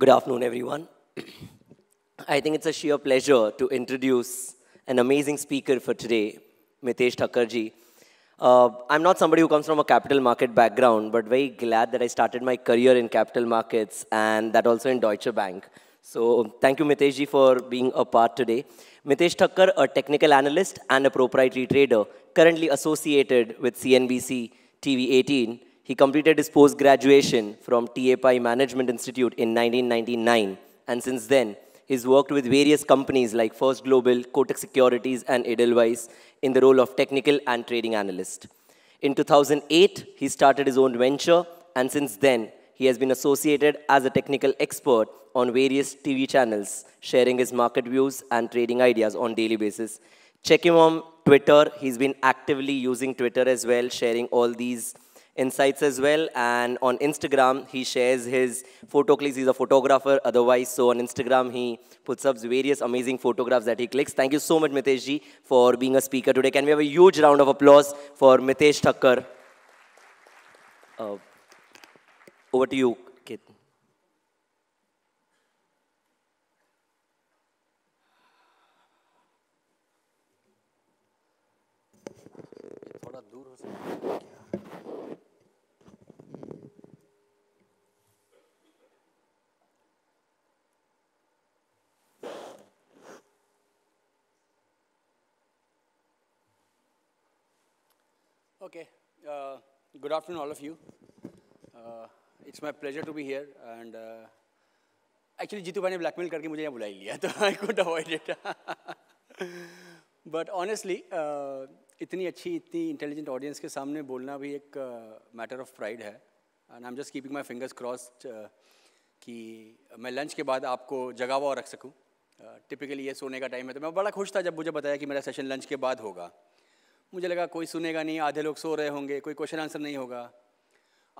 Good afternoon, everyone. I think it's a sheer pleasure to introduce an amazing speaker for today, Mitesh Thakurji. Uh, I'm not somebody who comes from a capital market background, but very glad that I started my career in capital markets and that also in Deutsche Bank. So thank you, Miteshji, for being a part today. Mitesh Thakur, a technical analyst and a proprietary trader, currently associated with CNBC TV 18, he completed his post-graduation from TAPI Management Institute in 1999, and since then, he's worked with various companies like First Global, Kotak Securities, and Edelweiss in the role of technical and trading analyst. In 2008, he started his own venture, and since then, he has been associated as a technical expert on various TV channels, sharing his market views and trading ideas on daily basis. Check him on Twitter. He's been actively using Twitter as well, sharing all these insights as well. And on Instagram, he shares his photo clicks. He's a photographer otherwise. So on Instagram, he puts up various amazing photographs that he clicks. Thank you so much, Mitesh ji, for being a speaker today. Can we have a huge round of applause for Mitesh Thakkar? Uh, over to you, Uh, good afternoon, all of you. Uh, it's my pleasure to be here. And actually Jitu भाई ने blackmail करके मुझे यहाँ बुला ही लिया तो I could avoid it but honestly इतनी अच्छी इतनी इंटेलिजेंट ऑडियंस के सामने बोलना भी एक मैटर ऑफ प्राइड है and I am just keeping my fingers cross कि मैं लंच के बाद आपको जगावा और रख सकूँ टिपिकली uh, ये सोने का टाइम है तो मैं बड़ा खुश था जब मुझे बताया कि मेरा सेशन लंच के बाद होगा मुझे लगा कोई सुनेगा नहीं आधे लोग सो रहे होंगे कोई क्वेश्चन आंसर नहीं होगा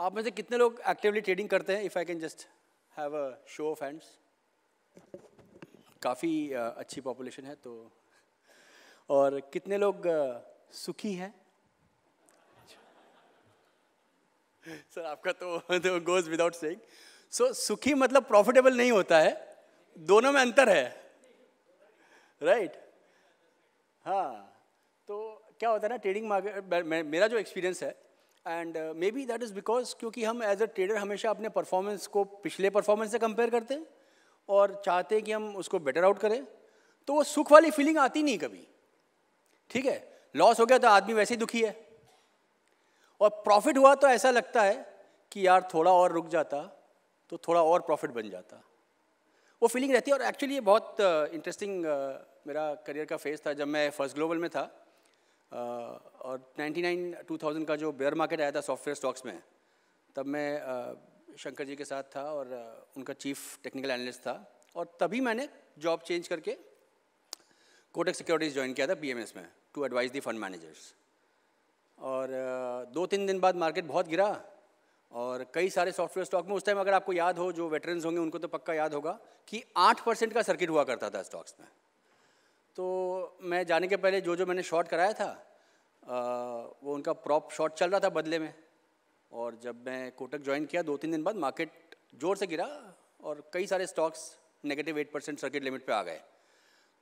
आप में से कितने लोग एक्टिवली ट्रेडिंग करते हैं if I can just have a show of hands काफ़ी अच्छी पॉपुलेशन है तो और कितने लोग सुखी हैं सर आपका तो, तो गोज विदाउट सेइंग सो सुखी मतलब प्रॉफिटेबल नहीं होता है दोनों में अंतर है राइट right? हाँ क्या होता है ना ट्रेडिंग मार्केट मेरा जो एक्सपीरियंस है and may be that is because क्योंकि हम एज अ ट्रेडर हमेशा अपने परफॉर्मेंस को पिछले परफॉर्मेंस से कंपेयर करते हैं और चाहते हैं कि हम उसको बेटर आउट करें तो वो सुख वाली फीलिंग आती नहीं कभी ठीक है लॉस हो गया तो आदमी वैसे ही दुखी है और प्रॉफिट हुआ तो ऐसा लगता है कि यार थोड़ा और रुक जाता तो थोड़ा और प्रॉफिट बन जाता वो फीलिंग रहती है और एक्चुअली ये बहुत इंटरेस्टिंग uh, uh, मेरा करियर का फेज था जब मैं फर्स्ट ग्लोबल में था और 99 2000 का जो बेयर मार्केट आया था सॉफ्टवेयर स्टॉक्स में तब मैं शंकर जी के साथ था और उनका चीफ टेक्निकल एनालिस्ट था और तभी मैंने जॉब चेंज करके कोटक सिक्योरिटीज़ ज्वाइन किया था पीएमएस में to advise the fund managers और दो तीन दिन बाद मार्केट बहुत गिरा और कई सारे सॉफ्टवेयर स्टॉक में उस टाइम अगर आपको याद हो जो वेटरन्स होंगे उनको तो पक्का याद होगा कि आठ परसेंट का सर्किट हुआ करता था स्टॉक्स में तो मैं जाने के पहले जो जो मैंने शॉट कराया था आ, वो उनका प्रॉप शॉट चल रहा था बदले में और जब मैं कोटक ज्वाइन किया दो तीन दिन बाद मार्केट जोर से गिरा और कई सारे stocks negative eight percent circuit limit पे आ गए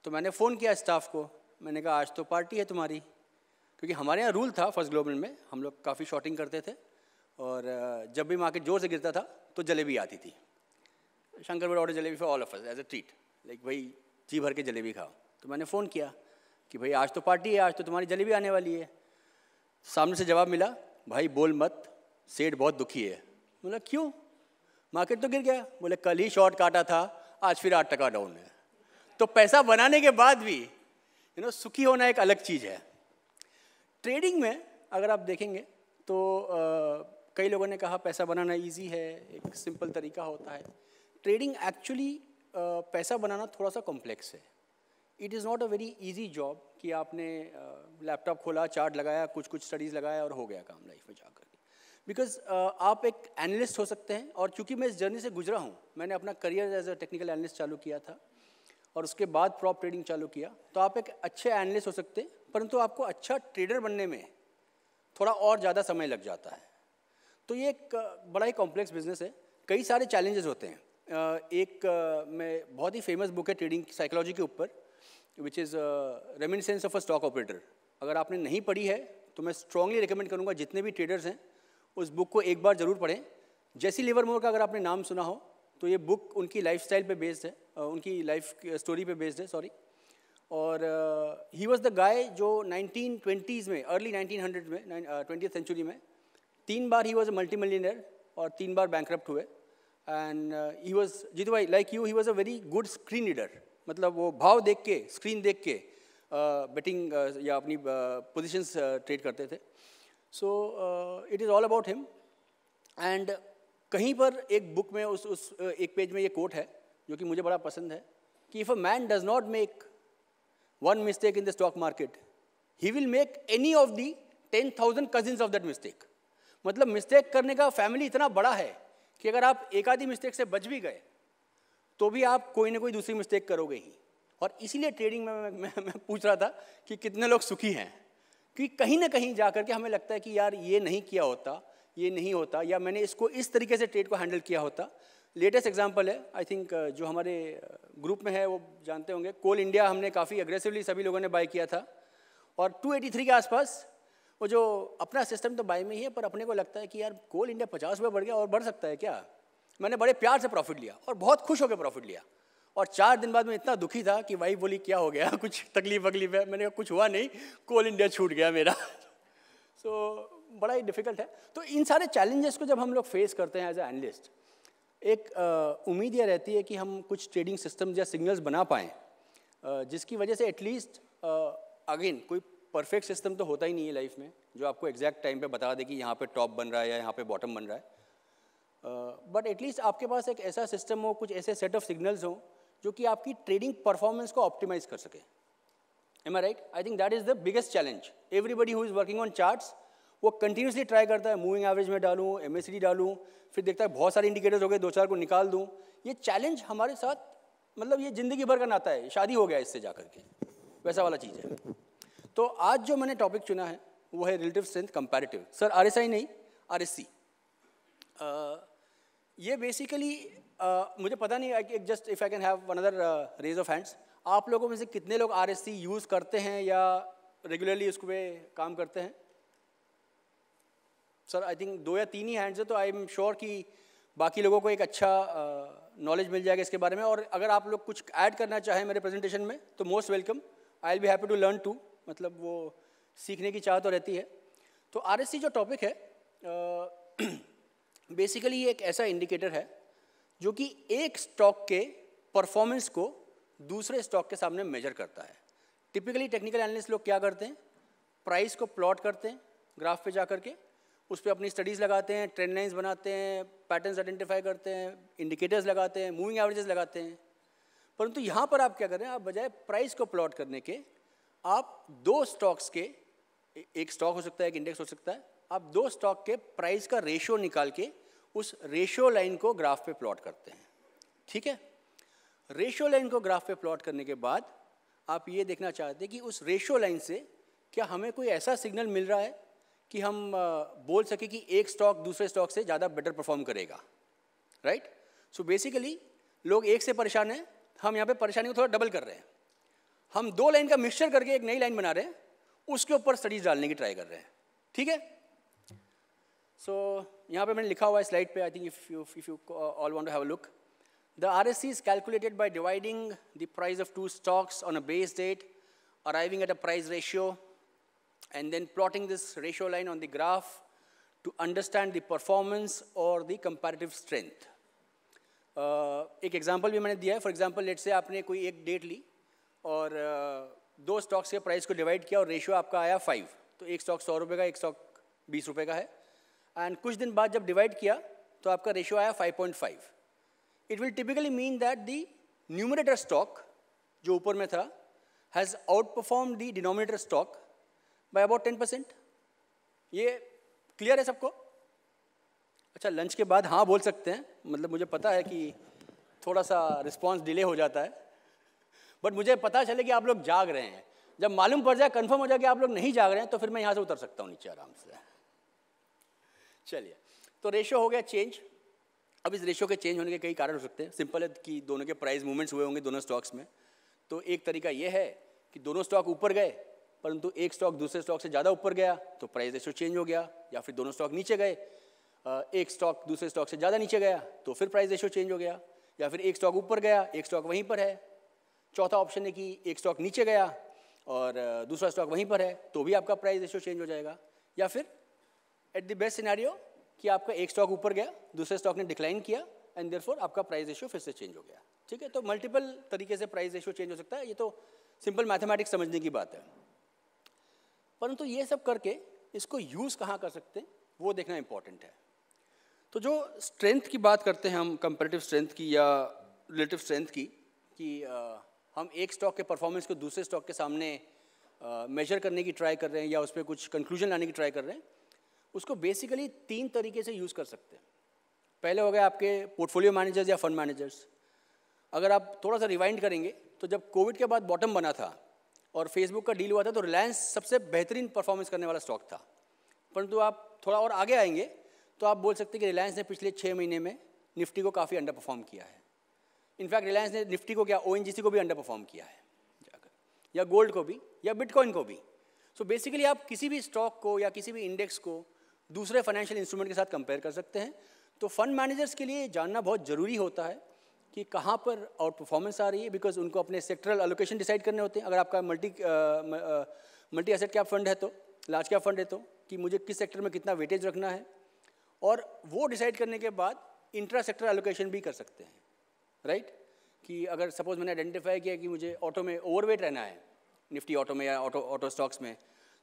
तो मैंने फ़ोन किया स्टाफ को मैंने कहा आज तो पार्टी है तुम्हारी क्योंकि हमारे यहाँ रूल था फर्स्ट ग्लोबल में हम लोग काफ़ी शॉटिंग करते थे और जब भी मार्केट जोर से गिरता था तो जलेबी आती थी Shankar order jalebi for all of us as a treat like भाई जी भर के जलेबी खाओ तो मैंने फ़ोन किया कि भाई आज तो पार्टी है आज तो तुम्हारी जलेबी आने वाली है सामने से जवाब मिला भाई बोल मत सेठ बहुत दुखी है बोला क्यों मार्केट तो गिर गया बोले कल ही शॉर्ट काटा था आज फिर आठ टका डाउन है तो पैसा बनाने के बाद भी यू नो सुखी होना एक अलग चीज़ है ट्रेडिंग में अगर आप देखेंगे तो आ, कई लोगों ने कहा पैसा बनाना इजी है एक सिंपल तरीका होता है ट्रेडिंग एक्चुअली पैसा बनाना थोड़ा सा कॉम्प्लेक्स है it is not a very easy job कि आपने लैपटॉप खोला चार्ट लगाया कुछ कुछ स्टडीज़ लगाया और हो गया काम लाइफ में जाकर बिकॉज uh, आप एक एनालिस्ट हो सकते हैं और चूंकि मैं इस जर्नी से गुजरा हूँ मैंने अपना career as a technical analyst चालू किया था और उसके बाद प्रॉप ट्रेडिंग चालू किया तो आप एक अच्छे एनालिस्ट हो सकते हैं परंतु आपको अच्छा ट्रेडर बनने में थोड़ा और ज़्यादा समय लग जाता है तो ये एक बड़ा ही कॉम्प्लेक्स बिजनेस है कई सारे चैलेंजेस होते हैं एक मैं बहुत ही फेमस बुक है ट्रेडिंग साइकोलॉजी के ऊपर which is reminiscence of a stock operator अगर आपने नहीं पढ़ी है तो मैं स्ट्रॉगली रिकमेंड करूँगा जितने भी ट्रेडर्स हैं उस बुक को एक बार ज़रूर पढ़ें जैसी लेवर मोर का अगर आपने नाम सुना हो तो ये बुक उनकी लाइफ स्टाइल पर बेस्ड है उनकी लाइफ स्टोरी पर बेस्ड है सॉरी और ही वॉज़ द गाय जो नाइनटीन ट्वेंटीज़ में अर्ली नाइनटीन हंड्रेड में ट्वेंटी सेंचुरी में तीन बार he was a multi millionaire और तीन बार बैंक्रप्ट हुए एंड ही वॉज जीतू भाई like you he was a very good screen reader मतलब वो भाव देख के स्क्रीन देख के बेटिंग या अपनी पोजीशंस ट्रेड करते थे so it is all about him and कहीं पर एक बुक में उस उस एक पेज में ये कोट है जो कि मुझे बड़ा पसंद है कि if a man does not make one mistake in the stock market he will make any of the ten thousand cousins of that mistake मतलब मिस्टेक करने का फैमिली इतना बड़ा है कि अगर आप एक आधी मिस्टेक से बच भी गए तो भी आप कोई ना कोई दूसरी मिस्टेक करोगे ही और इसीलिए ट्रेडिंग में मैं, मैं, मैं पूछ रहा था कि कितने लोग सुखी हैं क्योंकि कहीं ना कहीं जा करके हमें लगता है कि यार ये नहीं किया होता ये नहीं होता या मैंने इसको इस तरीके से ट्रेड को हैंडल किया होता लेटेस्ट एग्जाम्पल है आई थिंक uh, जो हमारे ग्रुप uh, में है वो जानते होंगे कोल इंडिया हमने काफ़ी अग्रेसिवली सभी लोगों ने बाय किया था और 283 के आसपास वो जो अपना सिस्टम तो बाय में ही है पर अपने को लगता है कि यार कोल इंडिया पचास रुपये बढ़ गया और बढ़ सकता है क्या मैंने बड़े प्यार से प्रॉफिट लिया और बहुत खुश होकर प्रॉफिट लिया और चार दिन बाद मैं इतना दुखी था कि वाइफ बोली क्या हो गया कुछ तकलीफ वकलीफ है मैंने कहा कुछ हुआ नहीं कोल इंडिया छूट गया मेरा सो so, बड़ा ही डिफिकल्ट है तो इन सारे चैलेंजेस को जब हम लोग फेस करते हैं एज ए एनलिस्ट एक उम्मीद यह रहती है कि हम कुछ ट्रेडिंग सिस्टम या सिग्नल्स बना पाएँ जिसकी वजह से एटलीस्ट अगेन कोई परफेक्ट सिस्टम तो होता ही नहीं है लाइफ में जो आपको एग्जैक्ट टाइम पे बता दे कि यहाँ पे टॉप बन रहा है या यहाँ पे बॉटम बन रहा है बट एटलीस्ट आपके पास एक ऐसा सिस्टम हो कुछ ऐसे सेट ऑफ सिग्नल्स हो जो कि आपकी ट्रेडिंग परफॉर्मेंस को ऑप्टिमाइज कर सके am I right I think that is the biggest challenge everybody who is working on charts वो कंटिन्यूसली ट्राई करता है मूविंग एवरेज में डालूँ एम एस डालूँ फिर देखता है बहुत सारे इंडिकेटर्स हो गए दो चार को निकाल दूँ ये चैलेंज हमारे साथ मतलब ये ज़िंदगी भर का नाता है शादी हो गया इससे जा करके वैसा वाला चीज़ है तो आज जो मैंने टॉपिक चुना है वो है relative strength comparative sir R S I नहीं आर एस सी ये बेसिकली uh, मुझे पता नहीं just if I can have another raise of hands आप लोगों में से कितने लोग आर यूज़ करते हैं या रेगुलरली उसको पे काम करते हैं सर आई थिंक दो या तीन ही हैंड्स है तो आई एम श्योर कि बाकी लोगों को एक अच्छा नॉलेज uh, मिल जाएगा इसके बारे में और अगर आप लोग कुछ ऐड करना चाहें मेरे प्रेजेंटेशन में तो most welcome I will be happy to learn to मतलब वो सीखने की चाह तो रहती है तो आर जो टॉपिक है uh, बेसिकली ये एक ऐसा इंडिकेटर है जो कि एक स्टॉक के परफॉर्मेंस को दूसरे स्टॉक के सामने मेजर करता है टिपिकली टेक्निकल एनालिस्ट लोग क्या करते हैं प्राइस को प्लॉट करते हैं ग्राफ पे जा करके उस पर अपनी स्टडीज़ लगाते हैं ट्रेंड लाइन्स बनाते हैं पैटर्न्स आइडेंटिफाई करते हैं इंडिकेटर्स लगाते हैं मूविंग एवरेजेस लगाते हैं परंतु यहाँ पर आप क्या करें आप बजाय प्राइस को प्लॉट करने के आप दो स्टॉक्स के एक स्टॉक हो सकता है एक इंडेक्स हो सकता है अब दो स्टॉक के प्राइस का रेशो निकाल के उस रेशो लाइन को ग्राफ पे प्लॉट करते हैं ठीक है रेशो लाइन को ग्राफ पे प्लॉट करने के बाद आप ये देखना चाहते हैं कि उस रेशो लाइन से क्या हमें कोई ऐसा सिग्नल मिल रहा है कि हम बोल सके कि एक स्टॉक दूसरे स्टॉक से ज़्यादा बेटर परफॉर्म करेगा राइट सो बेसिकली लोग एक से परेशान हैं हम यहाँ पे परेशानी को थोड़ा डबल कर रहे हैं हम दो लाइन का मिक्सचर करके एक नई लाइन बना रहे हैं उसके ऊपर स्टडीज डालने की ट्राई कर रहे हैं ठीक है सो यहाँ पे मैंने लिखा हुआ है स्लाइड पे I think if you if you all want to have look the R S C is calculated by dividing the price of two stocks on a base date arriving at a price ratio and then plotting this ratio line on the graph to understand the performance or the comparative strength. Uh, एक example भी मैंने दिया है for example let से आपने कोई एक date ली और uh, दो स्टॉक्स के प्राइस को डिवाइड किया और रेशियो आपका आया फाइव तो एक स्टॉक सौ रुपये का एक स्टॉक बीस रुपये का है एंड कुछ दिन बाद जब डिवाइड किया तो आपका रेशियो आया 5.5 it will typically mean that the numerator stock जो ऊपर में था has outperform the denominator stock by about ten percent ये क्लियर है सबको अच्छा लंच के बाद हाँ बोल सकते हैं मतलब मुझे पता है कि थोड़ा सा रिस्पॉन्स डिले हो जाता है बट मुझे पता चले कि आप लोग जाग रहे हैं जब मालूम पड़ जाए कंफर्म हो जाए कि आप लोग नहीं जाग रहे हैं तो फिर मैं यहाँ से उतर सकता हूँ नीचे आराम से चलिए तो रेशो हो गया चेंज अब इस रेशो के चेंज होने के कई कारण हो सकते हैं सिंपल है कि दोनों के प्राइस मूवमेंट्स हुए होंगे दोनों स्टॉक्स में तो एक तरीका यह है कि दोनों स्टॉक ऊपर गए परंतु एक स्टॉक दूसरे स्टॉक से ज़्यादा ऊपर गया तो प्राइस रेशो चेंज हो गया या फिर दोनों स्टॉक नीचे गए एक स्टॉक दूसरे स्टॉक से ज़्यादा नीचे गया तो फिर प्राइस रेशो चेंज हो गया या फिर एक स्टॉक ऊपर गया एक स्टॉक वहीं पर है चौथा ऑप्शन है कि एक स्टॉक नीचे गया और दूसरा स्टॉक वहीं पर है तो भी आपका प्राइस रेशो चेंज हो जाएगा या फिर एट द बेस्ट सिनेरियो कि आपका एक स्टॉक ऊपर गया दूसरे स्टॉक ने डिक्लाइन किया एंड देयरफॉर आपका प्राइस रेशियो फिर से चेंज हो गया ठीक है तो मल्टीपल तरीके से प्राइस रेशियो चेंज हो सकता है ये तो सिंपल मैथमेटिक्स समझने की बात है परंतु ये सब करके इसको यूज़ कहाँ कर सकते हैं वो देखना इंपॉर्टेंट है तो जो स्ट्रेंथ की बात करते हैं हम कंपेरेटिव स्ट्रेंथ की या रिलेटिव स्ट्रेंथ की कि हम एक स्टॉक के परफॉर्मेंस को दूसरे स्टॉक के सामने मेजर करने की ट्राई कर रहे हैं या उस पर कुछ कंक्लूजन लाने की ट्राई कर रहे हैं उसको बेसिकली तीन तरीके से यूज़ कर सकते हैं पहले हो गए आपके पोर्टफोलियो मैनेजर्स या फंड मैनेजर्स अगर आप थोड़ा सा रिवाइंड करेंगे तो जब कोविड के बाद बॉटम बना था और फेसबुक का डील हुआ था तो रिलायंस सबसे बेहतरीन परफॉर्मेंस करने वाला स्टॉक था परंतु आप थोड़ा और आगे आएंगे तो आप बोल सकते हैं कि रिलायंस ने पिछले छः महीने में निफ्टी को काफ़ी अंडर परफॉर्म किया है इनफैक्ट रिलायंस ने निफ्टी को क्या ओ को भी अंडर परफॉर्म किया है या गोल्ड को भी या बिटकॉइन को भी सो so बेसिकली आप किसी भी स्टॉक को या किसी भी इंडेक्स को दूसरे फाइनेंशियल इंस्ट्रूमेंट के साथ कंपेयर कर सकते हैं तो फंड मैनेजर्स के लिए जानना बहुत ज़रूरी होता है कि कहाँ पर आउट परफॉर्मेंस आ रही है बिकॉज उनको अपने सेक्टरल एलोकेशन डिसाइड करने होते हैं अगर आपका multi multi asset cap fund है तो लार्ज कैप फंड है तो कि मुझे किस सेक्टर में कितना वेटेज रखना है और वो डिसाइड करने के बाद इंट्रा सेक्टर एलोकेशन भी कर सकते हैं राइट right? कि अगर सपोज मैंने आइडेंटिफाई किया कि मुझे ऑटो में ओवरवेट रहना है निफ्टी ऑटो में या ऑटो ऑटो स्टॉक्स में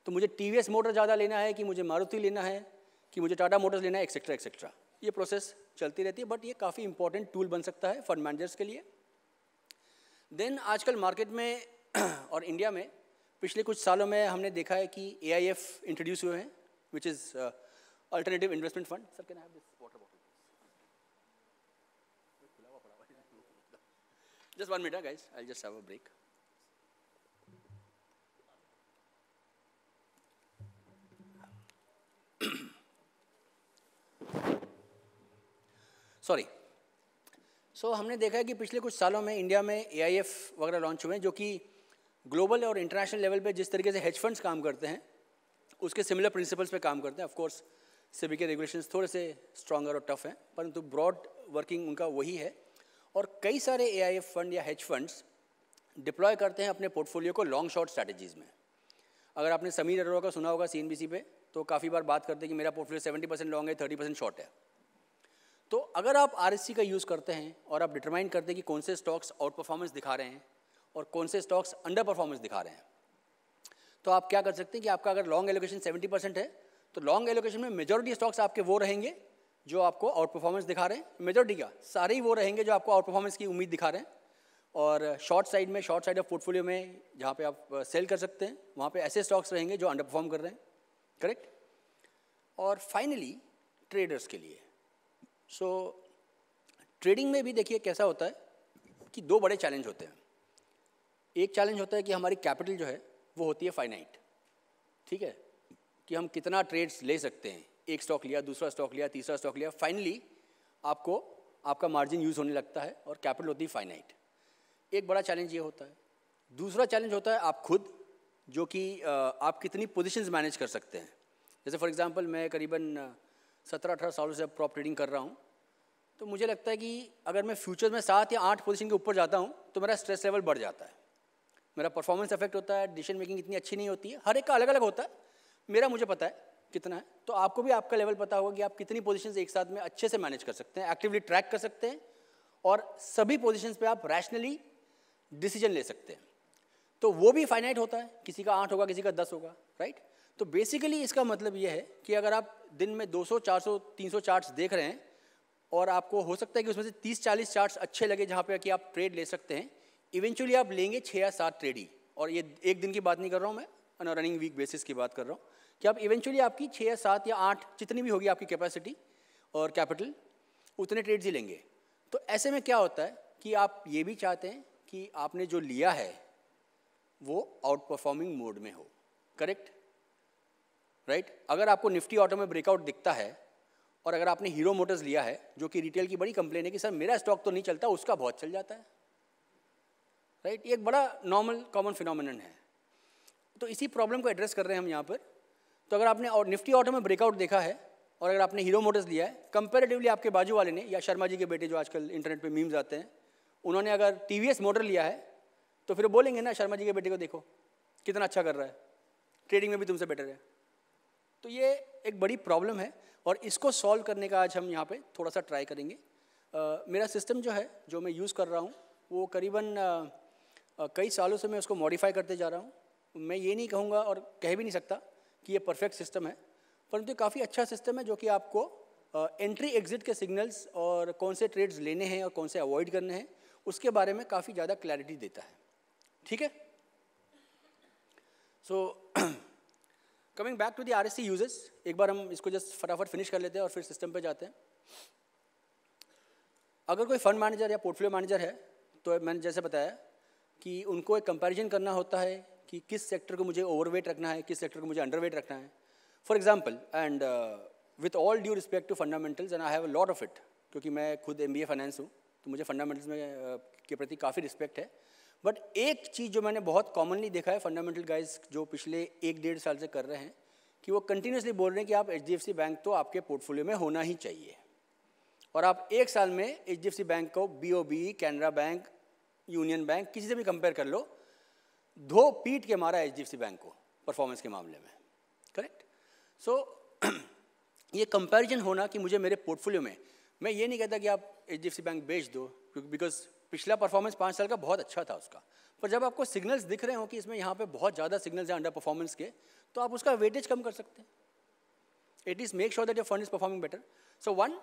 तो मुझे टी वी मोटर ज़्यादा लेना है कि मुझे मारुति लेना है कि मुझे टाटा मोटर्स लेना है एक्सेट्रा एक्सेट्रा ये प्रोसेस चलती रहती है बट ये काफ़ी इंपॉर्टेंट टूल बन सकता है फंड मैनेजर्स के लिए देन आजकल मार्केट में और इंडिया में पिछले कुछ सालों में हमने देखा है कि ए आई एफ इंट्रोड्यूस हुए हैं which is alternative investment fund sir can have this water bottle just one minute guys I just have a break sorry so so, हमने देखा है कि पिछले कुछ सालों में इंडिया में ए वगैरह लॉन्च हुए हैं जो कि ग्लोबल और इंटरनेशनल लेवल पे जिस तरीके से हेज फंड्स काम करते हैं उसके सिमिलर प्रिंसिपल्स पे काम करते हैं ऑफकोर्स सभी के रेगुलेशन थोड़े से स्ट्रॉगर और टफ हैं परंतु ब्रॉड वर्किंग उनका वही है और कई सारे ए फंड या हेज फंड्स डिप्लॉय करते हैं अपने पोर्टफोलियो को लॉन्ग शॉर्ट स्ट्रैटेजीज़ में अगर आपने समीर अरोड़ा का सुना होगा सी पे तो काफ़ी बार बात करते हैं कि मेरा पोर्टफोलियो सेवेंटी परसेंट लॉन्ग है थर्टी परसेंट शॉर्ट है तो अगर आप आर का यूज़ करते हैं और आप डिटरमाइन करते हैं कि कौन से स्टॉक्स आउट परफॉर्मेंस दिखा रहे हैं और कौन से स्टॉक्स अंडर परफॉर्मेंस दिखा रहे हैं तो आप क्या कर सकते हैं कि आपका अगर लॉन्ग एलोकेशन सेवेंटी परसेंट है तो लॉन्ग एलोकेशन में मेजोरिटी स्टॉक्स आपके वो रहेंगे जो आपको आउट परफॉर्मेंस दिखा रहे हैं मेजोरिटी का सारे ही वो रहेंगे जो आपको आउट परफॉर्मेंस की उम्मीद दिखा रहे हैं और शॉर्ट साइड में शॉर्ट साइड ऑफ पोर्टफोलियो में जहाँ पे आप सेल कर सकते हैं वहाँ पे ऐसे स्टॉक्स रहेंगे जो अंडर परफॉर्म कर रहे हैं करेक्ट और फाइनली ट्रेडर्स के लिए सो so, ट्रेडिंग में भी देखिए कैसा होता है कि दो बड़े चैलेंज होते हैं एक चैलेंज होता है कि हमारी कैपिटल जो है वो होती है फाइनाइट ठीक है कि हम कितना ट्रेड्स ले सकते हैं एक स्टॉक लिया दूसरा स्टॉक लिया तीसरा स्टॉक लिया फाइनली आपको आपका मार्जिन यूज़ होने लगता है और कैपिटल होती है फाइनाइट एक बड़ा चैलेंज ये होता है दूसरा चैलेंज होता है आप खुद जो कि आप कितनी पोजीशंस मैनेज कर सकते हैं जैसे फॉर एग्जांपल मैं करीबन सत्रह अठारह सालों से प्रॉप ट्रेडिंग कर रहा हूँ तो मुझे लगता है कि अगर मैं फ्यूचर में सात या आठ पोजीशन के ऊपर जाता हूँ तो मेरा स्ट्रेस लेवल बढ़ जाता है मेरा परफॉर्मेंस अफेक्ट होता है डिसीजन मेकिंग इतनी अच्छी नहीं होती है हर एक का अलग अलग होता है मेरा मुझे पता है कितना है तो आपको भी आपका लेवल पता होगा कि आप कितनी पोजिशन एक साथ में अच्छे से मैनेज कर सकते हैं एक्टिवली ट्रैक कर सकते हैं और सभी पोजिशन पर आप रैशनली डिसीजन ले सकते हैं तो वो भी फाइनाइट होता है किसी का आठ होगा किसी का दस होगा राइट तो बेसिकली इसका मतलब ये है कि अगर आप दिन में 200, 400, 300 चार्ट्स देख रहे हैं और आपको हो सकता है कि उसमें से 30-40 चार्ट्स अच्छे लगे जहाँ पे कि आप ट्रेड ले सकते हैं इवेंचुअली आप लेंगे छः या सात ट्रेड ही और ये एक दिन की बात नहीं कर रहा हूँ मैं ऑन रनिंग वीक बेसिस की बात कर रहा हूँ कि आप इवेंचुअली आपकी छः या सात या आठ जितनी भी होगी आपकी कैपेसिटी और कैपिटल उतने ट्रेड्स ही लेंगे तो ऐसे में क्या होता है कि आप ये भी चाहते हैं कि आपने जो लिया है वो आउट परफॉर्मिंग मोड में हो करेक्ट राइट right? अगर आपको निफ्टी ऑटो में ब्रेकआउट दिखता है और अगर आपने हीरो मोटर्स लिया है जो कि रिटेल की बड़ी कंप्लेन है कि सर मेरा स्टॉक तो नहीं चलता उसका बहुत चल जाता है राइट right? ये एक बड़ा नॉर्मल कॉमन फिनोमिनन है तो इसी प्रॉब्लम को एड्रेस कर रहे हैं हम यहाँ पर तो अगर आपने और निफ्टी ऑटो में ब्रेकआउट देखा है और अगर आपने हीरो मोटर्स लिया है कंपेरेटिवली आपके बाजू वाले ने या शर्मा जी के बेटे जो आजकल इंटरनेट पर मीम्स आते हैं उन्होंने अगर टी मोटर लिया है तो फिर बोलेंगे ना शर्मा जी के बेटे को देखो कितना अच्छा कर रहा है ट्रेडिंग में भी तुमसे बेटर है तो ये एक बड़ी प्रॉब्लम है और इसको सॉल्व करने का आज हम यहाँ पे थोड़ा सा ट्राई करेंगे आ, मेरा सिस्टम जो है जो मैं यूज़ कर रहा हूँ वो करीबन कई सालों से मैं उसको मॉडिफाई करते जा रहा हूँ मैं ये नहीं कहूँगा और कह भी नहीं सकता कि ये परफेक्ट सिस्टम है परंतु तो काफ़ी अच्छा सिस्टम है जो कि आपको एंट्री एग्जिट के सिग्नल्स और कौन से ट्रेड्स लेने हैं और कौन से अवॉइड करने हैं उसके बारे में काफ़ी ज़्यादा क्लैरिटी देता है ठीक है so coming back to the R S C uses एक बार हम इसको जस्ट फटाफट फिनिश कर लेते हैं और फिर सिस्टम पे जाते हैं अगर कोई फंड मैनेजर या पोर्टफोलियो मैनेजर है तो मैंने जैसे बताया कि उनको एक कंपैरिजन करना होता है कि किस सेक्टर को मुझे ओवरवेट रखना है किस सेक्टर को मुझे अंडरवेट रखना है for example and with all due respect to fundamentals and I have a lot of it क्योंकि मैं खुद एम बी ए फाइनेंस हूँ तो मुझे फंडामेंटल्स में uh, के प्रति काफ़ी रिस्पेक्ट है बट एक चीज़ जो मैंने बहुत कॉमनली देखा है फंडामेंटल गाइज जो पिछले एक डेढ़ साल से कर रहे हैं कि वो कंटिन्यूसली बोल रहे हैं कि आप एच बैंक तो आपके पोर्टफोलियो में होना ही चाहिए और आप एक साल में एच बैंक को B O B Canara Bank Union Bank किसी से भी कंपेयर कर लो धो पीट के मारा एच बैंक को परफॉर्मेंस के मामले में करेक्ट सो so, ये कंपैरिजन होना कि मुझे मेरे पोर्टफोलियो में मैं ये नहीं कहता कि आप एच बैंक बेच दो बिकॉज पिछला परफॉर्मेंस पाँच साल का बहुत अच्छा था उसका पर जब आपको सिग्नल्स दिख रहे हो कि इसमें यहाँ पे बहुत ज़्यादा सिग्नल्स हैं अंडर परफॉर्मेंस के तो आप उसका वेटेज कम कर सकते हैं it is make sure that your fund is performing better so one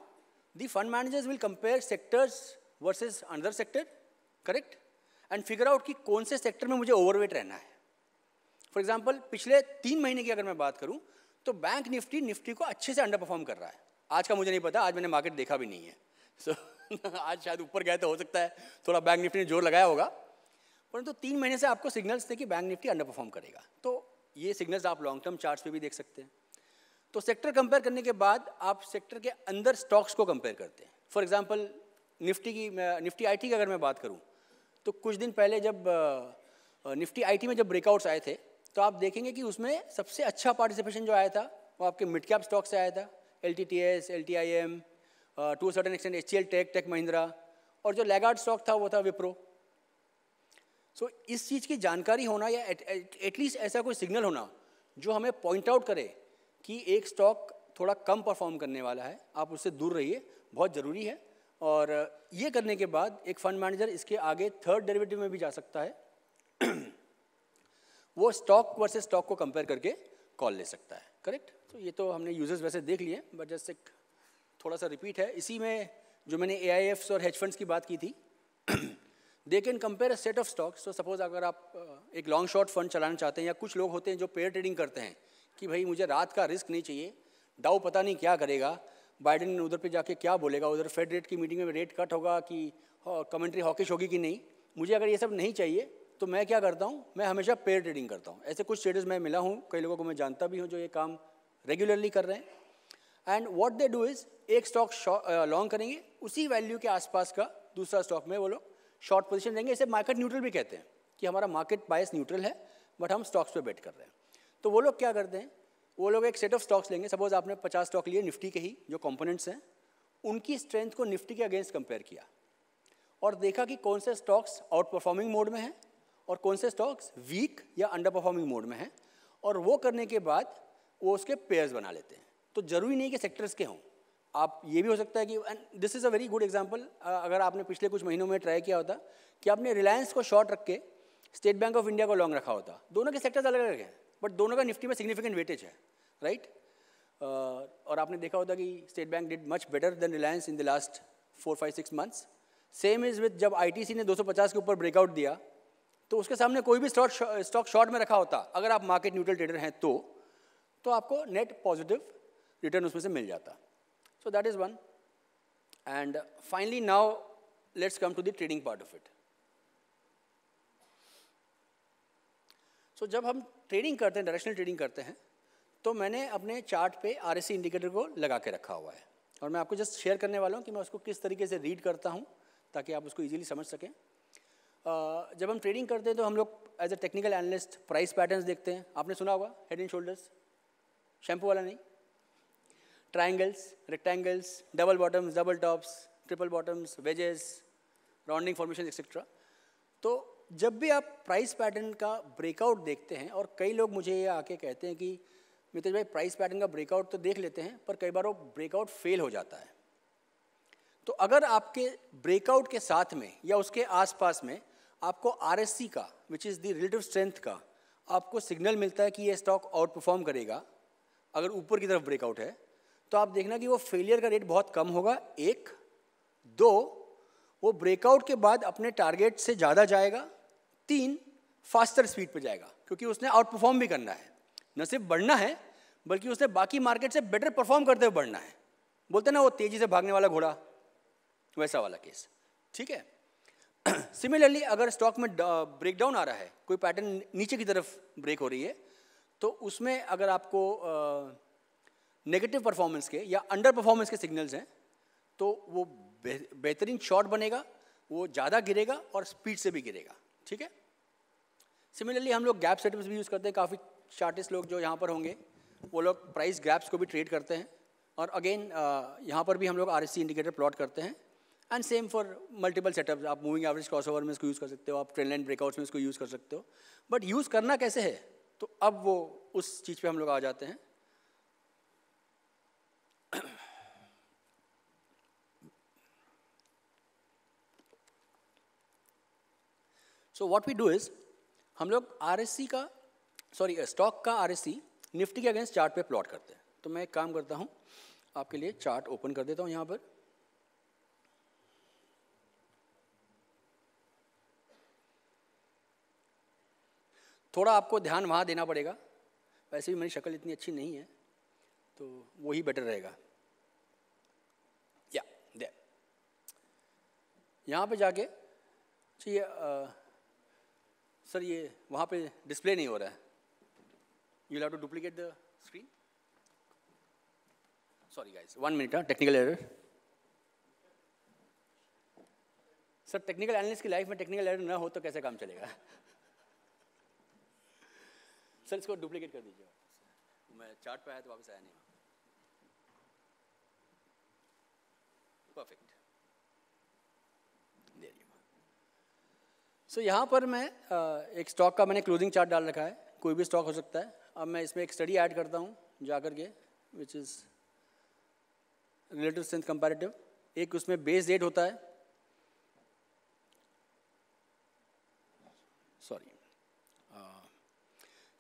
the fund managers will compare sectors versus under sector correct and figure out कि कौन से सेक्टर में मुझे ओवरवेट रहना है. फॉर एग्जाम्पल पिछले तीन महीने की अगर मैं बात करूँ तो बैंक निफ्टी निफ्टी को अच्छे से अंडर परफॉर्म कर रहा है आज का मुझे नहीं पता आज मैंने मार्केट देखा भी नहीं है सो so, आज शायद ऊपर गए तो हो सकता है थोड़ा बैंक निफ्टी ने जोर लगाया होगा परंतु तो तीन महीने से आपको सिग्नल्स थे कि बैंक निफ्टी अंडर परफॉर्म करेगा तो ये सिग्नल्स आप लॉन्ग टर्म चार्ट पे भी देख सकते हैं तो सेक्टर कंपेयर करने के बाद आप सेक्टर के अंदर स्टॉक्स को कंपेयर करते हैं फॉर एग्जाम्पल निफ्टी की निफ्टी आई की अगर मैं बात करूँ तो कुछ दिन पहले जब निफ्टी आई में जब ब्रेकआउट्स आए थे तो आप देखेंगे कि उसमें सबसे अच्छा पार्टिसिपेशन जो आया था वो आपके मिड कैप स्टॉक से आया था L T T S L T I M to certain extent H take Tech Mahindra और जो लेगार्ड स्टॉक था वो था विप्रो सो so, इस चीज़ की जानकारी होना या एटलीस्ट ऐसा कोई सिग्नल होना जो हमें पॉइंट आउट करे कि एक स्टॉक थोड़ा कम परफॉर्म करने वाला है आप उससे दूर रहिए बहुत ज़रूरी है और ये करने के बाद एक फंड मैनेजर इसके आगे थर्ड डेरिवेटिव में भी जा सकता है वो स्टॉक वर्सेस स्टॉक को कंपेयर करके कॉल ले सकता है करेक्ट तो ये तो हमने यूजर्स वैसे देख लिए बट जस्ट एक थोड़ा सा रिपीट है इसी में जो मैंने ए और हेज फंड्स की बात की थी they can compare a set of stocks तो सपोज़ अगर आप एक लॉन्ग शॉर्ट फंड चलाना चाहते हैं या कुछ लोग होते हैं जो पेयर ट्रेडिंग करते हैं कि भाई मुझे रात का रिस्क नहीं चाहिए डाउ पता नहीं क्या करेगा बाइडन उधर पे जाके क्या बोलेगा उधर फेड रेट की मीटिंग में रेट कट होगा कि कमेंट्री हॉकिश होगी कि नहीं मुझे अगर ये सब नहीं चाहिए तो मैं क्या करता हूँ मैं हमेशा पेयर ट्रेडिंग करता हूँ ऐसे कुछ ट्रेडर्स मैं मिला हूँ कई लोगों को मैं जानता भी हूँ जो ये काम रेगुलरली कर रहे हैं and what they do is एक स्टॉक लॉन्ग uh, करेंगे उसी वैल्यू के आसपास का दूसरा स्टॉक में वो लोग शॉर्ट पोजिशन देंगे इसे मार्केट न्यूट्रल भी कहते हैं कि हमारा मार्केट बायस न्यूट्रल है बट हम स्टॉक्स पे बेट कर रहे हैं तो वो लोग क्या करते हैं वो लोग एक सेट ऑफ स्टॉक्स लेंगे सपोज आपने पचास स्टॉक लिए निफ्टी के ही जो कंपोनेंट्स हैं उनकी स्ट्रेंथ को निफ्टी के अगेंस्ट कंपेयर किया और देखा कि कौन से स्टॉक्स आउट परफॉर्मिंग मोड में हैं और कौन से स्टॉक्स वीक या अंडर परफॉर्मिंग मोड में हैं और वो करने के बाद वो उसके पेयर्स बना लेते हैं तो जरूरी नहीं कि सेक्टर्स के हों आप ये भी हो सकता है कि this is a very good example अगर आपने पिछले कुछ महीनों में ट्राई किया होता कि आपने रिलायंस को शॉर्ट रख के स्टेट बैंक ऑफ इंडिया को लॉन्ग रखा होता दोनों के सेक्टर्स अलग अलग हैं बट दोनों का निफ्टी में सिग्निफिकेंट वेटेज है राइट right? uh, और आपने देखा होता कि State Bank did much better than Reliance in the last four five six months same is with जब आई ने 250 के ऊपर ब्रेकआउट दिया तो उसके सामने कोई भी स्टॉक स्टॉक शॉर्ट में रखा होता अगर आप मार्केट न्यूट्रल ट्रेडर हैं तो तो आपको नेट पॉजिटिव रिटर्न उसमें से मिल जाता so that is one and finally now let's come to the trading part of it so जब हम ट्रेडिंग करते हैं डायरेक्शनल ट्रेडिंग करते हैं तो मैंने अपने चार्ट पे आर इंडिकेटर को लगा के रखा हुआ है और मैं आपको जस्ट शेयर करने वाला हूँ कि मैं उसको किस तरीके से रीड करता हूँ ताकि आप उसको ईजिली समझ सकें uh, जब हम ट्रेडिंग करते हैं तो हम लोग as a technical analyst price patterns देखते हैं आपने सुना होगा हेड एंड शोल्डर्स शैम्पू वाला नहीं triangles, rectangles, double bottoms, double tops, triple bottoms wedges rounding formation etcetera तो जब भी आप प्राइस पैटर्न का ब्रेकआउट देखते हैं और कई लोग मुझे ये आके कहते हैं कि मितेश भाई प्राइस पैटर्न का ब्रेकआउट तो देख लेते हैं पर कई बार वो ब्रेकआउट फेल हो जाता है तो अगर आपके ब्रेकआउट के साथ में या उसके आसपास में आपको आर का which is the relative strength का आपको सिग्नल मिलता है कि ये स्टॉक आउट परफॉर्म करेगा अगर ऊपर की तरफ ब्रेकआउट है तो आप देखना कि वो फेलियर का रेट बहुत कम होगा एक दो वो ब्रेकआउट के बाद अपने टारगेट से ज़्यादा जाएगा तीन फास्टर स्पीड पर जाएगा क्योंकि उसने आउट परफॉर्म भी करना है न सिर्फ बढ़ना है बल्कि उसने बाकी मार्केट से बेटर परफॉर्म करते हुए बढ़ना है बोलते ना वो तेज़ी से भागने वाला घोड़ा वैसा वाला केस ठीक है सिमिलरली अगर स्टॉक में ब्रेक डाउन आ रहा है कोई पैटर्न नीचे की तरफ ब्रेक हो रही है तो उसमें अगर आपको नेगेटिव परफॉर्मेंस के या अंडर परफॉर्मेंस के सिग्नल्स हैं तो वो बेहतरीन शॉट बनेगा वो ज़्यादा गिरेगा और स्पीड से भी गिरेगा ठीक है सिमिलरली हम लोग गैप सेटअप्स भी यूज़ करते हैं काफ़ी शार्टिस्ट लोग जो यहाँ पर होंगे वो लोग प्राइस गैप्स को भी ट्रेड करते हैं और अगेन यहाँ पर भी हम लोग आर इंडिकेटर प्लॉट करते हैं and same for multiple setups आप मूविंग एवरेज क्रॉस ओवर में इसको यूज़ कर सकते हो आप ट्रेन लाइन ब्रेकआउट्स में इसको यूज़ कर सकते हो बट यूज़ करना कैसे है तो अब वो उस चीज़ पर हम लोग आ जाते हैं so what we do is हम लोग आर का सॉरी स्टॉक uh, का आर निफ्टी के अगेंस्ट चार्ट पे प्लॉट करते हैं तो मैं एक काम करता हूँ आपके लिए चार्ट ओपन कर देता हूँ यहाँ पर थोड़ा आपको ध्यान वहाँ देना पड़ेगा वैसे भी मेरी शक्ल इतनी अच्छी नहीं है तो वही बेटर रहेगा या दे यहाँ पे जाके चाहिए uh, सर ये वहाँ पे डिस्प्ले नहीं हो रहा है you have to duplicate the screen sorry guys one minute technical error sir technical analyst की लाइफ में टेक्निकल एरर ना हो तो कैसे काम चलेगा सर इसको डुप्लीकेट कर दीजिए मैं चार्ट पे आया तो वापस आया नहीं परफेक्ट सो so, यहाँ पर मैं एक स्टॉक का मैंने क्लोजिंग चार्ट डाल रखा है कोई भी स्टॉक हो सकता है अब मैं इसमें एक स्टडी ऐड करता हूँ जाकर के which is relative strength comparative एक उसमें बेस डेट होता है सॉरी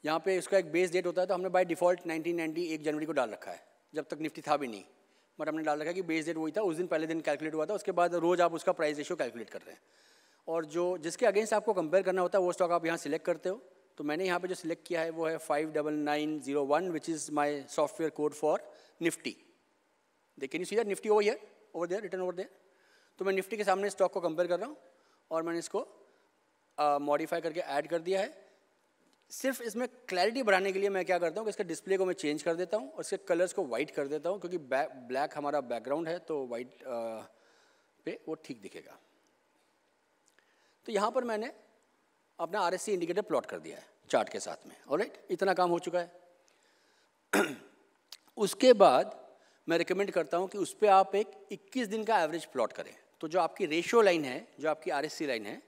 यहाँ पे इसका एक बेस डेट होता है तो हमने बाय डिफ़ॉल्ट 1990 एक जनवरी को डाल रखा है जब तक निफ्टी था भी नहीं बट हमने डाल रखा है कि बेस डेट वही था उस दिन पहले दिन कैलकुलेट हुआ था उसके बाद रोज़ आप उसका प्राइस रेशियो कैलकुलेट कर रहे हैं और जो जिसके अगेंस्ट आपको कंपेयर करना होता है वो स्टॉक आप यहाँ सिलेक्ट करते हो तो मैंने यहाँ पे जो सिलेक्ट किया है वो है five double nine zero one which is my software code for Nifty देखिए सीधा निफ्टी ओवर है over there return over there तो मैं निफ्टी के सामने स्टॉक को कंपेयर कर रहा हूँ और मैंने इसको मॉडिफाई करके ऐड कर दिया है सिर्फ इसमें क्लैरिटी बढ़ाने के लिए मैं क्या करता हूँ कि इसके डिस्प्ले को मैं चेंज कर देता हूँ और इसके कलर्स को वाइट कर देता हूँ क्योंकि ब्लैक हमारा बैकग्राउंड है तो वाइट पे वो ठीक दिखेगा तो यहाँ पर मैंने अपना आर इंडिकेटर प्लॉट कर दिया है चार्ट के साथ में और इतना काम हो चुका है उसके बाद मैं रिकमेंड करता हूँ कि उस पर आप एक 21 दिन का एवरेज प्लॉट करें तो जो आपकी रेशियो लाइन है जो आपकी आर लाइन है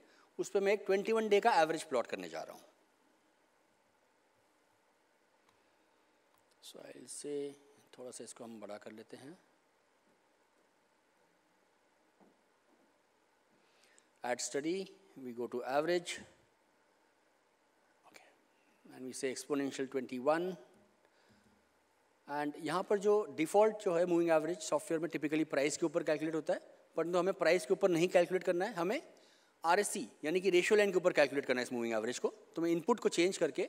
उस पर मैं एक 21 डे का एवरेज प्लॉट करने जा रहा हूँ सॉइल से थोड़ा सा इसको हम बड़ा कर लेते हैं eight study we go to average, okay, and we say exponential 21. And यहाँ पर जो डिफ़ॉल्ट जो है मूविंग एवरेज सॉफ्टवेयर में टिपिकली प्राइस के ऊपर कैलकुलेट होता है परंतु हमें प्राइस के ऊपर नहीं कैलकुलेट करना है हमें आर एस सी यानी कि रेशियो लाइन के ऊपर कैलकुलेट करना है इस मूविंग एवरेज को तो मैं इनपुट को चेंज करके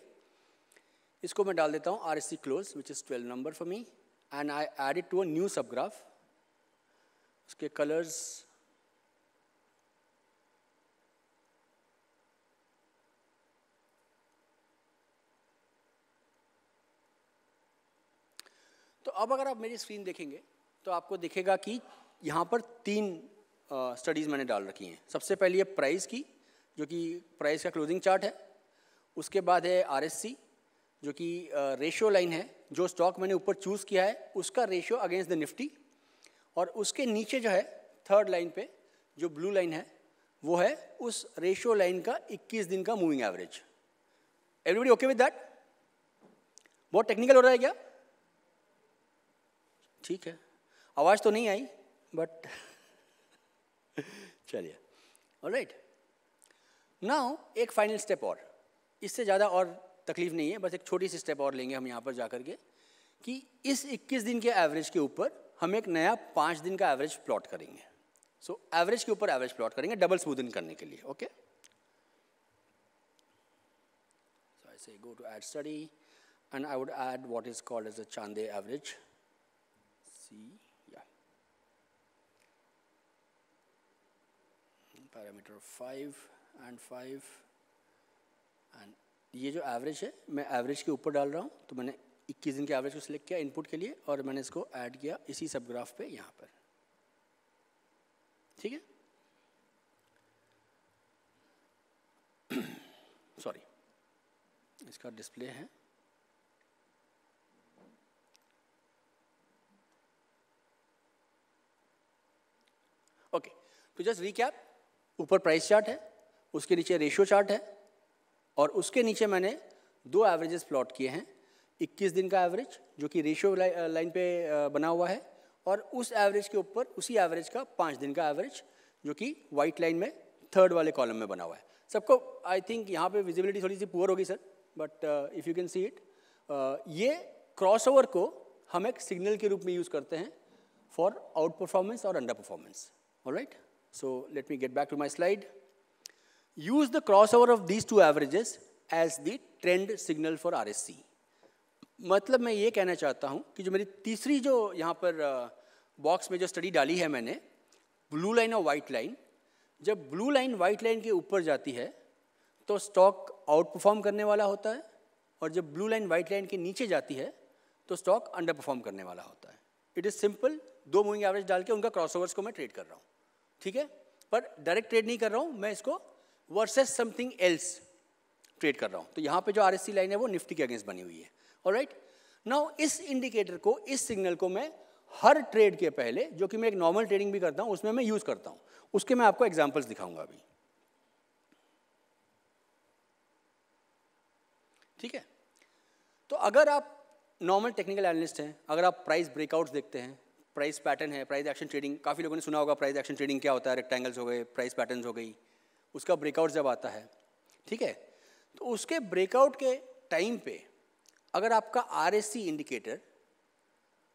इसको मैं डाल देता हूँ R S C close which is twelve number for me and I add it to a new subgraph उसके कलर्स अब अगर आप मेरी स्क्रीन देखेंगे तो आपको दिखेगा कि यहाँ पर तीन स्टडीज़ मैंने डाल रखी हैं सबसे पहली है प्राइस की जो कि प्राइस का क्लोजिंग चार्ट है उसके बाद है आरएससी जो कि रेशियो लाइन है जो स्टॉक मैंने ऊपर चूज़ किया है उसका रेशियो अगेंस्ट द निफ्टी और उसके नीचे जो है थर्ड लाइन पे जो ब्लू लाइन है वो है उस रेशियो लाइन का 21 दिन का moving average everybody okay with that बहुत टेक्निकल हो रहा है क्या ठीक है आवाज़ तो नहीं आई बट चलिए राइट नाउ एक फाइनल स्टेप और इससे ज़्यादा और तकलीफ नहीं है बस एक छोटी सी स्टेप और लेंगे हम यहाँ पर जा के कि इस 21 दिन के एवरेज के ऊपर हम एक नया पाँच दिन का एवरेज प्लॉट करेंगे सो so, एवरेज के ऊपर एवरेज प्लॉट करेंगे डबल स्मूदन करने के लिए okay so I say go to add study and I would add what is called as a Chande average yeah parameter five and five and ये जो average है मैं एवरेज के ऊपर डाल रहा हूँ तो मैंने 21 दिन के एवरेज को सिलेक्ट किया इनपुट के लिए और मैंने इसको ऐड किया इसी सबग्राफ पे यहाँ पर ठीक है सॉरी इसका डिस्प्ले है तो जस्ट रिकैप ऊपर प्राइस चार्ट है उसके नीचे रेशियो चार्ट है और उसके नीचे मैंने दो एवरेजेस प्लॉट किए हैं 21 दिन का एवरेज जो कि रेशियो लाइन पे बना हुआ है और उस एवरेज के ऊपर उसी एवरेज का पाँच दिन का एवरेज जो कि वाइट लाइन में थर्ड वाले कॉलम में बना हुआ है सबको आई थिंक यहाँ पे विजिबिलिटी थोड़ी सी पुअर होगी sir but if you can see it ये क्रॉसओवर को हम एक सिग्नल के रूप में यूज़ करते हैं फॉर आउट परफॉर्मेंस और under performance right So let me get back to my slide. Use the crossover of these two averages as the trend signal for RSC. मतलब मैं ये कहना चाहता हूँ कि जो मेरी तीसरी जो यहाँ पर बॉक्स में जो स्टडी डाली है मैंने ब्लू लाइन और वाइट लाइन जब ब्लू लाइन वाइट लाइन के ऊपर जाती है तो स्टॉक आउट परफॉर्म करने वाला होता है और जब ब्लू लाइन वाइट लाइन के नीचे जाती है तो स्टॉक अंडर परफॉर्म करने वाला होता है इट इज़ सिंपल दो मूविंग एवरेज डाल के उनका क्रॉसओवर्स को मैं ट्रेड कर रहा हूँ ठीक है पर डायरेक्ट ट्रेड नहीं कर रहा हूँ मैं इसको वर्सेस समथिंग एल्स ट्रेड कर रहा हूँ तो यहाँ पे जो आर लाइन है वो निफ्टी के अगेंस्ट बनी हुई है और राइट नाउ इस इंडिकेटर को इस सिग्नल को मैं हर ट्रेड के पहले जो कि मैं एक नॉर्मल ट्रेडिंग भी करता हूँ उसमें मैं यूज़ करता हूँ उसके मैं आपको एग्जाम्पल्स दिखाऊंगा अभी ठीक है तो अगर आप नॉर्मल टेक्निकल एनालिस्ट हैं अगर आप प्राइस ब्रेकआउट्स देखते हैं प्राइस पैटर्न है प्राइस एक्शन ट्रेडिंग काफ़ी लोगों ने सुना होगा प्राइस एक्शन ट्रेडिंग क्या होता है रेक्टेंगल्स हो गए प्राइस पैटर्न हो गई उसका ब्रेकआउट जब आता है ठीक है तो उसके ब्रेकआउट के टाइम पे अगर आपका आर इंडिकेटर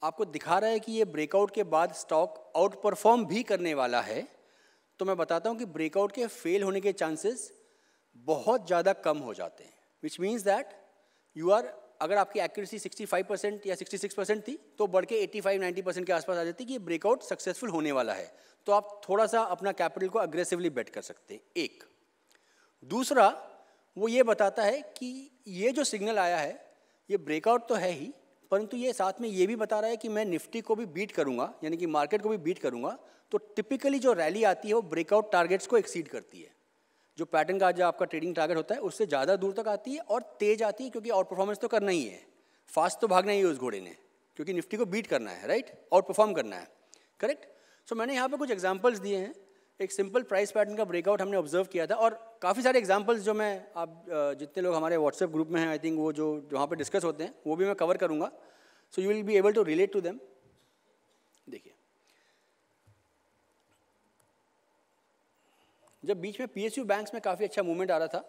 आपको दिखा रहा है कि ये ब्रेकआउट के बाद स्टॉक आउट परफॉर्म भी करने वाला है तो मैं बताता हूँ कि ब्रेकआउट के फेल होने के चांसेस बहुत ज़्यादा कम हो जाते हैं which means that you are अगर आपकी एक्यूरेसी 65 परसेंट या 66 परसेंट थी तो बढ़ के 85-90 परसेंट के आसपास आ जाती कि ये ब्रेकआउट सक्सेसफुल होने वाला है तो आप थोड़ा सा अपना कैपिटल को अग्रेसिवली बेट कर सकते हैं एक दूसरा वो ये बताता है कि ये जो सिग्नल आया है ये ब्रेकआउट तो है ही परंतु ये साथ में ये भी बता रहा है कि मैं निफ्टी को भी बीट करूंगा यानी कि मार्केट को भी बीट करूंगा तो टिपिकली जो रैली आती है वो ब्रेकआउट टारगेट्स को एक्सीड करती है जो पैटर्न का जो आपका ट्रेडिंग टारगेट होता है उससे ज़्यादा दूर तक आती है और तेज आती है क्योंकि आउट परफॉर्मेंस तो करना ही है फास्ट तो भागना ही है उस घोड़े ने क्योंकि निफ्टी को बीट करना है राइट आउट परफॉर्म करना है करेक्ट सो so, मैंने यहाँ पर कुछ एग्जाम्पल्स दिए हैं एक सिंपल प्राइस पैटर्न का ब्रेकआउट हमने ऑब्जर्व किया था और काफ़ी सारे एग्जाम्पल्स जो मैं आप जितने लोग हमारे व्हाट्सएप ग्रुप में हैं आई थिंक वो जो वहाँ पर डिस्कस होते हैं वो भी मैं कवर करूँगा so you will be able to relate to them जब बीच में पीएसयू बैंक्स में काफ़ी अच्छा मूवमेंट आ रहा था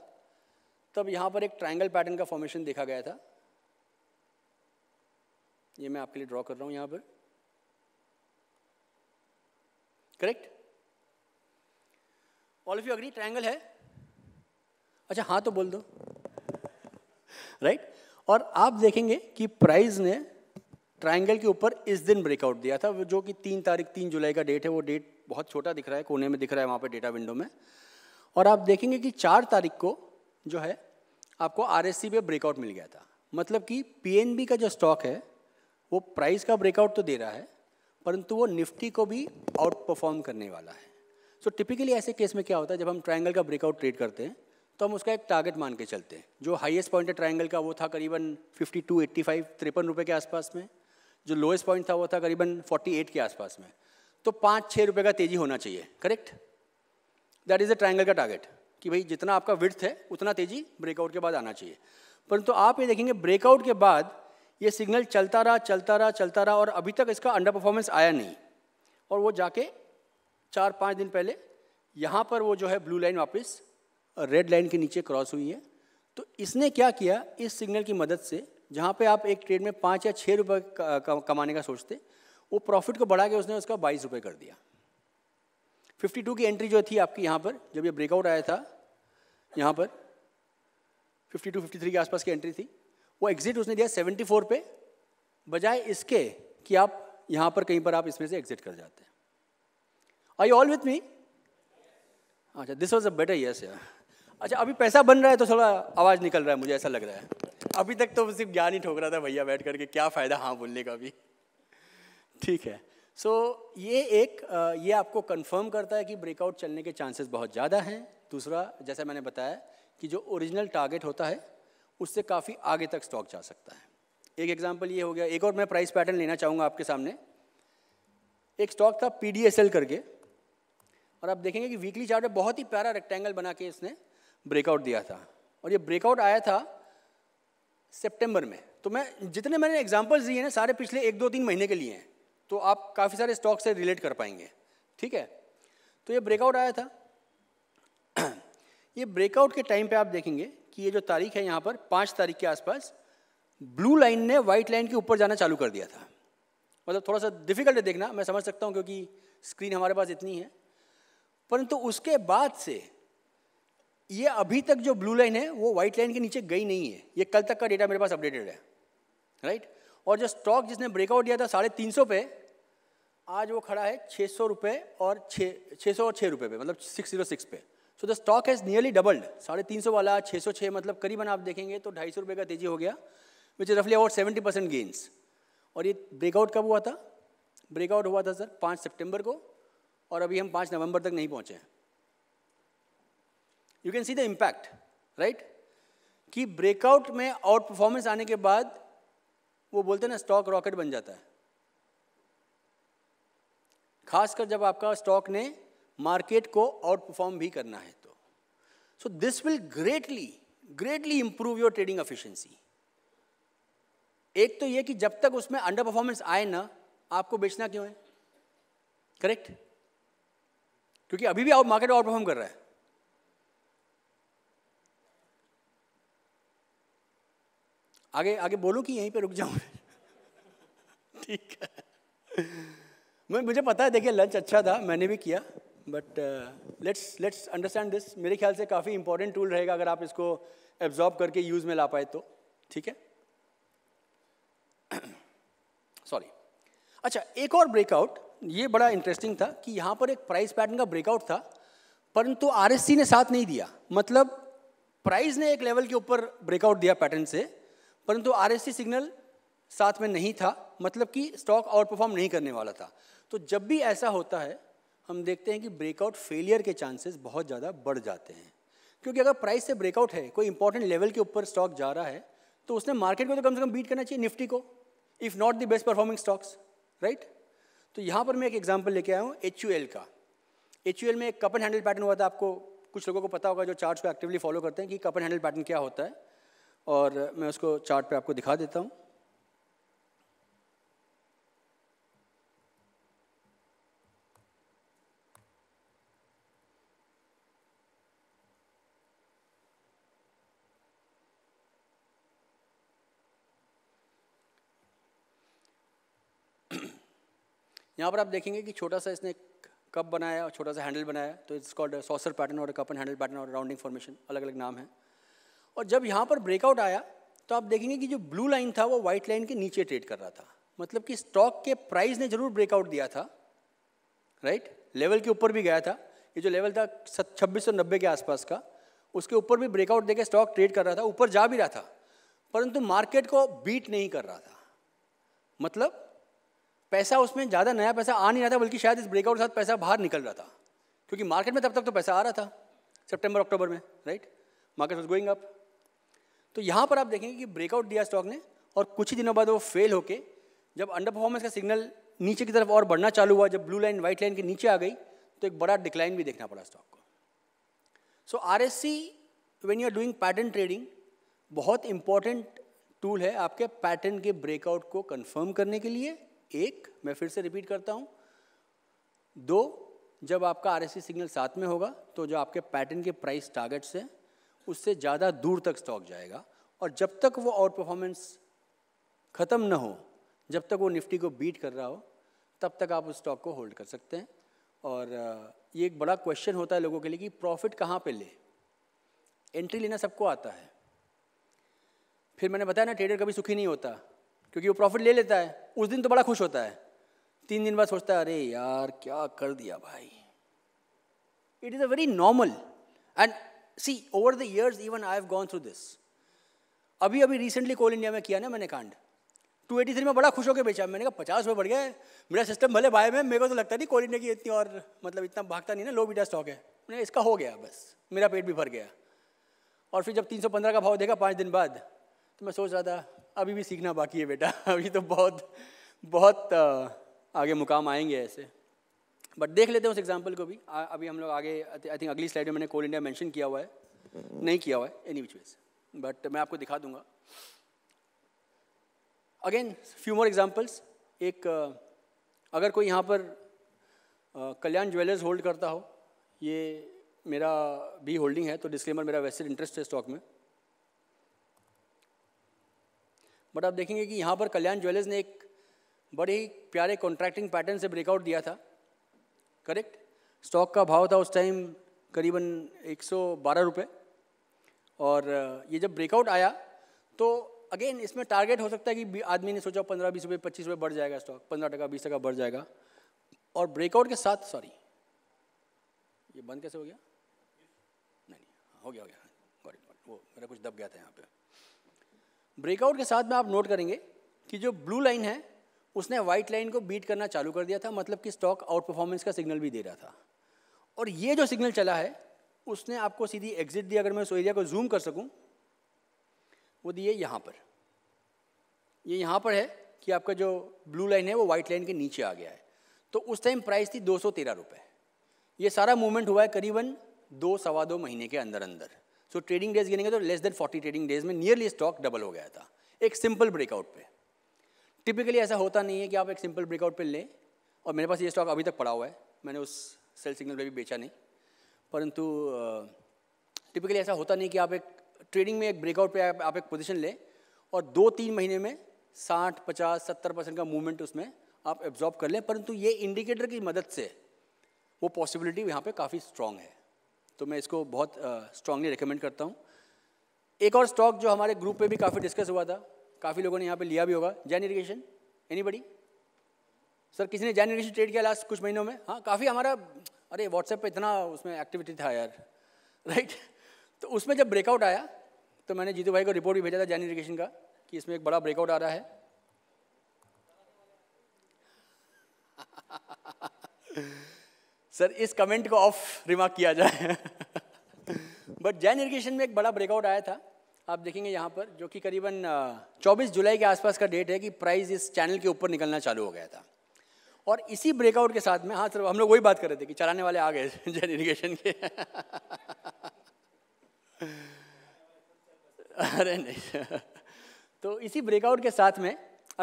तब यहाँ पर एक ट्रायंगल पैटर्न का फॉर्मेशन देखा गया था ये मैं आपके लिए ड्रॉ कर रहा हूँ यहाँ पर correct all of you agree triangle है अच्छा हाँ तो बोल दो राइट right? और आप देखेंगे कि प्राइस ने ट्रायंगल के ऊपर इस दिन ब्रेकआउट दिया था जो कि तीन तारीख तीन जुलाई का डेट है वो डेट बहुत छोटा दिख रहा है कोने में दिख रहा है वहाँ पर डेटा विंडो में और आप देखेंगे कि चार तारीख को जो है आपको आर एस सी ब्रेकआउट मिल गया था मतलब कि पी का जो स्टॉक है वो प्राइस का ब्रेकआउट तो दे रहा है परंतु वो निफ्टी को भी आउट परफॉर्म करने वाला है सो so, टिपिकली ऐसे केस में क्या होता है जब हम ट्रायंगल का ब्रेकआउट ट्रेड करते हैं तो हम उसका एक टारगेट मान के चलते हैं जो हाईएस्ट पॉइंट है ट्रायंगल का वो था करीबन 52, 85, तिरपन रुपये के आसपास में जो लोएस्ट पॉइंट था वो था करीबन 48 के आसपास में तो पाँच छः रुपये का तेजी होना चाहिए correct that is the triangle का टारगेट कि भाई जितना आपका विर्थ है उतना तेजी ब्रेकआउट के बाद आना चाहिए परंतु आप ये देखेंगे ब्रेकआउट के बाद ये सिग्नल चलता रहा चलता रहा चलता रहा और अभी तक इसका अंडर परफॉर्मेंस आया नहीं और वो जाके चार पाँच दिन पहले यहाँ पर वो जो है ब्लू लाइन वापस रेड लाइन के नीचे क्रॉस हुई है तो इसने क्या किया इस सिग्नल की मदद से जहाँ पे आप एक ट्रेड में पाँच या छः रुपये कमाने का सोचते वो प्रॉफिट को बढ़ा के उसने उसका बाईस रुपये कर दिया 52 की एंट्री जो थी आपकी यहाँ पर जब ये ब्रेकआउट आया था यहाँ पर 52 53 के आसपास की एंट्री थी वो एग्जिट उसने दिया 74 पे बजाय इसके कि आप यहाँ पर कहीं पर आप इसमें से एग्जिट कर जाते हैं आई ऑल विथ मी अच्छा this was a better yes यार अच्छा अभी पैसा बन रहा है तो थोड़ा आवाज़ निकल रहा है मुझे ऐसा लग रहा है अभी तक तो सिर्फ ज्ञान ही ठोक रहा था भैया बैठ करके क्या फ़ायदा हाँ बोलने का भी ठीक है सो so, ये एक ये आपको कंफर्म करता है कि ब्रेकआउट चलने के चांसेस बहुत ज़्यादा हैं दूसरा जैसा मैंने बताया कि जो ओरिजिनल टारगेट होता है उससे काफ़ी आगे तक स्टॉक जा सकता है एक एग्जांपल ये हो गया एक और मैं प्राइस पैटर्न लेना चाहूँगा आपके सामने एक स्टॉक था पी करके और आप देखेंगे कि वीकली चार्ट में बहुत ही प्यारा रेक्टेंगल बना के इसने ब्रेकआउट दिया था और ये ब्रेकआउट आया था सितंबर में तो मैं जितने मैंने एग्जांपल्स दिए हैं सारे पिछले एक दो तीन महीने के लिए हैं तो आप काफ़ी सारे स्टॉक से रिलेट कर पाएंगे ठीक है तो ये ब्रेकआउट आया था ये ब्रेकआउट के टाइम पे आप देखेंगे कि ये जो तारीख है यहाँ पर पाँच तारीख के आसपास ब्लू लाइन ने वाइट लाइन के ऊपर जाना चालू कर दिया था मतलब थोड़ा सा डिफिकल्ट है देखना मैं समझ सकता हूँ क्योंकि स्क्रीन हमारे पास इतनी है परंतु उसके बाद से ये अभी तक जो ब्लू लाइन है वो वाइट लाइन के नीचे गई नहीं है ये कल तक का डेटा मेरे पास अपडेटेड है राइट right? और जो स्टॉक जिसने ब्रेकआउट दिया था साढ़े तीन सौ पे आज वो खड़ा है छः सौ रुपये और छः छः सौ और छः रुपये पे मतलब सिक्स जीरो सिक्स पे so the stock has nearly doubled साढ़े तीन सौ वाला छः सौ छः मतलब करीबन आप देखेंगे तो ढाई सौ रुपये का तेजी हो गया विच इज रफली अबाउट सेवेंटी परसेंट गेंस और ये ब्रेकआउट कब हुआ था ब्रेकआउट हुआ था सर पाँच सेप्टेम्बर को और अभी हम पाँच नवंबर तक नहीं पहुँचे हैं you can see the impact right कि ब्रेकआउट में आउट परफॉर्मेंस आने के बाद वो बोलते हैं ना स्टॉक रॉकेट बन जाता है खासकर जब आपका स्टॉक ने मार्केट को आउट परफॉर्म भी करना है तो so this will greatly greatly improve your trading efficiency एक तो ये कि जब तक उसमें अंडर परफॉर्मेंस आए ना आपको बेचना क्यों है करेक्ट क्योंकि अभी भी आप मार्केट आउट परफॉर्म कर रहा है आगे आगे बोलूँ कि यहीं पे रुक जाऊँ ठीक है मुझे पता है देखिए लंच अच्छा था मैंने भी किया but let's let's understand this मेरे ख्याल से काफ़ी इंपॉर्टेंट टूल रहेगा अगर आप इसको एब्जॉर्ब करके यूज़ में ला पाए तो ठीक है सॉरी अच्छा एक और ब्रेकआउट ये बड़ा इंटरेस्टिंग था कि यहाँ पर एक प्राइस पैटर्न का ब्रेकआउट था परंतु आर ने साथ नहीं दिया मतलब प्राइस ने एक लेवल के ऊपर ब्रेकआउट दिया पैटर्न से परंतु आर सिग्नल साथ में नहीं था मतलब कि स्टॉक आउट परफॉर्म नहीं करने वाला था तो जब भी ऐसा होता है हम देखते हैं कि ब्रेकआउट फेलियर के चांसेस बहुत ज़्यादा बढ़ जाते हैं क्योंकि अगर प्राइस से ब्रेकआउट है कोई इंपॉर्टेंट लेवल के ऊपर स्टॉक जा रहा है तो उसने मार्केट को तो कम से कम बीट करना चाहिए निफ्टी को if not the best performing stocks right तो यहाँ पर मैं एक एग्जाम्पल लेके आया हूँ एच का एच में एक कपन हैंडल पैटर्न हुआ था आपको कुछ लोगों को पता होगा जो चार्ट को एक्टिवली फॉलो करते हैं कि कपन हैंडल पैटर्न क्या होता है और मैं उसको चार्ट पे आपको दिखा देता हूँ यहाँ पर आप देखेंगे कि छोटा सा इसने कप बनाया और छोटा सा हैंडल बनाया तो इट्स कॉल्ड सॉसर पैटर्न और कप एंड हैंडल पैटर्न और राउंडिंग फॉर्मेशन अलग अलग नाम है और जब यहाँ पर ब्रेकआउट आया तो आप देखेंगे कि जो ब्लू लाइन था वो वाइट लाइन के नीचे ट्रेड कर रहा था मतलब कि स्टॉक के प्राइस ने जरूर ब्रेकआउट दिया था राइट लेवल के ऊपर भी गया था ये जो लेवल था छब्बीस सौ नब्बे के आसपास का उसके ऊपर भी ब्रेकआउट देकर स्टॉक ट्रेड कर रहा था ऊपर जा भी रहा था परंतु मार्केट को बीट नहीं कर रहा था मतलब पैसा उसमें ज़्यादा नया पैसा आ नहीं रहा था बल्कि शायद इस ब्रेकआउट के साथ पैसा बाहर निकल रहा था क्योंकि मार्केट में तब तक तो पैसा आ रहा था सेप्टेम्बर अक्टूबर में right market was going up तो यहाँ पर आप देखेंगे कि ब्रेकआउट दिया स्टॉक ने और कुछ ही दिनों बाद वो फेल होके जब अंडर परफॉर्मेंस का सिग्नल नीचे की तरफ और बढ़ना चालू हुआ जब ब्लू लाइन व्हाइट लाइन के नीचे आ गई तो एक बड़ा डिक्लाइन भी देखना पड़ा स्टॉक को so R S C when you are doing pattern trading बहुत इंपॉर्टेंट टूल है आपके पैटर्न के ब्रेकआउट को कन्फर्म करने के लिए एक मैं फिर से रिपीट करता हूँ दो जब आपका आर सिग्नल साथ में होगा तो जो आपके पैटर्न के प्राइस टारगेट्स हैं उससे ज़्यादा दूर तक स्टॉक जाएगा और जब तक वो आउट परफॉर्मेंस ख़त्म ना हो जब तक वो निफ्टी को बीट कर रहा हो तब तक आप उस स्टॉक को होल्ड कर सकते हैं और ये एक बड़ा क्वेश्चन होता है लोगों के लिए कि प्रॉफिट कहाँ पे ले एंट्री लेना सबको आता है फिर मैंने बताया ना ट्रेडर कभी सुखी नहीं होता क्योंकि वो प्रॉफिट ले लेता है उस दिन तो बड़ा खुश होता है तीन दिन बाद सोचता है अरे यार क्या कर दिया भाई it is a very normal and see over the years even I have gone through this अभी अभी रिसेंटली कोल इंडिया में किया ना मैंने कांड 283 में बड़ा खुश होकर बेचा मैंने कहा पचास रुपये बढ़ गया मेरा सिस्टम भले बाय में मेरे को तो लगता नहीं कोल इंडिया की इतनी और मतलब इतना भागता नहीं ना लो बीटा स्टॉक है मैंने इसका हो गया बस मेरा पेट भी भर गया और फिर जब 315 का भाव देखा पाँच दिन बाद तो मैं सोच रहा था अभी भी सीखना बाकी है बेटा अभी तो बहुत बहुत आगे मुकाम आएंगे ऐसे बट देख लेते हैं उस एग्जाम्पल को भी आ, अभी हम लोग आगे आई थिंक अगली स्लाइड में मैंने कोल इंडिया मैंशन किया हुआ है नहीं किया हुआ है एनी विच वेज बट मैं आपको दिखा दूंगा अगेन फ्यू मोर एग्जाम्पल्स एक अगर कोई यहाँ पर कल्याण ज्वेलर्स होल्ड करता हो ये मेरा भी होल्डिंग है तो डिस्क्लेमर मेरा वैसे इंटरेस्ट है स्टॉक में बट आप देखेंगे कि यहाँ पर कल्याण ज्वेलर्स ने एक बड़े ही प्यारे कॉन्ट्रैक्टिंग पैटर्न से ब्रेकआउट दिया था करेक्ट स्टॉक का भाव था उस टाइम करीबन 112 रुपए और ये जब ब्रेकआउट आया तो अगेन इसमें टारगेट हो सकता है कि आदमी ने सोचा पंद्रह बीस रुपये पच्चीस रुपये बढ़ जाएगा स्टॉक पंद्रह टका बीस टका बढ़ जाएगा और ब्रेकआउट के साथ सॉरी ये बंद कैसे हो गया नहीं नहीं हो गया हो गया गॉट वो मेरा कुछ दब गया था यहाँ पे ब्रेकआउट के साथ में आप नोट करेंगे कि जो ब्लू लाइन है उसने वाइट लाइन को बीट करना चालू कर दिया था मतलब कि स्टॉक आउट परफॉर्मेंस का सिग्नल भी दे रहा था और ये जो सिग्नल चला है उसने आपको सीधी एग्जिट दिया अगर मैं उस एरिया को जूम कर सकूँ वो दिए यहाँ पर ये यह यहाँ पर है कि आपका जो ब्लू लाइन है वो वाइट लाइन के नीचे आ गया है तो उस टाइम प्राइस थी दो सौ तेरह रुपये ये सारा मूवमेंट हुआ है करीबन दो सवा दो महीने के अंदर अंदर सो ट्रेडिंग डेज गिनेंगे तो less than forty trading days में नियरली स्टॉक डबल हो गया था एक सिंपल ब्रेकआउट पे टिपिकली ऐसा होता नहीं है कि आप एक सिंपल ब्रेकआउट पिल लें और मेरे पास ये स्टॉक अभी तक पड़ा हुआ है मैंने उस सेल सिग्नल पे भी बेचा नहीं परंतु टिपिकली ऐसा होता नहीं कि आप एक ट्रेडिंग में एक ब्रेकआउट पे आप एक पोजीशन लें और दो तीन महीने में साठ पचास सत्तर परसेंट का मूवमेंट उसमें आप एब्जॉर्ब कर लें परंतु ये इंडिकेटर की मदद से वो पॉसिबिलिटी यहाँ पे काफ़ी स्ट्रांग है तो मैं इसको बहुत स्ट्रांगली रिकमेंड करता हूँ एक और स्टॉक जो हमारे ग्रुप पे भी काफ़ी डिस्कस हुआ था काफ़ी लोगों ने यहाँ पे लिया भी होगा जैन इरीगेशन बड़ी सर किसी ने जैन इरीगेशन ट्रेड किया लास्ट कुछ महीनों में हाँ काफ़ी हमारा अरे व्हाट्सएप पे इतना उसमें एक्टिविटी था यार राइट तो उसमें जब ब्रेकआउट आया तो मैंने जीतू भाई को रिपोर्ट भी भेजा था जैन इरीगेशन का कि इसमें एक बड़ा ब्रेकआउट आ रहा है सर इस कमेंट को ऑफ रिमार्क किया जाए बट जैन इरीगेशन में एक बड़ा ब्रेकआउट आया था आप देखेंगे यहाँ पर जो कि करीबन 24 जुलाई के आसपास का डेट है कि प्राइस इस चैनल के ऊपर निकलना चालू हो गया था और इसी ब्रेकआउट के साथ में हाँ सर हम लोग वही बात कर रहे थे कि चलाने वाले आ गए जन इरीगेशन के अरे नहीं तो इसी ब्रेकआउट के साथ में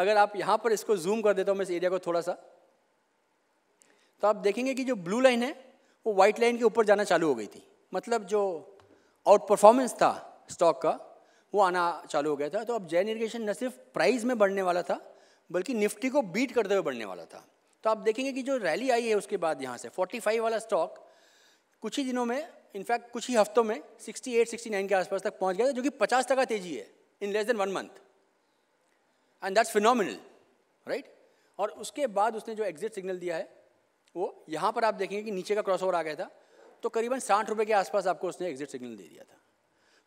अगर आप यहाँ पर इसको जूम कर देता हूँ मैं इस एरिया को थोड़ा सा तो आप देखेंगे कि जो ब्लू लाइन है वो व्हाइट लाइन के ऊपर जाना चालू हो गई थी मतलब जो आउट परफॉर्मेंस था स्टॉक का वो आना चालू हो गया था तो अब जैन इरीगेशन न सिर्फ प्राइस में बढ़ने वाला था बल्कि निफ्टी को बीट करते हुए बढ़ने वाला था तो आप देखेंगे कि जो रैली आई है उसके बाद यहाँ से 45 वाला स्टॉक कुछ ही दिनों में इनफैक्ट कुछ ही हफ्तों में 68, 69 के आसपास तक पहुँच गया था जो कि पचास टका तेजी है in less than one month and that's phenomenal right और उसके बाद उसने जो एग्जिट सिग्नल दिया है वो यहाँ पर आप देखेंगे कि नीचे का क्रॉस ओवर आ गया था तो करीबन साठ रुपये के आसपास आपको उसने एग्जिट सिग्नल दे दिया था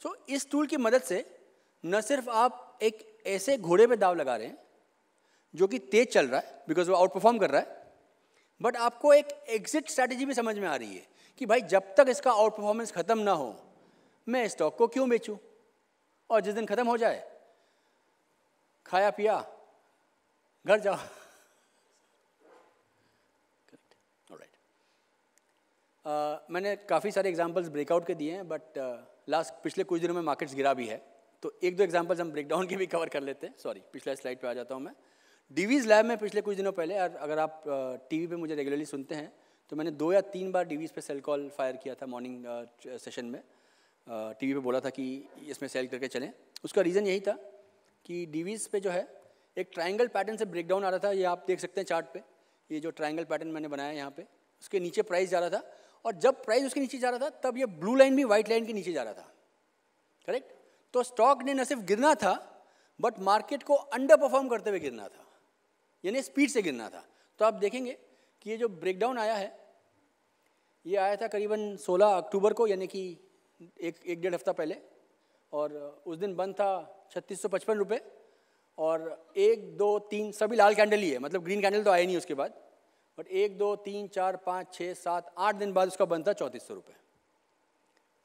सो so, इस टूल की मदद से न सिर्फ आप एक ऐसे घोड़े पे दाव लगा रहे हैं जो कि तेज चल रहा है बिकॉज वो आउट परफॉर्म कर रहा है बट आपको एक एग्जिट स्ट्रैटेजी भी समझ में आ रही है कि भाई जब तक इसका आउट परफॉर्मेंस ख़त्म ना हो मैं स्टॉक को क्यों बेचूं और जिस दिन ख़त्म हो जाए खाया पिया घर जाओ राइट uh, मैंने काफ़ी सारे एग्जांपल्स ब्रेकआउट के दिए हैं बट uh, लास्ट पिछले कुछ दिनों में मार्केट्स गिरा भी है तो एक दो एग्जाम्पल्स हम ब्रेकडाउन के भी कवर कर लेते हैं सॉरी पिछला स्लाइड पे आ जाता हूँ मैं डीवीज लैब में पिछले कुछ दिनों पहले अगर आप टीवी पे मुझे रेगुलरली सुनते हैं तो मैंने दो या तीन बार डीवीज पे सेल कॉल फायर किया था मॉर्निंग सेशन में टीवी पे बोला था कि इसमें सेल करके चलें उसका रीज़न यही था कि डीवीज पे जो है एक ट्राइंगल पैटर्न से ब्रेकडाउन आ रहा था ये आप देख सकते हैं चार्ट पे ये जो ट्राइंगल पैटर्न मैंने बनाया यहाँ पे उसके नीचे प्राइस जा रहा था और जब प्राइस उसके नीचे जा रहा था तब ये ब्लू लाइन भी वाइट लाइन के नीचे जा रहा था करेक्ट तो स्टॉक ने न सिर्फ गिरना था बट मार्केट को अंडर परफॉर्म करते हुए गिरना था यानी स्पीड से गिरना था तो आप देखेंगे कि ये जो ब्रेकडाउन आया है ये आया था करीबन 16 अक्टूबर को यानी कि एक एक डेढ़ हफ्ता पहले और उस दिन बंद था छत्तीस सौ पचपन रुपये और एक दो तीन सभी लाल कैंडल ही है मतलब ग्रीन कैंडल तो आया नहीं उसके बाद बट एक दो तीन चार पाँच छः सात आठ दिन बाद उसका बनता चौंतीस सौ रुपये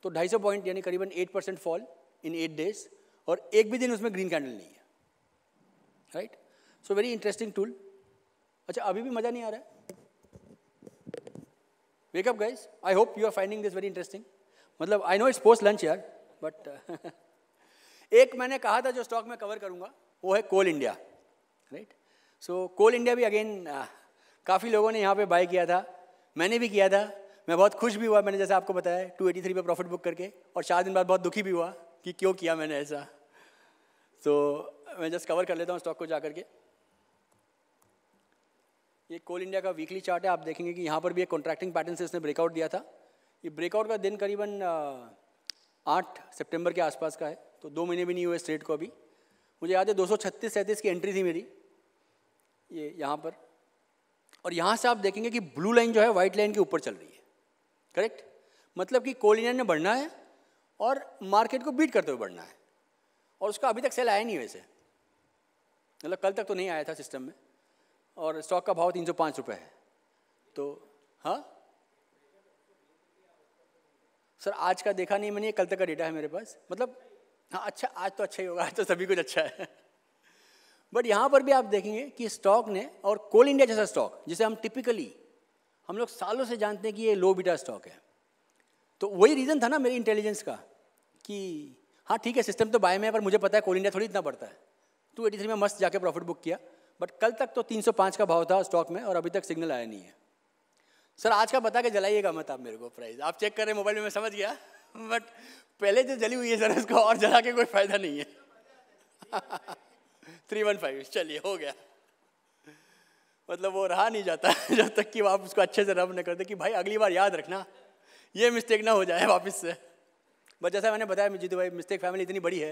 तो ढाई सौ पॉइंट यानी करीबन eight percent fall in eight days और एक भी दिन उसमें ग्रीन कैंडल नहीं है right so very interesting tool अच्छा अभी भी मज़ा नहीं आ रहा है wake up guys I hope you are finding this very interesting मतलब I know it's post lunch यार बट एक मैंने कहा था जो स्टॉक में कवर करूंगा वो है कोल इंडिया राइट सो कोल इंडिया भी अगेन काफ़ी लोगों ने यहाँ पे बाय किया था मैंने भी किया था मैं बहुत खुश भी हुआ मैंने जैसे आपको बताया टू एटी थ्री पर प्रॉफिट बुक करके और चार दिन बाद बहुत दुखी भी हुआ कि क्यों किया मैंने ऐसा तो मैं जस्ट कवर कर लेता हूँ स्टॉक को जा करके ये कोल इंडिया का वीकली चार्ट है आप देखेंगे कि यहाँ पर भी एक कॉन्ट्रैक्टिंग पैटर्न से इसने ब्रेकआउट दिया था ये ब्रेकआउट का दिन करीबन आठ सितंबर के आसपास का है तो दो महीने भी नहीं हुए इस को अभी मुझे याद है दो सौ छत्तीस सैंतीस की एंट्री थी मेरी ये यहाँ पर और यहाँ से आप देखेंगे कि ब्लू लाइन जो है वाइट लाइन के ऊपर चल रही है करेक्ट मतलब कि कोल इंडियन ने बढ़ना है और मार्केट को बीट करते हुए बढ़ना है और उसका अभी तक सेल आया नहीं वैसे मतलब कल तक तो नहीं आया था सिस्टम में और स्टॉक का भाव तीन सौ पाँच रुपये है तो हाँ सर आज का देखा नहीं मैंने कल तक का डेटा है मेरे पास मतलब हाँ अच्छा आज तो अच्छा ही होगा आज तो सभी कुछ अच्छा है बट यहाँ पर भी आप देखेंगे कि स्टॉक ने और कोल इंडिया जैसा स्टॉक जिसे हम टिपिकली हम लोग सालों से जानते हैं कि ये लो बीटा स्टॉक है तो वही रीज़न था ना मेरी इंटेलिजेंस का कि हाँ ठीक है सिस्टम तो बाय में है पर मुझे पता है कोल इंडिया थोड़ी इतना बढ़ता है टू एटी थ्री में मस्त जाके प्रॉफिट बुक किया बट कल तक तो 305 का भाव था स्टॉक में और अभी तक सिग्नल आया नहीं है सर आज का बता के जलाइएगा मत आप मेरे को प्राइस आप चेक कर रहे मोबाइल में मैं समझ गया बट पहले जो जली हुई है सर उसको और जला के कोई फ़ायदा नहीं है थ्री वन फाइव चलिए हो गया मतलब वो रहा नहीं जाता जब तक कि आप उसको अच्छे से रब न कर दे कि भाई अगली बार याद रखना ये मिस्टेक ना हो जाए वापस से बट जैसा मैंने बताया जीतू भाई मिस्टेक फैमिली इतनी बड़ी है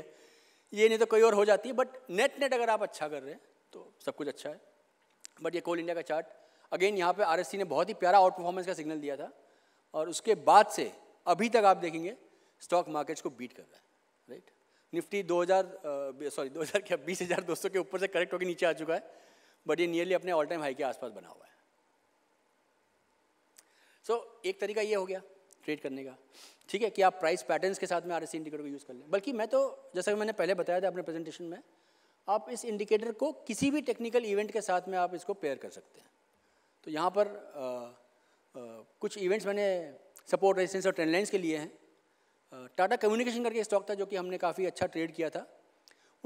ये नहीं तो कोई और हो जाती है बट नेट नेट अगर आप अच्छा कर रहे हैं तो सब कुछ अच्छा है बट ये कोल इंडिया का चार्ट अगेन यहाँ पे आर ने बहुत ही प्यारा आउट परफॉर्मेंस का सिग्नल दिया था और उसके बाद से अभी तक आप देखेंगे स्टॉक मार्केट्स को बीट कर रहा है राइट निफ्टी 2000 सॉरी 2000 क्या बीस हज़ार दो के ऊपर से करेक्ट होकर नीचे आ चुका है बट ये नियरली अपने ऑल टाइम हाई के आसपास बना हुआ है सो so, एक तरीका ये हो गया ट्रेड करने का ठीक है कि आप प्राइस पैटर्न्स के साथ में आर एस इंडिकेटर को यूज़ कर लें बल्कि मैं तो जैसा कि मैंने पहले बताया था अपने प्रेजेंटेशन में आप इस इंडिकेटर को किसी भी टेक्निकल इवेंट के साथ में आप इसको पेयर कर सकते हैं तो यहाँ पर आ, आ, कुछ इवेंट्स मैंने सपोर्ट रेजिस्टेंस और ट्रेंड लाइन्स के लिए हैं टाटा कम्युनिकेशन करके स्टॉक था जो कि हमने काफ़ी अच्छा ट्रेड किया था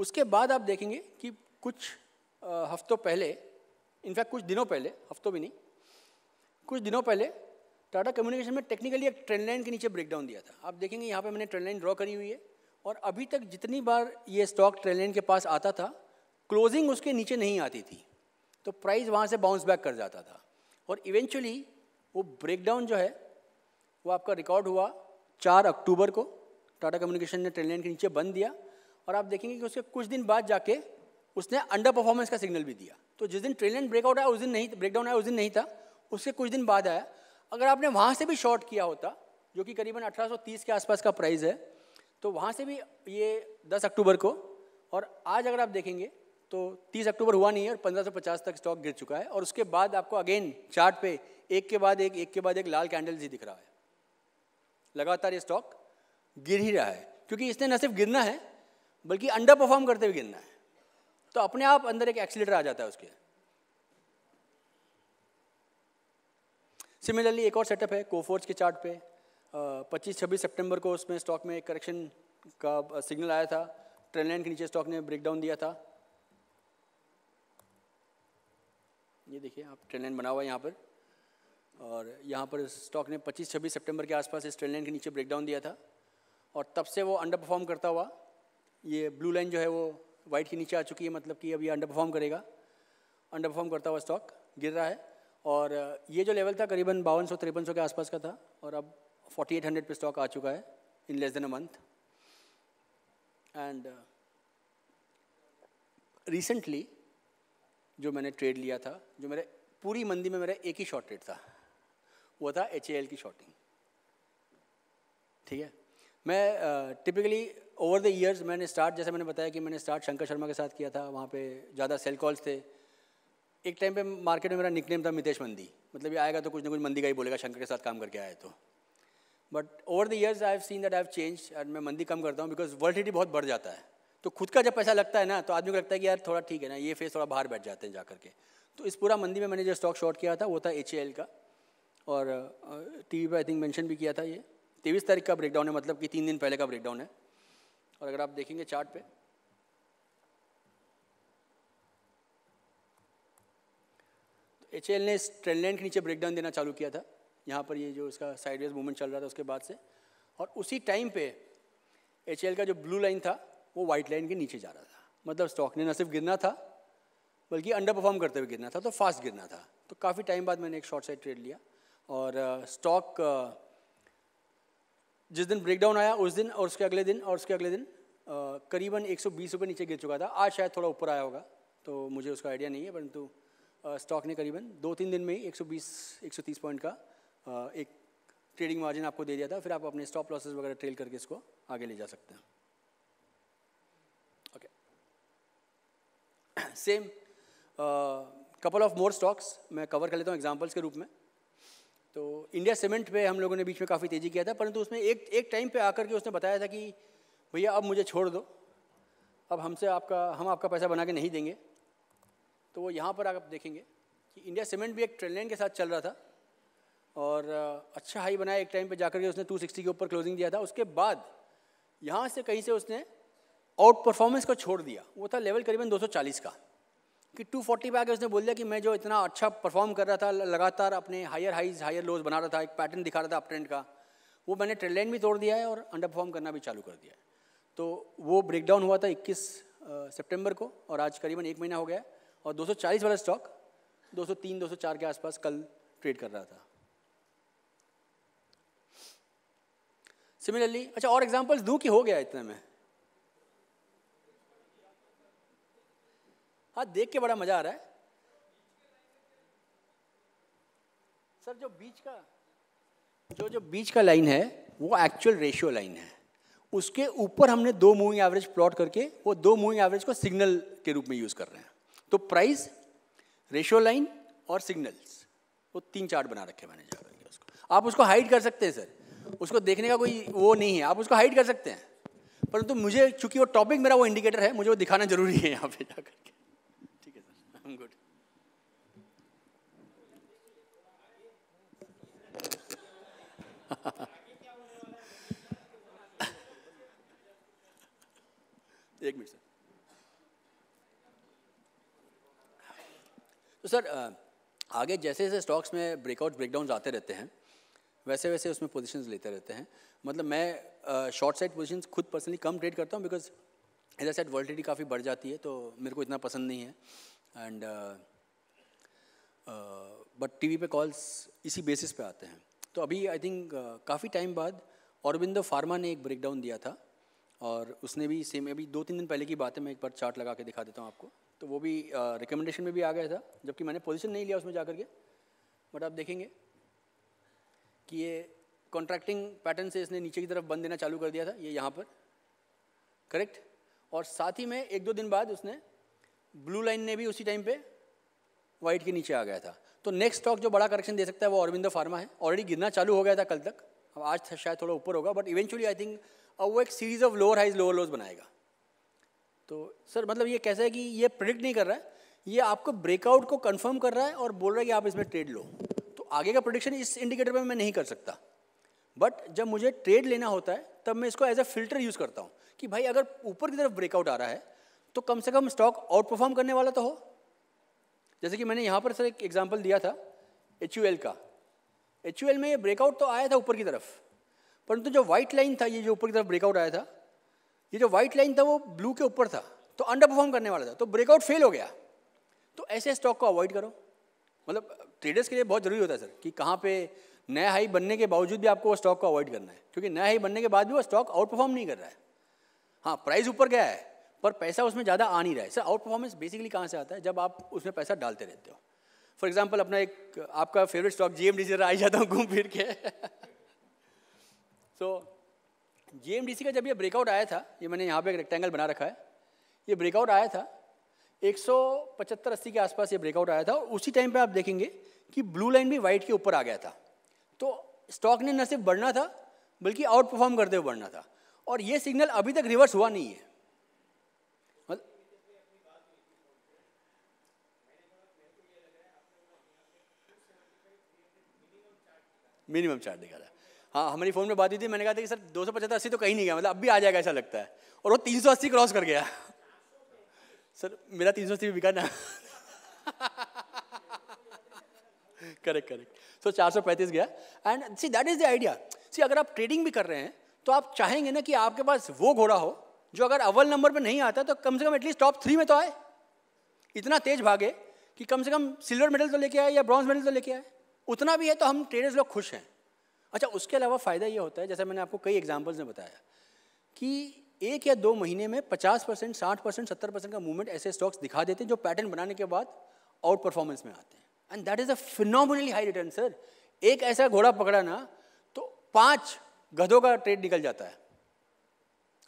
उसके बाद आप देखेंगे कि कुछ हफ्तों पहले इनफैक्ट कुछ दिनों पहले हफ्तों भी नहीं कुछ दिनों पहले टाटा कम्युनिकेशन में टेक्निकली एक ट्रेंड लाइन के नीचे ब्रेकडाउन दिया था आप देखेंगे यहाँ पे मैंने ट्रेंड लाइन ड्रॉ करी हुई है और अभी तक जितनी बार ये स्टॉक ट्रेंड लाइन के पास आता था क्लोजिंग उसके नीचे नहीं आती थी तो प्राइस वहाँ से बाउंस बैक कर जाता था और इवेंचुअली वो ब्रेकडाउन जो है वो आपका रिकॉर्ड हुआ चार अक्टूबर को टाटा कम्युनिकेशन ने ट्रेन लाइन के नीचे बंद दिया और आप देखेंगे कि उसके कुछ दिन बाद जाके उसने अंडर परफॉर्मेंस का सिग्नल भी दिया तो जिस दिन ट्रेन लाइन ब्रेकआउट आया उस दिन नहीं ब्रेकडाउन आया उस दिन नहीं था उसके कुछ दिन बाद आया अगर आपने वहाँ से भी शॉर्ट किया होता जो कि करीबन 1830 के आसपास का प्राइस है तो वहाँ से भी ये 10 अक्टूबर को और आज अगर आप देखेंगे तो 30 अक्टूबर हुआ नहीं है और 1550 तक स्टॉक गिर चुका है और उसके बाद आपको अगेन चार्ट पे एक के बाद एक एक के बाद एक लाल कैंडल्स ही दिख रहा है लगातार ये स्टॉक गिर ही रहा है क्योंकि इसने न सिर्फ गिरना है बल्कि अंडर परफॉर्म करते हुए गिरना है तो अपने आप अंदर एक एक्सीटर आ जाता है उसके सिमिलरली एक और सेटअप है कोफोर्स के चार्ट पे 25-26 सितंबर को उसमें स्टॉक में एक करेक्शन का सिग्नल आया था ट्रेंड लाइन के नीचे स्टॉक ने ब्रेकडाउन दिया था ये देखिए आप ट्रेंड लाइन बना हुआ है यहाँ पर और यहाँ पर स्टॉक ने 25 छब्बीस सितंबर के आसपास इस ट्रेन लाइन के नीचे ब्रेकडाउन दिया था और तब से वो अंडर परफॉर्म करता हुआ ये ब्लू लाइन जो है वो वाइट के नीचे आ चुकी है मतलब कि अब ये अंडर परफॉर्म करेगा अंडर परफॉर्म करता हुआ स्टॉक गिर रहा है और ये जो लेवल था करीबन बावन सौ तिरपन सौ के आसपास का था और अब 4800 पे स्टॉक आ चुका है in less than a month and recently जो मैंने ट्रेड लिया था जो मेरे पूरी मंदी में मेरा एक ही शॉर्ट ट्रेड था वो था एच की शॉर्टिंग ठीक है मैं टिपिकली ओवर द ईयर्स मैंने स्टार्ट जैसे मैंने बताया कि मैंने स्टार्ट शंकर शर्मा के साथ किया था वहाँ पे ज़्यादा सेल कॉल्स थे एक टाइम पे मार्केट में मेरा निकनेम था मितेश मंदी मतलब ये आएगा तो कुछ ना कुछ मंदी का ही बोलेगा शंकर के साथ काम करके आए तो but over the years I have seen that I have change and मैं मंदी कम करता हूँ बिकॉज वर्ल्ड बहुत बढ़ जाता है तो खुद का जब पैसा लगता है ना तो आदमी को लगता है कि यार थोड़ा ठीक है ना ये फेस थोड़ा बाहर बैठ जाते हैं जा करके तो इस पूरा मंदी में मैंने जो स्टॉक शॉर्ट किया था वो था एच का और टी वी पर आई थिंक मैंशन भी किया था ये तेईस तारीख का ब्रेकडाउन है मतलब कि तीन दिन पहले का ब्रेकडाउन है और अगर आप देखेंगे चार्ट पे एच एल ने इस ट्रेंड लाइन के नीचे ब्रेकडाउन देना चालू किया था यहाँ पर ये जो इसका साइडवेज मूवमेंट चल रहा था उसके बाद से और उसी टाइम पे एच का जो ब्लू लाइन था वो वाइट लाइन के नीचे जा रहा था मतलब स्टॉक ने न सिर्फ गिरना था बल्कि अंडर परफॉर्म करते हुए गिरना था तो फास्ट गिरना था तो काफ़ी टाइम बाद मैंने एक शॉर्ट साइड ट्रेड लिया और स्टॉक जिस दिन ब्रेकडाउन आया उस दिन और उसके अगले दिन और उसके अगले दिन करीबन एक सौ नीचे गिर चुका था आज शायद थोड़ा ऊपर आया होगा तो मुझे उसका आइडिया नहीं है परंतु स्टॉक ने करीबन दो तीन दिन में ही 120 130 पॉइंट का एक ट्रेडिंग मार्जिन आपको दे दिया था फिर आप अपने स्टॉप लॉसेस वगैरह ट्रेल करके इसको आगे ले जा सकते हैं okay same couple of more stocks मैं कवर कर लेता हूँ एग्जाम्पल्स के रूप में तो इंडिया सीमेंट पे हम लोगों ने बीच में काफ़ी तेज़ी किया था परंतु उसमें एक एक टाइम पे आकर के उसने बताया था कि भैया अब मुझे छोड़ दो अब हमसे आपका हम आपका पैसा बना के नहीं देंगे तो वो यहाँ पर आप देखेंगे कि इंडिया सीमेंट भी एक ट्रेन लाइन के साथ चल रहा था और अच्छा हाई बनाया एक टाइम पर जाकर के उसने टू के ऊपर क्लोजिंग दिया था उसके बाद यहाँ से कहीं से उसने आउट परफॉर्मेंस को छोड़ दिया वो था लेवल करीबन दो का कि 240 पे आगे उसने बोल दिया कि मैं जो इतना अच्छा परफॉर्म कर रहा था लगातार अपने हायर हाइज हायर लोज बना रहा था एक पैटर्न दिखा रहा था अप ट्रेंड का वो मैंने ट्रेडलाइन लाइन भी तोड़ दिया है और अंडर परफॉर्म करना भी चालू कर दिया है तो वो ब्रेकडाउन हुआ था 21 सितंबर को और आज करीबन एक महीना हो गया और 240 वाला स्टॉक 203 204 के आसपास कल ट्रेड कर रहा था सिमिलरली अच्छा और एग्जाम्पल्स दूँ कि हो गया इतने में आज हाँ, देख के बड़ा मज़ा आ रहा है सर जो बीच का जो जो बीच का लाइन है वो एक्चुअल रेशियो लाइन है उसके ऊपर हमने दो मूविंग एवरेज प्लॉट करके वो दो मूविंग एवरेज को सिग्नल के रूप में यूज़ कर रहे हैं तो प्राइस रेशियो लाइन और सिग्नल्स वो तीन चार्ट बना रखे मैंने जा करके उसको आप उसको हाइड कर सकते हैं सर उसको देखने का कोई वो नहीं है आप उसको हाइड कर सकते हैं परंतु तो मुझे चूंकि वो टॉपिक मेरा वो इंडिकेटर है मुझे वो दिखाना जरूरी है यहाँ पे जाकर I'm good. एक मिनट सर तो सर आगे जैसे जैसे स्टॉक्स में ब्रेकआउट ब्रेकडाउन आते रहते हैं वैसे वैसे उसमें पोजीशंस लेते रहते हैं मतलब मैं शॉर्ट साइड पोजीशंस खुद पर्सनली कम ट्रेड करता हूँ बिकॉज इधर साइड वॉल्टिटी काफ़ी बढ़ जाती है तो मेरे को इतना पसंद नहीं है एंड बट टीवी पे कॉल्स इसी बेसिस पे आते हैं तो अभी आई थिंक काफ़ी टाइम बाद औरबिंदो फार्मा ने एक ब्रेकडाउन दिया था और उसने भी सेम अभी दो तीन दिन पहले की बात है मैं एक बार चार्ट लगा के दिखा देता हूँ आपको तो वो भी रिकमेंडेशन uh, में भी आ गया था जबकि मैंने पोजीशन नहीं लिया उसमें जा के बट आप देखेंगे कि ये कॉन्ट्रैक्टिंग पैटर्न से इसने नीचे की तरफ बंद देना चालू कर दिया था ये यहाँ पर करेक्ट और साथ ही में एक दो दिन बाद उसने ब्लू लाइन ने भी उसी टाइम पे वाइट के नीचे आ गया था तो नेक्स्ट स्टॉक जो बड़ा करेक्शन दे सकता है वो अरविंदो फार्मा है ऑलरेडी गिरना चालू हो गया था कल तक अब आज शायद थोड़ा ऊपर होगा बट इवेंचुअली आई थिंक अब वो एक series of lower highs lower lows बनाएगा तो सर मतलब ये कैसा है कि ये प्रिडिक्ट नहीं कर रहा है ये आपको ब्रेकआउट को कन्फर्म कर रहा है और बोल रहा है कि आप इसमें ट्रेड लो तो आगे का प्रोडिक्शन इस इंडिकेटर पर मैं नहीं कर सकता बट जब मुझे ट्रेड लेना होता है तब मैं इसको एज अ फिल्टर यूज़ करता हूँ कि भाई अगर ऊपर की तरफ ब्रेकआउट आ रहा है तो कम से कम स्टॉक आउट परफॉर्म करने वाला तो हो जैसे कि मैंने यहाँ पर सर एक एग्जाम्पल दिया था एच का एच में ये ब्रेकआउट तो आया था ऊपर की तरफ परंतु जो व्हाइट लाइन था ये जो ऊपर की तरफ ब्रेकआउट आया था ये जो व्हाइट लाइन था वो ब्लू के ऊपर था तो अंडर परफॉर्म करने वाला था तो ब्रेकआउट फेल हो गया तो ऐसे स्टॉक को अवॉइड करो मतलब ट्रेडर्स के लिए बहुत ज़रूरी होता है सर कि कहाँ पे नया हाई बनने के बावजूद भी आपको वो स्टॉक को अवॉइड करना है क्योंकि नया हाई बनने के बाद भी वो स्टॉक आउट परफॉर्म नहीं कर रहा है हाँ प्राइस ऊपर गया है पर पैसा उसमें ज़्यादा आ नहीं रहा है सर आउट परफॉर्मेंस बेसिकली कहाँ से आता है जब आप उसमें पैसा डालते रहते हो फॉर एग्जाम्पल अपना एक आपका favourite stock G M D C आई जाता हूँ घूम फिर के सो जी एम डी सी का जब ये ब्रेकआउट आया था ये मैंने यहाँ पे एक रेक्टेंगल बना रखा है ये ब्रेकआउट आया था एक सौ पचहत्तर अस्सी के आसपास ये ब्रेकआउट आया था और उसी टाइम पे आप देखेंगे कि ब्लू लाइन भी वाइट के ऊपर आ गया था तो स्टॉक ने न सिर्फ बढ़ना था बल्कि आउट परफॉर्म करते हुए बढ़ना था और ये सिग्नल अभी तक रिवर्स हुआ नहीं है मिनिमम चार्ज दिखा रहा है हाँ हमारी फ़ोन में बात हुई थी मैंने कहा था कि सर दो सौ पचहत्तर अस्सी तो कहीं नहीं गया मतलब अब भी आ जाएगा ऐसा लगता है और वो तीन सौ अस्सी क्रॉस कर गया सर मेरा तीन सौ अस्सी भी बिका ना करेक्ट करेक्ट सो चार सौ पैंतीस गया and see that is the idea see अगर आप ट्रेडिंग भी कर रहे हैं तो आप चाहेंगे ना कि आपके पास वो घोड़ा हो जो अगर अव्वल नंबर पर नहीं आता तो कम से कम एटलीस्ट टॉप थ्री में तो आए इतना तेज भागे कि कम से कम सिल्वर मेडल तो लेके आए या ब्रॉन्ज मेडल तो लेके आए उतना भी है तो हम ट्रेडर्स लोग खुश हैं अच्छा उसके अलावा फ़ायदा ये होता है जैसे मैंने आपको कई एग्जाम्पल्स में बताया कि एक या दो महीने में 50 परसेंट साठ परसेंट सत्तर परसेंट का मूवमेंट ऐसे स्टॉक्स दिखा देते हैं जो पैटर्न बनाने के बाद आउट परफॉर्मेंस में आते हैं and that is a phenomenally high return sir एक ऐसा घोड़ा पकड़ा ना तो पाँच गधों का ट्रेड निकल जाता है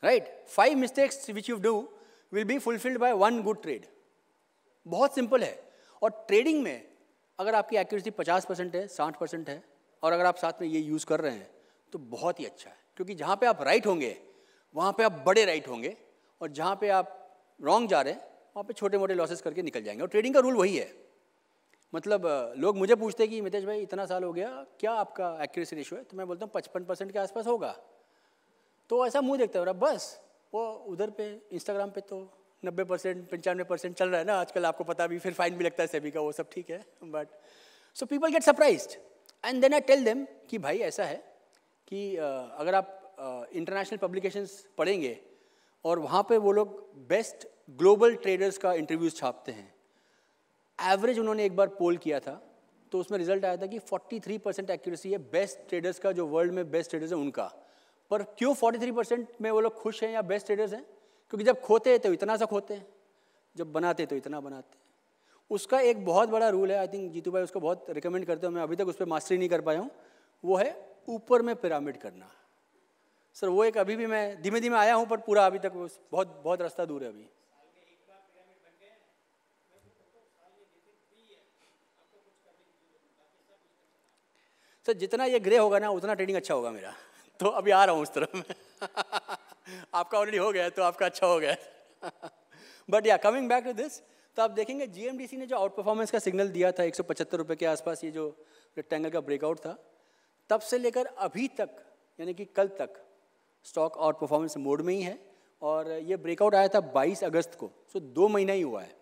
right five mistakes which you do will be fulfilled by one good trade बहुत सिंपल है और ट्रेडिंग में अगर आपकी एक्यूरेसी 50 परसेंट है 60 परसेंट है और अगर आप साथ में ये यूज़ कर रहे हैं तो बहुत ही अच्छा है क्योंकि जहाँ पे आप राइट होंगे वहाँ पे आप बड़े राइट होंगे और जहाँ पे आप रॉन्ग जा रहे हैं वहाँ पे छोटे मोटे लॉसेस करके निकल जाएंगे और ट्रेडिंग का रूल वही है मतलब लोग मुझे पूछते हैं कि मितेश भाई इतना साल हो गया क्या आपका एक्यूरेसी रेशो है तो मैं बोलता हूँ पचपन परसेंट के आसपास होगा तो ऐसा मुँह देखता रहा बस वो उधर पे इंस्टाग्राम पे तो नब्बे परसेंट पंचानवे परसेंट चल रहा है ना आजकल आपको पता भी फिर फाइन भी लगता है सभी का वो सब ठीक है but so people get surprise and then I tell them कि भाई ऐसा है कि uh, अगर आप इंटरनेशनल पब्लिकेशन पब्लिकेशंस पढ़ेंगे और वहाँ पे वो लोग बेस्ट ग्लोबल ट्रेडर्स का इंटरव्यूज़ छापते हैं एवरेज उन्होंने एक बार पोल किया था तो उसमें रिजल्ट आया था कि 43 परसेंट एक्यूरेसी है बेस्ट ट्रेडर्स का जो वर्ल्ड में बेस्ट ट्रेडर्स है उनका पर क्यों 43 परसेंट में वो लोग खुश हैं या बेस्ट ट्रेडर्स हैं क्योंकि जब खोते तो इतना सा खोते जब बनाते तो इतना बनाते उसका एक बहुत बड़ा रूल है आई थिंक जीतू भाई उसको बहुत रिकमेंड करते हो मैं अभी तक उस पर मास्टरी नहीं कर पाया हूँ वो है ऊपर में पिरामिड करना सर वो एक अभी भी मैं धीमे धीमे आया हूँ पर पूरा अभी तक बहुत बहुत रास्ता दूर है अभी सर जितना ये ग्रे होगा ना उतना ट्रेनिंग अच्छा होगा मेरा तो अभी आ रहा हूँ उस तरफ में आपका ऑलरेडी हो गया तो आपका अच्छा हो गया बट या कमिंग बैक टू दिस तो आप देखेंगे जीएमडीसी ने जो आउट परफॉर्मेंस का सिग्नल दिया था एक सौ के आसपास ये जो रेक्टेंगल का ब्रेकआउट था तब से लेकर अभी तक यानी कि कल तक स्टॉक आउट परफॉर्मेंस मोड में ही है और ये ब्रेकआउट आया था 22 अगस्त को सो दो महीना ही हुआ है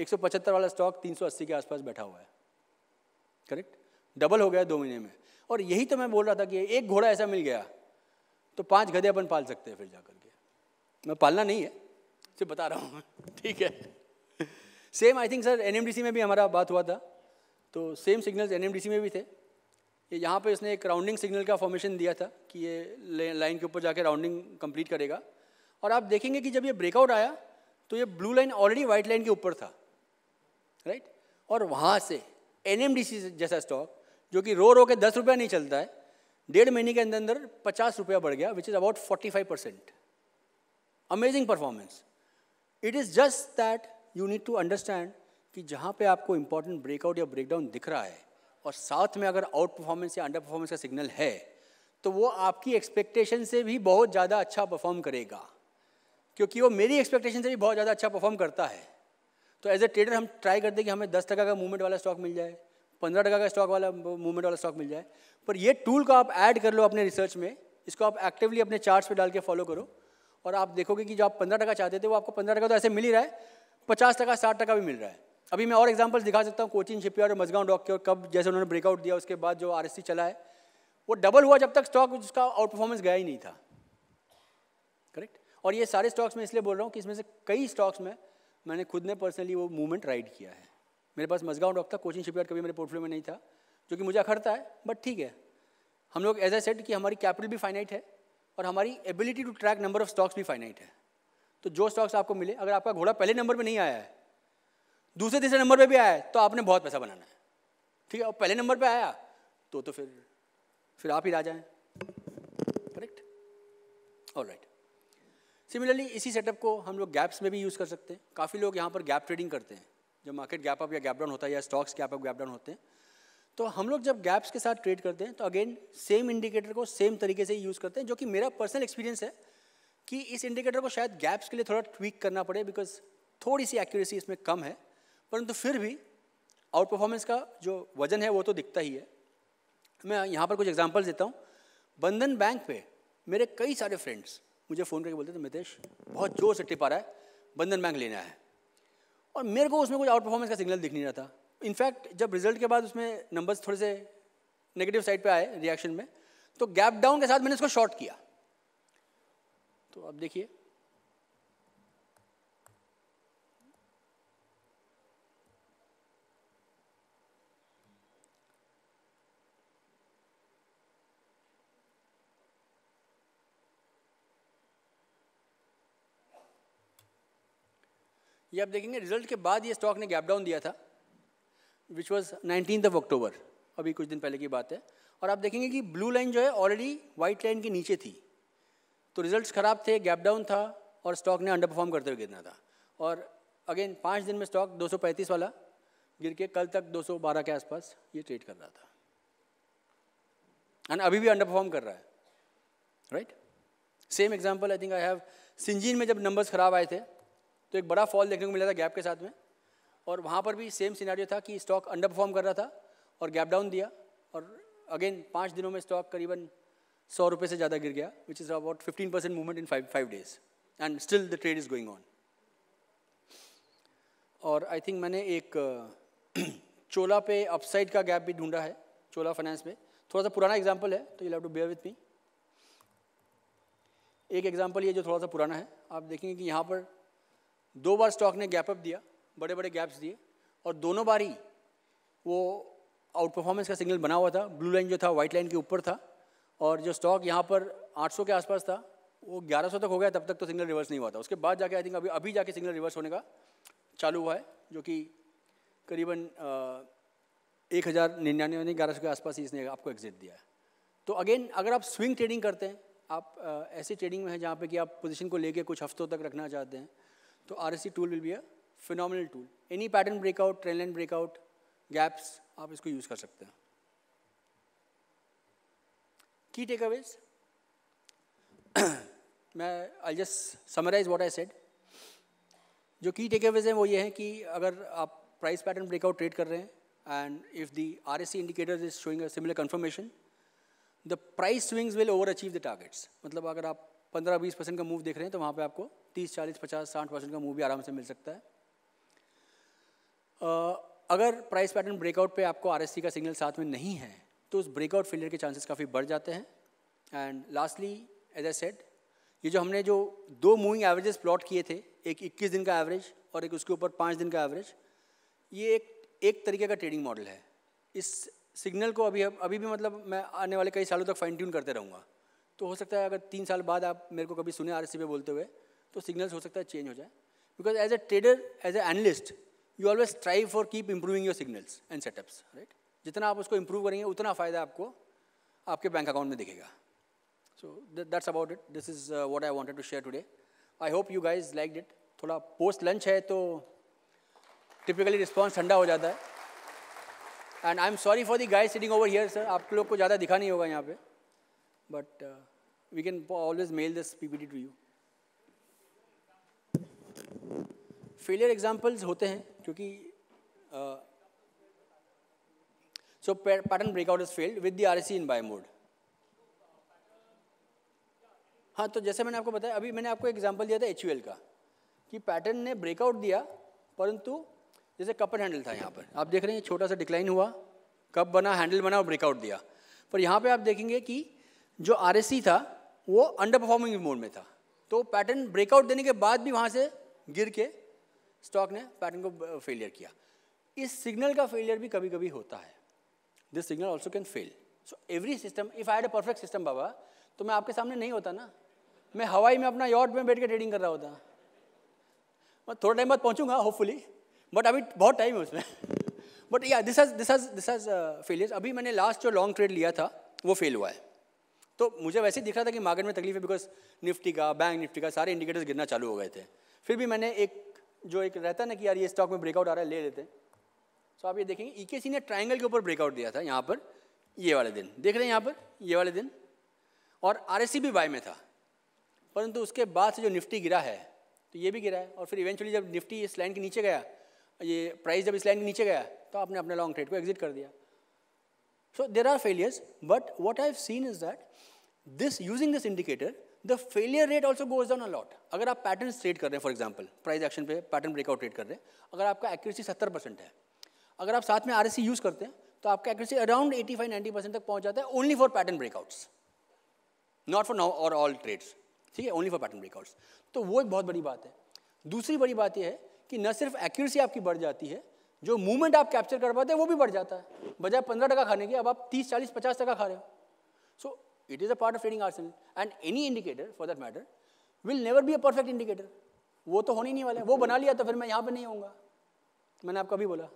175 वाला स्टॉक 380 के आसपास बैठा हुआ है करेक्ट डबल हो गया दो महीने में और यही तो मैं बोल रहा था कि एक घोड़ा ऐसा मिल गया तो पांच गधे अपन पाल सकते हैं फिर जा के मैं पालना नहीं है सिर्फ बता रहा हूँ ठीक है सेम आई थिंक सर एन में भी हमारा बात हुआ था तो सेम सिग्नल्स एन में भी थे ये यहाँ पे इसने एक राउंडिंग सिग्नल का फॉर्मेशन दिया था कि ये लाइन के ऊपर जाके राउंडिंग कंप्लीट करेगा और आप देखेंगे कि जब ये ब्रेकआउट आया तो ये blue line already white line के ऊपर था राइट और वहाँ से एन जैसा स्टॉक जो कि रो रो के दस रुपया नहीं चलता है डेढ़ महीने के अंदर अंदर पचास रुपया बढ़ गया which is about forty five percent amazing performance it is just that you need to understand कि जहाँ पे आपको इंपॉर्टेंट ब्रेकआउट या ब्रेकडाउन दिख रहा है और साथ में अगर आउट परफॉर्मेंस या अंडर परफॉर्मेंस का सिग्नल है तो वो आपकी एक्सपेक्टेशन से भी बहुत ज़्यादा अच्छा परफॉर्म करेगा क्योंकि वो मेरी एक्सपेक्टेशन से भी बहुत ज़्यादा अच्छा परफॉर्म करता है तो एज ए ट्रेडर हम ट्राई करते हैं कि हमें दस टका का मूवमेंट वाला स्टॉक मिल जाए पंद्रह टका का स्टॉक वाला मूवमेंट वाला स्टॉक मिल जाए पर ये टूल को आप ऐड कर लो अपने रिसर्च में इसको आप एक्टिवली अपने चार्ट्स पे डाल के फॉलो करो और आप देखोगे कि जो आप पंद्रह टका चाहते थे वो आपको पंद्रह टका तो ऐसे मिल ही रहा है पचास टका साठ टका भी मिल रहा है अभी मैं और एग्जाम्पल्स दिखा सकता हूँ कोचिंग शिपयार्ड और मजगांव डॉक के और कब जैसे उन्होंने ब्रेकआउट दिया उसके बाद जो आर चला है वो डबल हुआ जब तक स्टॉक उसका आउट परफॉर्मेंस गया ही नहीं था करेक्ट और ये सारे स्टॉक्स मैं इसलिए बोल रहा हूँ कि इसमें से कई स्टॉक्स में मैंने खुद ने पर्सनली वो मूवमेंट राइड किया है मेरे पास मजगा डॉक था कोचिंग शिपयार्ड कभी मेरे पोर्टफोलियो में नहीं था जो कि मुझे अखड़ता है बट ठीक है हम लोग एज ए सेट कि हमारी कैपिटल भी फाइनाइट है और हमारी ability to track number of stocks भी फाइनाइट है तो जो स्टॉक्स आपको मिले अगर आपका घोड़ा पहले नंबर पर नहीं आया है दूसरे तीसरे नंबर पर भी आया है तो आपने बहुत पैसा बनाना है ठीक है और पहले नंबर पर आया तो तो फिर फिर आप ही राजा हैं करेक्ट और राइट सिमिलरली इसी सेटअप को हम लोग गैप्स में भी यूज़ कर सकते हैं काफ़ी लोग यहाँ पर गैप ट्रेडिंग करते हैं जब मार्केट गैप अप या गैप डाउन होता है या stocks gap up gap down होते हैं तो हम लोग जब गैप्स के साथ ट्रेड करते हैं तो अगेन सेम इंडिकेटर को सेम तरीके से यूज़ करते हैं जो कि मेरा पर्सनल एक्सपीरियंस है कि इस इंडिकेटर को शायद गैप्स के लिए थोड़ा ट्वीक करना पड़े बिकॉज थोड़ी सी एक्यूरेसी इसमें कम है परंतु फिर भी आउट परफॉर्मेंस का जो वजन है वो तो दिखता ही है मैं यहाँ पर कुछ एग्जाम्पल्स देता हूँ बंधन बैंक पे मेरे कई सारे फ्रेंड्स मुझे फ़ोन करके बोलते थे तो मितेश बहुत ज़ोर से टिप आ रहा है बंधन बैंक लेना है और मेरे को उसमें कुछ आउट परफॉर्मेंस का सिग्नल दिख नहीं रहा था इनफैक्ट जब रिजल्ट के बाद उसमें नंबर्स थोड़े से नेगेटिव साइड पे आए रिएक्शन में तो गैप डाउन के साथ मैंने उसको शॉर्ट किया तो अब देखिए ये आप देखेंगे रिजल्ट के बाद ये स्टॉक ने गैप डाउन दिया था which was nineteen of October अभी कुछ दिन पहले की बात है और आप देखेंगे कि ब्लू लाइन जो है ऑलरेडी वाइट लाइन के नीचे थी तो रिजल्ट्स खराब थे गैप डाउन था और स्टॉक ने अंडर परफॉर्म करते हुए गिरना था और अगेन पाँच दिन में स्टॉक 235 वाला गिर के कल तक 212 के आसपास ये ट्रेड कर रहा था एंड अभी भी अंडर परफॉर्म कर रहा है right same example I think I have Syngene में जब नंबर्स खराब आए थे तो एक बड़ा फॉल देखने को मिला था गैप के साथ में और वहाँ पर भी सेम सिनारियो था कि स्टॉक अंडर परफॉर्म कर रहा था और गैप डाउन दिया और अगेन पाँच दिनों में स्टॉक करीबन सौ रुपये से ज़्यादा गिर गया which is about fifteen percent movement in five five days and still the trade is going on और आई थिंक मैंने एक चोला पे अपसाइड का गैप भी ढूंढा है चोला फाइनेंस में थोड़ा सा पुराना एग्जाम्पल है तो you have to bear with me एक एग्जाम्पल ये जो थोड़ा सा पुराना है आप देखेंगे कि यहाँ पर दो बार स्टॉक ने गैप अप दिया बड़े बड़े गैप्स दिए और दोनों बार ही वो आउट परफॉर्मेंस का सिग्नल बना हुआ था ब्लू लाइन जो था वाइट लाइन के ऊपर था और जो स्टॉक यहाँ पर 800 के आसपास था वो 1100 तक हो गया तब तक तो सिग्नल रिवर्स नहीं हुआ था उसके बाद जाके आई थिंक अभी अभी जाके सिग्नल रिवर्स होने का चालू हुआ है जो कि करीबन एक हज़ार निन्यानवे यानी ग्यारह सौ के आसपास ही इसने आपको एग्जिट दिया है तो अगेन अगर आप स्विंग ट्रेडिंग करते हैं आप ऐसी ट्रेडिंग में हैं जहाँ पे कि आप पोजीशन को लेके कुछ हफ्तों तक रखना चाहते हैं तो R S C tool will be a final tool any pattern breakout trend line breakout gaps आप इसको यूज कर सकते हैं की टेक अवेज मैं I just summarise what I said जो की टेक अवेज हैं वो ये हैं कि अगर आप प्राइस पैटर्न ब्रेकआउट ट्रेड कर रहे हैं and if the R S C indicator is showing a similar confirmation the price swings will over achieve the targets मतलब अगर आप पंद्रह बीस परसेंट का मूव देख रहे हैं तो वहाँ पे आपको तीस चालीस पचास साठ परसेंट का मूव भी आराम से मिल सकता है uh, अगर प्राइस पैटर्न ब्रेकआउट पे आपको आर का सिग्नल साथ में नहीं है तो उस ब्रेकआउट फेलियर के चांसेस काफ़ी बढ़ जाते हैं and lastly as a set ये जो हमने जो दो मूविंग एवरेजेस प्लॉट किए थे एक 21 दिन का एवरेज और एक उसके ऊपर पाँच दिन का एवरेज ये एक एक तरीके का ट्रेडिंग मॉडल है इस सिग्नल को अभी अभी भी मतलब मैं आने वाले कई सालों तक फाइन ट्यून करते रहूँगा तो हो सकता है अगर तीन साल बाद आप मेरे को कभी सुने आर पे बोलते हुए तो सिग्नल्स हो सकता है चेंज हो जाए because as a trader as a analyst you always strive for keep improving your signals and setups right जितना आप उसको इम्प्रूव करेंगे उतना फ़ायदा आपको आपके बैंक अकाउंट में दिखेगा so that's about it this is what I wanted to share today I hope you guys liked it थोड़ा पोस्ट लंच है तो टिपिकली रिस्पॉन्स ठंडा हो जाता है and I am sorry for the guys sitting over here sir आप लोग को ज़्यादा दिखा नहीं होगा यहाँ पे But uh, we can always mail this PPT to you. Failure examples होते हैं क्योंकि so pattern breakout is failed with the R in buy mode हाँ तो जैसे मैंने आपको बताया अभी मैंने आपको एग्जाम्पल दिया था एच का कि पैटर्न ने ब्रेकआउट दिया परंतु जैसे कप एंड हैंडल था यहाँ पर आप देख रहे हैं छोटा सा डिक्लाइन हुआ कप बना हैंडल बना और ब्रेकआउट दिया पर यहाँ पे आप देखेंगे कि जो आर था वो अंडर परफॉर्मिंग मोड में था तो पैटर्न ब्रेकआउट देने के बाद भी वहाँ से गिर के स्टॉक ने पैटर्न को फेलियर किया इस सिग्नल का फेलियर भी कभी कभी होता है this signal also can fail so every system if I had a perfect system बाबा तो मैं आपके सामने नहीं होता ना मैं हवाई में अपना यॉट में बैठ के ट्रेडिंग कर रहा होता मैं थोड़ा टाइम बाद पहुँचूंगा होपफुली बट अभी बहुत टाइम है उसमें बट या दिस हज दिस हज दिस हज़ फेलियर अभी मैंने लास्ट जो लॉन्ग ट्रेड लिया था वो फेल हुआ है तो मुझे वैसे ही दिख रहा था कि मार्केट में तकलीफ है बिकॉज निफ्टी का बैंक निफ्टी का सारे इंडिकेटर्स गिरना चालू हो गए थे फिर भी मैंने एक जो एक रहता है ना कि यार ये स्टॉक में ब्रेकआउट आ रहा है ले लेते हैं सो आप ये देखेंगे ई e ने ट्राइंगल के ऊपर ब्रेकआउट दिया था यहाँ पर ये वाले दिन देख रहे हैं यहाँ पर ये वाले दिन और आर भी बाय में था परंतु उसके बाद से जो निफ्टी गिरा है तो ये भी गिरा है और फिर इवेंचुअली जब निफ्टी इस लाइन के नीचे गया ये प्राइस जब इस लाइन के नीचे गया तो आपने अपने लॉन्ग ट्रेड को एग्जिट कर दिया so there are failures but what I have seen is that this using this indicator the failure rate also goes down a lot अगर आप पैटर्न ट्रेड कर रहे हैं फॉर एग्जाम्पल प्राइस एक्शन पे pattern breakout trade कर रहे हैं अगर आपका एक्यूरेसी सत्तर परसेंट है अगर आप साथ में आर यूज़ करते हैं तो आपका accuracy around eighty five ninety percent तक पहुंच जाता है only for pattern breakouts not for now और ऑल ट्रेड्स ठीक है ओनली फॉर पैटर्न ब्रेकआउट्स तो वो एक बहुत बड़ी बात है दूसरी बड़ी बात यह है कि न सिर्फ एक्यूरेसी आपकी बढ़ जाती है जो मूवमेंट आप कैप्चर कर पाते हैं वो भी बढ़ जाता है बजाय पंद्रह टका खाने के अब आप तीस चालीस पचास टका खा रहे हो सो so, It is a part of trading arsenal. And any indicator, for that matter, will never be a perfect indicator. वो तो होने ही नहीं वाला है वो बना लिया तो फिर मैं यहाँ पे नहीं होऊंगा मैंने आपका अभी बोला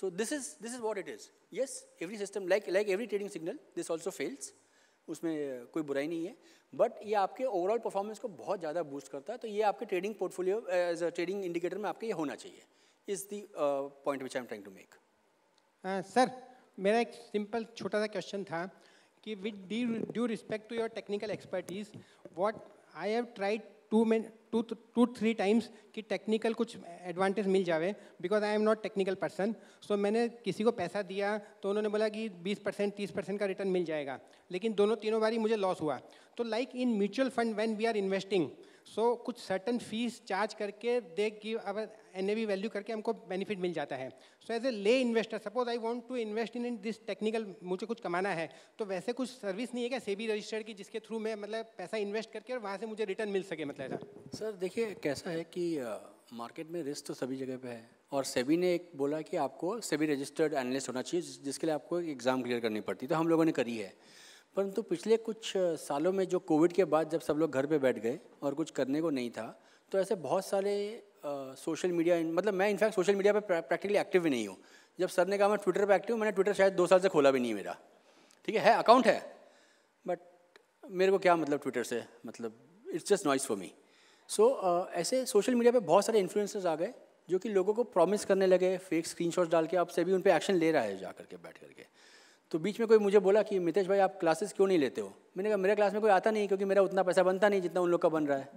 so this is this is what it is yes every system like like every trading signal this also fails उसमें कोई बुराई नहीं है बट ये आपके ओवरऑल परफॉर्मेंस को बहुत ज़्यादा बूस्ट करता है तो ये आपके trading portfolio as a trading indicator में आपके ये होना चाहिए is the point which I am trying to make sir मेरा एक सिंपल छोटा सा क्वेश्चन था कि with due respect to your technical expertise, what I have tried two men two two three times कि technical कुछ advantage मिल जावे because I am not technical person. So मैंने किसी को पैसा दिया तो उन्होंने बोला कि 20 परसेंट तीस परसेंट का रिटर्न मिल जाएगा लेकिन दोनों तीनों बारी मुझे लॉस हुआ तो like in mutual fund when we are investing so कुछ सर्टन फीस चार्ज करके they give our N A value करके हमको बेनिफिट मिल जाता है सो as a lay investor suppose I want to invest in this technical मुझे कुछ कमाना है तो वैसे कुछ सर्विस नहीं है क्या सेबी रजिस्टर्ड की जिसके थ्रू मैं मतलब पैसा इन्वेस्ट करके और वहाँ से मुझे रिटर्न मिल सके मतलब ऐसा सर देखिए कैसा है कि मार्केट में रिस्क तो सभी जगह पे है और सेबी ने एक बोला कि आपको सेबी रजिस्टर्ड एनालिस्ट होना चाहिए जिसके लिए आपको एग्ज़ाम क्लियर करनी पड़ती तो हम लोगों ने करी है परंतु पिछले कुछ सालों में जो कोविड के बाद जब सब लोग घर पे बैठ गए और कुछ करने को नहीं था तो ऐसे बहुत सारे सोशल मीडिया मतलब मैं इनफैक्ट सोशल मीडिया पर प्रैक्टिकली एक्टिव भी नहीं हूँ जब सर ने कहा मैं ट्विटर पर एक्टिव मैंने ट्विटर शायद दो साल से खोला भी नहीं मेरा ठीक है अकाउंट है बट मेरे को क्या मतलब ट्विटर से मतलब it's just noise for me so ऐसे सोशल मीडिया पे बहुत सारे इन्फ्लुएंसर्स आ गए जो कि लोगों को प्रॉमिस करने लगे फेक स्क्रीनशॉट्स डाल के आप सभी उन पर एक्शन ले रहा है जा करके बैठ करके तो बीच में कोई मुझे बोला कि मितेश भाई आप क्लासेस क्यों नहीं लेते हो मैंने कहा मेरे क्लास में कोई आता नहीं क्योंकि मेरा उतना पैसा बनता नहीं जितना उन लोग का बन रहा है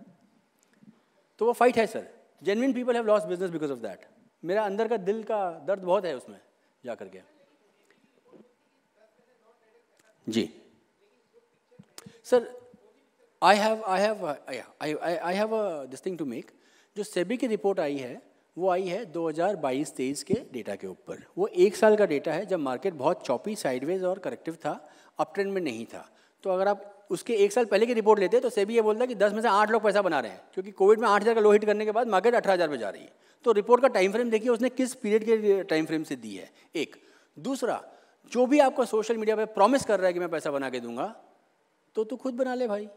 तो वो फाइट है sir genuine people have lost business because of that मेरा अंदर का दिल का दर्द बहुत है उसमें जा करके जी sir I have I have I have this thing to make जो सेबी की रिपोर्ट आई है वो आई है 2022-23 के डेटा के ऊपर वो एक साल का डेटा है जब मार्केट बहुत चौपी साइडवेज और करेक्टिव था अप ट्रेंड में नहीं था तो अगर आप उसके एक साल पहले की रिपोर्ट लेते तो सेबी ये बोलता है कि दस में से आठ लोग पैसा बना रहे हैं क्योंकि कोविड में आठ हज़ार का लो हिट करने के बाद मार्केट अठारह हज़ार पे जा रही है तो रिपोर्ट का टाइम फ्रेम देखिए उसने किस पीरियड के टाइम फ्रेम से दी है एक दूसरा जो भी आपको सोशल मीडिया पर प्रॉमिस कर रहा है कि मैं पैसा बना के दूंगा तो तू खुद बना ले भाई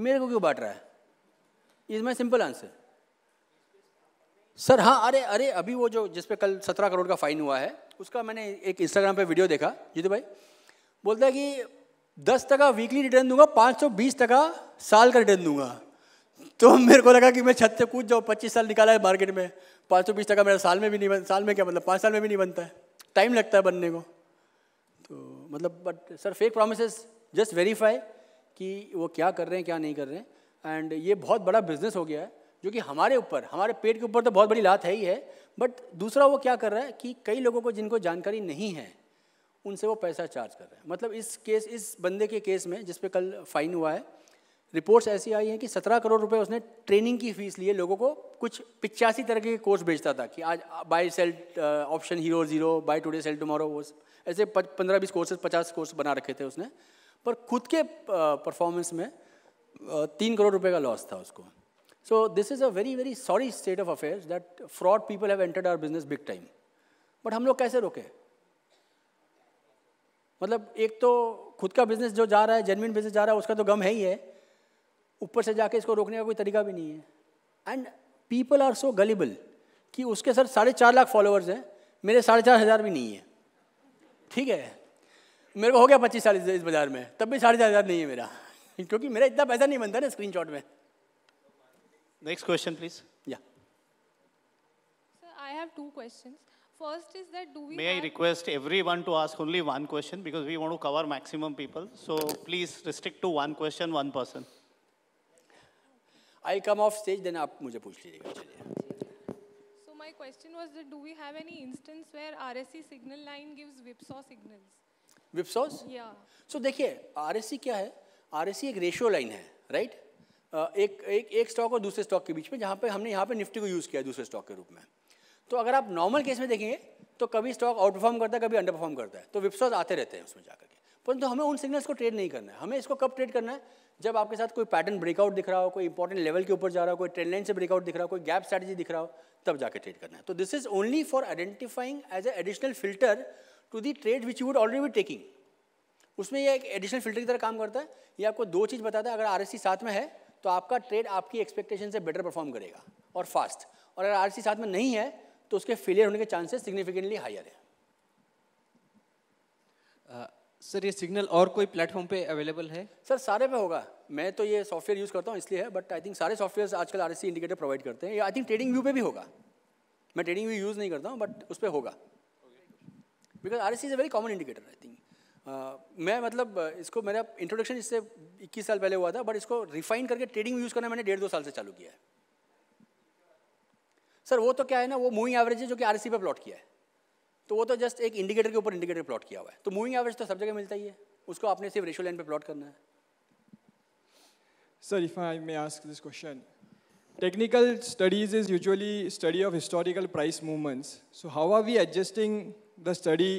मेरे को क्यों बांट रहा है is my simple answer sir हाँ अरे अरे अभी वो जो जिसपे कल सत्रह करोड़ का फाइन हुआ है उसका मैंने एक इंस्टाग्राम पे वीडियो देखा जीतू भाई बोलता है कि दस टका वीकली रिटर्न दूंगा पाँच सौ बीस टका साल का रिटर्न दूंगा तो मेरे को लगा कि मैं छत से कूद जाऊँ पच्चीस साल निकाला है मार्केट में पाँच सौ बीस टका मेरा साल में भी नहीं बन साल में क्या मतलब पाँच साल में भी नहीं बनता है टाइम लगता है बनने को तो मतलब but sir fake promise just verify कि वो क्या कर रहे हैं क्या नहीं कर रहे हैं एंड ये बहुत बड़ा बिजनेस हो गया है जो कि हमारे ऊपर हमारे पेट के ऊपर तो बहुत बड़ी लात है ही है बट दूसरा वो क्या कर रहा है कि कई लोगों को जिनको जानकारी नहीं है उनसे वो पैसा चार्ज कर रहे हैं मतलब इस केस इस बंदे के केस में जिस पे कल फाइन हुआ है रिपोर्ट्स ऐसी आई हैं कि सत्रह करोड़ रुपए उसने ट्रेनिंग की फीस लिए लोगों को कुछ पिचासी तरह के कोर्स भेजता था कि आज buy sell option hero zero buy today sell tomorrow वो ऐसे पंद्रह बीस कोर्सेज पचास कोर्स बना रखे थे उसने पर खुद के परफॉर्मेंस में तीन करोड़ रुपये का लॉस था उसको so this is a very very sorry state of affairs that fraud people have entered our business big time but हम लोग कैसे रोके मतलब एक तो खुद का बिजनेस जो जा रहा है जेनविन बिजनेस जा रहा है उसका तो गम है ही है ऊपर से जाके इसको रोकने का कोई तरीका भी नहीं है and people are so gullible कि उसके सर साढ़े चार लाख फॉलोअर्स हैं मेरे साढ़े चार हज़ार भी नहीं है ठीक है मेरे को हो गया पच्चीस चालीस इस बाज़ार में तब भी साढ़े चार हज़ार नहीं है मेरा क्योंकि मेरा इतना पैसा नहीं बनता ना स्क्रीन शॉट में नेक्स्ट क्वेश्चन प्लीज या I have two questions First is that do we May I request everyone to ask only one question because we want to cover maximum people. So please restrict to one question, one person. I'll come off stage, then आप मुझे पूछ लीजिएगा So my question was that do we have any instance where RSC signal line gives whipsaw signals? Whipsaw? Yeah. So देखिए RSC क्या है? RSC एक ratio line है, right right? एक एक एक stock और दूसरे stock के बीच में जहाँ पे हमने यहाँ पे Nifty को use किया है दूसरे stock के रूप में तो अगर आप नॉर्मल केस में देखेंगे तो कभी स्टॉक आउट परफॉर्म करता है कभी अंडर परफॉर्म करता है तो विप्सॉज आते रहते हैं उसमें जाकर के परंतु हमें उन सिग्नल्स को ट्रेड नहीं करना है हमें इसको कब ट्रेड करना है जब आपके साथ कोई पैटर्न ब्रेकआउट दिख रहा हो कोई इंपॉर्टेंट लेवल के ऊपर जा रहा हो कोई ट्रेंड लाइन से ब्रेकआउट दिख रहा हो कोई गैप स्ट्रैटेजी दिख रहा हो तब जाकर ट्रेड करना है तो this is only for identifying as a additional filter to the trade which you would already be taking उसमें यह एक एडिशनल फिल्टर की तरह काम करता है ये आपको दो चीज़ बताता है अगर आर साथ में है तो आपका ट्रेड आपकी एक्सपेक्टेशन से बेटर परफॉर्म करेगा और फास्ट और अगर आर साथ में नहीं है तो उसके फेलियर होने के चांसेस सिग्निफिकेंटली हायर है सर ये सिग्नल और कोई प्लेटफॉर्म पे अवेलेबल है सर सारे पे होगा मैं तो ये सॉफ्टवेयर यूज़ करता हूँ इसलिए है बट आई थिंक सारे सॉफ्टवेयर आजकल आर इंडिकेटर प्रोवाइड करते हैं आई थिंक ट्रेडिंग व्यू पे भी होगा मैं ट्रेडिंग व्यू यूज़ नहीं करता हूँ बट उस पर होगा because R is a very common indicator I think मैं मतलब uh, इसको मेरा इंट्रोडक्शन इससे 21 साल पहले हुआ था बट इसको रिफाइन करके ट्रेडिंग यूज़ करना मैंने डेढ़ दो साल से चालू किया है सर वो तो क्या है ना वो मूविंग एवरेज है जो कि आर पे प्लॉट किया है तो वो तो जस्ट एक इंडिकेटर के ऊपर इंडिकेटर प्लॉट किया हुआ है तो मूविंग एवरेज तो सब जगह मिलता ही है उसको आपने सिर्फ रेशियो लाइन पे प्लॉट करना है sir if I may ask this question technical studies is usually study of historical price movements so how are we adjusting the study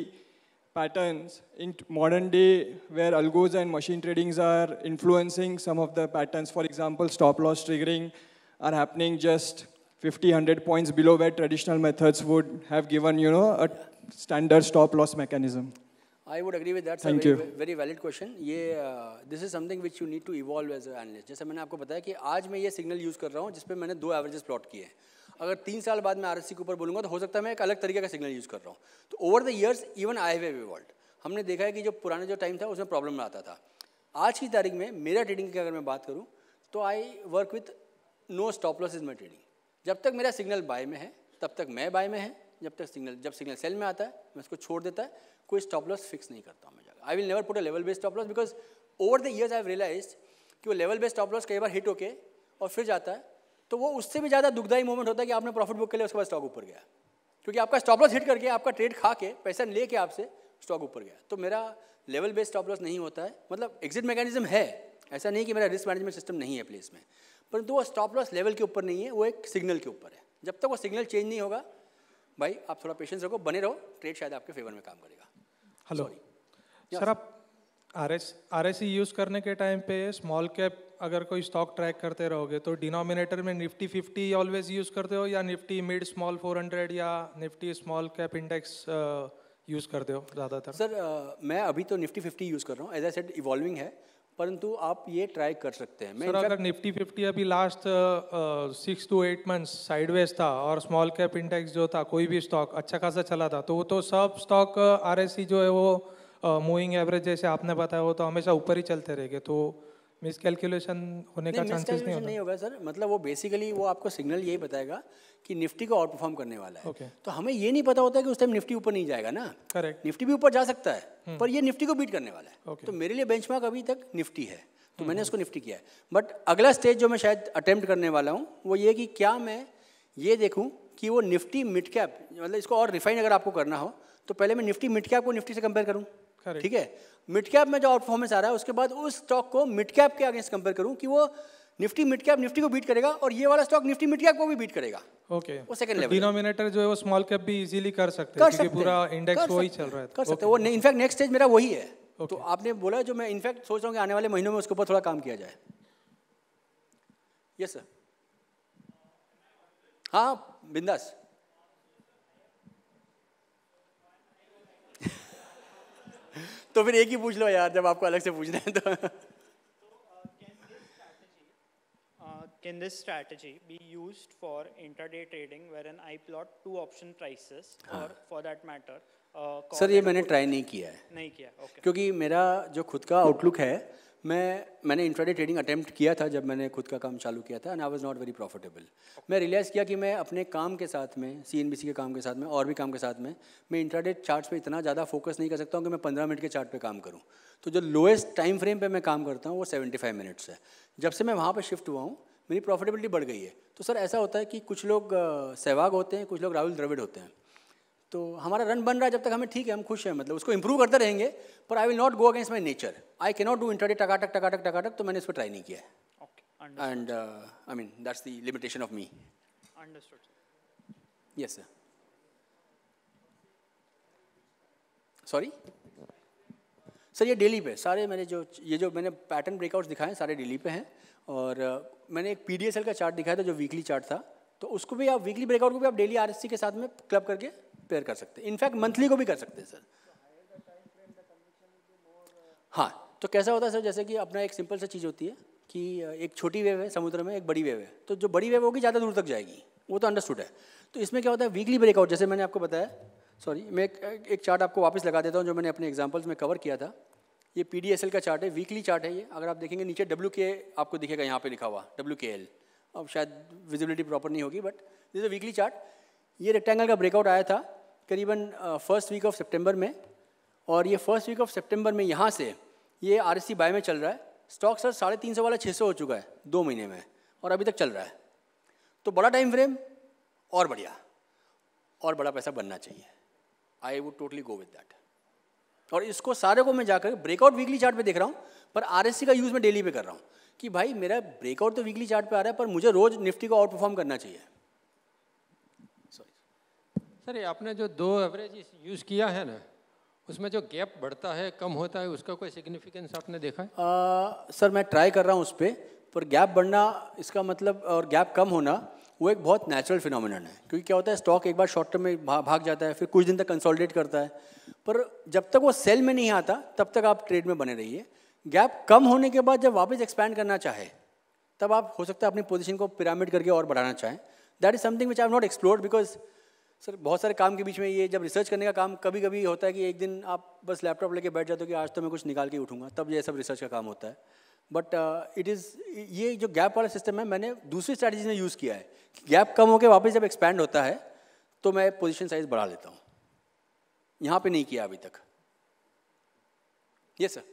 pattern in modern day where algos and machine tradings are influencing some of the patterns for example stop loss triggering are happening just 50, 100 points below where traditional methods would have given, you know, a standard stop loss mechanism? I would agree with that. Thank very, you. Very valid question. ये this is something which you need to evolve as analyst जैसे मैंने आपको बताया कि आज मैं ये signal use कर रहा हूँ जिसपे मैंने दो एवरेजेस प्लॉट किए हैं अगर तीन साल बाद मैं आर के ऊपर बोलूँगा तो हो सकता है मैं एक अलग तरीके का सिग्नल यूज़ कर रहा हूँ तो over the years even I have evolve हमने देखा है कि जो पुराना जो टाइम था उसमें प्रॉब्लम आता था आज की तारीख में मेरा ट्रेडिंग की अगर मैं बात करूँ तो I work with no stop loss is my trading जब तक मेरा सिग्नल बाय में है तब तक मैं बाय में है जब तक सिग्नल जब सिग्नल सेल में आता है मैं उसको छोड़ देता है कोई स्टॉप लॉस फिक्स नहीं करता हूँ मैं जगह I will never put a level based stop loss because over the years I realize कि वो लेवल बेस्ड स्टॉप लॉस कई बार हिट होके और फिर जाता है तो वो उससे भी ज़्यादा दुखदाई मोमेंट होता है कि आपने प्रॉफिट बुक के लिए उसके बाद स्टॉक ऊपर गया क्योंकि आपका स्टॉप लॉस हिट करके आपका ट्रेड खा के पैसा ले के आपसे स्टॉक ऊपर गया तो मेरा लेवल बेस्ड स्टॉप लॉस नहीं होता है मतलब एग्जिट मैकेनिज्म है ऐसा नहीं कि मेरा रिस्क मैनेजमेंट सिस्टम नहीं है प्लेस में परंतु वो स्टॉप लॉस लेवल के ऊपर नहीं है वो एक सिग्नल के ऊपर है जब तक वो सिग्नल चेंज नहीं होगा भाई आप थोड़ा पेशेंस रखो बने रहो ट्रेड शायद आपके फेवर में काम करेगा हेलो सर आप R S R S C use करने के टाइम पे स्मॉल कैप अगर कोई स्टॉक ट्रैक करते रहोगे तो डिनोमिनेटर में निफ्टी फिफ्टी ऑलवेज यूज़ करते हो या Nifty mid small four hundred या Nifty small cap index use करते हो ज़्यादातर सर uh, मैं अभी तो निफ्टी फिफ्टी यूज़ कर रहा हूँ एज आई सेड इवॉल्विंग है परंतु आप ये ट्राई कर सकते हैं मैं सर अगर निफ्टी फिफ्टी अभी last six to eight months sideways था और स्मॉल कैप इंडेक्स जो था कोई भी स्टॉक अच्छा खासा चला था तो वो तो सब स्टॉक आरएससी uh, e जो है वो मूविंग uh, एवरेज जैसे आपने बताया वो तो हमेशा ऊपर ही चलते रहेंगे तो मिसकैलकुलेशन होने का चांसेस नहीं, नहीं होगा सर मतलब वो बेसिकली वो आपको सिग्नल यही बताएगा कि निफ्टी को आउट परफॉर्म करने वाला है okay. तो हमें ये नहीं पता होता है कि उस टाइम निफ्टी ऊपर नहीं जाएगा ना करेक्ट निफ्टी भी ऊपर जा सकता है हम्म। पर ये निफ्टी को बीट करने वाला है okay. तो मेरे लिए बेंचमार्क अभी तक निफ्टी है तो मैंने हम्म। उसको निफ्टी किया है बट अगला स्टेज जो मैं शायद अटैम्प्ट करने वाला हूँ वो ये कि क्या मैं ये देखूँ कि वो निफ्टी मिड कैप मतलब इसको और रिफाइन अगर आपको करना हो तो पहले मैं निफ्टी मिड कैप को निफ्टी से कंपेयर करूँ ठीक है मिड कैप में जो आउट परफॉर्मेंस आ रहा है उसके बाद उस स्टॉक को मिड कैप के अगेंस्ट कंपेयर करूं कि वो निफ्टी मिड कैप निफ्टी को बीट करेगा और ये वाला स्टॉक निफ्टी मिड कैप को भी बीट करेगा ओके okay. वो सेकंड लेवल डिनोमिनेटर जो है वो स्मॉल कैप भी इजीली कर सकते हैं क्योंकि पूरा इंडेक्स वही चल रहा है कर सकते हैं वो इनफैक्ट नेक्स्ट स्टेज मेरा वही है तो आपने बोला जो मैं इनफैक्ट सोच रहा हूँ कि आने वाले महीनों में उसके ऊपर थोड़ा काम किया जाए यस सर हाँ बिंदास तो फिर एक ही पूछ लो यार जब आपको अलग से पूछ रहे हैं तो Can this strategy be used for intraday trading wherein I plot two option prices हाँ. or for that matter uh, sir ये मैंने ट्राई नहीं किया है नहीं किया okay. क्योंकि मेरा जो खुद का आउटलुक है मैं मैंने इंट्राडे ट्रेडिंग अटैम्प्ट किया था जब मैंने खुद का काम चालू किया था and I was not very profitable मैं रियलाइज़ किया कि मैं अपने काम के साथ में सी के काम के साथ में और भी काम के साथ में मैं इंट्राडे चार्ट्स पे इतना ज़्यादा फोकस नहीं कर सकता हूँ कि मैं पंद्रह मिनट के चार्ट पे काम करूँ तो जो लोएस्ट टाइम फ्रेम पर मैं काम करता हूँ वो सेवेंटी फाइव मिनट्स है जब से मैं वहाँ पर शिफ्ट हुआ हूँ मेरी प्रॉफिटेबिलिटी बढ़ गई है तो सर ऐसा होता है कि कुछ लोग सहवाग होते हैं कुछ लोग राहुल द्रविड़ होते हैं तो हमारा रन बन रहा है जब तक हमें ठीक है हम खुश हैं मतलब उसको इम्प्रूव करते रहेंगे पर I will not go against my nature I can not do intraday टकाटक टकाटक टकाटक तो मैंने उस पर ट्राई नहीं किया है and I mean that's the limitation of me yes sir sorry sir ये डेली पे सारे मैंने जो ये जो मैंने पैटर्न ब्रेकआउट्स दिखाए सारे डेली पे हैं और uh, मैंने एक पी का चार्ट दिखाया था जो वीकली चार्ट था तो उसको भी आप वीकली ब्रेकआउट को भी आप डेली आर के साथ में क्लब करके प्रिपेयर कर सकते हैं इनफैक्ट मंथली को भी कर सकते हैं सर हाँ तो कैसा होता है सर जैसे कि अपना एक सिंपल सा चीज़ होती है कि एक छोटी वेव है समुद्र में एक बड़ी वेव है तो जो बड़ी वेव होगी ज़्यादा दूर तक जाएगी वो तो अंडरस्टूड है तो इसमें क्या होता है वीकली ब्रेकआउट जैसे मैंने आपको बताया सॉरी मैं एक, एक चार्ट आपको वापस लगा देता हूँ जो मैंने अपने एग्जाम्पल्स में कवर किया था ये पी का चार्ट है वीकली चार्ट है ये अगर आप देखेंगे नीचे डब्ल्यू आपको दिखेगा यहाँ पर लिखा हुआ डब्ल्यू अब शायद विजिबिलिटी प्रॉपर नहीं होगी बट दिस वीकली चार्ट ये रेक्टेंगल का ब्रेकआउट आया था करीबन फर्स्ट वीक ऑफ सितंबर में और ये फर्स्ट वीक ऑफ सितंबर में यहाँ से ये आर एस बाय में चल रहा है स्टॉक सर साढ़े तीन सौ वाला छः सौ हो चुका है दो महीने में और अभी तक चल रहा है तो बड़ा टाइम फ्रेम और बढ़िया और बड़ा पैसा बनना चाहिए I would totally go with that और इसको सारे को मैं जाकर ब्रेकआउट वीकली चार्ट पे देख रहा हूँ पर आर का यूज़ मैं डेली पे कर रहा हूँ कि भाई मेरा ब्रेकआउट तो वीकली चार्ट पे आ रहा है पर मुझे रोज़ निफ्टी को आउट परफॉर्म करना चाहिए सर ये आपने जो दो एवरेज यूज़ किया है ना उसमें जो गैप बढ़ता है कम होता है उसका कोई सिग्निफिकेंस आपने देखा है आ, सर मैं ट्राई कर रहा हूँ उस पर पर गैप बढ़ना इसका मतलब और गैप कम होना वो एक बहुत नेचुरल फिनोमिनन है क्योंकि क्या होता है स्टॉक एक बार शॉर्ट टर्म में भाग जाता है फिर कुछ दिन तक कंसोलिडेट करता है पर जब तक वो सेल में नहीं आता तब तक आप ट्रेड में बने रहिए गैप कम होने के बाद जब वापस एक्सपैंड करना चाहे तब आप हो सकता है अपनी पोजिशन को पिरामिड करके और बढ़ाना चाहें that is something which I not explore because sir बहुत सारे काम के बीच में ये जब रिसर्च करने का काम कभी कभी होता है कि एक दिन आप बस लैपटॉप लेके बैठ जाते हो कि आज तो मैं कुछ निकाल के उठूंगा तब ये सब रिसर्च का काम होता है बट इट इज़ ये जो गैप वाला सिस्टम है मैंने दूसरी स्ट्रैटेजी में यूज़ किया है गैप कम होकर वापस जब एक्सपैंड होता है तो मैं पोजिशन साइज बढ़ा लेता हूँ यहाँ पर नहीं किया अभी तक ये sir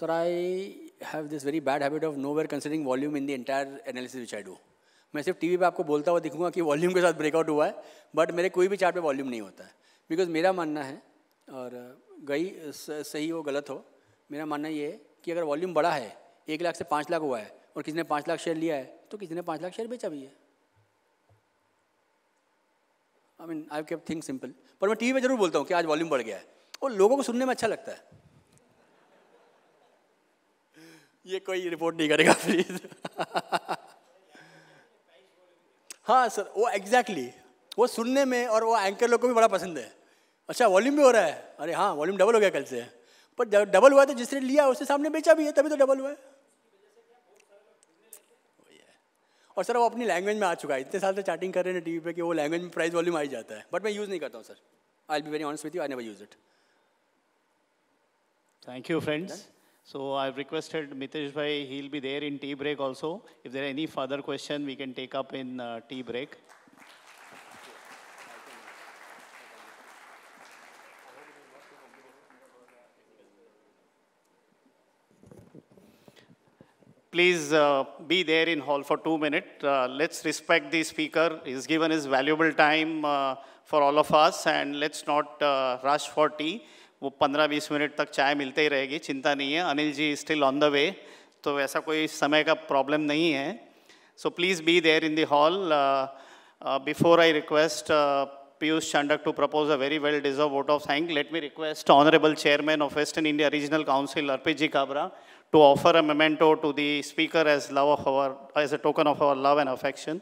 sir I have this very bad habit of nowhere considering volume in the entire analysis which I do मैं सिर्फ टीवी पे आपको बोलता हुआ दिखूंगा कि वॉल्यूम के साथ ब्रेकआउट हुआ है बट मेरे कोई भी चार्ट पे वॉल्यूम नहीं होता है बिकॉज मेरा मानना है और गई सही हो गलत हो मेरा मानना ये है कि अगर वॉल्यूम बड़ा है एक लाख से पाँच लाख हुआ है और किसी ने पाँच लाख शेयर लिया है तो किसी ने पाँच लाख शेयर बेचा भी है I mean I cap think simple पर मैं टी वी जरूर बोलता हूँ कि आज वॉल्यूम बढ़ गया है और लोगों को सुनने में अच्छा लगता है ये कोई रिपोर्ट नहीं करेगा प्लीज हाँ सर वो एग्जैक्टली exactly, वो सुनने में और वो एंकर लोग को भी बड़ा पसंद है अच्छा वॉल्यूम भी हो रहा है अरे हाँ वॉल्यूम डबल हो गया कल से पर डबल हुआ तो जिसने लिया उसने सामने बेचा भी है तभी तो डबल हुआ है और सर वो अपनी लैंग्वेज में आ चुका है इतने साल से चैटिंग कर रहे हैं टीवी पे कि वो लैंग्वेज में प्राइस वॉल्यूम आ ही जाता है बट मैं यूज़ नहीं करता हूँ sir I be very honest with you I never use it thank you friends So I've requested Mitesh Bhai, he'll be there in tea break also. If there are any further questions, we can take up in uh, tea break. Please uh, be there in hall for two minutes. Uh, let's respect the speaker. He's given his valuable time uh, for all of us and let's not uh, rush for tea. वो पंद्रह बीस minute तक चाय मिलते ही रहेगी चिंता नहीं है Anil ji still on the way तो ऐसा कोई समय का प्रॉब्लम नहीं है so please be there in the hall before I request Piyush Chandak to propose a very well deserve vote of thank let me request honourable chairman of Western India Regional Council Arpit ji Kabra to offer a memento to the speaker as love of our as a token of our love and affection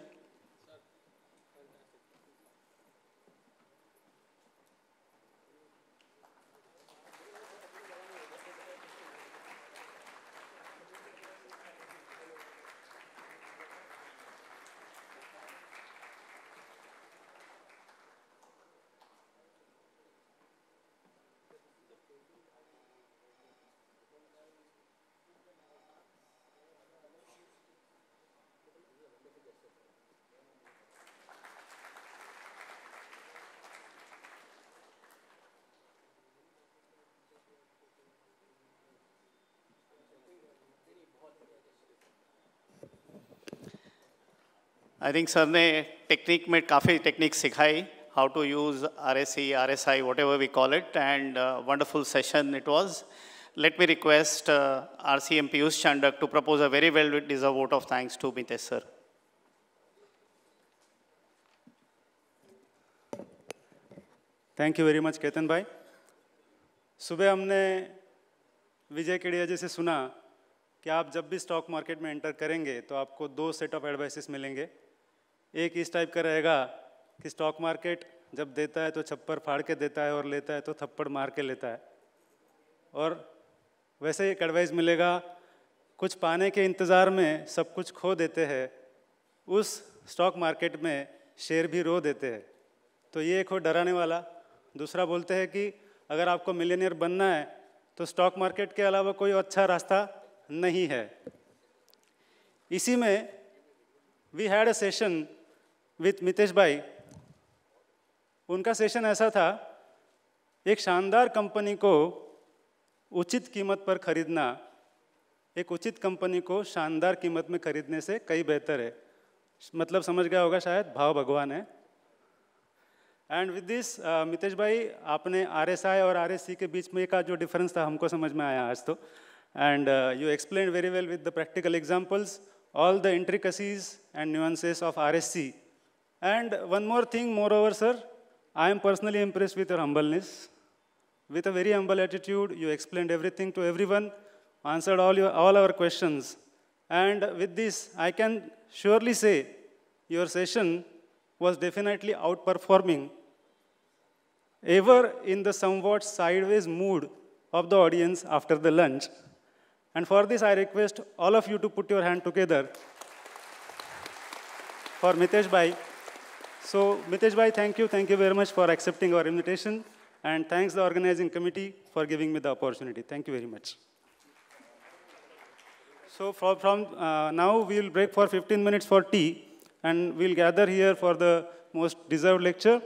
I think sir ने technique में काफ़ी technique सिखाई how to use R S C R S I whatever we call it and wonderful session it was let me request R C M Piyush Chandak to propose a very well well-deserved vote of thanks to Mitesh sir thank you very much Ketan bhai सुबह हमने विजय केड़िया जी से सुना कि आप जब भी stock market में enter करेंगे तो आपको दो सेट ऑफ एडवाइसेस मिलेंगे एक इस टाइप का रहेगा कि स्टॉक मार्केट जब देता है तो छप्पर फाड़ के देता है और लेता है तो थप्पड़ मार के लेता है और वैसे एक एडवाइस मिलेगा कुछ पाने के इंतज़ार में सब कुछ खो देते हैं उस स्टॉक मार्केट में शेयर भी रो देते हैं तो ये एक हो डराने वाला दूसरा बोलते हैं कि अगर आपको मिलेनियर बनना है तो स्टॉक मार्केट के अलावा कोई अच्छा रास्ता नहीं है इसी में we had a session with Mitesh bhai उनका सेशन ऐसा था एक शानदार कंपनी को उचित कीमत पर खरीदना एक उचित कंपनी को शानदार कीमत में खरीदने से कई बेहतर है मतलब समझ गया होगा शायद भाव भगवान है एंड विद दिस मितेश भाई आपने आर एस आई और आर एस सी के बीच में का जो डिफरेंस था हमको समझ में आया आज तो and you explain very well with the practical examples all the intricacies and nuances of R S C And one more thing, moreover, sir, I am personally impressed with your humbleness. With a very humble attitude, you explained everything to everyone, answered all, your, all our questions. And with this, I can surely say your session was definitely outperforming ever in the somewhat sideways mood of the audience after the lunch. And for this, I request all of you to put your hand together for Mitesh Bhai. So Mitesh Bhai, thank you. Thank you very much for accepting our invitation. And thanks the organizing committee for giving me the opportunity. Thank you very much. So from, from uh, now, we'll break for 15 minutes for tea. And we'll gather here for the most deserved lecture.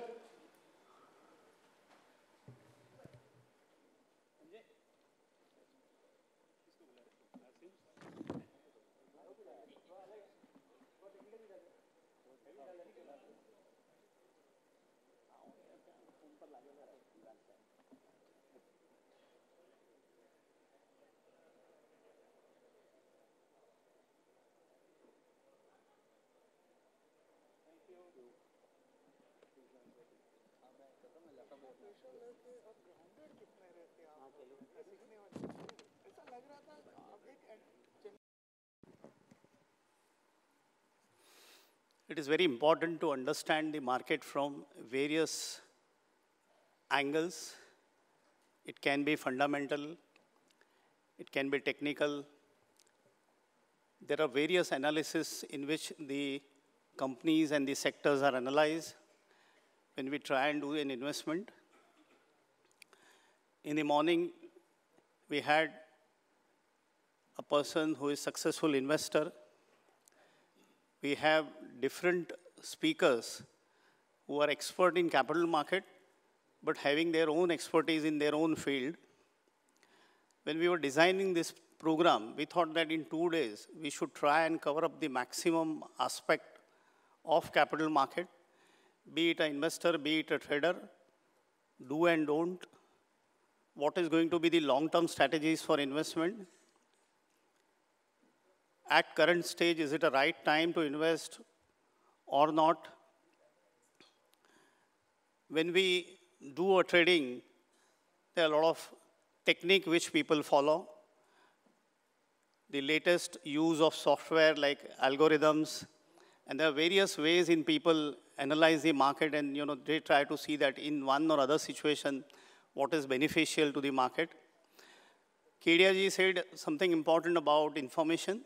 very important to understand the market from various angles. It can be fundamental, it can be technical. There are various analyses in which the companies and the sectors are analyzed when we try and do an investment. In the morning, we had a person who is successful investor we have different speakers who are expert in capital market, but having their own expertise in their own field. When we were designing this program, we thought that in two days, we should try and cover up the maximum aspect of capital market, be it an investor, be it a trader, do and don't, what is going to be the long-term strategies for investment, at current stage, is it a right time to invest or not? When we do a trading, there are a lot of technique which people follow. The latest use of software like algorithms, and there are various ways in people analyze the market and you know they try to see that in one or other situation, what is beneficial to the market. KDRG said something important about information.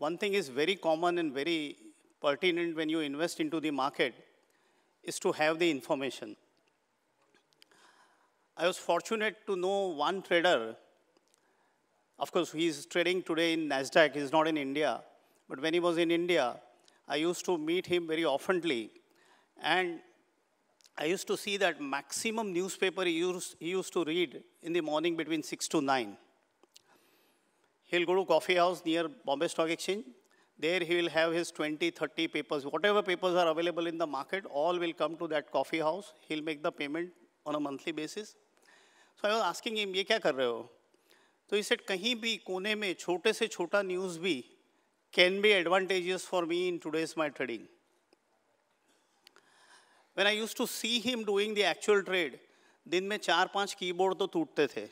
One thing is very common and very pertinent when you invest into the market is to have the information. I was fortunate to know one trader. Of course, he is trading today in NASDAQ. He's not in India. But when he was in India, I used to meet him very oftenly. And I used to see that maximum newspaper he used, he used to read in the morning between 6 to 9. He'll go to coffee house near Bombay Stock Exchange. There he will have his 20, 30 papers. Whatever papers are available in the market, all will come to that coffee house. He'll make the payment on a monthly basis. So I was asking him, ye kya kar rahe ho so he said, kahin bhi kone mein chote se chota news bhi can be advantageous for me in today's my trading. When I used to see him doing the actual trade, दिन में चार पांच keyboard तो टूटते थे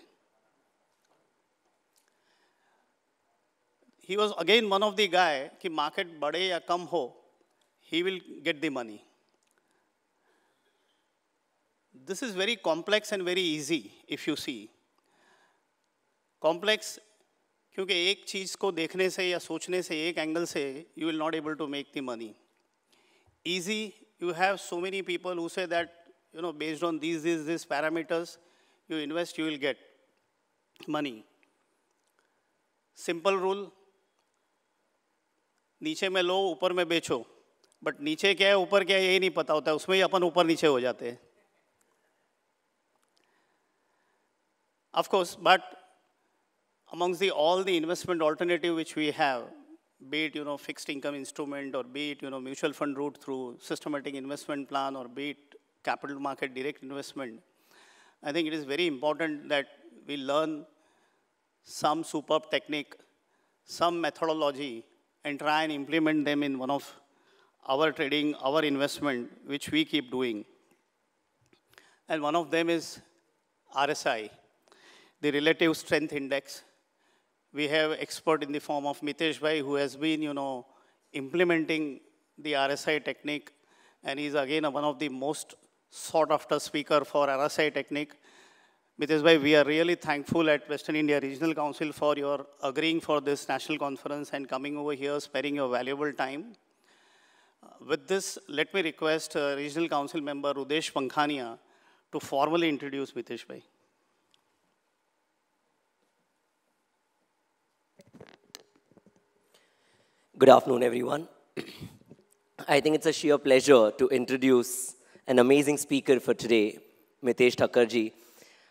he was again one of the guy कि market बढ़े या कम हो he will get the money. This is very complex and very easy if you see. Complex क्योंकि एक चीज़ को देखने से या सोचने से एक एंगल से you will not able to make the money easy you have so many people who say that you know, based on these, these, these parameters, you invest, you will get money. Simple rule, नीचे में लो ऊपर में बेचो but नीचे क्या है ऊपर क्या है यही नहीं पता होता है उसमें ही अपन ऊपर नीचे हो जाते हैं of course but amongst the all the investment alternative which we have beat you know fixed income instrument और beat you know mutual fund route through systematic investment plan और beat capital market direct investment I think it is very important that we learn some super technique some methodology and try and implement them in one of our trading, our investment, which we keep doing. And one of them is RSI, the Relative Strength Index. We have expert in the form of Mitesh Bhai, who has been, you know, implementing the RSI technique, and he's again one of the most sought after speaker for RSI technique which is why we are really thankful at Western India Regional Council for your agreeing for this national conference and coming over here, sparing your valuable time. Uh, with this, let me request uh, Regional Council member Rudesh Pankhania to formally introduce Mitesh Bhai. Good afternoon, everyone. I think it's a sheer pleasure to introduce an amazing speaker for today, Mitesh Thakarji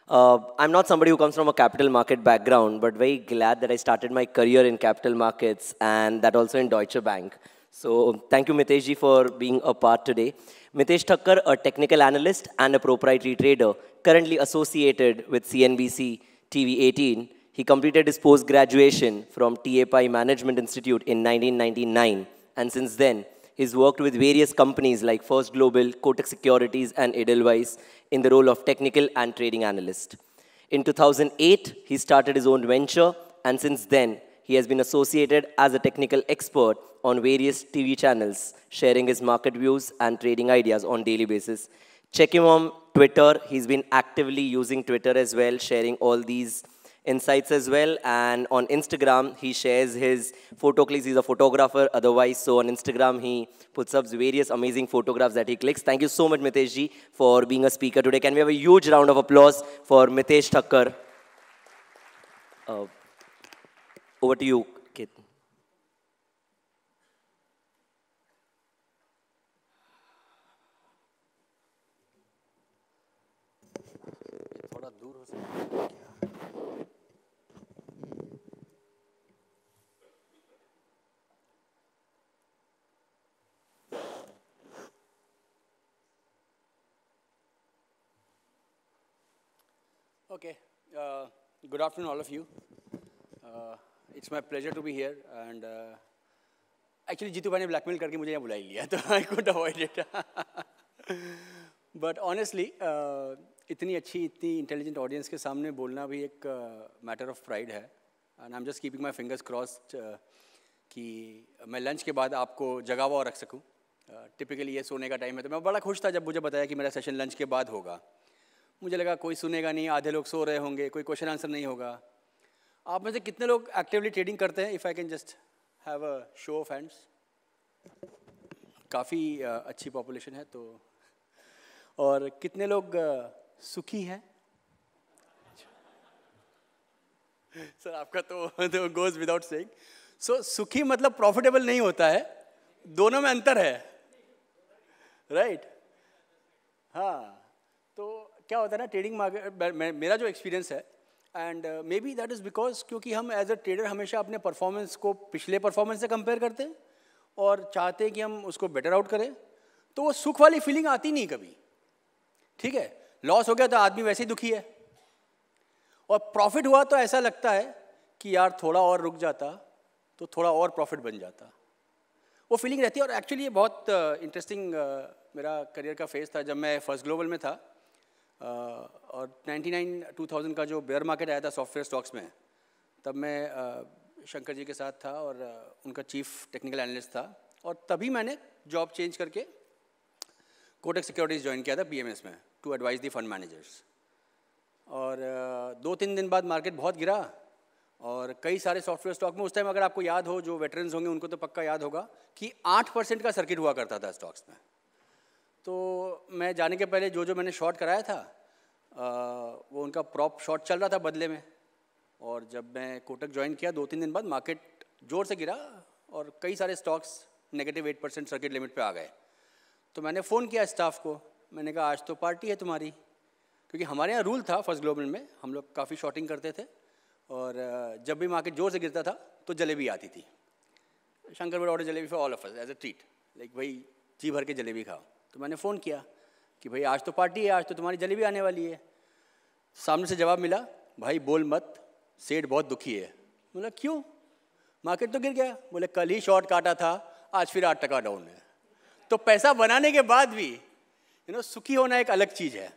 uh, I'm not somebody who comes from a capital market background, but very glad that I started my career in capital markets and that also in Deutsche Bank. So thank you, Miteshji, for being a part today. Mitesh Thakkar, a technical analyst and a proprietary trader, currently associated with CNBC TV18. He completed his post-graduation from TAPI Management Institute in 1999, and since then, He's worked with various companies like First Global, Kotak Securities, and Edelweiss in the role of technical and trading analyst. In 2008, he started his own venture, and since then, he has been associated as a technical expert on various TV channels, sharing his market views and trading ideas on daily basis. Check him on Twitter. He's been actively using Twitter as well, sharing all these insights as well. And on Instagram, he shares his photo clicks. He's a photographer otherwise. So on Instagram, he puts up various amazing photographs that he clicks. Thank you so much, Mitesh ji, for being a speaker today. Can we have a huge round of applause for Mitesh Thakkar? Uh, over to you, Okay. Uh, good afternoon, all of you. Uh, it's my pleasure to be here. And actually Jitu भाई ने blackmail करके मुझे यहाँ बुला ही लिया तो I could avoid it but honestly इतनी अच्छी इतनी इंटेलिजेंट ऑडियंस के सामने बोलना भी एक मैटर ऑफ प्राइड है and I am just keeping my fingers cross कि मैं लंच के बाद आपको जगावा और रख सकूँ टिपिकली uh, ये सोने का टाइम है तो मैं बड़ा खुश था जब मुझे बताया कि मेरा सेशन लंच के बाद होगा मुझे लगा कोई सुनेगा नहीं आधे लोग सो रहे होंगे कोई क्वेश्चन आंसर नहीं होगा आप में से कितने लोग एक्टिवली ट्रेडिंग करते हैं if I can just have a show of hands काफ़ी अच्छी पॉपुलेशन है तो और कितने लोग सुखी हैं सर आपका तो, तो गोज विदाउट सेइंग सो सुखी मतलब प्रॉफिटेबल नहीं होता है दोनों में अंतर है राइट right? हाँ तो क्या होता है ना ट्रेडिंग मार्केट मेरा जो एक्सपीरियंस है and may be that is because क्योंकि हम एज अ ट्रेडर हमेशा अपने परफॉर्मेंस को पिछले परफॉर्मेंस से कंपेयर करते हैं और चाहते हैं कि हम उसको बेटर आउट करें तो वो सुख वाली फीलिंग आती नहीं कभी ठीक है लॉस हो गया तो आदमी वैसे ही दुखी है और प्रॉफिट हुआ तो ऐसा लगता है कि यार थोड़ा और रुक जाता तो थोड़ा और प्रॉफिट बन जाता वो फीलिंग रहती है और एक्चुअली ये बहुत इंटरेस्टिंग uh, uh, मेरा करियर का फेज था जब मैं फर्स्ट ग्लोबल में था और 99 2000 का जो बेयर मार्केट आया था सॉफ्टवेयर स्टॉक्स में तब मैं शंकर जी के साथ था और उनका चीफ टेक्निकल एनालिस्ट था और तभी मैंने जॉब चेंज करके कोटक सिक्योरिटीज़ ज्वाइन किया था एस में to advise the fund managers और दो तीन दिन बाद मार्केट बहुत गिरा और कई सारे सॉफ्टवेयर स्टॉक में उस टाइम अगर आपको याद हो जो वेटरन्स होंगे उनको तो पक्का याद होगा कि आठ परसेंट का सर्किट हुआ करता था स्टॉक्स में तो मैं जाने के पहले जो जो मैंने शॉट कराया था आ, वो उनका प्रॉप शॉट चल रहा था बदले में और जब मैं कोटक ज्वाइन किया दो तीन दिन बाद मार्केट जोर से गिरा और कई सारे stocks negative eight percent circuit limit पे आ गए तो मैंने फ़ोन किया स्टाफ को मैंने कहा आज तो पार्टी है तुम्हारी क्योंकि हमारे यहाँ रूल था फर्स्ट ग्लोबल में हम लोग काफ़ी शॉटिंग करते थे और जब भी मार्केट जोर से गिरता था तो जलेबी आती थी Shankar order jalebi for all of us as a treat like भाई जी भर के जलेबी खाओ तो मैंने फ़ोन किया कि भाई आज तो पार्टी है आज तो तुम्हारी जलेबी आने वाली है सामने से जवाब मिला भाई बोल मत सेठ बहुत दुखी है बोला क्यों मार्केट तो गिर गया बोले कल ही शॉर्ट काटा था आज फिर आठ टका डाउन है तो पैसा बनाने के बाद भी यू नो सुखी होना एक अलग चीज़ है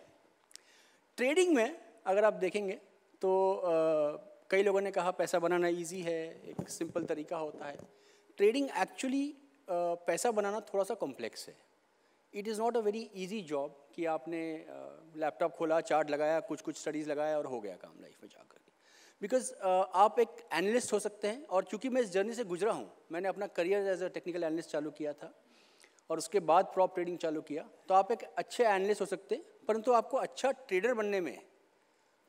ट्रेडिंग में अगर आप देखेंगे तो आ, कई लोगों ने कहा पैसा बनाना इजी है एक सिंपल तरीका होता है ट्रेडिंग एक्चुअली पैसा बनाना थोड़ा सा कॉम्प्लेक्स है it is not a very easy job कि आपने लैपटॉप खोला चार्ट लगाया कुछ कुछ स्टडीज़ लगाया और हो गया काम लाइफ में जाकर बिकॉज uh, आप एक एनालिस्ट हो सकते हैं और चूंकि मैं इस जर्नी से गुजरा हूँ मैंने अपना career as a technical analyst चालू किया था और उसके बाद प्रॉप ट्रेडिंग चालू किया तो आप एक अच्छे एनालिस्ट हो सकते हैं परंतु आपको अच्छा ट्रेडर बनने में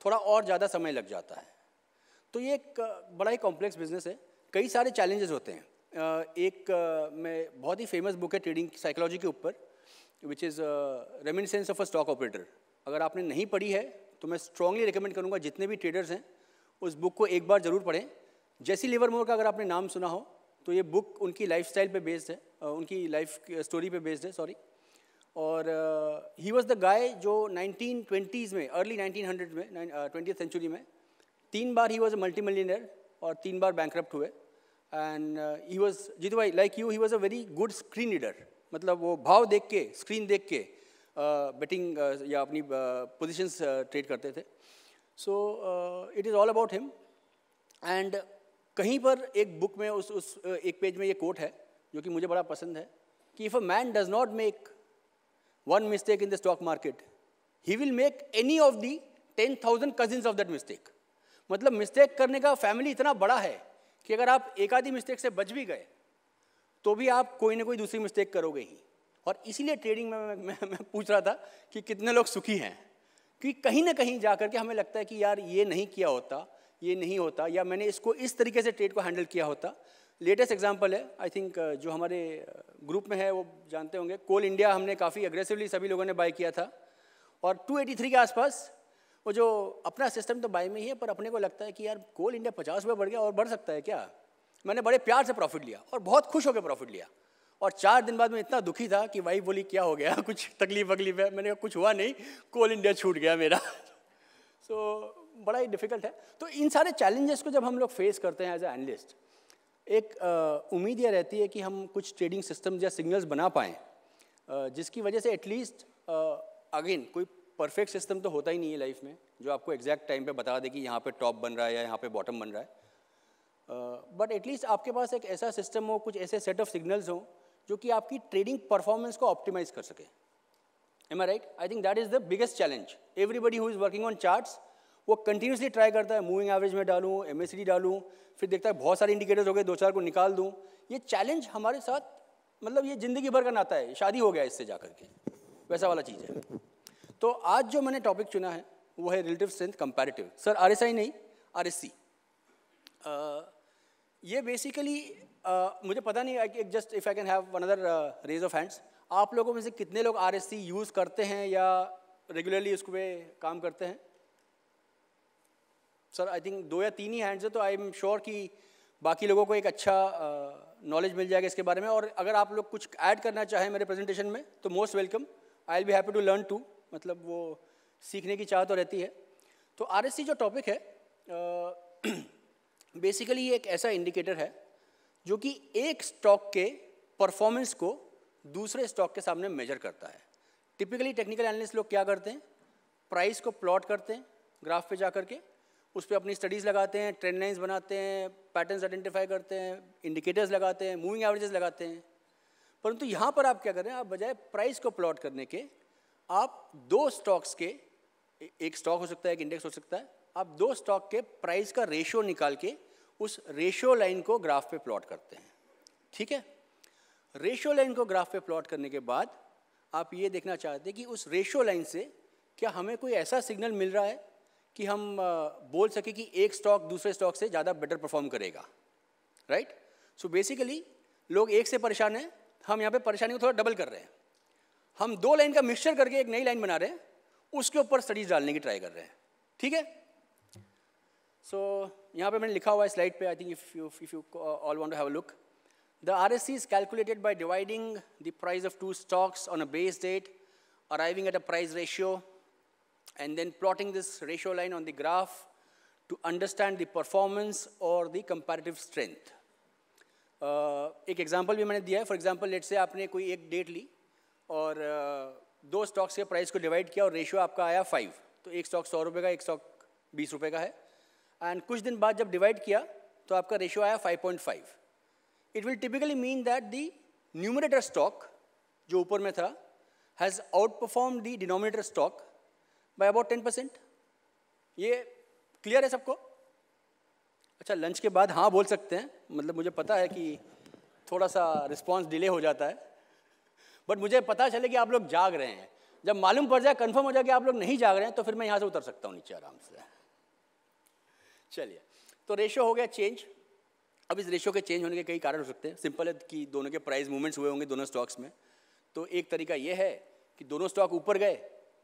थोड़ा और ज़्यादा समय लग जाता है तो ये एक बड़ा ही कॉम्प्लेक्स बिजनेस है कई सारे चैलेंजेस होते हैं एक मैं बहुत ही फेमस बुक है ट्रेडिंग साइकोलॉजी के ऊपर which is reminiscence of a stock operator अगर आपने नहीं पढ़ी है तो मैं स्ट्रॉगली रिकमेंड करूँगा जितने भी ट्रेडर्स हैं उस बुक को एक बार ज़रूर पढ़ें जैसी लेवर मोर का अगर आपने नाम सुना हो तो ये बुक उनकी लाइफ स्टाइल पर बेस्ड है उनकी लाइफ स्टोरी पर बेस्ड है सॉरी और ही वॉज द गाय जो नाइनटीन ट्वेंटीज़ में अर्ली नाइनटीन हंड्रेड में ट्वेंटी सेंचुरी में तीन बार he was a multi millionaire और तीन बार बैंक्रप्ट हुए एंड ही वॉज जीतू भाई like you he was a very good screen reader मतलब वो भाव देख के स्क्रीन देख के बेटिंग या अपनी पोजीशंस ट्रेड करते थे so it is all about him and कहीं पर एक बुक में उस उस एक पेज में ये कोट है जो कि मुझे बड़ा पसंद है कि if a man does not make one mistake in the stock market he will make any of the ten thousand cousins of that mistake मतलब मिस्टेक करने का फैमिली इतना बड़ा है कि अगर आप एक आधी मिस्टेक से बच भी गए तो भी आप कोई ना कोई दूसरी मिस्टेक करोगे ही और इसीलिए ट्रेडिंग में मैं, मैं, मैं पूछ रहा था कि कितने लोग सुखी हैं क्योंकि कहीं ना कहीं जा करके हमें लगता है कि यार ये नहीं किया होता ये नहीं होता या मैंने इसको इस तरीके से ट्रेड को हैंडल किया होता लेटेस्ट एग्जाम्पल है आई थिंक uh, जो हमारे ग्रुप uh, में है वो जानते होंगे कोल इंडिया हमने काफ़ी अग्रेसिवली सभी लोगों ने बाय किया था और 283 के आसपास वो जो अपना सिस्टम तो बाय में ही है पर अपने को लगता है कि यार कोल इंडिया पचास रुपये बढ़ गया और बढ़ सकता है क्या मैंने बड़े प्यार से प्रॉफिट लिया और बहुत खुश होकर प्रॉफिट लिया और चार दिन बाद मैं इतना दुखी था कि वाइफ बोली क्या हो गया कुछ तकलीफ वकलीफ है मैंने कहा कुछ हुआ नहीं कोल इंडिया छूट गया मेरा सो so, बड़ा ही डिफिकल्ट है तो इन सारे चैलेंजेस को जब हम लोग फेस करते हैं एज ए एनलिस्ट एक उम्मीद यह रहती है कि हम कुछ ट्रेडिंग सिस्टम या सिग्नल्स बना पाएँ जिसकी वजह से एटलीस्ट अगेन कोई परफेक्ट सिस्टम तो होता ही नहीं है लाइफ में जो आपको एग्जैक्ट टाइम पे बता दे कि यहाँ पे टॉप बन रहा है या यहाँ पे बॉटम बन रहा है बट एटलीस्ट आपके पास एक ऐसा सिस्टम हो कुछ ऐसे सेट ऑफ सिग्नल्स हो जो कि आपकी ट्रेडिंग परफॉर्मेंस को ऑप्टिमाइज कर सके am I right I think that is the biggest challenge everybody who is working on charts वो कंटिन्यूसली ट्राई करता है मूविंग एवरेज में डालूँ एम एस डालूँ फिर देखता है बहुत सारे इंडिकेटर्स हो गए दो चार को निकाल दूँ ये चैलेंज हमारे साथ मतलब ये ज़िंदगी भर का नाता है शादी हो गया इससे जा करके वैसा वाला चीज़ है तो आज जो मैंने टॉपिक चुना है वो है relative strength comparative sir R S I नहीं आर एस सी ये बेसिकली uh, मुझे पता नहीं just if I can have another raise of hands आप लोगों में से कितने लोग आर यूज़ करते हैं या रेगुलरली उसको पे काम करते हैं सर आई थिंक दो या तीन ही हैंड्स है तो आई एम श्योर कि बाकी लोगों को एक अच्छा नॉलेज uh, मिल जाएगा इसके बारे में और अगर आप लोग कुछ ऐड करना चाहें मेरे प्रेजेंटेशन में तो most welcome I will be happy to learn to मतलब वो सीखने की चाह तो रहती है तो आर जो टॉपिक है uh, बेसिकली ये एक ऐसा इंडिकेटर है जो कि एक स्टॉक के परफॉर्मेंस को दूसरे स्टॉक के सामने मेजर करता है टिपिकली टेक्निकल एनालिस्ट लोग क्या करते हैं प्राइस को प्लॉट करते हैं ग्राफ पे जा करके उस पर अपनी स्टडीज़ लगाते हैं ट्रेंड लाइन्स बनाते हैं पैटर्न्स आइडेंटिफाई करते हैं इंडिकेटर्स लगाते हैं मूविंग एवरेजेस लगाते हैं परंतु यहाँ पर आप क्या करें आप बजाय प्राइस को प्लॉट करने के आप दो स्टॉक्स के एक स्टॉक हो सकता है एक इंडेक्स हो सकता है अब दो स्टॉक के प्राइस का रेशो निकाल के उस रेशो लाइन को ग्राफ पे प्लॉट करते हैं ठीक है रेशो लाइन को ग्राफ पे प्लॉट करने के बाद आप ये देखना चाहते हैं कि उस रेशो लाइन से क्या हमें कोई ऐसा सिग्नल मिल रहा है कि हम बोल सके कि एक स्टॉक दूसरे स्टॉक से ज़्यादा बेटर परफॉर्म करेगा राइट सो बेसिकली लोग एक से परेशान हैं हम यहाँ पे परेशानी को थोड़ा डबल कर रहे हैं हम दो लाइन का मिक्सचर करके एक नई लाइन बना रहे हैं उसके ऊपर स्टडीज डालने की ट्राई कर रहे हैं ठीक है सो यहाँ पे मैंने लिखा हुआ है स्लाइड पे I think if you if you all want to have look the R S C is calculated by dividing the price of two stocks on a base date arriving at a price ratio and then plotting this ratio line on the graph to understand the performance or the comparative strength. Uh, एक example भी मैंने दिया है for example let से आपने कोई एक date ली और uh, दो स्टॉक्स के प्राइस को डिवाइड किया और रेशियो आपका आया फाइव तो एक स्टॉक सौ रुपये का एक स्टॉक बीस रुपये का है एंड कुछ दिन बाद जब डिवाइड किया तो आपका रेशियो आया 5.5 it will typically mean that the numerator stock जो ऊपर में था has outperform the denominator stock by about ten percent ये क्लियर है सबको अच्छा लंच के बाद हाँ बोल सकते हैं मतलब मुझे पता है कि थोड़ा सा रिस्पॉन्स डिले हो जाता है बट मुझे पता चले कि आप लोग जाग रहे हैं जब मालूम पड़ जाए कंफर्म हो जाए कि आप लोग नहीं जाग रहे हैं तो फिर मैं यहाँ से उतर सकता हूँ नीचे आराम से चलिए तो रेशो हो गया चेंज अब इस रेशो के चेंज होने के कई कारण हो सकते हैं सिंपल है कि दोनों के प्राइस मूवमेंट्स हुए होंगे दोनों स्टॉक्स में तो एक तरीका यह है कि दोनों स्टॉक ऊपर गए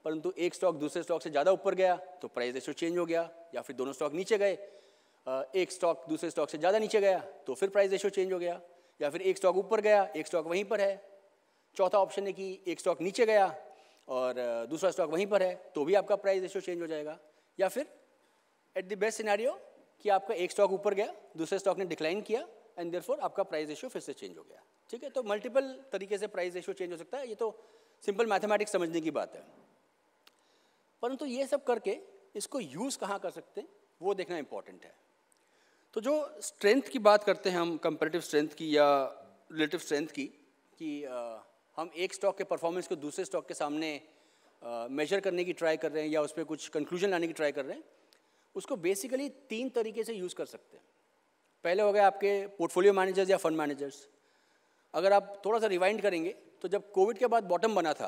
परंतु एक स्टॉक दूसरे स्टॉक से ज़्यादा ऊपर गया तो प्राइस रेशो चेंज हो गया या फिर दोनों स्टॉक नीचे गए एक स्टॉक दूसरे स्टॉक से ज़्यादा नीचे गया तो फिर प्राइस रेशो चेंज हो गया या फिर एक स्टॉक ऊपर गया एक स्टॉक वहीं पर है चौथा ऑप्शन है कि एक स्टॉक नीचे गया और दूसरा स्टॉक वहीं पर है तो भी आपका प्राइस रेशो चेंज हो जाएगा या फिर एट द बेस्ट सिनेरियो कि आपका एक स्टॉक ऊपर गया दूसरे स्टॉक ने डिक्लाइन किया एंड देयरफॉर आपका प्राइस रेशियो फिर से चेंज हो गया ठीक है तो मल्टीपल तरीके से प्राइस रेशियो चेंज हो सकता है ये तो सिंपल मैथमेटिक्स समझने की बात है परंतु ये सब करके इसको यूज़ कहाँ कर सकते हैं वो देखना इंपॉर्टेंट है तो जो स्ट्रेंथ की बात करते हैं हम कंपेरेटिव स्ट्रेंथ की या रिलेटिव स्ट्रेंथ की कि हम एक स्टॉक के परफॉर्मेंस को दूसरे स्टॉक के सामने मेजर करने की ट्राई कर रहे हैं या उस पर कुछ कंक्लूजन लाने की ट्राई कर रहे हैं उसको बेसिकली तीन तरीके से यूज़ कर सकते हैं पहले हो गए आपके पोर्टफोलियो मैनेजर्स या फंड मैनेजर्स अगर आप थोड़ा सा रिवाइंड करेंगे तो जब कोविड के बाद बॉटम बना था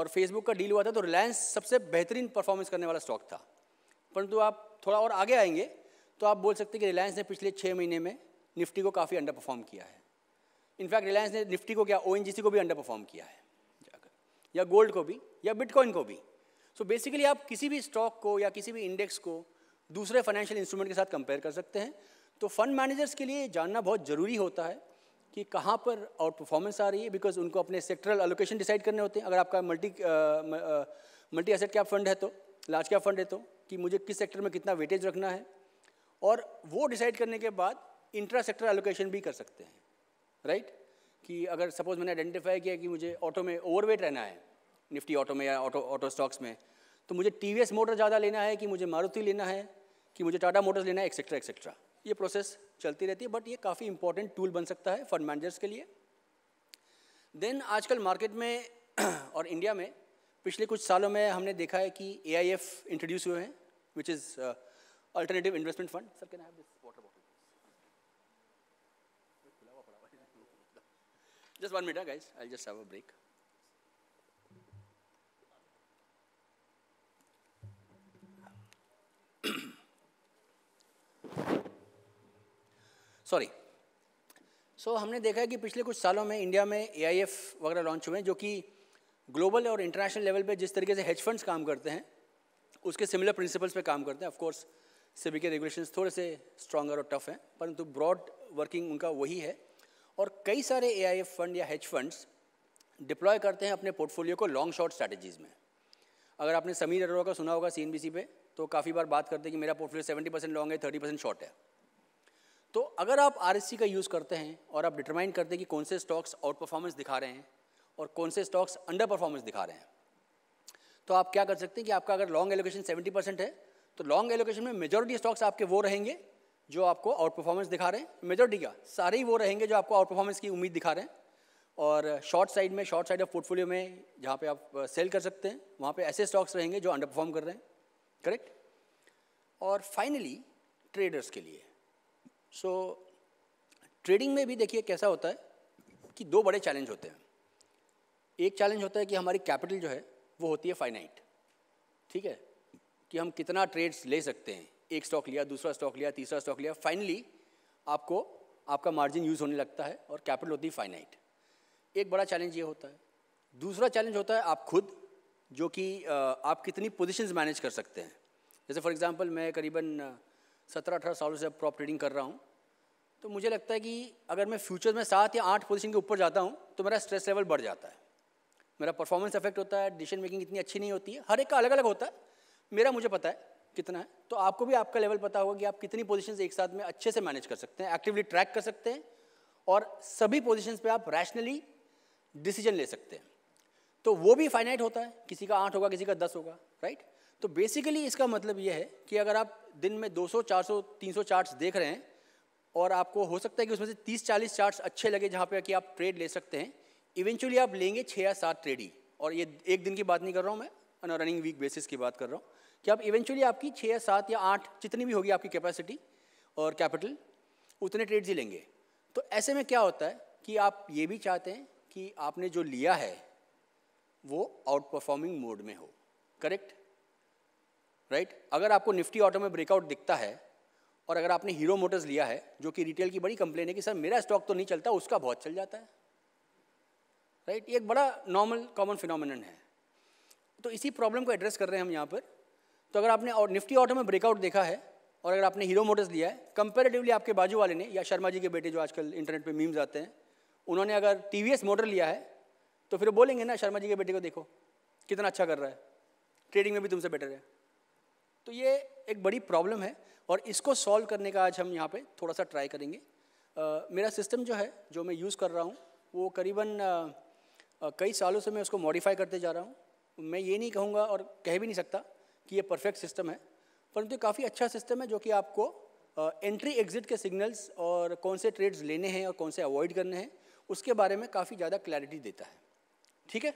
और फेसबुक का डील हुआ था तो रिलायंस सबसे बेहतरीन परफॉर्मेंस करने वाला स्टॉक था परंतु आप थोड़ा और आगे आएंगे तो आप बोल सकते हैं कि रिलायंस ने पिछले छः महीने में निफ्टी को काफ़ी अंडर परफॉर्म किया है इनफैक्ट रिलायंस ने निफ्टी को क्या ओ को भी अंडर परफॉर्म किया है या गोल्ड को भी या बिटकॉइन को भी सो so बेसिकली आप किसी भी स्टॉक को या किसी भी इंडेक्स को दूसरे फाइनेंशियल इंस्ट्रूमेंट के साथ कंपेयर कर सकते हैं तो फंड मैनेजर्स के लिए जानना बहुत ज़रूरी होता है कि कहाँ पर आउट परफॉर्मेंस आ रही है बिकॉज उनको अपने सेक्टरल एलोकेशन डिसाइड करने होते हैं अगर आपका multi multi asset cap fund है तो लार्ज कैप फंड है तो कि मुझे किस सेक्टर में कितना वेटेज रखना है और वो डिसाइड करने के बाद इंट्रा सेक्टर एलोकेशन भी कर सकते हैं राइट right? कि अगर सपोज मैंने आइडेंटिफाई किया कि मुझे ऑटो में ओवरवेट रहना है निफ्टी ऑटो में या ऑटो ऑटो स्टॉक्स में तो मुझे टी वी मोटर ज़्यादा लेना है कि मुझे मारुति लेना है कि मुझे टाटा मोटर्स लेना है एक्सेट्रा एक्सेट्रा ये प्रोसेस चलती रहती है बट ये काफ़ी इंपॉर्टेंट टूल बन सकता है फंड मैनेजर्स के लिए देन आजकल मार्केट में और इंडिया में पिछले कुछ सालों में हमने देखा है कि ए आई एफ इंट्रोड्यूस हुए हैं which is alternative investment fund sir can have this water bottle just one minute guys I just have a break sorry so so, हमने देखा है कि पिछले कुछ सालों में इंडिया में ए वगैरह लॉन्च हुए हैं जो कि ग्लोबल और इंटरनेशनल लेवल पे जिस तरीके से हेज फंड्स काम करते हैं उसके सिमिलर प्रिंसिपल्स पे काम करते हैं ऑफकोर्स सभी के रेगुलेशन थोड़े से स्ट्रॉगर और टफ हैं परंतु ब्रॉड वर्किंग उनका वही है और कई सारे ए फंड या हेज फंड्स डिप्लॉय करते हैं अपने पोर्टफोलियो को लॉन्ग शॉर्ट स्ट्रैटेजीज़ में अगर आपने समीर अरोड़ा का सुना होगा सी पे तो काफ़ी बार बात करते हैं कि मेरा पोर्टफोलियो सेवेंटी परसेंट लॉन्ग है थर्टी परसेंट शॉर्ट है तो अगर आप आर का यूज़ करते हैं और आप डिटरमाइन करते हैं कि कौन से स्टॉक्स आउट परफॉर्मेंस दिखा रहे हैं और कौन से स्टॉक्स अंडर परफॉर्मेंस दिखा रहे हैं तो आप क्या कर सकते हैं कि आपका अगर लॉन्ग एलोकेशन सेवेंटी परसेंट है तो लॉन्ग एलोकेशन में मेजोरिटी स्टॉक्स आपके वो रहेंगे जो आपको आउट परफॉर्मेंस दिखा रहे हैं मेजोरिटी का सारे ही वो रहेंगे जो आपको आउट परफॉर्मेंस की उम्मीद दिखा रहे हैं और शॉर्ट साइड में शॉर्ट साइड ऑफ पोर्टफोलियो में जहाँ पे आप सेल कर सकते हैं वहाँ पे ऐसे स्टॉक्स रहेंगे जो अंडर परफॉर्म कर रहे हैं करेक्ट और फाइनली ट्रेडर्स के लिए सो so, ट्रेडिंग में भी देखिए कैसा होता है कि दो बड़े चैलेंज होते हैं एक चैलेंज होता है कि हमारी कैपिटल जो है वो होती है फाइनाइट ठीक है कि हम कितना ट्रेड्स ले सकते हैं एक स्टॉक लिया दूसरा स्टॉक लिया तीसरा स्टॉक लिया फाइनली आपको आपका मार्जिन यूज़ होने लगता है और कैपिटल होती है फाइनाइट एक बड़ा चैलेंज ये होता है दूसरा चैलेंज होता है आप खुद जो कि आप कितनी पोजीशंस मैनेज कर सकते हैं जैसे फॉर एग्जांपल मैं करीबन सत्रह अठारह सालों से प्रॉप ट्रेडिंग कर रहा हूँ तो मुझे लगता है कि अगर मैं फ्यूचर में सात या आठ पोजीशन के ऊपर जाता हूँ तो मेरा स्ट्रेस लेवल बढ़ जाता है मेरा परफॉर्मेंस अफेक्ट होता है डिसीजन मेकिंग इतनी अच्छी नहीं होती है हर एक का अलग अलग होता है मेरा मुझे पता है कितना है तो आपको भी आपका लेवल पता होगा कि आप कितनी पोजिशन एक साथ में अच्छे से मैनेज कर सकते हैं एक्टिवली ट्रैक कर सकते हैं और सभी पोजिशन पर आप रैशनली डिसीजन ले सकते हैं तो वो भी फाइनाइट होता है किसी का आठ होगा किसी का दस होगा राइट तो बेसिकली इसका मतलब ये है कि अगर आप दिन में 200, 400, 300 चार्ट्स देख रहे हैं और आपको हो सकता है कि उसमें से 30-40 चार्ट्स अच्छे लगे जहाँ पे कि आप ट्रेड ले सकते हैं इवेंचुअली आप लेंगे छः या सात ट्रेड ही और ये एक दिन की बात नहीं कर रहा हूँ मैं ऑन रनिंग वीक बेसिस की बात कर रहा हूँ कि आप इवेंचुअली आपकी छः या सात या आठ जितनी भी होगी आपकी कैपेसिटी और कैपिटल उतने ट्रेड्स ही लेंगे तो ऐसे में क्या होता है कि आप ये भी चाहते हैं कि आपने जो लिया है वो आउट परफॉर्मिंग मोड में हो करेक्ट राइट right? अगर आपको निफ्टी ऑटो में ब्रेकआउट दिखता है और अगर आपने हीरो मोटर्स लिया है जो कि रिटेल की बड़ी कंप्लेन है कि सर मेरा स्टॉक तो नहीं चलता उसका बहुत चल जाता है राइट right? ये एक बड़ा नॉर्मल कॉमन फिनोमिनन है तो इसी प्रॉब्लम को एड्रेस कर रहे हैं हम यहाँ पर तो अगर आपने और निफ्टी ऑटो में ब्रेकआउट देखा है और अगर आपने हीरो मोटर्स लिया है कंपेरेटिवली आपके बाजू वाले ने या शर्मा जी के बेटे जो आजकल इंटरनेट पर मीम्स आते हैं उन्होंने अगर टी मोटर लिया है तो फिर बोलेंगे ना शर्मा जी के बेटे को देखो कितना अच्छा कर रहा है ट्रेडिंग में भी तुमसे बेटर है तो ये एक बड़ी प्रॉब्लम है और इसको सॉल्व करने का आज हम यहाँ पे थोड़ा सा ट्राई करेंगे आ, मेरा सिस्टम जो है जो मैं यूज़ कर रहा हूँ वो करीबन आ, आ, कई सालों से मैं उसको मॉडिफाई करते जा रहा हूँ मैं ये नहीं कहूँगा और कह भी नहीं सकता कि ये परफेक्ट सिस्टम है परंतु तो काफ़ी अच्छा सिस्टम है जो कि आपको एंट्री एग्जिट के सिग्नल्स और कौन से ट्रेड्स लेने हैं और कौन से अवॉइड करने हैं उसके बारे में काफ़ी ज़्यादा क्लैरिटी देता है ठीक है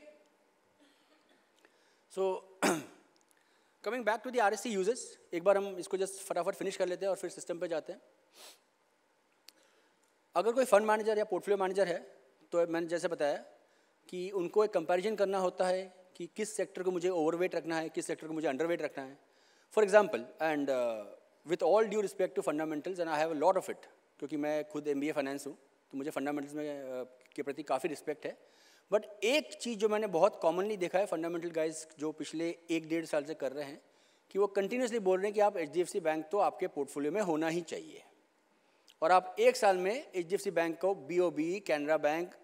so coming back to the R S C uses एक बार हम इसको जस्ट फटाफट फिनिश कर लेते हैं और फिर सिस्टम पे जाते हैं अगर कोई फंड मैनेजर या पोर्टफोलियो मैनेजर है तो मैंने जैसे बताया कि उनको एक कंपैरिजन करना होता है कि किस सेक्टर को मुझे ओवरवेट रखना है किस सेक्टर को मुझे अंडरवेट रखना है for example and with all due respect to fundamentals and I have a lot of it क्योंकि मैं खुद एम बी ए फाइनेंस हूँ तो मुझे फंडामेंटल्स में uh, के प्रति काफ़ी रिस्पेक्ट है बट एक चीज़ जो मैंने बहुत कॉमनली देखा है फंडामेंटल गाइज जो पिछले एक डेढ़ साल से कर रहे हैं कि वो कंटिन्यूसली बोल रहे हैं कि आप एच बैंक तो आपके पोर्टफोलियो में होना ही चाहिए और आप एक साल में एच बैंक को B Canara Bank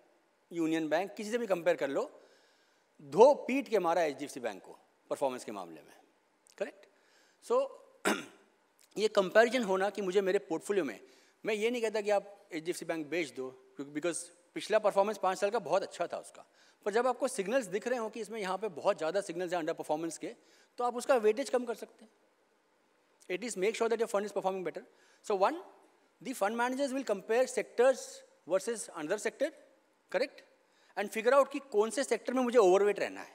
Union Bank किसी से भी कंपेयर कर लो धो पीट के मारा एच बैंक को परफॉर्मेंस के मामले में करेक्ट सो so, ये कंपैरिजन होना कि मुझे मेरे पोर्टफोलियो में मैं ये नहीं कहता कि आप एच बैंक बेच दो बिकॉज पिछला परफॉर्मेंस पाँच साल का बहुत अच्छा था उसका पर जब आपको सिग्नल्स दिख रहे हो कि इसमें यहाँ पे बहुत ज़्यादा सिग्नल्स हैं अंडर परफॉर्मेंस के तो आप उसका वेटेज कम कर सकते हैं it is make sure that your fund is performing better so one the fund managers will compare sectors versus under sector correct and figure out कि कौन से सेक्टर में मुझे ओवरवेट रहना है.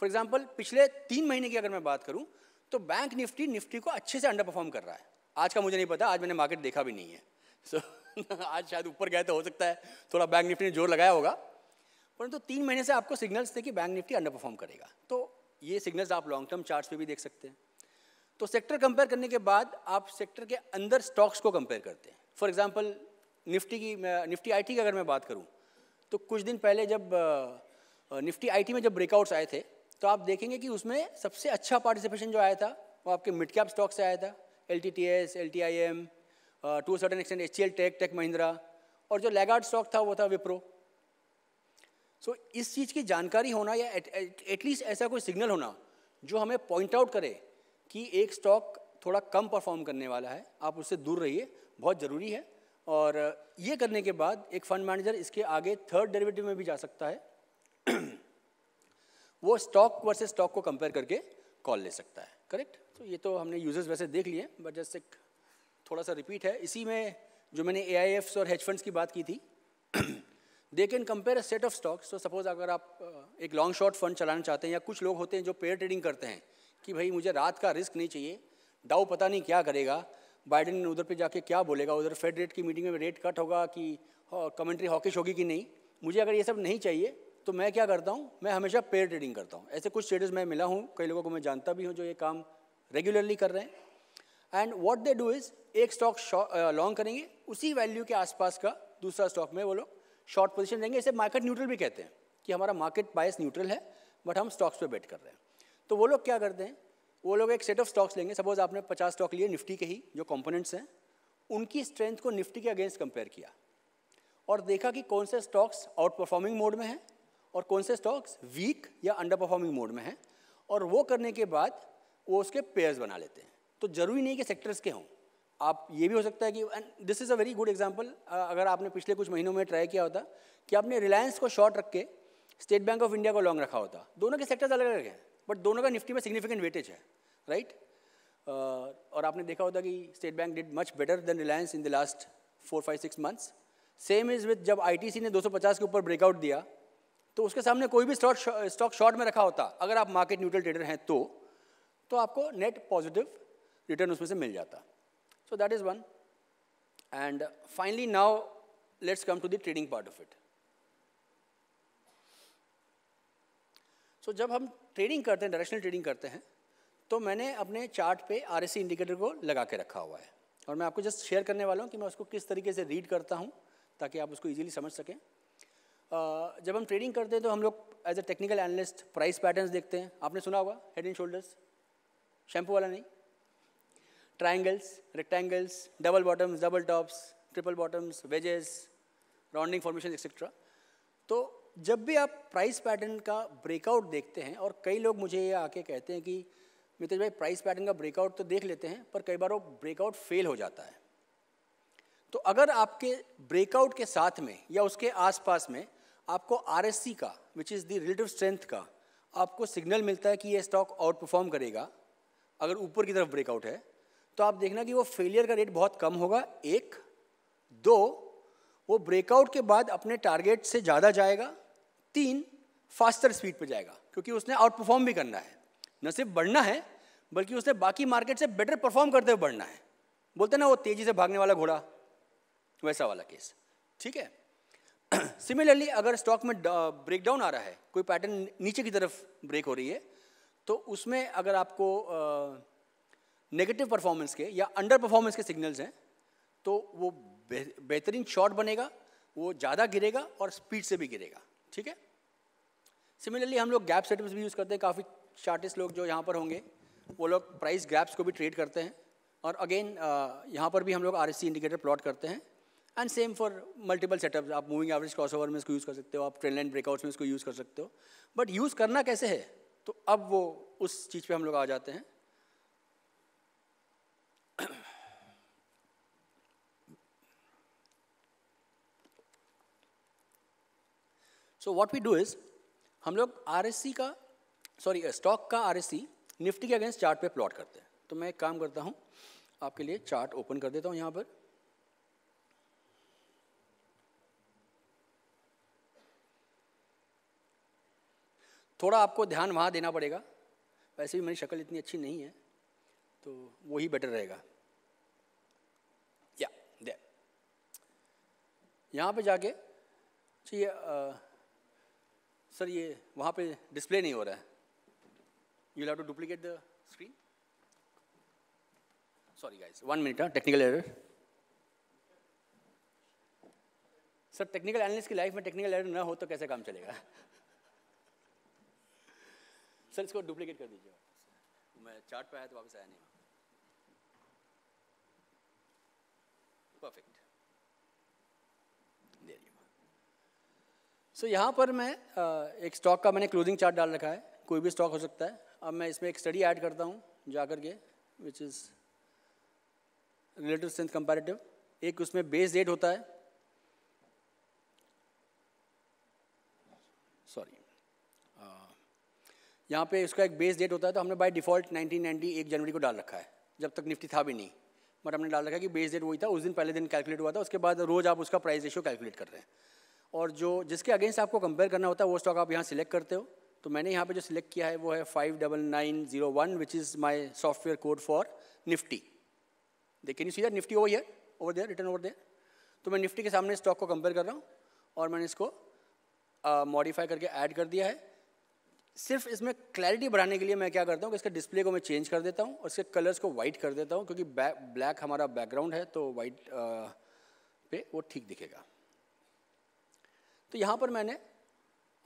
फॉर एग्जाम्पल पिछले तीन महीने की अगर मैं बात करूँ तो बैंक निफ्टी निफ्टी को अच्छे से अंडर परफॉर्म कर रहा है आज का मुझे नहीं पता आज मैंने मार्केट देखा भी नहीं है सो so, आज शायद ऊपर गए तो हो सकता है थोड़ा बैंक निफ्टी ने जोर लगाया होगा परंतु तो तीन महीने से आपको सिग्नल्स थे कि बैंक निफ्टी अंडर परफॉर्म करेगा तो ये सिग्नल्स आप लॉन्ग टर्म चार्ट पे भी देख सकते हैं तो सेक्टर कंपेयर करने के बाद आप सेक्टर के अंदर स्टॉक्स को कंपेयर करते हैं फॉर एग्जाम्पल निफ्टी की निफ्टी आई की अगर मैं बात करूँ तो कुछ दिन पहले जब निफ्टी आई में जब ब्रेकआउट्स आए थे तो आप देखेंगे कि उसमें सबसे अच्छा पार्टिसिपेशन जो आया था वो आपके मिड कैप स्टॉक से आया था L T T S L T I M to certain extent H take Tech Mahindra और जो लेगार्ड स्टॉक था वो था विप्रो सो so, इस चीज़ की जानकारी होना या एटलीस्ट ऐसा कोई सिग्नल होना जो हमें पॉइंट आउट करे कि एक स्टॉक थोड़ा कम परफॉर्म करने वाला है आप उससे दूर रहिए बहुत ज़रूरी है और ये करने के बाद एक फंड मैनेजर इसके आगे थर्ड डेरिवेटिव में भी जा सकता है वो स्टॉक वर्सेस स्टॉक को कंपेयर करके कॉल ले सकता है करेक्ट तो ये तो हमने यूजर्स वैसे देख लिए बट जस्ट एक थोड़ा सा रिपीट है इसी में जो मैंने ए और हेज फंड्स की बात की थी they can compare a set of stocks तो सपोज़ अगर आप एक लॉन्ग शॉर्ट फंड चलाना चाहते हैं या कुछ लोग होते हैं जो पेयर ट्रेडिंग करते हैं कि भाई मुझे रात का रिस्क नहीं चाहिए डाउ पता नहीं क्या करेगा बाइडन उधर पे जाके क्या बोलेगा उधर फेड रेट की मीटिंग में रेट कट होगा कि कमेंट्री हॉकिश होगी कि नहीं मुझे अगर ये सब नहीं चाहिए तो मैं क्या करता हूँ मैं हमेशा पेयर ट्रेडिंग करता हूँ ऐसे कुछ ट्रेडर्स मैं मिला हूँ कई लोगों को मैं जानता भी हूँ जो ये काम रेगुलरली कर रहे हैं and what they do is एक स्टॉक लॉन्ग uh, करेंगे उसी वैल्यू के आसपास का दूसरा स्टॉक में वो लोग शॉर्ट पोजिशन देंगे इसे मार्केट न्यूट्रल भी कहते हैं कि हमारा मार्केट बायस न्यूट्रल है बट हम स्टॉक्स पे बेट कर रहे हैं तो वो लोग क्या करते हैं वो लोग एक सेट ऑफ स्टॉक्स लेंगे सपोज आपने पचास स्टॉक लिए निफ्टी के ही जो कंपोनेंट्स हैं उनकी स्ट्रेंथ को निफ्टी के अगेंस्ट कंपेयर किया और देखा कि कौन से स्टॉक्स आउट परफॉर्मिंग मोड में हैं और कौन से स्टॉक्स वीक या अंडर परफॉर्मिंग मोड में हैं और वो करने के बाद वो उसके पेयर्स बना लेते हैं तो जरूरी नहीं कि सेक्टर्स के हों आप ये भी हो सकता है कि this is a very good example अगर आपने पिछले कुछ महीनों में ट्राई किया होता कि आपने रिलायंस को शॉर्ट रख के स्टेट बैंक ऑफ इंडिया को लॉन्ग रखा होता दोनों के सेक्टर्स अलग अलग हैं बट दोनों का निफ्टी में सिग्निफिकेंट वेटेज है राइट right? uh, और आपने देखा होता कि State Bank did much better than Reliance in the last four five six months same is with जब आई ने 250 के ऊपर ब्रेकआउट दिया तो उसके सामने कोई भी स्टॉक स्टॉक शॉर्ट में रखा होता अगर आप मार्केट न्यूट्रल ट्रेडर हैं तो तो आपको नेट पॉजिटिव रिटर्न उसमें से मिल जाता so that is one and finally now let's come to the trading part of it so जब हम ट्रेडिंग करते हैं डायरेक्शनल ट्रेडिंग करते हैं तो मैंने अपने चार्ट पे आर इंडिकेटर को लगा के रखा हुआ है और मैं आपको जस्ट शेयर करने वाला हूँ कि मैं उसको किस तरीके से रीड करता हूँ ताकि आप उसको ईजिली समझ सकें uh, जब हम ट्रेडिंग करते हैं तो हम लोग as a technical analyst price patterns देखते हैं आपने सुना होगा हेड एंड शोल्डर्स शैम्पू वाला नहीं triangles, rectangles, double bottoms, double tops, triple bottoms wedges rounding formation etcetera तो जब भी आप प्राइस पैटर्न का ब्रेकआउट देखते हैं और कई लोग मुझे ये आके कहते हैं कि मितेश भाई प्राइस पैटर्न का ब्रेकआउट तो देख लेते हैं पर कई बार वो ब्रेकआउट फेल हो जाता है तो अगर आपके ब्रेकआउट के साथ में या उसके आसपास में आपको आर का which is the relative strength का आपको सिग्नल मिलता है कि ये स्टॉक आउट परफॉर्म करेगा अगर ऊपर की तरफ ब्रेकआउट है तो आप देखना कि वो फेलियर का रेट बहुत कम होगा एक दो वो ब्रेकआउट के बाद अपने टारगेट से ज़्यादा जाएगा तीन फास्टर स्पीड पर जाएगा क्योंकि उसने आउट परफॉर्म भी करना है न सिर्फ बढ़ना है बल्कि उसने बाकी मार्केट से बेटर परफॉर्म करते हुए बढ़ना है बोलते ना वो तेज़ी से भागने वाला घोड़ा वैसा वाला केस ठीक है सिमिलरली अगर स्टॉक में ब्रेक डाउन आ रहा है कोई पैटर्न नीचे की तरफ ब्रेक हो रही है तो उसमें अगर आपको नेगेटिव परफॉर्मेंस के या अंडर परफॉर्मेंस के सिग्नल्स हैं तो वो बेहतरीन शॉट बनेगा वो ज़्यादा गिरेगा और स्पीड से भी गिरेगा ठीक है सिमिलरली हम लोग गैप सेटअप्स भी यूज़ करते हैं काफ़ी शार्टिस्ट लोग जो यहाँ पर होंगे वो लोग प्राइस गैप्स को भी ट्रेड करते हैं और अगेन यहाँ पर भी हम लोग आर इंडिकेटर प्लॉट करते हैं and same for multiple setups आप मूविंग एवरेज क्रॉस ओवर में इसको यूज़ कर सकते हो आप ट्रेन लाइन ब्रेकआउट्स में इसको यूज़ कर सकते हो बट यूज़ करना कैसे है तो अब वो उस चीज़ पर हम लोग आ जाते हैं so what we do is हम लोग आर का सॉरी स्टॉक uh, का आर निफ्टी के अगेंस्ट चार्ट पे प्लॉट करते हैं तो मैं एक काम करता हूँ आपके लिए चार्ट ओपन कर देता हूँ यहाँ पर थोड़ा आपको ध्यान वहाँ देना पड़ेगा वैसे भी मेरी शक्ल इतनी अच्छी नहीं है तो वही बेटर रहेगा या दे यहाँ पे जाके चाहिए uh, सर ये वहाँ पे डिस्प्ले नहीं हो रहा है you have to duplicate the screen sorry guys one minute technical error sir technical analyst की लाइफ में टेक्निकल एरर ना हो तो कैसे काम चलेगा सर इसको डुप्लीकेट कर दीजिए मैं चार्ट पे आया तो वापस आया नहीं परफेक्ट सो so, यहाँ पर मैं एक स्टॉक का मैंने क्लोजिंग चार्ट डाल रखा है कोई भी स्टॉक हो सकता है अब मैं इसमें एक स्टडी ऐड करता हूँ जाकर के which is relative strength comparative एक उसमें बेस डेट होता है सॉरी यहाँ पे इसका एक बेस डेट होता है तो हमने बाय डिफ़ॉल्ट 1990 एक जनवरी को डाल रखा है जब तक निफ्टी था भी नहीं बट हमने डाल रखा है कि बेस डेट वही था उस दिन पहले दिन कैलकुलेट हुआ था उसके बाद रोज़ आप उसका प्राइस रेशियो कैलकुलेट कर रहे हैं और जो जिसके अगेंस्ट आपको कंपेयर करना होता है वो स्टॉक आप यहाँ सिलेक्ट करते हो तो मैंने यहाँ पे जो सिलेक्ट किया है वो है five double nine zero one which is my software code for Nifty देखिए सीधा Nifty over over there return over there तो मैं निफ्टी के सामने स्टॉक को कंपेयर कर रहा हूँ और मैंने इसको मॉडिफाई करके ऐड कर दिया है सिर्फ इसमें क्लैरिटी बढ़ाने के लिए मैं क्या करता हूँ कि इसके डिस्प्ले को मैं चेंज कर देता हूँ और इसके कलर्स को वाइट कर देता हूँ क्योंकि ब्लैक हमारा बैकग्राउंड है तो वाइट पे वो ठीक दिखेगा तो यहाँ पर मैंने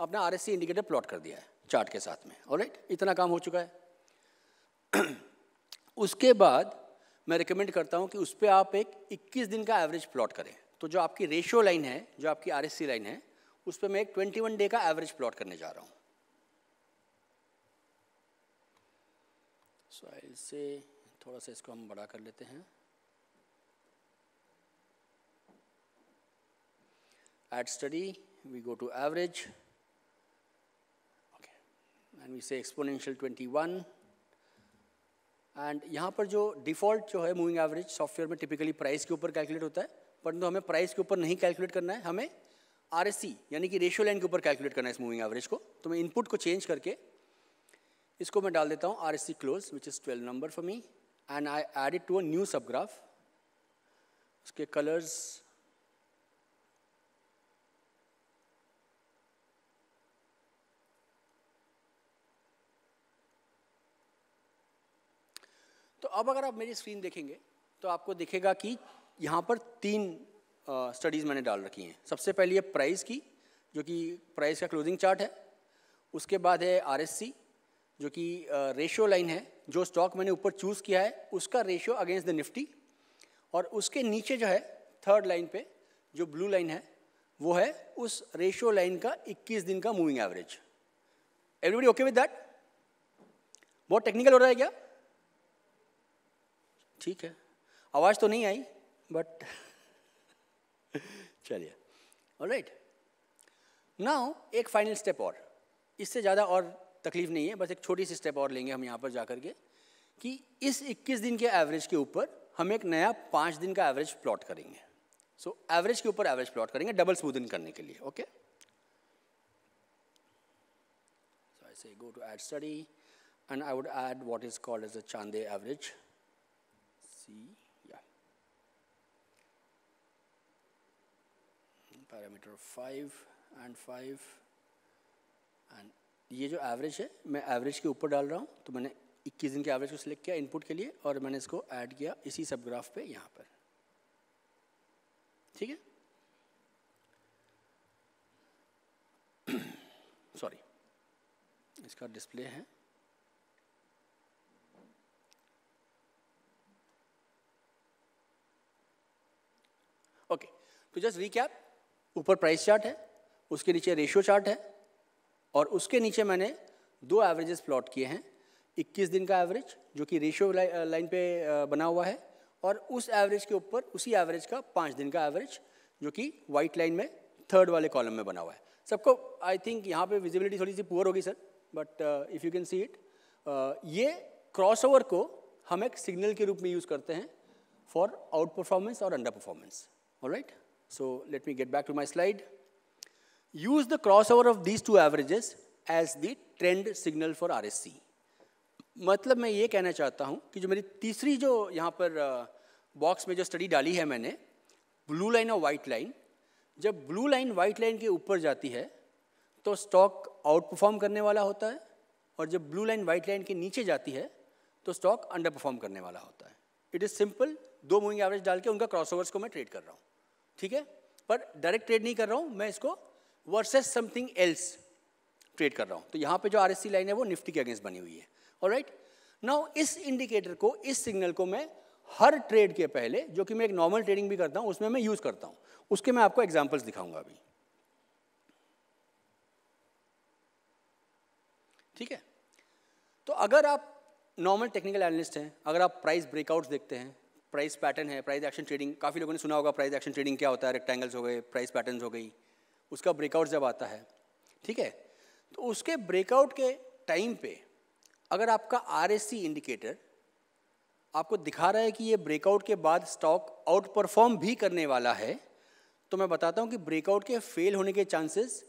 अपना आर इंडिकेटर प्लॉट कर दिया है चार्ट के साथ में और इतना काम हो चुका है उसके बाद मैं रिकमेंड करता हूँ कि उस पर आप एक 21 दिन का एवरेज प्लॉट करें तो जो आपकी रेशियो लाइन है जो आपकी आर लाइन है उस पर मैं एक 21 डे का एवरेज प्लॉट करने जा रहा हूँ सॉइल से थोड़ा सा इसको हम बड़ा कर लेते हैं eight study we go to average, okay, and we say exponential 21. And यहाँ पर जो डिफ़ॉल्ट जो है मूविंग एवरेज सॉफ्टवेयर में टिपिकली प्राइस के ऊपर कैलकुलेट होता है परंतु हमें प्राइस के ऊपर नहीं कैलकुलेट करना है हमें आर एस सी यानी कि रेशियो लाइन के ऊपर कैलकुलेट करना है इस मूविंग एवरेज को तो मैं इनपुट को चेंज करके इसको मैं डाल देता हूँ R S C close which is twelve number for me and I add it to a new subgraph उसके कलर्स अब अगर आप मेरी स्क्रीन देखेंगे तो आपको दिखेगा कि यहाँ पर तीन स्टडीज़ मैंने डाल रखी हैं सबसे पहली है प्राइस की जो कि प्राइस का क्लोजिंग चार्ट है उसके बाद है आरएससी जो कि रेशियो लाइन है जो स्टॉक मैंने ऊपर चूज़ किया है उसका रेशियो अगेंस्ट द निफ्टी और उसके नीचे जो है थर्ड लाइन पे जो ब्लू लाइन है वो है उस रेशियो लाइन का 21 दिन का moving average everybody okay with that बहुत टेक्निकल हो रहा है क्या ठीक है आवाज़ तो नहीं आई बट चलिए राइट नाउ एक फाइनल स्टेप और इससे ज़्यादा और तकलीफ नहीं है बस एक छोटी सी स्टेप और लेंगे हम यहाँ पर जा के कि इस 21 दिन के एवरेज के ऊपर हम एक नया पाँच दिन का एवरेज प्लॉट करेंगे सो so, एवरेज के ऊपर एवरेज प्लॉट करेंगे डबल स्मूदन करने के लिए okay so I say go to add study and I would add what is called as a Chande average C, yeah. Parameter five and five and ये जो average है मैं एवरेज के ऊपर डाल रहा हूँ तो मैंने 21 दिन के एवरेज को सिलेक्ट किया इनपुट के लिए और मैंने इसको ऐड किया इसी सब ग्राफ पे यहाँ पर ठीक है सॉरी इसका डिस्प्ले है तो जस्ट रिकैप ऊपर प्राइस चार्ट है उसके नीचे रेशियो चार्ट है और उसके नीचे मैंने दो एवरेजेस प्लॉट किए हैं 21 दिन का एवरेज जो कि रेशियो लाइन पे बना हुआ है और उस एवरेज के ऊपर उसी एवरेज का पाँच दिन का एवरेज जो कि वाइट लाइन में थर्ड वाले कॉलम में बना हुआ है सबको आई थिंक यहाँ पे विजिबिलिटी थोड़ी सी पुअर होगी sir but if you can see it ये क्रॉसओवर को हम एक सिग्नल के रूप में यूज़ करते हैं फॉर आउट परफॉर्मेंस और under performance right So let me get back to my slide. Use the crossover of these two averages as the trend signal for RSC. मतलब मैं ये कहना चाहता हूँ कि जो मेरी तीसरी जो यहाँ पर बॉक्स में जो स्टडी डाली है मैंने ब्लू लाइन और वाइट लाइन जब ब्लू लाइन वाइट लाइन के ऊपर जाती है तो स्टॉक आउट परफॉर्म करने वाला होता है और जब ब्लू लाइन वाइट लाइन के नीचे जाती है तो स्टॉक अंडर परफॉर्म करने वाला होता है इट इज़ सिंपल दो मूविंग एवरेज डाल के उनका क्रॉसओवर्स को मैं ट्रेड कर रहा हूँ ठीक है पर डायरेक्ट ट्रेड नहीं कर रहा हूँ मैं इसको वर्सेस समथिंग एल्स ट्रेड कर रहा हूँ तो यहाँ पे जो आर लाइन है वो निफ्टी के अगेंस्ट बनी हुई है और राइट नाउ इस इंडिकेटर को इस सिग्नल को मैं हर ट्रेड के पहले जो कि मैं एक नॉर्मल ट्रेडिंग भी करता हूँ उसमें मैं यूज़ करता हूँ उसके मैं आपको एग्जाम्पल्स दिखाऊंगा अभी ठीक है तो अगर आप नॉर्मल टेक्निकल एनालिस्ट हैं अगर आप प्राइस ब्रेकआउट्स देखते हैं प्राइस पैटर्न है प्राइस एक्शन ट्रेडिंग काफ़ी लोगों ने सुना होगा प्राइस एक्शन ट्रेडिंग क्या होता है रेक्टेंगल्स हो गए प्राइस पैटर्न हो गई उसका ब्रेकआउट जब आता है ठीक है तो उसके ब्रेकआउट के टाइम पे अगर आपका आर इंडिकेटर आपको दिखा रहा है कि ये ब्रेकआउट के बाद स्टॉक आउट परफॉर्म भी करने वाला है तो मैं बताता हूँ कि ब्रेकआउट के फेल होने के चांसेस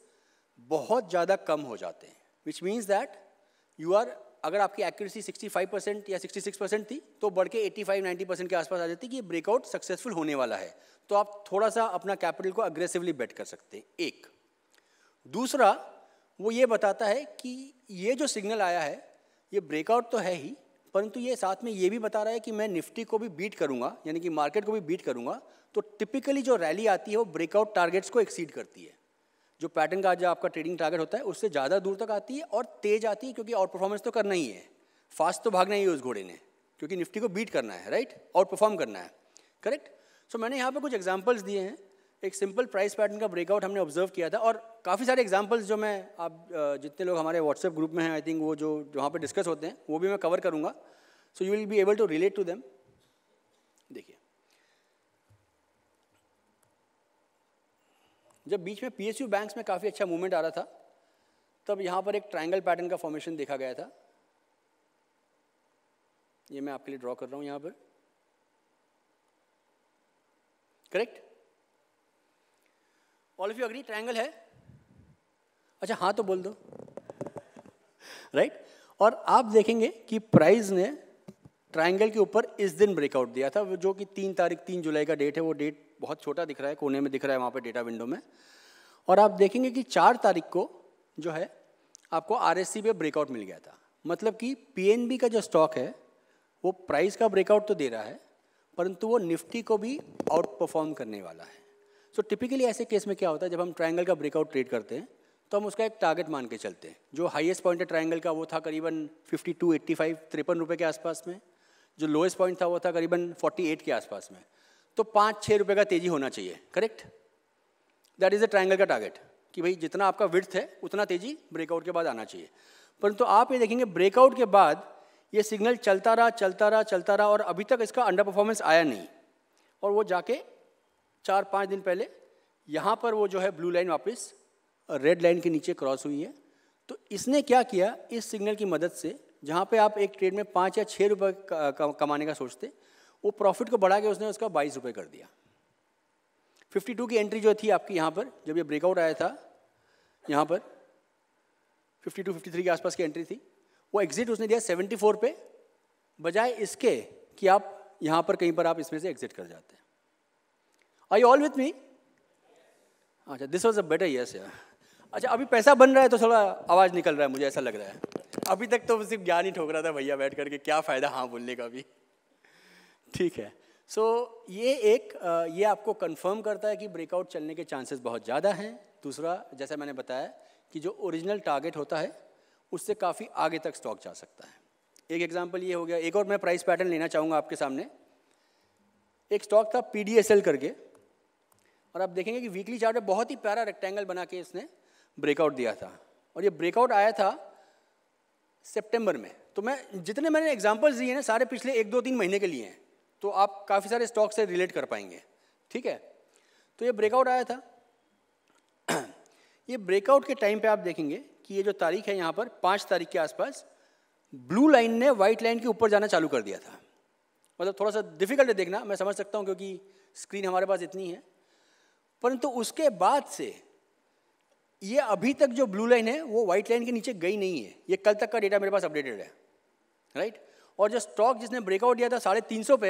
बहुत ज़्यादा कम हो जाते हैं which means that you are अगर आपकी एक्यूरेसी 65 परसेंट या 66 परसेंट थी तो बढ़ के 85-90 परसेंट के आसपास आ जाती कि ये ब्रेकआउट सक्सेसफुल होने वाला है तो आप थोड़ा सा अपना कैपिटल को अग्रेसिवली बेट कर सकते हैं एक दूसरा वो ये बताता है कि ये जो सिग्नल आया है ये ब्रेकआउट तो है ही परंतु ये साथ में ये भी बता रहा है कि मैं निफ्टी को भी बीट करूंगा यानी कि मार्केट को भी बीट करूंगा तो टिपिकली जो रैली आती है वो ब्रेकआउट टारगेट्स को एक्सीड करती है जो पैटर्न का जो आपका ट्रेडिंग टारगेट होता है उससे ज़्यादा दूर तक आती है और तेज आती है क्योंकि आउट परफॉर्मेंस तो करना ही है फास्ट तो भागना ही है उस घोड़े ने क्योंकि निफ्टी को बीट करना है राइट आउट परफॉर्म करना है करेक्ट सो so, मैंने यहाँ पर कुछ एग्जाम्पल्स दिए हैं एक सिंपल प्राइस पैटर्न का ब्रेकआउट हमने ऑब्जर्व किया था और काफ़ी सारे एग्जाम्पल्स जो मैं आप जितने लोग हमारे व्हाट्सएप ग्रुप में हैं आई थिंक वो जो वहाँ पर डिस्कस होते हैं वो भी मैं कवर करूँगा so you will be able to relate to them जब बीच में पीएसयू बैंक्स में काफ़ी अच्छा मूवमेंट आ रहा था तब यहाँ पर एक ट्रायंगल पैटर्न का फॉर्मेशन देखा गया था ये मैं आपके लिए ड्रॉ कर रहा हूँ यहाँ पर correct all of you agree triangle है अच्छा हाँ तो बोल दो राइट right? और आप देखेंगे कि प्राइस ने ट्रायंगल के ऊपर इस दिन ब्रेकआउट दिया था जो कि तीन तारीख तीन जुलाई का डेट है वो डेट बहुत छोटा दिख रहा है कोने में दिख रहा है वहाँ पर डेटा विंडो में और आप देखेंगे कि चार तारीख को जो है आपको आर एस सी ब्रेकआउट मिल गया था मतलब कि पी का जो स्टॉक है वो प्राइस का ब्रेकआउट तो दे रहा है परंतु वो निफ्टी को भी आउट परफॉर्म करने वाला है सो so, टिपिकली ऐसे केस में क्या होता है जब हम ट्रायंगल का ब्रेकआउट ट्रेड करते हैं तो हम उसका एक टारगेट मान के चलते हैं जो हाईएस्ट पॉइंट है ट्रायंगल का वो था करीबन 52, 85, तिरपन रुपये के आसपास में जो लोएस्ट पॉइंट था वो था करीबन 48 के आसपास में तो पाँच छः रुपये का तेजी होना चाहिए correct that is the triangle का टारगेट कि भाई जितना आपका विर्थ है उतना तेजी ब्रेकआउट के बाद आना चाहिए परंतु आप ये देखेंगे ब्रेकआउट के बाद ये सिग्नल चलता रहा चलता रहा चलता रहा और अभी तक इसका अंडर परफॉर्मेंस आया नहीं और वो जाके चार पाँच दिन पहले यहाँ पर वो जो है ब्लू लाइन वापस रेड लाइन के नीचे क्रॉस हुई है तो इसने क्या किया इस सिग्नल की मदद से जहाँ पे आप एक ट्रेड में पाँच या छः रुपये कमाने का सोचते वो प्रॉफिट को बढ़ा के उसने उसका बाईस रुपये कर दिया 52 की एंट्री जो थी आपकी यहाँ पर जब ये ब्रेकआउट आया था यहाँ पर 52 53 के आसपास की एंट्री थी वो एग्जिट उसने दिया 74 पे बजाय इसके कि आप यहाँ पर कहीं पर आप इसमें से एग्जिट कर जाते हैं आई ऑल विथ मी अच्छा this was a better yes यार अच्छा अभी पैसा बन रहा है तो थोड़ा आवाज़ निकल रहा है मुझे ऐसा लग रहा है अभी तक तो सिर्फ ज्ञान ही ठोक रहा था भैया बैठ करके क्या फ़ायदा हाँ बोलने का भी ठीक है सो so, ये एक ये आपको कंफर्म करता है कि ब्रेकआउट चलने के चांसेस बहुत ज़्यादा हैं दूसरा जैसा मैंने बताया कि जो ओरिजिनल टारगेट होता है उससे काफ़ी आगे तक स्टॉक जा सकता है एक एग्जांपल ये हो गया एक और मैं प्राइस पैटर्न लेना चाहूँगा आपके सामने एक स्टॉक था पी करके और आप देखेंगे कि वीकली चार्ट में बहुत ही प्यारा रेक्टेंगल बना के इसने ब्रेकआउट दिया था और ये ब्रेकआउट आया था सितंबर में तो मैं जितने मैंने एग्जांपल्स दिए हैं सारे पिछले एक दो तीन महीने के लिए हैं तो आप काफ़ी सारे स्टॉक से रिलेट कर पाएंगे ठीक है तो ये ब्रेकआउट आया था ये ब्रेकआउट के टाइम पे आप देखेंगे कि ये जो तारीख है यहाँ पर पाँच तारीख के आसपास ब्लू लाइन ने वाइट लाइन के ऊपर जाना चालू कर दिया था मतलब थोड़ा सा डिफिकल्ट है देखना मैं समझ सकता हूँ क्योंकि स्क्रीन हमारे पास इतनी है परंतु उसके बाद से ये अभी तक जो ब्लू लाइन है वो वाइट लाइन के नीचे गई नहीं है ये कल तक का डेटा मेरे पास अपडेटेड है राइट right? और जो स्टॉक जिसने ब्रेकआउट दिया था साढ़े तीन सौ पे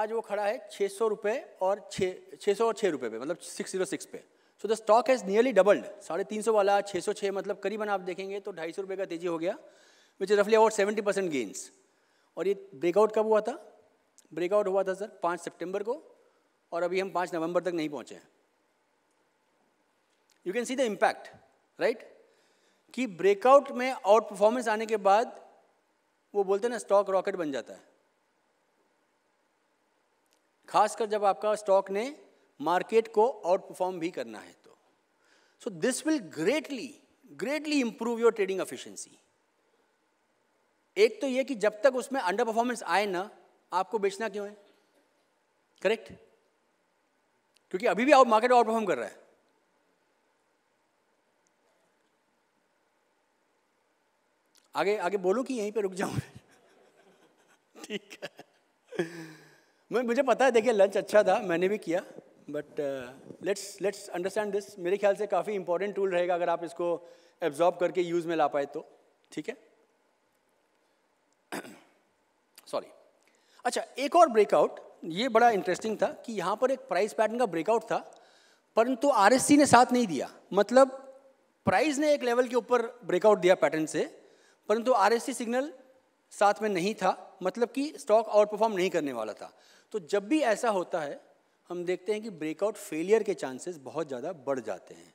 आज वो खड़ा है छः सौ रुपये और छः छः सौ और छः रुपये पे मतलब सिक्स जीरो सिक्स पे so the stock has nearly doubled साढ़े तीन सौ वाला छः सौ छः मतलब करीबन आप देखेंगे तो ढाई सौ रुपये का तेजी हो गया विच इज रफली अबाउट सेवेंटी परसेंट गेंस और ये ब्रेकआउट कब हुआ था ब्रेकआउट हुआ था सर पाँच सेप्टेम्बर को और अभी हम पाँच नवंबर तक नहीं पहुँचे हैं you can see the impact right कि ब्रेकआउट में आउट परफॉर्मेंस आने के बाद वो बोलते हैं ना स्टॉक रॉकेट बन जाता है खासकर जब आपका स्टॉक ने मार्केट को आउट परफॉर्म भी करना है तो so this will greatly greatly improve your trading efficiency एक तो ये कि जब तक उसमें अंडर परफॉर्मेंस आए ना आपको बेचना क्यों है करेक्ट क्योंकि अभी भी आप मार्केट आउट परफॉर्म कर रहा है आगे आगे बोलूँ कि यहीं पे रुक जाऊँ ठीक है मैं मुझे पता है देखिए लंच अच्छा था मैंने भी किया but let's let's understand this मेरे ख्याल से काफ़ी इंपॉर्टेंट टूल रहेगा अगर आप इसको एब्जॉर्ब करके यूज़ में ला पाए तो ठीक है सॉरी अच्छा एक और ब्रेकआउट ये बड़ा इंटरेस्टिंग था कि यहाँ पर एक प्राइस पैटर्न का ब्रेकआउट था परंतु आर ने साथ नहीं दिया मतलब प्राइस ने एक लेवल के ऊपर ब्रेकआउट दिया पैटर्न से परंतु आर सिग्नल साथ में नहीं था मतलब कि स्टॉक आउट परफॉर्म नहीं करने वाला था तो जब भी ऐसा होता है हम देखते हैं कि ब्रेकआउट फेलियर के चांसेस बहुत ज़्यादा बढ़ जाते हैं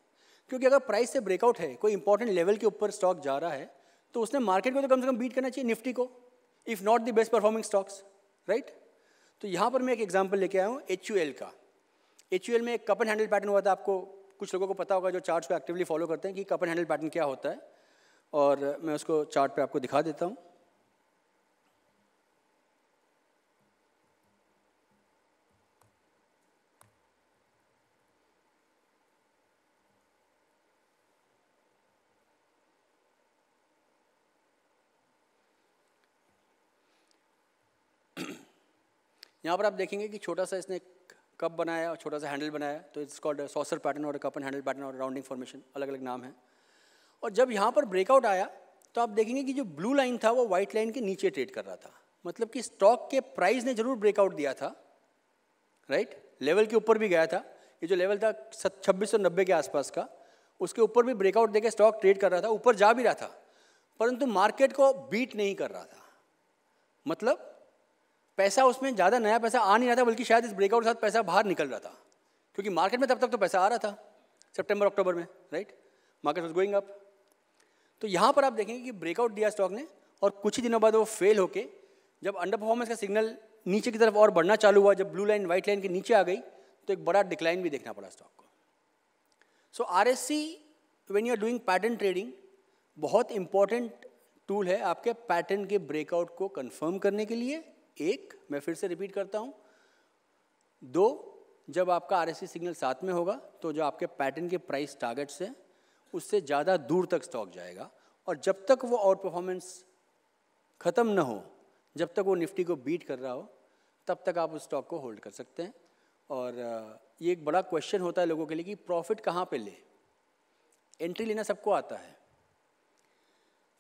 क्योंकि अगर प्राइस से ब्रेकआउट है कोई इंपॉर्टेंट लेवल के ऊपर स्टॉक जा रहा है तो उसने मार्केट को तो कम से कम बीट करना चाहिए निफ्टी को if not the best performing stocks right तो यहाँ पर मैं एक एग्जाम्पल लेके आया हूँ एच का एच में एक कप एंड हैंडल पैटर्न हुआ था आपको कुछ लोगों को पता होगा जो चार्ट को एक्टिवली फॉलो करते हैं कि कप एंड हैंडल पैटर्न क्या होता है और मैं उसको चार्ट पे आपको दिखा देता हूँ यहाँ पर आप देखेंगे कि छोटा सा इसने कप बनाया और छोटा सा हैंडल बनाया तो इट्स कॉल्ड सॉसर पैटर्न और कप एंड हैंडल पैटर्न और राउंडिंग फॉर्मेशन अलग अलग नाम है और जब यहाँ पर ब्रेकआउट आया तो आप देखेंगे कि जो ब्लू लाइन था वो वाइट लाइन के नीचे ट्रेड कर रहा था मतलब कि स्टॉक के प्राइस ने जरूर ब्रेकआउट दिया था राइट लेवल के ऊपर भी गया था ये जो लेवल था छब्बीस सौ नब्बे के आसपास का उसके ऊपर भी ब्रेकआउट देकर स्टॉक ट्रेड कर रहा था ऊपर जा भी रहा था परंतु मार्केट को बीट नहीं कर रहा था मतलब पैसा उसमें ज़्यादा नया पैसा आ नहीं रहा था बल्कि शायद इस ब्रेकआउट के साथ पैसा बाहर निकल रहा था क्योंकि मार्केट में तब तक तो पैसा आ रहा था सेप्टेम्बर अक्टूबर में right market was going up तो यहाँ पर आप देखेंगे कि ब्रेकआउट दिया स्टॉक ने और कुछ ही दिनों बाद वो फेल होके जब अंडर परफॉर्मेंस का सिग्नल नीचे की तरफ और बढ़ना चालू हुआ जब ब्लू लाइन व्हाइट लाइन के नीचे आ गई तो एक बड़ा डिक्लाइन भी देखना पड़ा स्टॉक को so R S C when you are doing pattern trading बहुत इंपॉर्टेंट टूल है आपके पैटर्न के ब्रेकआउट को कन्फर्म करने के लिए एक मैं फिर से रिपीट करता हूँ दो जब आपका आर सिग्नल साथ में होगा तो जो आपके पैटर्न के प्राइस टारगेट्स हैं उससे ज़्यादा दूर तक स्टॉक जाएगा और जब तक वो आउट परफॉर्मेंस ख़त्म ना हो जब तक वो निफ्टी को बीट कर रहा हो तब तक आप उस स्टॉक को होल्ड कर सकते हैं और ये एक बड़ा क्वेश्चन होता है लोगों के लिए कि प्रॉफिट कहाँ पे ले एंट्री लेना सबको आता है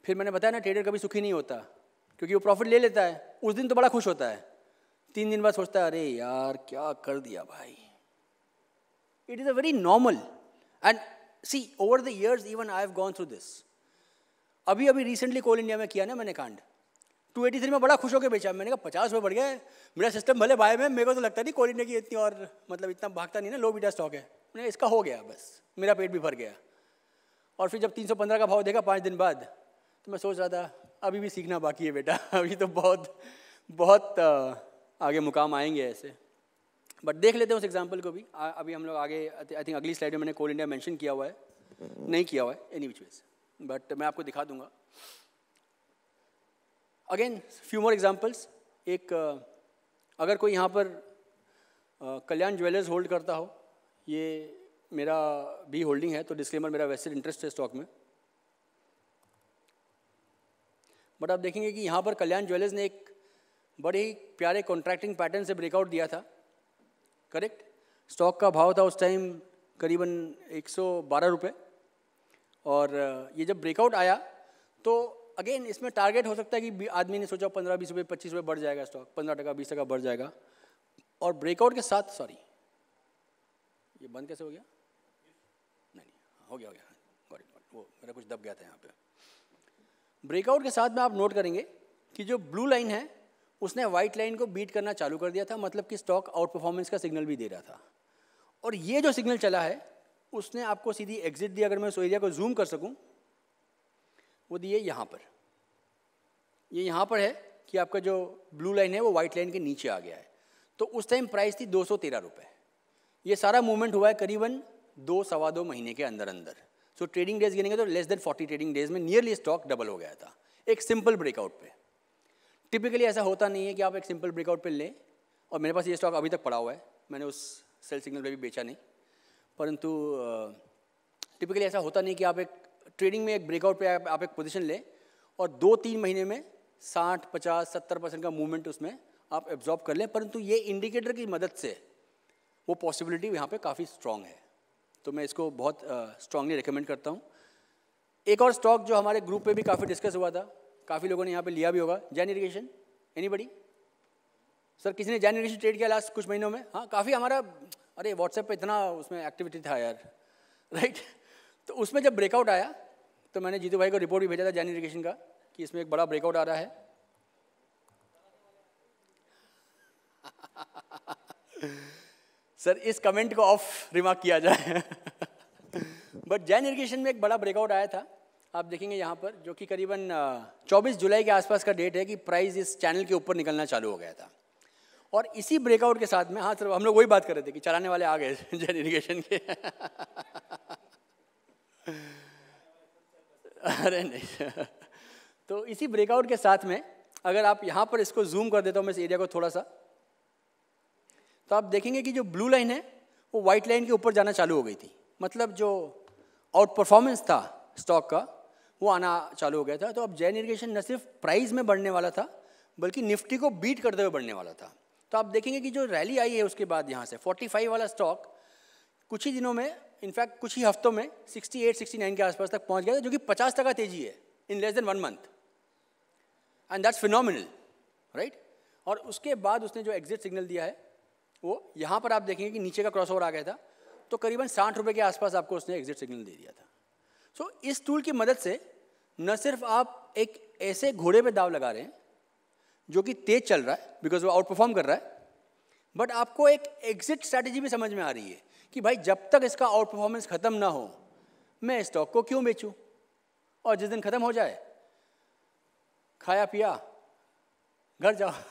फिर मैंने बताया ना ट्रेडर कभी सुखी नहीं होता क्योंकि वो प्रॉफिट ले लेता है उस दिन तो बड़ा खुश होता है तीन दिन बाद सोचता है अरे यार क्या कर दिया भाई it is a very normal and see over the years even I have gone through this अभी अभी रिसेंटली कोल इंडिया में किया ना मैंने कांड 283 में बड़ा खुश होकर बेचा मैंने कहा पचास रुपये बढ़ गया मेरा सिस्टम भले बाय में मेरे को तो लगता नहीं कोल इंडिया की इतनी और मतलब इतना भागता नहीं ना लो बीटा स्टॉक है मैंने इसका हो गया बस मेरा पेट भी भर गया और फिर जब 315 का भाव देखा पाँच दिन बाद तो मैं सोच रहा था अभी भी सीखना बाकी है बेटा अभी तो बहुत बहुत आगे मुकाम आएंगे ऐसे बट देख लेते हैं उस एग्जाम्पल को भी आ, अभी हम लोग आगे आई थिंक अगली स्लाइड में मैंने कोल इंडिया मैंशन किया हुआ है नहीं किया हुआ है एनी विच वेज बट मैं आपको दिखा दूंगा अगेन फ्यू मोर एग्जाम्पल्स एक अगर कोई यहाँ पर कल्याण ज्वेलर्स होल्ड करता हो ये मेरा भी होल्डिंग है तो डिस्क्लेमर मेरा वैसे इंटरेस्ट है स्टॉक में बट आप देखेंगे कि यहाँ पर कल्याण ज्वेलर्स ने एक बड़े ही प्यारे कॉन्ट्रैक्टिंग पैटर्न से ब्रेकआउट दिया था करेक्ट स्टॉक का भाव था उस टाइम करीबन 112 रुपए और ये जब ब्रेकआउट आया तो अगेन इसमें टारगेट हो सकता है कि आदमी ने सोचा पंद्रह बीस रुपये पच्चीस रुपये बढ़ जाएगा स्टॉक पंद्रह टका बीस टका बढ़ जाएगा और ब्रेकआउट के साथ सॉरी ये बंद कैसे हो गया नहीं नहीं हो गया हो गया गॉट हाँ, वो मेरा कुछ दब गया था यहाँ पे ब्रेकआउट के साथ में आप नोट करेंगे कि जो ब्लू लाइन है उसने वाइट लाइन को बीट करना चालू कर दिया था मतलब कि स्टॉक आउट परफॉर्मेंस का सिग्नल भी दे रहा था और ये जो सिग्नल चला है उसने आपको सीधी एग्जिट दिया अगर मैं उस एरिया को जूम कर सकूँ वो दिए यहाँ पर ये यह यहाँ पर है कि आपका जो ब्लू लाइन है वो वाइट लाइन के नीचे आ गया है तो उस टाइम प्राइस थी दो सौ तेरह रुपये ये सारा मूवमेंट हुआ है करीबन दो सवा दो महीने के अंदर अंदर सो ट्रेडिंग डेज गिनेंगे तो less than forty trading days में नियरली स्टॉक डबल हो गया था एक सिंपल ब्रेकआउट पे टिपिकली ऐसा होता नहीं है कि आप एक सिंपल ब्रेकआउट पिल लें और मेरे पास ये स्टॉक अभी तक पड़ा हुआ है मैंने उस सेल सिग्नल पे भी बेचा नहीं परंतु टिपिकली ऐसा होता नहीं कि आप एक ट्रेडिंग में एक ब्रेकआउट पे आप एक पोजीशन लें और दो तीन महीने में साठ पचास सत्तर परसेंट का मूवमेंट उसमें आप एब्जॉर्ब कर लें परंतु ये इंडिकेटर की मदद से वो पॉसिबिलिटी यहाँ पे काफ़ी स्ट्रांग है तो मैं इसको बहुत स्ट्रांगली रिकमेंड करता हूँ एक और स्टॉक जो हमारे ग्रुप पे भी काफ़ी डिस्कस हुआ था काफ़ी लोगों ने यहाँ पे लिया भी होगा जैन इरीगेशन बड़ी सर किसी ने जैन इरीगेशन ट्रेड किया लास्ट कुछ महीनों में हाँ काफ़ी हमारा अरे व्हाट्सएप पे इतना उसमें एक्टिविटी था यार राइट तो उसमें जब ब्रेकआउट आया तो मैंने जीतू भाई को रिपोर्ट भी भेजा था जैन इरीगेशन का कि इसमें एक बड़ा ब्रेकआउट आ रहा है सर इस कमेंट को ऑफ रिमार्क किया जाए बट जैन इरीगेशन में एक बड़ा ब्रेकआउट आया था आप देखेंगे यहाँ पर जो कि करीबन 24 जुलाई के आसपास का डेट है कि प्राइस इस चैनल के ऊपर निकलना चालू हो गया था और इसी ब्रेकआउट के साथ में हाँ सर हम लोग वही बात कर रहे थे कि चलाने वाले आ गए जन इरीगेशन के अरे नहीं तो इसी ब्रेकआउट के साथ में अगर आप यहाँ पर इसको जूम कर देता हूँ मैं इस एरिया को थोड़ा सा तो आप देखेंगे कि जो ब्लू लाइन है वो व्हाइट लाइन के ऊपर जाना चालू हो गई थी मतलब जो आउट परफॉर्मेंस था स्टॉक का वो आना चालू हो गया था तो अब जैन इरीगेशन न सिर्फ प्राइस में बढ़ने वाला था बल्कि निफ्टी को बीट करते हुए बढ़ने वाला था तो आप देखेंगे कि जो रैली आई है उसके बाद यहाँ से 45 वाला स्टॉक कुछ ही दिनों में इनफैक्ट कुछ ही हफ्तों में 68, 69 के आसपास तक पहुँच गया था जो कि पचास टका तेजी है in less than one month and that's phenomenal right और उसके बाद उसने जो एग्जिट सिग्नल दिया है वो यहाँ पर आप देखेंगे कि नीचे का क्रॉस ओवर आ गया था तो करीबन साठ रुपये के आसपास आपको उसने एग्जिट सिग्नल दे दिया था सो so, इस टूल की मदद से न सिर्फ आप एक ऐसे घोड़े पे दाव लगा रहे हैं जो कि तेज चल रहा है बिकॉज वो आउट परफॉर्म कर रहा है बट आपको एक एग्जिट स्ट्रैटेजी भी समझ में आ रही है कि भाई जब तक इसका आउट परफॉर्मेंस ख़त्म ना हो मैं स्टॉक को क्यों बेचूं और जिस दिन ख़त्म हो जाए खाया पिया घर जाओ uh,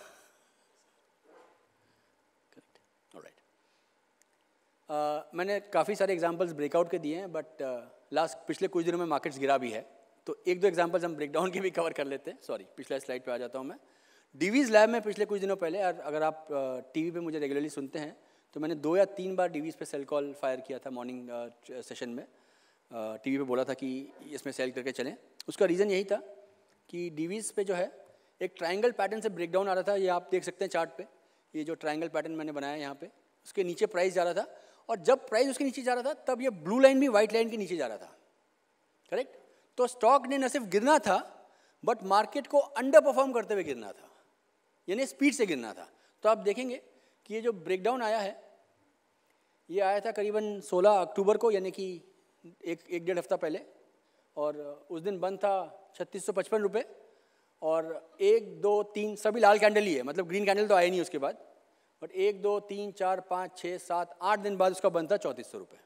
मैंने काफ़ी सारे एग्जांपल्स ब्रेकआउट के दिए हैं बट uh, लास्ट पिछले कुछ दिनों में मार्केट्स गिरा भी है तो एक दो एग्जाम्पल्स हम ब्रेकडाउन के भी कवर कर लेते हैं सॉरी पिछला स्लाइड पे आ जाता हूँ मैं डीवीज लैब में पिछले कुछ दिनों पहले अगर आप टीवी पे मुझे रेगुलरली सुनते हैं तो मैंने दो या तीन बार डीवीज पे सेल कॉल फायर किया था मॉर्निंग सेशन में टीवी पे बोला था कि इसमें सेल करके चलें उसका रीज़न यही था कि डीवीज पे जो है एक ट्राइंगल पैटर्न से ब्रेकडाउन आ रहा था ये आप देख सकते हैं चार्ट पे ये जो ट्राइंगल पैटर्न मैंने बनाया यहाँ पे उसके नीचे प्राइस जा रहा था और जब प्राइस उसके नीचे जा रहा था तब ये ब्लू लाइन भी व्हाइट लाइन के नीचे जा रहा था करेक्ट तो स्टॉक ने न सिर्फ गिरना था बट मार्केट को अंडर परफॉर्म करते हुए गिरना था यानी स्पीड से गिरना था तो आप देखेंगे कि ये जो ब्रेकडाउन आया है ये आया था करीबन 16 अक्टूबर को यानी कि एक एक डेढ़ हफ्ता पहले और उस दिन बंद था छत्तीस सौ पचपन रुपये और एक दो तीन सभी लाल कैंडल ही है मतलब ग्रीन कैंडल तो आया नहीं उसके बाद बट एक दो तीन चार पाँच छः सात आठ दिन बाद उसका बनता चौंतीस सौ रुपये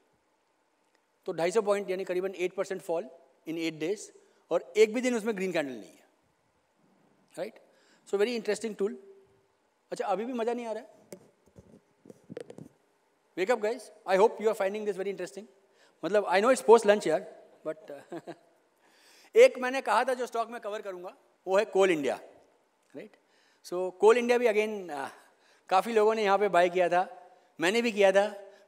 तो ढाई सौ पॉइंट यानी करीबन eight percent fall in eight days और एक भी दिन उसमें ग्रीन कैंडल नहीं है right so very interesting tool अच्छा अभी भी मज़ा नहीं आ रहा है wake up guys I hope you are finding this very interesting मतलब I know it's post lunch यार बट एक मैंने कहा था जो स्टॉक में कवर करूंगा वो है कोल इंडिया राइट सो कोल इंडिया भी अगेन काफ़ी लोगों ने यहाँ पे बाय किया था मैंने भी किया था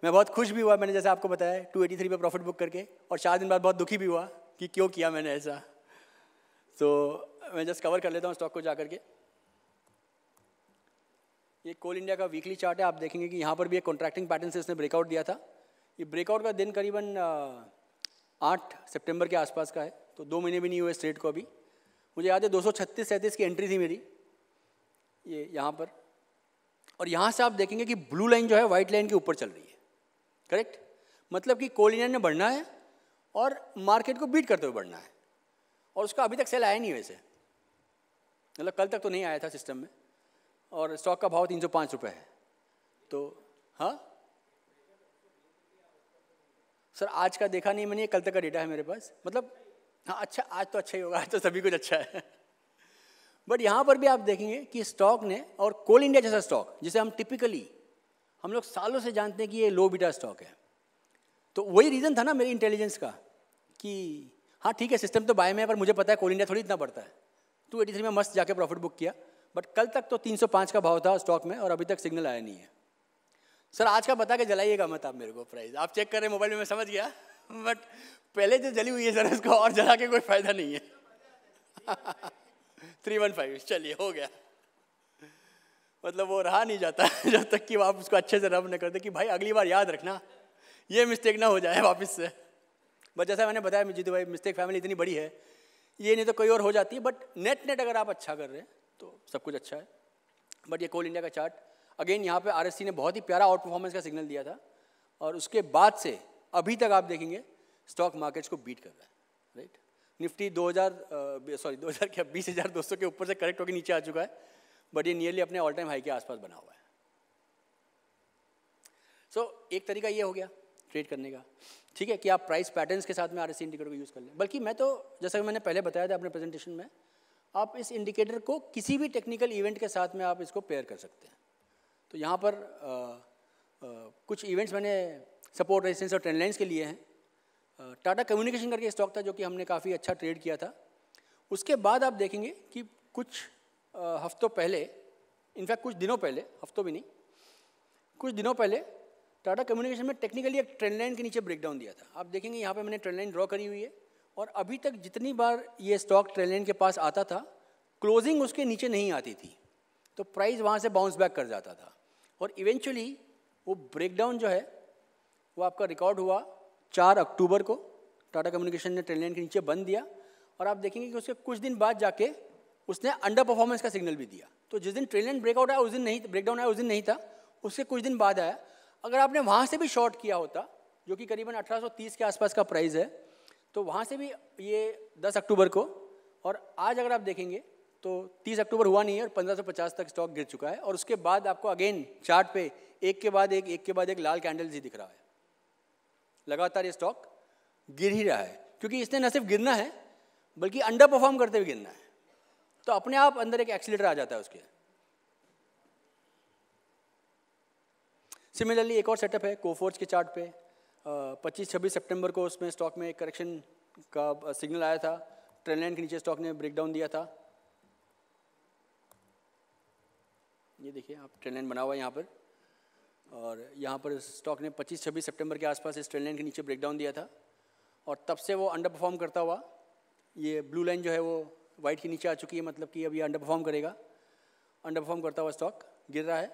मैं बहुत खुश भी हुआ मैंने जैसे आपको बताया टू एटी थ्री पर प्रॉफिट बुक करके और चार दिन बाद बहुत दुखी भी हुआ कि क्यों किया मैंने ऐसा तो मैं जस्ट कवर कर लेता हूँ स्टॉक को जा करके ये कोल इंडिया का वीकली चार्ट है आप देखेंगे कि यहाँ पर भी एक कॉन्ट्रैक्टिंग पैटर्न से इसने ब्रेकआउट दिया था ये ब्रेकआउट का दिन करीबन आठ सितंबर के आसपास का है तो दो महीने भी नहीं हुए इस को अभी मुझे याद है दो सौ छत्तीस सैंतीस की एंट्री थी मेरी ये यहाँ पर और यहाँ से आप देखेंगे कि ब्लू लाइन जो है वाइट लाइन के ऊपर चल रही है करेक्ट मतलब कि कोल इंडियन ने बढ़ना है और मार्केट को बीट करते हुए बढ़ना है और उसका अभी तक सेल आया नहीं वैसे मतलब कल तक तो नहीं आया था सिस्टम में और स्टॉक का भाव तीन सौ पाँच रुपये है तो हाँ सर आज का देखा नहीं मैंने कल तक का डेटा है मेरे पास मतलब हाँ अच्छा आज तो अच्छा ही होगा आज तो सभी कुछ अच्छा है बट यहाँ पर भी आप देखेंगे कि स्टॉक ने और कोल इंडिया जैसा स्टॉक जिसे हम टिपिकली हम लोग सालों से जानते हैं कि ये लो बीटा स्टॉक है तो वही रीज़न था ना मेरी इंटेलिजेंस का कि हाँ ठीक है सिस्टम तो बाय में है पर मुझे पता है कोल इंडिया थोड़ी इतना बढ़ता है टू एटी थ्री में मस्त जाके प्रॉफिट बुक किया बट कल तक तो 305 का भाव था स्टॉक में और अभी तक सिग्नल आया नहीं है सर आज का बता के जलाइएगा मत आप मेरे को प्राइस आप चेक कर रहे हैं मोबाइल में मैं समझ गया बट पहले जो जली हुई है सर उसको और जला के कोई फ़ायदा नहीं है थ्री वन फाइव चलिए हो गया मतलब वो रहा नहीं जाता जब तक कि आप उसको अच्छे से रब न कर दे कि भाई अगली बार याद रखना ये मिस्टेक ना हो जाए वापस से बट जैसा मैंने बताया जीतू भाई मिस्टेक फैमिली इतनी बड़ी है ये नहीं तो कोई और हो जाती है बट नेट नेट अगर आप अच्छा कर रहे हैं तो सब कुछ अच्छा है बट ये कोल इंडिया का चार्ट अगेन यहाँ पे आर ने बहुत ही प्यारा आउट परफॉर्मेंस का सिग्नल दिया था और उसके बाद से अभी तक आप देखेंगे स्टॉक मार्केट्स को बीट कर रहा है राइट निफ्टी 2000 सॉरी 2000 क्या बीस हज़ार दो के ऊपर से करेक्ट होकर नीचे आ चुका है बट ये नियरली अपने ऑल टाइम हाई के आसपास बना हुआ है सो so, एक तरीका ये हो गया ट्रेड करने का ठीक है कि आप प्राइस पैटर्न्स के साथ में आर एस इंडिकेटर को यूज़ कर लें बल्कि मैं तो जैसा कि मैंने पहले बताया था अपने प्रेजेंटेशन में आप इस इंडिकेटर को किसी भी टेक्निकल इवेंट के साथ में आप इसको पेयर कर सकते हैं तो यहाँ पर आ, आ, कुछ इवेंट्स मैंने सपोर्ट रेजिस्टेंस और ट्रेंड लाइन्स के लिए हैं टाटा कम्युनिकेशन करके स्टॉक था जो कि हमने काफ़ी अच्छा ट्रेड किया था उसके बाद आप देखेंगे कि कुछ हफ्तों पहले इनफैक्ट कुछ दिनों पहले हफ्तों भी नहीं कुछ दिनों पहले टाटा कम्युनिकेशन में टेक्निकली एक ट्रेंड लाइन के नीचे ब्रेकडाउन दिया था आप देखेंगे यहाँ पे मैंने ट्रेंड लाइन ड्रॉ करी हुई है और अभी तक जितनी बार ये स्टॉक ट्रेंड लाइन के पास आता था क्लोजिंग उसके नीचे नहीं आती थी तो प्राइस वहाँ से बाउंस बैक कर जाता था और इवेंचुअली वो ब्रेकडाउन जो है वो आपका रिकॉर्ड हुआ चार अक्टूबर को टाटा कम्युनिकेशन ने ट्रेन लाइन के नीचे बंद दिया और आप देखेंगे कि उसके कुछ दिन बाद जाके उसने अंडर परफॉर्मेंस का सिग्नल भी दिया तो जिस दिन ट्रेन लाइन ब्रेकआउट आया उस दिन नहीं ब्रेकडाउन आया उस दिन नहीं था उसके कुछ दिन बाद आया अगर आपने वहाँ से भी शॉर्ट किया होता जो कि करीबन 1830 के आसपास का प्राइस है तो वहाँ से भी ये 10 अक्टूबर को और आज अगर आप देखेंगे तो 30 अक्टूबर हुआ नहीं है और 1550 तक स्टॉक गिर चुका है और उसके बाद आपको अगेन चार्ट पे एक के बाद एक एक के बाद एक लाल कैंडल्स ही दिख रहा है लगातार ये स्टॉक गिर ही रहा है क्योंकि इसने न सिर्फ गिरना है बल्कि अंडर परफॉर्म करते हुए गिरना है तो अपने आप अंदर एक एक्सीटर आ जाता है उसके सिमिलरली एक और सेटअप है कोफोर्स के चार्ट पे 25-26 सितंबर को उसमें स्टॉक में एक करेक्शन का सिग्नल आया था ट्रेंड लाइन के नीचे स्टॉक ने ब्रेकडाउन दिया था ये देखिए आप ट्रेंड लाइन बना हुआ है यहाँ पर और यहाँ पर स्टॉक ने 25 छब्बीस सितंबर के आसपास इस ट्रेन लाइन के नीचे ब्रेकडाउन दिया था और तब से वो अंडर परफॉर्म करता हुआ ये ब्लू लाइन जो है वो वाइट के नीचे आ चुकी है मतलब कि अब ये अंडर परफॉर्म करेगा अंडर परफॉर्म करता हुआ स्टॉक गिर रहा है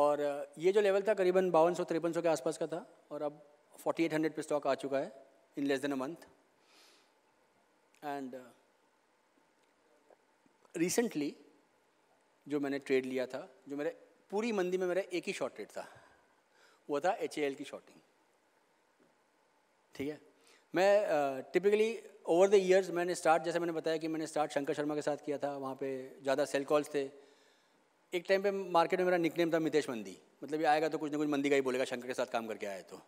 और ये जो लेवल था करीबन बावन सौ तिरपन सौ के आसपास का था और अब 4800 पे स्टॉक आ चुका है in less than a month and recently जो मैंने ट्रेड लिया था जो मेरे पूरी मंदी में मेरा एक ही शॉर्ट ट्रेड था वो था एच की शॉर्टिंग ठीक है मैं टिपिकली ओवर द ईयर्स मैंने स्टार्ट जैसे मैंने बताया कि मैंने स्टार्ट शंकर शर्मा के साथ किया था वहाँ पे ज़्यादा सेल कॉल्स थे एक टाइम पे मार्केट में मेरा निकनेम था मितेश मंदी मतलब ये आएगा तो कुछ ना कुछ मंदी का ही बोलेगा शंकर के साथ काम करके आए तो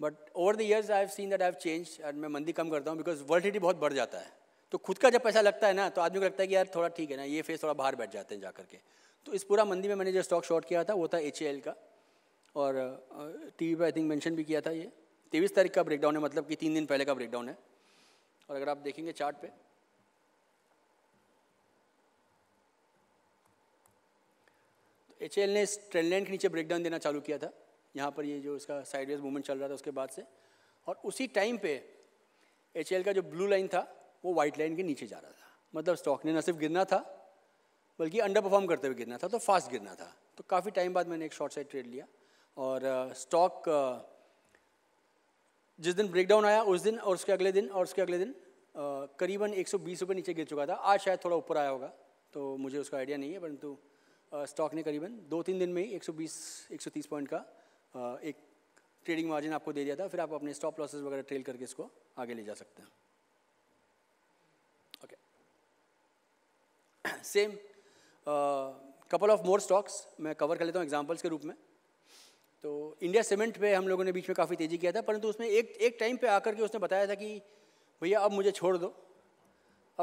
but over the years I have seen that I have change and मैं मंदी कम करता हूँ बिकॉज वर्ल्ड बहुत बढ़ जाता है तो खुद का जब पैसा लगता है ना तो आदमी को लगता है कि यार थोड़ा ठीक है ना ये फेस थोड़ा बाहर बैठ जाते हैं जा करके तो इस पूरा मंदी में मैंने जो स्टॉक शॉर्ट किया था वो था एच का और टी वी पर आई थिंक मैंशन भी किया था ये तेईस तारीख का ब्रेकडाउन है मतलब कि तीन दिन पहले का ब्रेकडाउन है और अगर आप देखेंगे चार्ट पे एच एल ने इस ट्रेंड लाइन के नीचे ब्रेकडाउन देना चालू किया था यहाँ पर ये जो इसका साइडवेज मूवमेंट चल रहा था उसके बाद से और उसी टाइम पे एच का जो ब्लू लाइन था वो वाइट लाइन के नीचे जा रहा था मतलब स्टॉक ने न सिर्फ गिरना था बल्कि अंडर परफॉर्म करते हुए गिरना था तो फास्ट गिरना था तो काफ़ी टाइम बाद मैंने एक शॉर्ट साइड ट्रेड लिया और स्टॉक जिस दिन ब्रेकडाउन आया उस दिन और उसके अगले दिन और उसके अगले दिन करीबन एक सौ नीचे गिर चुका था आज शायद थोड़ा ऊपर आया होगा तो मुझे उसका आइडिया नहीं है परंतु स्टॉक ने करीबन दो तीन दिन में ही 120 130 पॉइंट का एक ट्रेडिंग मार्जिन आपको दे दिया था फिर आप अपने स्टॉप लॉसेस वगैरह ट्रेल करके इसको आगे ले जा सकते हैं okay same couple of more stocks मैं कवर कर लेता हूँ एग्जाम्पल्स के रूप में तो इंडिया सीमेंट पे हम लोगों ने बीच में काफ़ी तेज़ी किया था परंतु उसमें एक एक टाइम पे आकर के उसने बताया था कि भैया अब मुझे छोड़ दो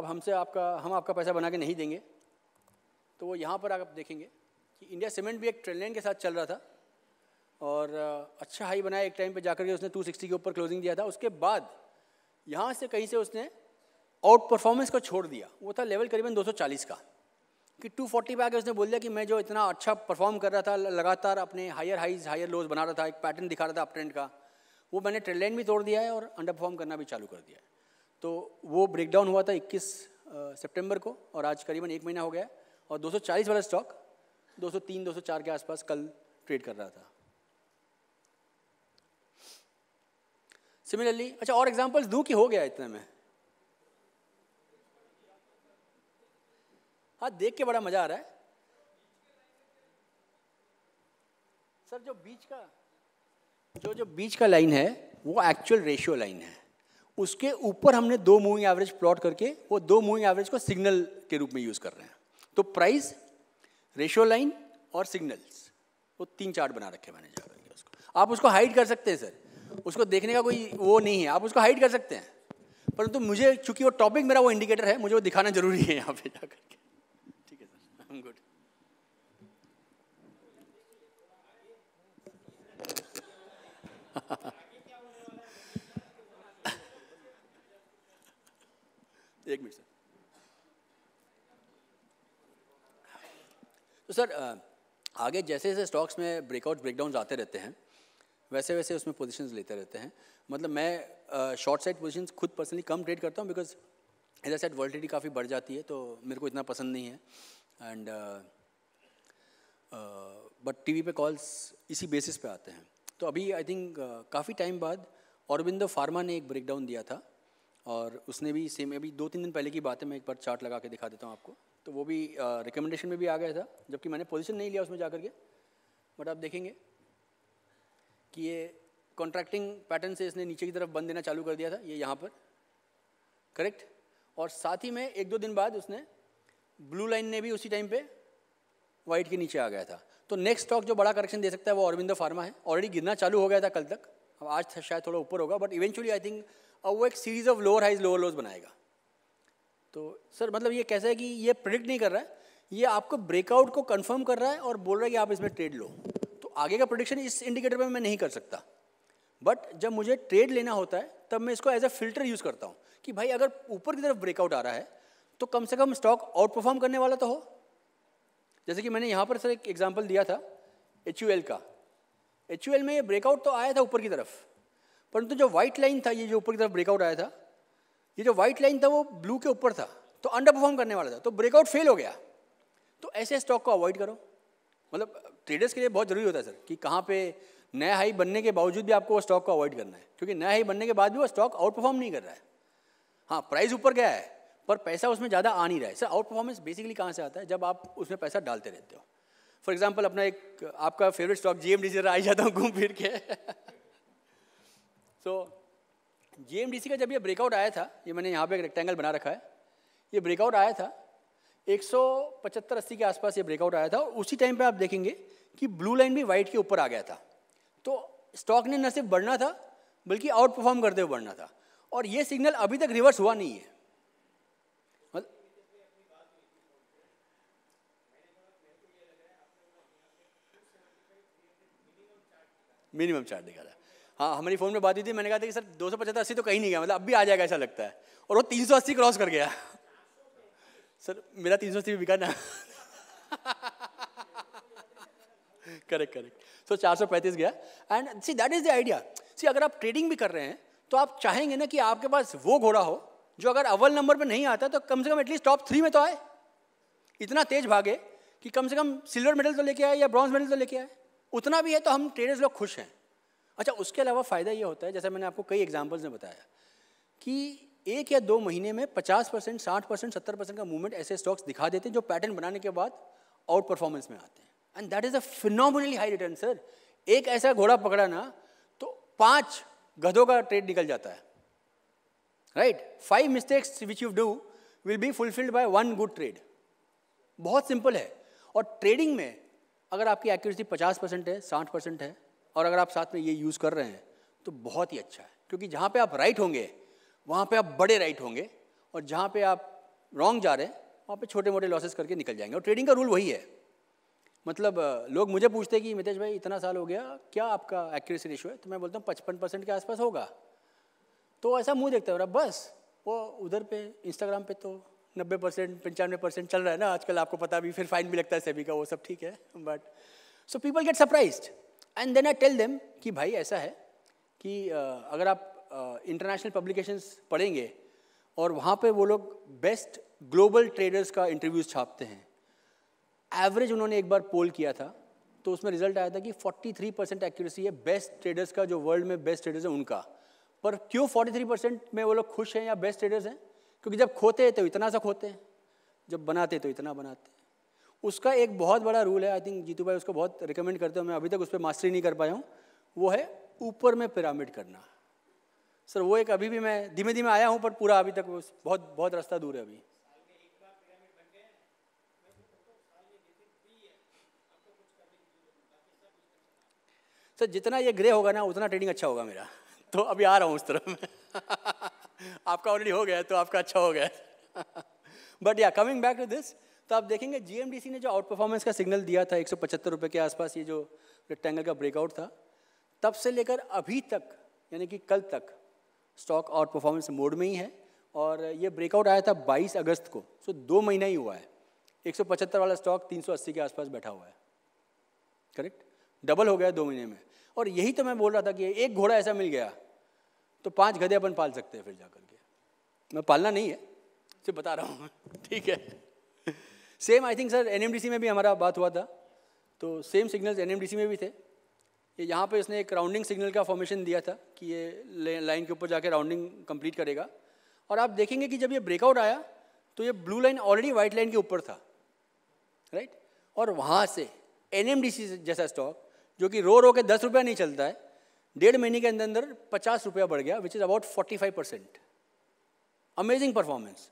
अब हमसे आपका हम आपका पैसा बना के नहीं देंगे तो वो यहाँ पर आप देखेंगे कि इंडिया सीमेंट भी एक ट्रेन लाइन के साथ चल रहा था और अच्छा हाई बनाया एक टाइम पर जाकर के उसने 260 के ऊपर क्लोजिंग दिया था उसके बाद यहाँ से कहीं से उसने आउट परफॉर्मेंस को छोड़ दिया वो था लेवल करीबन 240 का कि 240 पे आगे उसने बोल दिया कि मैं जो इतना अच्छा परफॉर्म कर रहा था लगातार अपने हायर हाइज हायर लोज बना रहा था एक पैटर्न दिखा रहा था अप ट्रेंड का वो मैंने ट्रेडलाइन लाइन भी तोड़ दिया है और अंडर परफॉर्म करना भी चालू कर दिया है तो वो ब्रेकडाउन हुआ था 21 सितंबर को और आज करीबन एक महीना हो गया और 240 वाला स्टॉक 203 204 के आसपास कल ट्रेड कर रहा था सिमिलरली अच्छा और एग्जाम्पल्स दूँ कि हो गया इतने में आज हाँ, देख के बड़ा मज़ा आ रहा है सर जो बीच का जो जो बीच का लाइन है वो एक्चुअल रेशियो लाइन है उसके ऊपर हमने दो मूविंग एवरेज प्लॉट करके वो दो मूविंग एवरेज को सिग्नल के रूप में यूज़ कर रहे हैं तो प्राइस रेशियो लाइन और सिग्नल्स वो तीन चार्ट बना रखे मैंने जा करके उसको आप उसको हाइड कर सकते हैं सर उसको देखने का कोई वो नहीं है आप उसको हाइड कर सकते हैं परंतु तो मुझे चूंकि वो टॉपिक मेरा वो इंडिकेटर है मुझे वो दिखाना जरूरी है यहाँ पे जाकर I'm good. एक मिनट सर तो सर आगे जैसे जैसे स्टॉक्स में ब्रेकआउट ब्रेकडाउन आते रहते हैं वैसे वैसे उसमें पोजीशंस लेते रहते हैं मतलब मैं शॉर्ट साइड पोजीशंस खुद पर्सनली कम ट्रेड करता हूँ बिकॉज इधर साइड वर्ल्टिटी काफ़ी बढ़ जाती है तो मेरे को इतना पसंद नहीं है एंड बट टीवी पे कॉल्स इसी बेसिस पे आते हैं तो अभी आई थिंक काफ़ी टाइम बाद औरबिंदो फार्मा ने एक ब्रेकडाउन दिया था और उसने भी सेम अभी दो तीन दिन पहले की बात है मैं एक बार चार्ट लगा के दिखा देता हूँ आपको तो वो भी रिकमेंडेशन uh, में भी आ गया था जबकि मैंने पोजीशन नहीं लिया उसमें जा के बट आप देखेंगे कि ये कॉन्ट्रैक्टिंग पैटर्न से इसने नीचे की तरफ बंद देना चालू कर दिया था ये यहाँ पर करेक्ट और साथ ही में एक दो दिन बाद उसने ब्लू लाइन ने भी उसी टाइम पे वाइट के नीचे आ गया था तो नेक्स्ट स्टॉक जो बड़ा करेक्शन दे सकता है वो अरविंदो फार्मा है ऑलरेडी गिरना चालू हो गया था कल तक अब आज शायद थोड़ा ऊपर होगा बट इवेंचुअली आई थिंक अब वो एक series of lower highs lower lows बनाएगा तो सर मतलब ये कैसा है कि ये प्रिडिक्ट नहीं कर रहा है ये आपको ब्रेकआउट को कन्फर्म कर रहा है और बोल रहा है कि आप इसमें ट्रेड लो तो आगे का प्रोडिक्शन इस इंडिकेटर पर मैं नहीं कर सकता बट जब मुझे ट्रेड लेना होता है तब मैं इसको एज अ फिल्टर यूज़ करता हूँ कि भाई अगर ऊपर की तरफ ब्रेकआउट आ रहा है तो कम से कम स्टॉक आउट परफॉर्म करने वाला तो हो जैसे कि मैंने यहाँ पर सर एक एग्जाम्पल दिया था एच का एच में ये ब्रेकआउट तो आया था ऊपर की तरफ परंतु जो व्हाइट लाइन था ये जो ऊपर की तरफ ब्रेकआउट आया था ये जो व्हाइट लाइन था वो ब्लू के ऊपर था तो अंडर परफॉर्म करने वाला था तो ब्रेकआउट फेल हो गया तो ऐसे स्टॉक को अवॉइड करो मतलब ट्रेडर्स के लिए बहुत ज़रूरी होता है सर कि कहाँ पे नया हाई बनने के बावजूद भी आपको वो स्टॉक को अवॉइड करना है क्योंकि नया हाई बनने के बाद भी वो स्टॉक आउट परफॉर्म नहीं कर रहा है हाँ प्राइस ऊपर गया है पर पैसा उसमें ज़्यादा आ नहीं रहा है सर आउट परफॉर्मेंस बेसिकली कहाँ से आता है जब आप उसमें पैसा डालते रहते हो फॉर एग्जाम्पल अपना एक आपका favourite stock G M D C आई जाता हूँ घूम फिर के सो जी एम डी सी का जब ये ब्रेकआउट आया था ये मैंने यहाँ पे एक रेक्टेंगल बना रखा है ये ब्रेकआउट आया था एक सौ पचहत्तर अस्सी के आसपास ये ब्रेकआउट आया था और उसी टाइम पे आप देखेंगे कि ब्लू लाइन भी वाइट के ऊपर आ गया था तो स्टॉक ने न सिर्फ बढ़ना था बल्कि आउट परफॉर्म करते हुए बढ़ना था और ये सिग्नल अभी तक रिवर्स हुआ नहीं है मिनिमम चार्ज दिखा रहा है हाँ हमारी फ़ोन में बात हुई थी मैंने कहा था कि सर दो सौ पचहत्तर अस्सी तो कहीं नहीं गया मतलब अब भी आ जाएगा ऐसा लगता है और वो तीन सौ अस्सी क्रॉस कर गया सर मेरा तीन सौ अस्सी भी बिका ना करेक्ट करेक्ट सो चार सौ पैंतीस गया and see that is the idea see अगर आप ट्रेडिंग भी कर रहे हैं तो आप चाहेंगे ना कि आपके पास वो घोड़ा हो जो अगर अव्वल नंबर पर नहीं आता तो कम से कम एटलीस्ट टॉप थ्री में तो आए इतना तेज भागे कि कम से कम सिल्वर मेडल तो लेके आए या ब्रॉन्ज मेडल तो लेके आए उतना भी है तो हम ट्रेडर्स लोग खुश हैं अच्छा उसके अलावा फ़ायदा ये होता है जैसे मैंने आपको कई एग्जाम्पल्स में बताया कि एक या दो महीने में 50 परसेंट साठ परसेंट सत्तर परसेंट का मूवमेंट ऐसे स्टॉक्स दिखा देते हैं जो पैटर्न बनाने के बाद आउट परफॉर्मेंस में आते हैं and that is a phenomenally high return sir एक ऐसा घोड़ा पकड़ा ना तो पाँच गधों का ट्रेड निकल जाता है right five mistakes which you do will be fulfilled by one good trade बहुत सिंपल है और ट्रेडिंग में अगर आपकी एक्यूरेसी 50 परसेंट है 60 परसेंट है और अगर आप साथ में ये यूज़ कर रहे हैं तो बहुत ही अच्छा है क्योंकि जहाँ पे आप राइट होंगे वहाँ पे आप बड़े राइट होंगे और जहाँ पे आप रॉन्ग जा रहे हैं वहाँ पे छोटे मोटे लॉसेस करके निकल जाएंगे और ट्रेडिंग का रूल वही है मतलब लोग मुझे पूछते हैं कि मितेश भाई इतना साल हो गया क्या आपका एक्यूरेसी रेशो है तो मैं बोलता हूँ पचपन परसेंट के आसपास होगा तो ऐसा मुँह देखता रहा बस वो उधर पे इंस्टाग्राम पे तो नब्बे परसेंट पंचानवे परसेंट चल रहा है ना आजकल आपको पता भी फिर फाइन भी लगता है सभी का वो सब ठीक है but so people get surprise and then I tell them कि भाई ऐसा है कि अगर आप इंटरनेशनल पब्लिकेशंस पढ़ेंगे और वहाँ पे वो लोग बेस्ट ग्लोबल ट्रेडर्स का इंटरव्यूज़ छापते हैं एवरेज उन्होंने एक बार पोल किया था तो उसमें रिजल्ट आया था कि 43 परसेंट एक्यूरेसी है बेस्ट ट्रेडर्स का जो वर्ल्ड में बेस्ट ट्रेडर्स है उनका पर क्यों 43 परसेंट में वो लोग खुश हैं या बेस्ट ट्रेडर्स हैं क्योंकि जब खोते तो इतना सा खोते जब बनाते तो इतना बनाते उसका एक बहुत बड़ा रूल है आई थिंक जीतू भाई उसको बहुत रिकमेंड करते हो मैं अभी तक उस पर मास्टरी नहीं कर पाया हूँ वो है ऊपर में पिरामिड करना सर वो एक अभी भी मैं धीमे धीमे आया हूँ पर पूरा अभी तक बहुत बहुत रास्ता दूर है अभी सर जितना ये ग्रे होगा ना उतना ट्रेडिंग अच्छा होगा मेरा तो अभी आ रहा हूँ उस तरफ में आपका ऑलरेडी हो गया तो आपका अच्छा हो गया बट या कमिंग बैक टू दिस तो आप देखेंगे जीएमडीसी ने जो आउट परफॉर्मेंस का सिग्नल दिया था एक सौ के आसपास ये जो रेक्टेंगल का ब्रेकआउट था तब से लेकर अभी तक यानी कि कल तक स्टॉक आउट परफॉर्मेंस मोड में ही है और ये ब्रेकआउट आया था 22 अगस्त को सो दो महीना ही हुआ है 175 वाला स्टॉक 380 के आसपास बैठा हुआ है करेक्ट डबल हो गया दो महीने में और यही तो मैं बोल रहा था कि एक घोड़ा ऐसा मिल गया तो पांच गधे अपन पाल सकते हैं फिर जा के मैं पालना नहीं है सिर्फ बता रहा हूँ ठीक है सेम आई थिंक सर एन में भी हमारा बात हुआ था तो सेम सिग्नल्स एन में भी थे ये यहाँ पे इसने एक राउंडिंग सिग्नल का फॉर्मेशन दिया था कि ये लाइन के ऊपर जाके राउंडिंग कंप्लीट करेगा और आप देखेंगे कि जब ये ब्रेकआउट आया तो ये blue line already white line के ऊपर था राइट और वहाँ से एन जैसा स्टॉक जो कि रो रो के दस रुपया नहीं चलता है डेढ़ महीने के अंदर अंदर पचास रुपया बढ़ गया which is about forty five percent amazing performance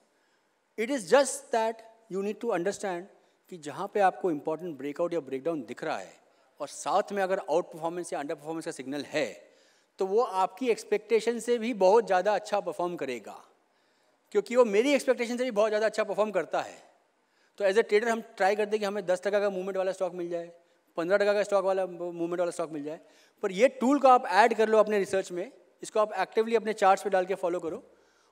it is just that you need to understand कि जहाँ पे आपको इंपॉर्टेंट ब्रेकआउट या ब्रेकडाउन दिख रहा है और साथ में अगर आउट परफॉर्मेंस या अंडर परफॉर्मेंस का सिग्नल है तो वो आपकी एक्सपेक्टेशन से भी बहुत ज़्यादा अच्छा परफॉर्म करेगा क्योंकि वो मेरी एक्सपेक्टेशन से भी बहुत ज़्यादा अच्छा परफॉर्म करता है तो एज ए ट्रेडर हम ट्राई करते हैं कि हमें दस टका का मूवमेंट वाला स्टॉक मिल जाए पंद्रह टका का स्टॉक वाला मूवमेंट वाला स्टॉक मिल जाए पर ये टूल को आप ऐड कर लो अपने रिसर्च में इसको आप एक्टिवली अपने चार्ट्स पे डाल के फॉलो करो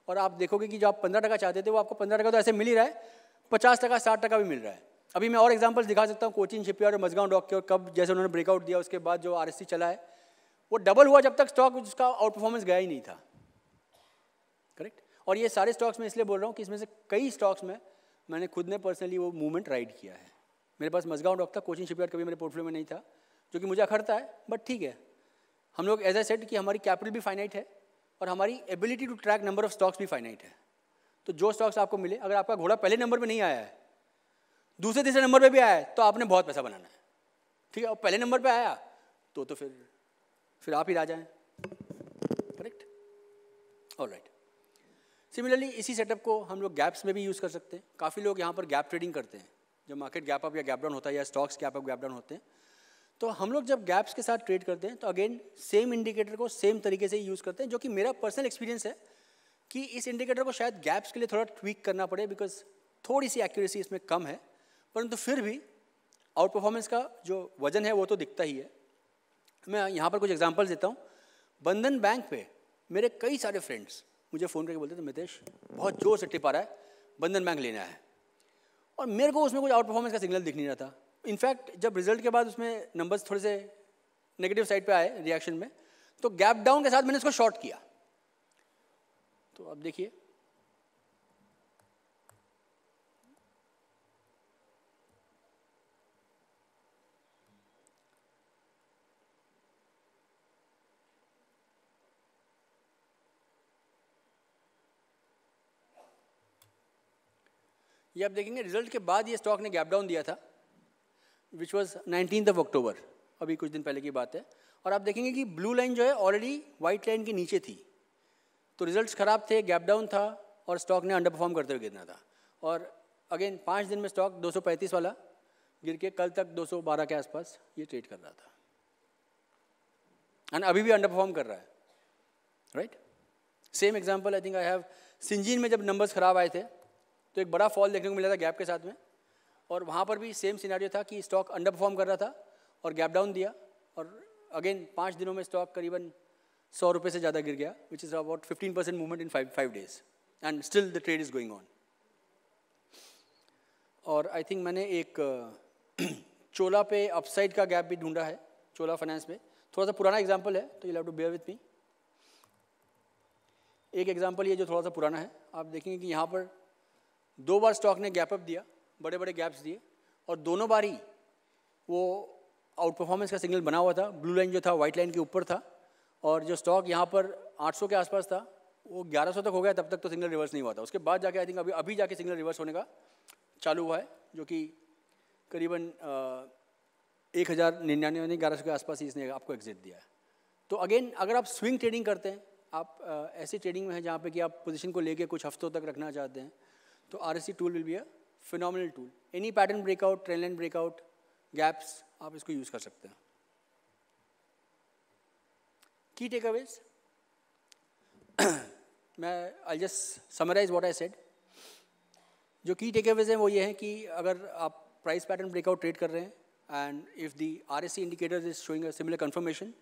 और आप देखोगे कि जो आप पंद्रह टका चाहते थे वो आपको पंद्रह टका तो ऐसे मिल ही रहा है पचास टका साठ टका भी मिल रहा है अभी मैं और एग्जाम्पल्स दिखा सकता हूँ कोचिंग शिपयार्ड और मजगांव डॉक के और कब जैसे उन्होंने ब्रेकआउट दिया उसके बाद जो आर चला है वो डबल हुआ जब तक स्टॉक उसका आउट परफॉर्मेंस गया ही नहीं था करेक्ट और ये सारे स्टॉक्स मैं इसलिए बोल रहा हूँ कि इसमें से कई स्टॉक्स में मैंने खुद ने पर्सनली वो मूवमेंट राइड किया है मेरे पास मजगांव डॉक था कोचिंग शिपयार्ड कभी मेरे पोर्टफोलियो में नहीं था जो कि मुझे अखड़ता है बट ठीक है हम लोग एज ए सेट कि हमारी कैपिटल भी फाइनाइट है और हमारी ability to track number of stocks भी फाइनाइट है तो जो स्टॉक्स आपको मिले अगर आपका घोड़ा पहले नंबर पर नहीं आया है दूसरे तीसरे नंबर पर भी आया है तो आपने बहुत पैसा बनाना है ठीक है और पहले नंबर पर आया तो तो फिर फिर आप ही राजा हैं करेक्ट और राइट सिमिलरली इसी सेटअप को हम लोग गैप्स में भी यूज़ कर सकते हैं काफ़ी लोग यहाँ पर गैप ट्रेडिंग करते हैं जब मार्केट गैप अप या गैप डाउन होता है या stocks gap up gap down होते हैं तो हम लोग जब गैप्स के साथ ट्रेड करते हैं तो अगेन सेम इंडिकेटर को सेम तरीके से यूज़ करते हैं जो कि मेरा पर्सनल एक्सपीरियंस है कि इस इंडिकेटर को शायद गैप्स के लिए थोड़ा ट्वीक करना पड़े बिकॉज थोड़ी सी एक्यूरेसी इसमें कम है परंतु फिर भी आउट परफॉर्मेंस का जो वजन है वो तो दिखता ही है मैं यहाँ पर कुछ एग्जाम्पल्स देता हूँ बंधन बैंक पे मेरे कई सारे फ्रेंड्स मुझे फ़ोन करके बोलते थे तो मितेश बहुत ज़ोर से टिप आ रहा है बंधन बैंक लेना है और मेरे को उसमें कुछ आउट परफॉर्मेंस का सिग्नल दिख नहीं रहा था इनफैक्ट जब रिजल्ट के बाद उसमें नंबर्स थोड़े से नेगेटिव साइड पे आए रिएक्शन में तो गैप डाउन के साथ मैंने उसको शॉर्ट किया तो अब देखिए ये आप देखेंगे रिजल्ट के बाद ये स्टॉक ने गैप डाउन दिया था which was nineteen of October अभी कुछ दिन पहले की बात है और आप देखेंगे कि ब्लू लाइन जो है ऑलरेडी वाइट लाइन के नीचे थी तो रिजल्ट्स खराब थे गैप डाउन था और स्टॉक ने अंडर परफॉर्म करते हुए गिरना था और अगेन पाँच दिन में स्टॉक 235 वाला गिर के कल तक 212 के आसपास ये ट्रेड कर रहा था एंड अभी भी अंडर परफॉर्म कर रहा है right same example I think I have Syngene में जब नंबर्स खराब आए थे तो एक बड़ा फॉल देखने को मिला था गैप के साथ में और वहाँ पर भी सेम सिनारियो था कि स्टॉक अंडर परफॉर्म कर रहा था और गैप डाउन दिया और अगेन पाँच दिनों में स्टॉक करीबन सौ रुपये से ज़्यादा गिर गया which is about fifteen percent movement in five five days and still the trade is going on और आई थिंक मैंने एक चोला पे अपसाइड का गैप भी ढूंढा है चोला फाइनेंस में थोड़ा सा पुराना एग्जाम्पल है तो you have to bear with me एक एग्जाम्पल ये जो थोड़ा सा पुराना है आप देखेंगे कि यहाँ पर दो बार स्टॉक ने गैप अप दिया बड़े बड़े गैप्स दिए और दोनों बार ही वो आउट परफॉर्मेंस का सिग्नल बना हुआ था ब्लू लाइन जो था वाइट लाइन के ऊपर था और जो स्टॉक यहाँ पर 800 के आसपास था वो 1100 तक हो गया तब तक तो सिग्नल रिवर्स नहीं हुआ था उसके बाद जाके आई थिंक अभी अभी जाके सिग्नल रिवर्स होने का चालू हुआ है जो कि करीबन एक हज़ार निन्यानवे यानी ग्यारह सौ के आसपास ही इसने आपको एग्जिट दिया है तो अगेन अगर आप स्विंग ट्रेडिंग करते हैं आप ऐसी ट्रेडिंग में हैं जहाँ पे कि आप पोजीशन को लेके कुछ हफ्तों तक रखना चाहते हैं तो R S C tool will be a final tool any pattern breakout trend line breakout gaps आप इसको यूज कर सकते हैं की टेक अवेज मैं I just summarise what I said जो की टेक अवेज हैं वो ये हैं कि अगर आप प्राइस पैटर्न ब्रेकआउट ट्रेड कर रहे हैं and if the R S C indicators is showing a similar confirmation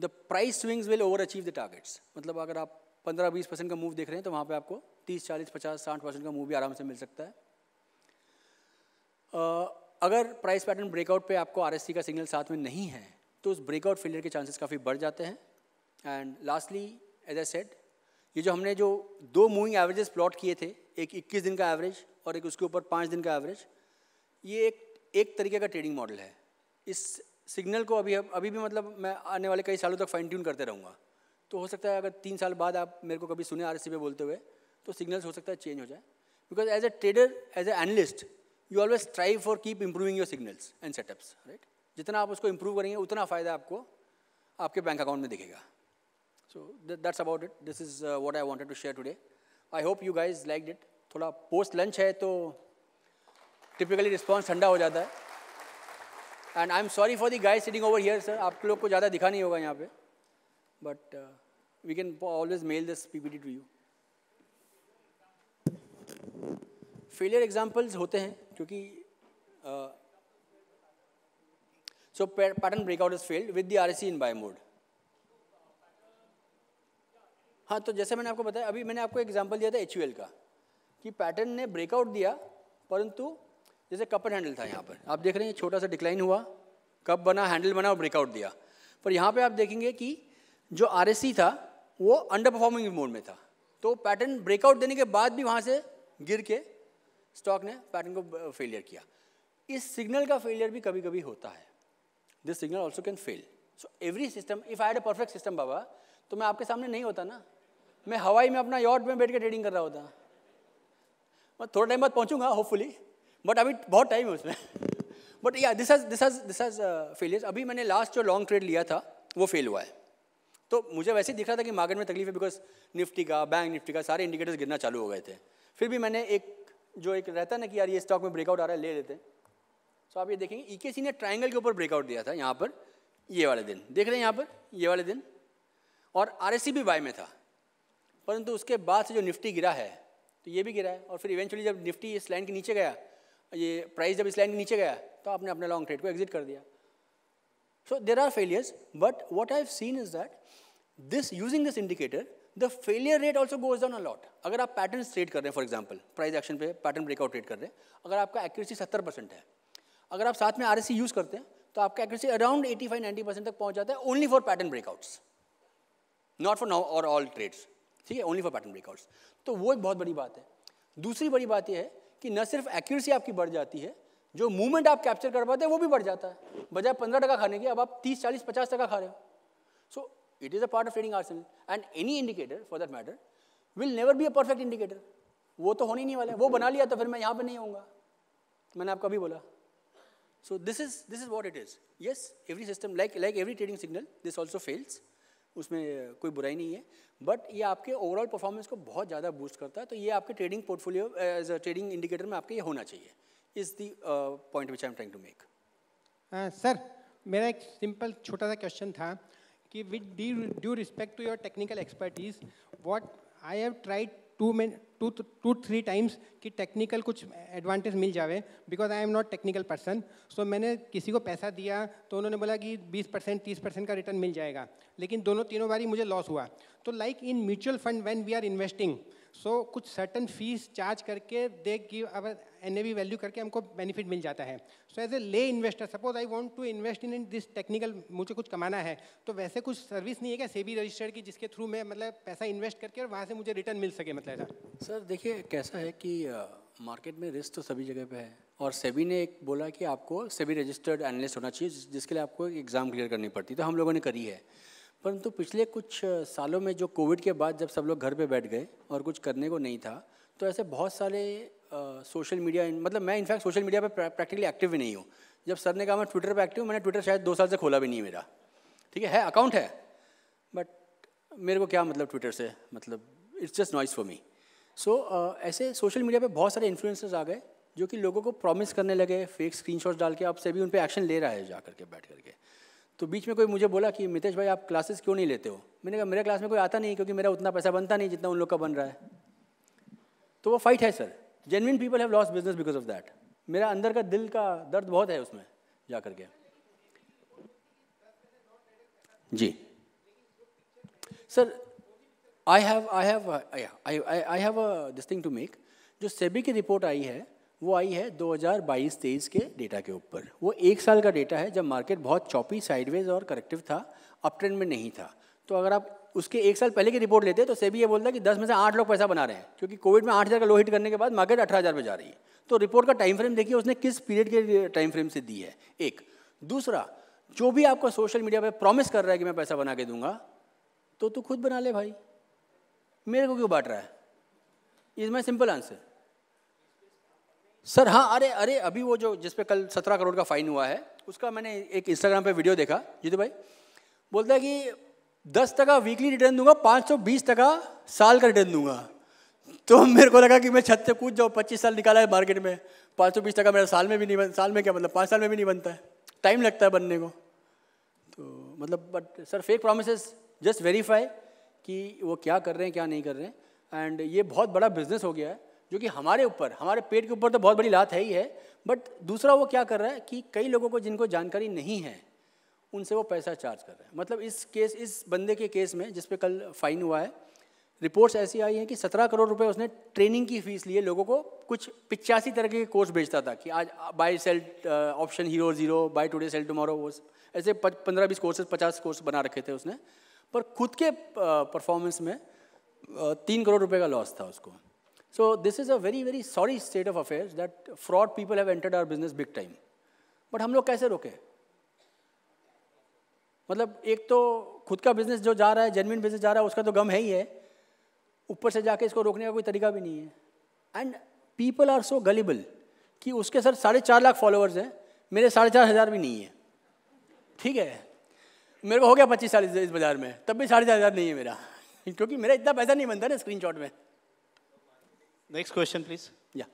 the price swings will over achieve the targets मतलब अगर आप पंद्रह बीस परसेंट का मूव देख रहे हैं तो वहाँ पे आपको तीस चालीस पचास साठ परसेंट का मूव भी आराम से मिल सकता है uh, अगर प्राइस पैटर्न ब्रेकआउट पे आपको आर का सिग्नल साथ में नहीं है तो उस ब्रेकआउट फेलियर के चांसेस काफ़ी बढ़ जाते हैं and lastly as a set ये जो हमने जो दो मूविंग एवरेजेस प्लॉट किए थे एक 21 दिन का एवरेज और एक उसके ऊपर पाँच दिन का एवरेज ये एक एक तरीके का ट्रेडिंग मॉडल है इस सिग्नल को अभी अभी भी मतलब मैं आने वाले कई सालों तक फाइन ट्यून करते रहूँगा तो हो सकता है अगर तीन साल बाद आप मेरे को कभी सुने आर पे बोलते हुए तो सिग्नल्स हो सकता है चेंज हो जाए because as a trader as a analyst you always try for keep improving your signals and setups right जितना आप उसको इम्प्रूव करेंगे उतना फ़ायदा आपको आपके बैंक अकाउंट में दिखेगा so that's about it this is what I wanted to share today I hope you guys liked it थोड़ा पोस्ट लंच है तो टिपिकली रिस्पॉन्स ठंडा हो जाता है and I am sorry for the guys sitting over here sir आप लोग को ज़्यादा दिखा नहीं होगा यहाँ पे but we can always mail this P P T to you failure examples होते हैं क्योंकि so pattern breakout is failed with the R in buy mode हाँ तो जैसे मैंने आपको बताया अभी मैंने आपको एग्जाम्पल दिया था एच का कि पैटर्न ने ब्रेकआउट दिया परंतु जैसे कप एंड हैंडल था यहाँ पर आप देख रहे हैं छोटा सा डिक्लाइन हुआ कप बना हैंडल बना और ब्रेकआउट दिया पर यहाँ पे आप देखेंगे कि जो आर था वो अंडर परफॉर्मिंग मोड में था तो पैटर्न ब्रेकआउट देने के बाद भी वहाँ से गिर के स्टॉक ने पैटर्न को फेलियर किया इस सिग्नल का फेलियर भी कभी कभी होता है this signal also can fail so every system if I had a perfect system बाबा तो मैं आपके सामने नहीं होता ना मैं हवाई में अपना यॉट में बैठ के ट्रेडिंग कर रहा होता मैं थोड़ा टाइम बाद पहुंचूंगा होपफुली बट अभी बहुत टाइम है उसमें बट या this has this has this has failure अभी मैंने लास्ट जो लॉन्ग ट्रेड लिया था वो फेल हुआ है तो मुझे वैसे दिख रहा था कि मार्केट में तकलीफ है बिकॉज निफ्टी का बैंक निफ्टी का सारे इंडिकेटर्स गिरना चालू हो गए थे फिर भी मैंने एक जो एक रहता है ना कि यार ये स्टॉक में ब्रेकआउट आ रहा है ले लेते हैं सो आप ये देखेंगे सी e ने ट्राइंगल के ऊपर ब्रेकआउट दिया था यहाँ पर ये वाले दिन देख रहे हैं यहाँ पर ये वाले दिन और आर भी बाय में था परंतु उसके बाद से जो निफ्टी गिरा है तो ये भी गिरा है और फिर इवेंचुअली जब निफ्टी इस लाइन के नीचे गया ये प्राइस जब इस लाइन के नीचे गया तो आपने अपने लॉन्ग ट्रेड को एग्जिट कर दिया so there are failures but what I have seen is that this using this indicator the failure rate also goes down a lot अगर आप पैटर्न ट्रेड कर रहे हैं फॉर एग्जाम्पल प्राइस एक्शन पे pattern breakout trade कर रहे हैं अगर आपका एक्यूरेसी सत्तर परसेंट है अगर आप साथ में आर यूज़ करते हैं तो आपका accuracy around eighty five ninety percent तक पहुंच जाता है only for pattern breakouts not for now और ऑल ट्रेड्स ठीक है ओनली फॉर पैटर्न ब्रेकआउट्स तो वो एक बहुत बड़ी बात है दूसरी बड़ी बात यह है कि न सिर्फ एक्यूरेसी आपकी बढ़ जाती है जो मूवमेंट आप कैप्चर कर पाते हैं वो भी बढ़ जाता है बजाय पंद्रह टका खाने के अब आप तीस चालीस पचास टका खा रहे हो सो so, It is a part of trading arsenal. And any indicator, for that matter, will never be a perfect indicator. वो तो होने ही नहीं वाला है वो बना लिया तो फिर मैं यहाँ पे नहीं होऊंगा मैंने आपका अभी बोला so this is this is what it is yes every system like like every trading signal this also fails उसमें कोई बुराई नहीं है बट ये आपके ओवरऑल परफॉर्मेंस को बहुत ज़्यादा बूस्ट करता है तो ये आपके trading portfolio as a trading indicator में आपके ये होना चाहिए is the point which I am trying to make sir मेरा एक सिंपल छोटा सा क्वेश्चन था कि with the due respect to your technical expertise what I have tried to may two to three times कि टेक्निकल कुछ advantage मिल जाए because I am not technical person so मैंने किसी को पैसा दिया तो उन्होंने बोला कि 20 परसेंट तीस परसेंट का रिटर्न मिल जाएगा लेकिन दोनों तीनों बारी मुझे लॉस हुआ तो like in mutual fund when we are investing so कुछ सर्टन फीस चार्ज करके देख give our N A value करके हमको बेनिफिट मिल जाता है सो as a lay investor suppose I want to invest in this technical मुझे कुछ कमाना है तो वैसे कुछ सर्विस नहीं है क्या सेबी रजिस्टर्ड की जिसके थ्रू मैं मतलब पैसा इन्वेस्ट करके और वहाँ से मुझे रिटर्न मिल सके मतलब ऐसा सर देखिए कैसा है कि मार्केट में रिस्क तो सभी जगह पे है और सेबी ने एक बोला कि आपको सेबी रजिस्टर्ड एनालिस्ट होना चाहिए जिसके लिए आपको एग्ज़ाम क्लियर करनी पड़ती तो हम लोगों ने करी है परंतु पिछले कुछ सालों में जो कोविड के बाद जब सब लोग घर पे बैठ गए और कुछ करने को नहीं था तो ऐसे बहुत सारे सोशल मीडिया मतलब मैं इनफैक्ट सोशल मीडिया पर प्रैक्टिकली एक्टिव भी नहीं हूँ जब सर ने कहा मैं ट्विटर पर एक्टिव मैंने ट्विटर शायद दो साल से खोला भी नहीं मेरा ठीक है अकाउंट है बट मेरे को क्या मतलब ट्विटर से मतलब it's just noise for me so ऐसे सोशल मीडिया पे बहुत सारे इन्फ्लुएंसर्स आ गए जो कि लोगों को प्रॉमिस करने लगे फेक स्क्रीनशॉट्स डाल के आप सभी उन पर एक्शन ले रहा है जा करके बैठ करके तो बीच में कोई मुझे बोला कि मितेश भाई आप क्लासेस क्यों नहीं लेते हो मैंने कहा मेरे क्लास में कोई आता नहीं क्योंकि मेरा उतना पैसा बनता नहीं जितना उन लोग का बन रहा है तो वो फाइट है sir genuine people have lost business because of that मेरा अंदर का दिल का दर्द बहुत है उसमें जा करके जी sir I have I have I have this thing to make जो सेबी की रिपोर्ट आई है वो आई है 2022-23 के डेटा के ऊपर वो एक साल का डेटा है जब मार्केट बहुत चौपी साइडवेज और करेक्टिव था अप ट्रेंड में नहीं था तो अगर आप उसके एक साल पहले की रिपोर्ट लेते तो सेबी ये बोलता है कि दस में से आठ लोग पैसा बना रहे हैं क्योंकि कोविड में आठ हज़ार का लो हिट करने के बाद मार्केट अठारह हज़ार पे जा रही है तो रिपोर्ट का टाइम फ्रेम देखिए उसने किस पीरियड के टाइम फ्रेम से दी है एक दूसरा जो भी आपको सोशल मीडिया पर प्रॉमिस कर रहा है कि मैं पैसा बना के दूंगा तो तू खुद बना ले भाई मेरे को क्यों बांट रहा है is my simple answer sir हाँ अरे अरे अभी वो जो जिसपे कल सत्रह करोड़ का फाइन हुआ है उसका मैंने एक इंस्टाग्राम पे वीडियो देखा जीतू भाई बोलता है कि दस टका वीकली रिटर्न दूंगा पाँच सौ बीस टका साल का रिटर्न दूंगा तो मेरे को लगा कि मैं छत से कूद जाऊँ पच्चीस साल निकाला है मार्केट में पाँच सौ बीस टका मेरा साल में भी नहीं बन साल में क्या मतलब पाँच साल में भी नहीं बनता है टाइम लगता है बनने को तो मतलब but sir fake promise just verify कि वो क्या कर रहे हैं क्या नहीं कर रहे हैं एंड ये बहुत बड़ा बिजनेस हो गया है जो कि हमारे ऊपर हमारे पेट के ऊपर तो बहुत बड़ी लात है ही है बट दूसरा वो क्या कर रहा है कि कई लोगों को जिनको जानकारी नहीं है उनसे वो पैसा चार्ज कर रहे हैं मतलब इस केस इस बंदे के केस में जिस पे कल फाइन हुआ है रिपोर्ट्स ऐसी आई हैं कि सत्रह करोड़ रुपए उसने ट्रेनिंग की फीस लिए लोगों को कुछ पिचासी तरह के कोर्स भेजता था कि आज buy sell option hero zero buy today sell tomorrow वो ऐसे पंद्रह बीस कोर्सेज पचास कोर्स बना रखे थे उसने पर खुद के परफॉर्मेंस में तीन करोड़ रुपये का लॉस था उसको so this is a very very sorry state of affairs that fraud people have entered our business big time but हम लोग कैसे रोके मतलब एक तो खुद का बिजनेस जो जा रहा है जेनविन बिजनेस जा रहा है उसका तो गम है ही है ऊपर से जाके इसको रोकने का कोई तरीका भी नहीं है and people are so gullible कि उसके सर साढ़े चार लाख फॉलोअर्स हैं मेरे साढ़े चार हज़ार भी नहीं है ठीक है मेरे को हो गया पच्चीस साल इस बाज़ार में तब भी साढ़े चार हज़ार नहीं है मेरा क्योंकि मेरा इतना पैसा नहीं बनता ना स्क्रीन शॉट में नेक्स्ट क्वेश्चन प्लीज या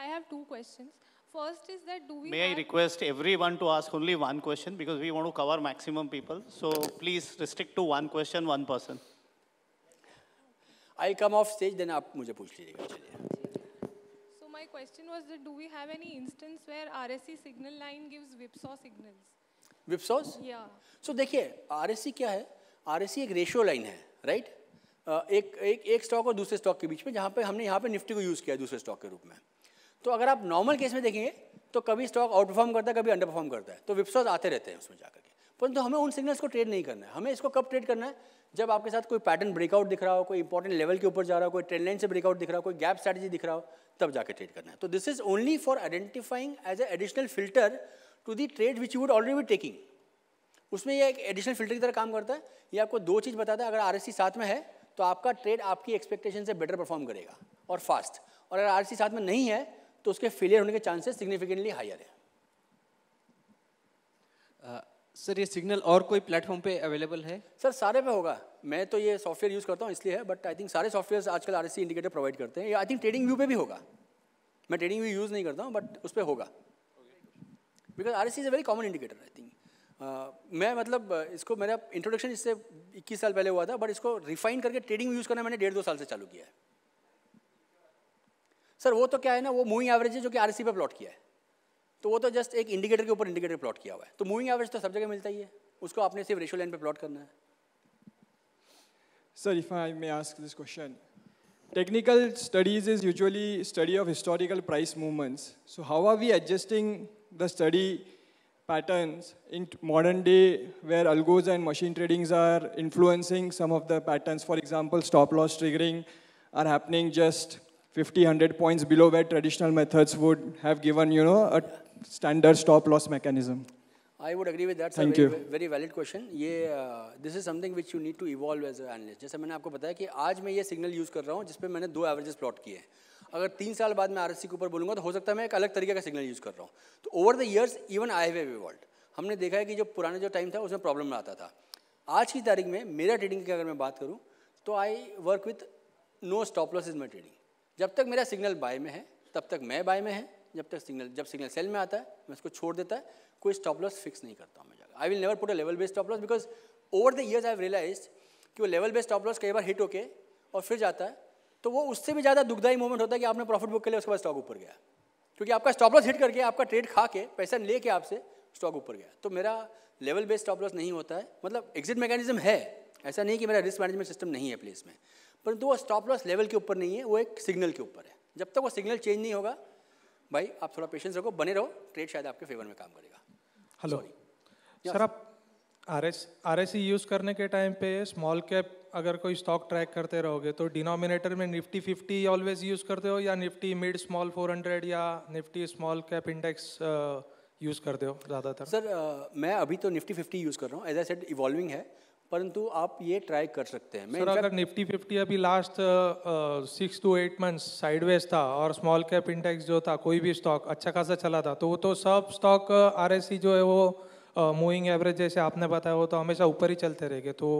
I have two questions First is that do we May I request everyone to ask only one question because we want to cover maximum people. So please restrict to one question, one person. I'll come off stage, then आप मुझे पूछ लीजिएगा So my question was that do we have any instance where RSC signal line gives whipsaw signals? Whipsaw? Yeah. So देखिए RSC क्या है? RSC एक ratio line है, right right? एक एक एक stock और दूसरे stock के बीच में जहाँ पे हमने यहाँ पे Nifty को use किया है दूसरे stock के रूप में तो अगर आप नॉर्मल केस में देखेंगे तो कभी स्टॉक आउट परफॉर्म करता है कभी अंडर परफॉर्म करता है तो विप्सॉज आते रहते हैं उसमें जाकर के परंतु हमें उन सिग्नल्स को ट्रेड नहीं करना है हमें इसको कब ट्रेड करना है जब आपके साथ कोई पैटर्न ब्रेकआउट दिख रहा हो कोई इंपॉर्टेंट लेवल के ऊपर जा रहा हो कोई ट्रेंड लाइन से ब्रेकआउट दिख रहा हो कोई गैप स्ट्रैटेजी दिख रहा हो तब जाकर ट्रेड करना है तो this is only for identifying as a additional filter to the trade which you would already be taking उसमें यह एक एडिशनल फिल्टर की तरह काम करता है ये आपको दो चीज़ बताता है अगर आर साथ में है तो आपका ट्रेड आपकी एक्सपेक्टेशन से बेटर परफॉर्म करेगा और फास्ट और अगर आर साथ में नहीं है तो उसके फेलियर होने के चांसेस सिग्निफिकेंटली हायर है सर ये सिग्नल और कोई प्लेटफॉर्म पे अवेलेबल है सर सारे पे होगा मैं तो ये सॉफ्टवेयर यूज़ करता हूँ इसलिए है बट आई थिंक सारे सॉफ्टवेयर आजकल आर इंडिकेटर प्रोवाइड करते हैं आई थिंक ट्रेडिंग व्यू पे भी होगा मैं ट्रेडिंग व्यू यूज़ नहीं करता हूँ बट उस पर होगा because R is a very common indicator I think मैं मतलब uh, इसको मेरा इंट्रोडक्शन इससे 21 साल पहले हुआ था बट इसको रिफाइन करके ट्रेडिंग यूज़ करना मैंने डेढ़ दो साल से चालू किया है सर वो तो क्या है ना वो मूविंग एवरेज है जो कि आर पे प्लॉट किया है तो वो तो जस्ट एक इंडिकेटर के ऊपर इंडिकेटर प्लॉट किया हुआ है तो मूविंग एवरेज तो सब जगह मिलता ही है उसको आपने सिर्फ रेशियो लाइन पे प्लॉट करना है sir if I may ask this question technical studies is usually study of historical price movements so how are we adjusting the study pattern in modern day where algos and machine tradings are influencing some of the patterns for example stop loss triggering are happening just 50, 100 points below where traditional methods would have given, you know, a standard stop loss mechanism? I would agree with that. Thank very, you. Very valid question. ये this is something which you need to evolve as analyst जैसे मैंने आपको बताया कि आज मैं ये signal use कर रहा हूँ जिसपे मैंने दो एवरेजेस प्लॉट किए हैं अगर तीन साल बाद मैं आर के ऊपर बोलूँगा तो हो सकता है मैं एक अलग तरीके का सिग्नल यूज़ कर रहा हूँ तो over the years even I have evolve हमने देखा है कि जो पुराना जो टाइम था उसमें प्रॉब्लम आता था आज की तारीख में मेरा ट्रेडिंग की अगर मैं बात करूँ तो I work with no stop loss is my trading जब तक मेरा सिग्नल बाय में है तब तक मैं बाय में है जब तक सिग्नल जब सिग्नल सेल में आता है मैं उसको छोड़ देता है कोई स्टॉप लॉस फिक्स नहीं करता हूँ मैं जगह I will never put a level based stop loss because over the years I realize कि वो लेवल बेस्ड स्टॉप लॉस कई बार हिट होके और फिर जाता है तो वो उससे भी ज़्यादा दुखदाई मोमेंट होता है कि आपने प्रॉफिट बुक के लिए उसके बाद स्टॉक ऊपर गया क्योंकि आपका स्टॉप लॉस हिट करके आपका ट्रेड खा के पैसा ले के आपसे स्टॉक ऊपर गया तो मेरा लेवल बेस्ड स्टॉप लॉस नहीं होता है मतलब एग्जिट मैकेनिज्म है ऐसा नहीं कि मेरा रिस्क मैनेजमेंट सिस्टम नहीं है प्लेस में परंतु वो स्टॉप लॉस लेवल के ऊपर नहीं है वो एक सिग्नल के ऊपर है जब तक वो सिग्नल चेंज नहीं होगा भाई आप थोड़ा पेशेंस रखो बने रहो ट्रेड शायद आपके फेवर में काम करेगा हेलो सर आप R S R S C use करने के टाइम पे स्मॉल कैप अगर कोई स्टॉक ट्रैक करते रहोगे तो डिनोमिनेटर में निफ्टी फिफ्टी ऑलवेज यूज़ करते हो या Nifty mid small four hundred या Nifty small cap index use करते हो ज़्यादातर सर uh, मैं अभी तो निफ्टी फिफ्टी यूज़ कर रहा हूँ एज आई सेड इवॉल्विंग है परंतु आप ये ट्राई कर सकते हैं मैं सर अगर निफ्टी फिफ्टी अभी last six to eight months sideways था और स्मॉल कैप इंडेक्स जो था कोई भी स्टॉक अच्छा खासा चला था तो वो तो सब स्टॉक आरएससी uh, e जो है वो मूविंग uh, एवरेज जैसे आपने बताया वो तो हमेशा ऊपर ही चलते रहेंगे तो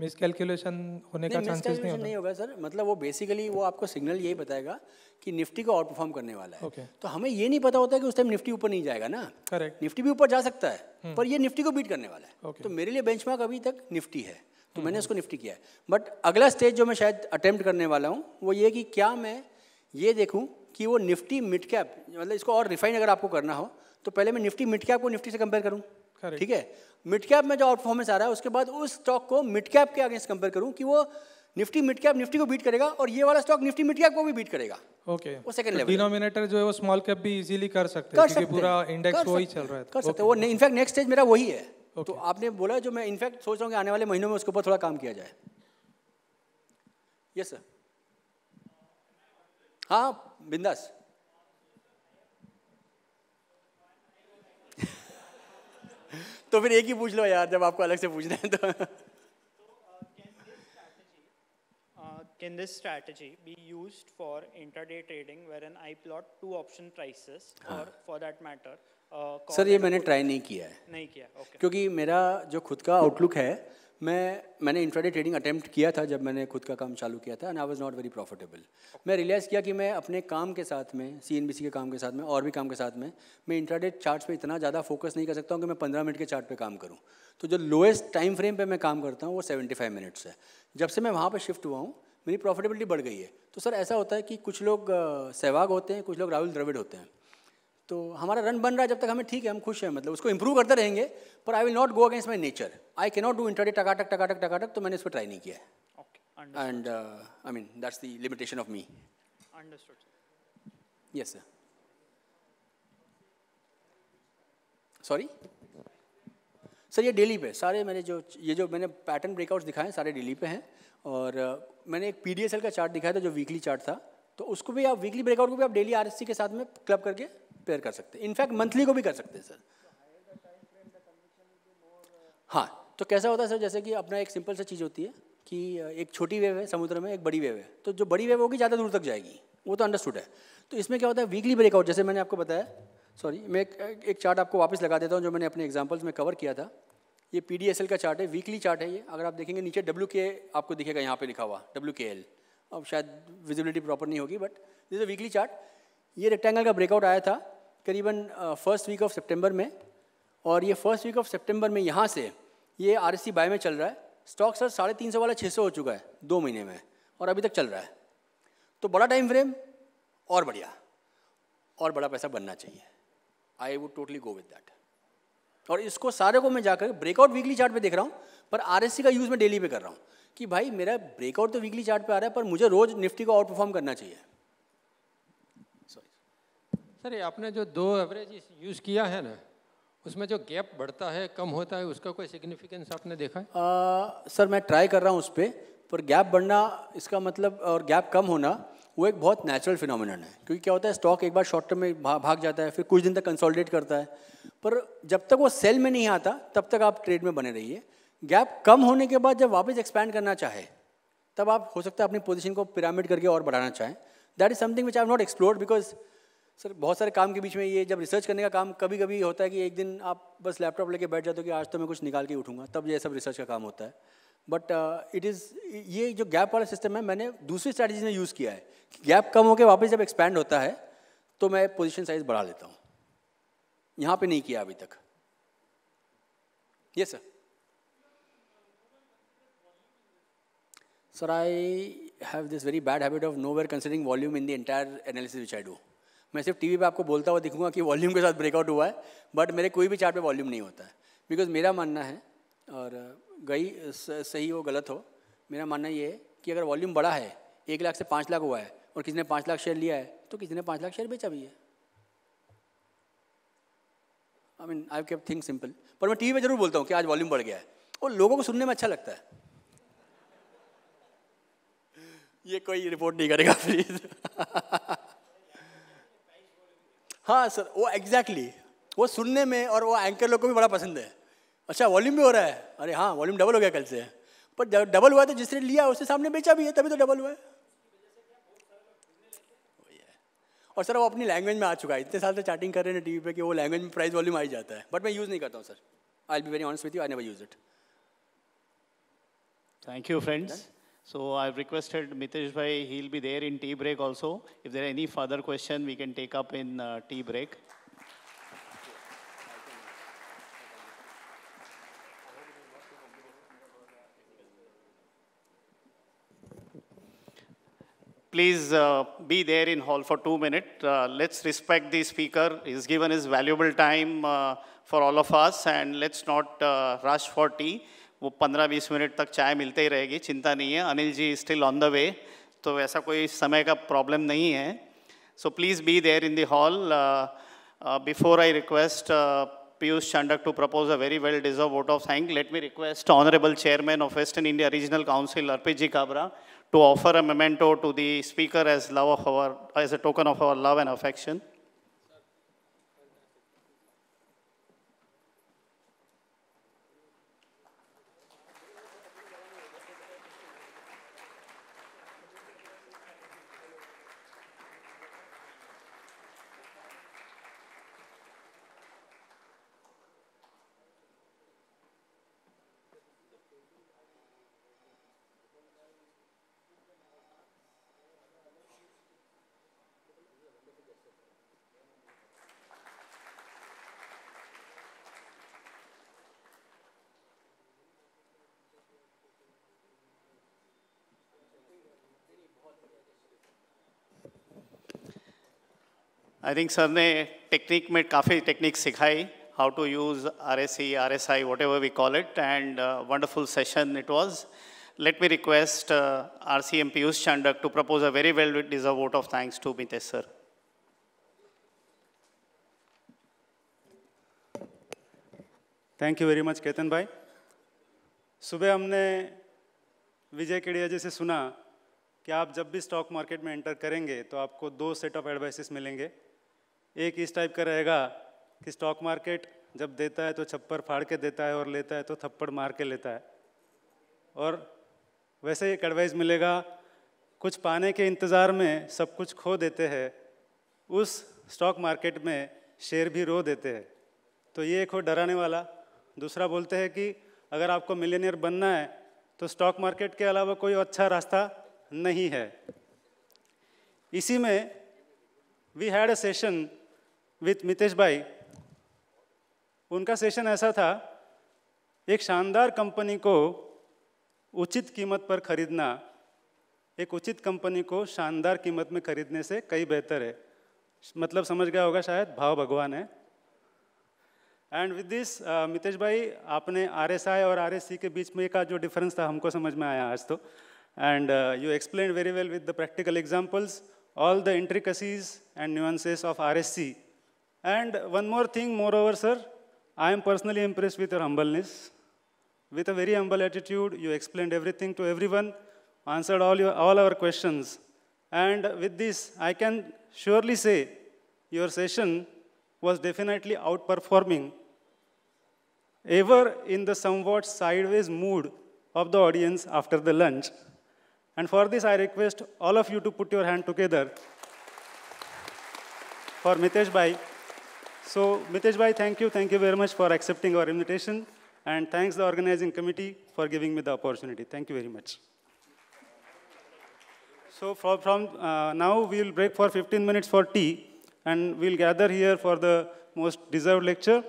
मिसकैलकुलेशन होने का चांसेस नहीं, नहीं होगा सर मतलब वो बेसिकली वो आपको सिग्नल यही बताएगा कि निफ्टी को आउट परफॉर्म करने वाला है okay. तो हमें ये नहीं पता होता है कि उस टाइम निफ्टी ऊपर नहीं जाएगा ना करेक्ट निफ्टी भी ऊपर जा सकता है हम्म। पर ये निफ्टी को बीट करने वाला है okay. तो मेरे लिए बेंचमार्क अभी तक निफ्टी है तो मैंने हम्म। उसको निफ्टी किया है बट अगला स्टेज जो मैं शायद अटैम्प्ट करने वाला हूँ वो ये कि क्या मैं ये देखूँ कि वो निफ्टी मिड कैप मतलब इसको और रिफाइन अगर आपको करना हो तो पहले मैं निफ्टी मिड कैप को निफ्टी से कंपेयर करूँ ठीक है मिड कैप में जो आउट परफॉर्मेंस आ रहा है उसके बाद उस स्टॉक को मिड कैप के अगेंस्ट कंपेयर करूं कि वो निफ्टी मिड कैप निफ्टी को बीट करेगा और ये वाला स्टॉक निफ्टी मिड कैप को भी बीट करेगा ओके okay. वो सेकंड लेवल डिनोमिनेटर जो है वो स्मॉल कैप भी इजीली कर सकते हैं क्योंकि पूरा इंडेक्स वही चल रहा है कर सकते हैं वो इनफैक्ट नेक्स्ट स्टेज मेरा वही है तो आपने बोला जो मैं इनफैक्ट सोच रहा हूँ कि आने वाले महीनों में उसके ऊपर थोड़ा काम किया जाए यस सर हाँ बिंदास तो फिर एक ही पूछ लो यार जब आपको अलग से पूछ रहे हैं तो Can this strategy be used for intraday trading wherein I plot two option prices हाँ. or for that matter uh, sir ये मैंने ट्राई नहीं किया है नहीं किया okay. क्योंकि मेरा जो खुद का आउटलुक है मैं मैंने इंट्राडे ट्रेडिंग अटैम्प्ट किया था जब मैंने खुद का काम चालू किया था and I was not very profitable मैं रियलाइज़ किया कि मैं अपने काम के साथ में सी के काम के साथ में और भी काम के साथ में मैं इंट्राडे चार्ट्स पे इतना ज़्यादा फोकस नहीं कर सकता हूँ कि मैं पंद्रह मिनट के चार्ट पे काम करूँ तो जो लोएस्ट टाइम फ्रेम पर मैं काम करता हूँ वो सेवेंटी फाइव मिनट्स है जब से मैं वहाँ पर शिफ्ट हुआ हूँ मेरी प्रॉफिटेबिलिटी बढ़ गई है तो सर ऐसा होता है कि कुछ लोग सहवाग होते हैं कुछ लोग राहुल द्रविड़ होते हैं तो हमारा रन बन रहा है जब तक हमें ठीक है हम खुश हैं मतलब उसको इम्प्रूव करते रहेंगे पर I will not go against my nature I can not do intraday टकाटक टकाटक टकाटक तो मैंने उस पर ट्राई नहीं किया है and I mean that's the limitation of me yes sir sorry sir ये डेली पे सारे मैंने जो ये जो मैंने पैटर्न ब्रेकआउट्स दिखाए सारे डेली पे हैं और uh, मैंने एक पी का चार्ट दिखाया था जो वीकली चार्ट था तो उसको भी आप वीकली ब्रेकआउट को भी आप डेली आर के साथ में क्लब करके प्रेयर कर सकते हैं इनफैक्ट मंथली को भी कर सकते हैं सर हाँ तो कैसा होता है सर जैसे कि अपना एक सिंपल सा चीज़ होती है कि एक छोटी वेव है समुद्र में एक बड़ी वेव है तो जो बड़ी वेव होगी ज़्यादा दूर तक जाएगी वो तो अंडरस्टूड है तो इसमें क्या होता है वीकली ब्रेकआउट जैसे मैंने आपको बताया सॉरी मैं एक, एक चार्ट आपको वापस लगा देता हूँ जो मैंने अपने एग्जाम्पल्स में कवर किया था ये पी का चार्ट है वीकली चार्ट है ये अगर आप देखेंगे नीचे डब्ल्यू आपको दिखेगा यहाँ पर लिखा हुआ डब्ल्यू अब शायद विजिबिलिटी प्रॉपर नहीं होगी बट दिस वीकली चार्ट ये रेक्टेंगल का ब्रेकआउट आया था करीबन फर्स्ट वीक ऑफ सितंबर में और ये फर्स्ट वीक ऑफ सितंबर में यहाँ से ये आर एस बाय में चल रहा है स्टॉक सर साढ़े तीन सौ वाला छः सौ हो चुका है दो महीने में और अभी तक चल रहा है तो बड़ा टाइम फ्रेम और बढ़िया और बड़ा पैसा बनना चाहिए I would totally go with that और इसको सारे को मैं जाकर ब्रेकआउट वीकली चार्ट पे देख रहा हूँ पर आर का यूज़ मैं डेली पे कर रहा हूँ कि भाई मेरा ब्रेकआउट तो वीकली चार्ट पे आ रहा है पर मुझे रोज़ निफ्टी को आउट परफॉर्म करना चाहिए सर ये आपने जो दो एवरेज यूज़ किया है ना उसमें जो गैप बढ़ता है कम होता है उसका कोई सिग्निफिकेंस आपने देखा है आ, सर मैं ट्राई कर रहा हूँ उस पर पर गैप बढ़ना इसका मतलब और गैप कम होना वो एक बहुत नेचुरल फिनोमिनन है क्योंकि क्या होता है स्टॉक एक बार शॉर्ट टर्म में भा, भाग जाता है फिर कुछ दिन तक कंसोलिडेट करता है पर जब तक वो सेल में नहीं आता तब तक आप ट्रेड में बने रहिए गैप कम होने के बाद जब वापस एक्सपैंड करना चाहे तब आप हो सकता है अपनी पोजिशन को पिरामिड करके और बढ़ाना चाहें that is something which I not explore because sir बहुत सारे काम के बीच में ये जब रिसर्च करने का काम कभी कभी होता है कि एक दिन आप बस लैपटॉप लेके बैठ जाते हो कि आज तो मैं कुछ निकाल के उठूंगा तब ये सब रिसर्च का काम होता है बट इट इज़ ये जो गैप वाला सिस्टम है मैंने दूसरी स्ट्रैटेजी में यूज़ किया है गैप कम होकर वापस जब एक्सपैंड होता है तो मैं पोजिशन साइज बढ़ा लेता हूँ यहाँ पर नहीं किया अभी तक ये sir sir I have this very bad habit of nowhere considering volume in the entire analysis which I do मैं सिर्फ टीवी पे आपको बोलता हुआ दिखूंगा कि वॉल्यूम के साथ ब्रेकआउट हुआ है बट मेरे कोई भी चार्ट पे वॉल्यूम नहीं होता है बिकॉज मेरा मानना है और गई सही हो गलत हो मेरा मानना ये है कि अगर वॉल्यूम बड़ा है एक लाख से पाँच लाख हुआ है और किसी ने पाँच लाख शेयर लिया है तो किसी ने पाँच लाख शेयर बेचा भी है I mean I cap think simple पर मैं टी वी जरूर बोलता हूँ कि आज वॉल्यूम बढ़ गया है और लोगों को सुनने में अच्छा लगता है ये कोई रिपोर्ट नहीं करेगा प्लीज हाँ सर वो एग्जैक्टली exactly, वो सुनने में और वो एंकर लोग को भी बड़ा पसंद है अच्छा वॉल्यूम भी हो रहा है अरे हाँ वॉल्यूम डबल हो गया कल से पर डबल हुआ तो जिसने लिया उसने सामने बेचा भी है तभी तो डबल हुआ है और सर वो अपनी लैंग्वेज में आ चुका है इतने साल से चैटिंग कर रहे हैं टीवी पे कि वो लैंग्वेज में प्राइस वॉल्यूम आ ही जाता है बट मैं यूज़ नहीं करता हूँ sir I be very honest with you I never use it thank you friends So I've requested Mitesh Bhai, he'll be there in tea break also. If there are any further questions, we can take up in uh, tea break. Please uh, be there in hall for two minutes. Uh, let's respect the speaker. He's given his valuable time uh, for all of us and let's not uh, rush for tea. वो पंद्रह बीस minute तक चाय मिलते ही रहेगी चिंता नहीं है Anil ji still on the way तो ऐसा कोई समय का प्रॉब्लम नहीं है so please be there in the hall before I request Piyush Chandak to propose a very well deserve vote of thank let me request honourable chairman of Western India Regional Council Arpit ji Kabra to offer a memento to the speaker as love of our as a token of our love and affection I think sir ने technique में काफ़ी technique सिखाई how to use R S C R S I whatever we call it and wonderful session it was let me request R C M Piyush Chandak to propose a very well well-deserved vote of thanks to Mitesh sir thank you very much Ketan bhai सुबह हमने विजय केड़िया जी से सुना कि आप जब भी stock market में enter करेंगे तो आपको दो सेट ऑफ एडवाइसेस मिलेंगे एक इस टाइप का रहेगा कि स्टॉक मार्केट जब देता है तो छप्पर फाड़ के देता है और लेता है तो थप्पड़ मार के लेता है और वैसे एक एडवाइस मिलेगा कुछ पाने के इंतज़ार में सब कुछ खो देते हैं उस स्टॉक मार्केट में शेयर भी रो देते हैं तो ये एक हो डराने वाला दूसरा बोलते हैं कि अगर आपको मिलेनियर बनना है तो स्टॉक मार्केट के अलावा कोई अच्छा रास्ता नहीं है इसी में we had a session with Mitesh bhai उनका सेशन ऐसा था एक शानदार कंपनी को उचित कीमत पर खरीदना एक उचित कंपनी को शानदार कीमत में खरीदने से कई बेहतर है मतलब समझ गया होगा शायद भाव भगवान है एंड विद दिस मितेश भाई आपने आर एस आई और आर एस सी के बीच में का जो डिफरेंस था हमको समझ में आया आज तो and you explain very well with the practical examples all the intricacies and nuances of R S C And one more thing, moreover, sir, I am personally impressed with your humbleness. With a very humble attitude, you explained everything to everyone, answered all, your, all our questions. And with this, I can surely say your session was definitely outperforming ever in the somewhat sideways mood of the audience after the lunch. And for this, I request all of you to put your hand together for Mitesh Bhai. So Mitesh Bhai, thank you. Thank you very much for accepting our invitation. And thanks the organizing committee for giving me the opportunity. Thank you very much. So from, from uh, now, we'll break for 15 minutes for tea. And we'll gather here for the most deserved lecture.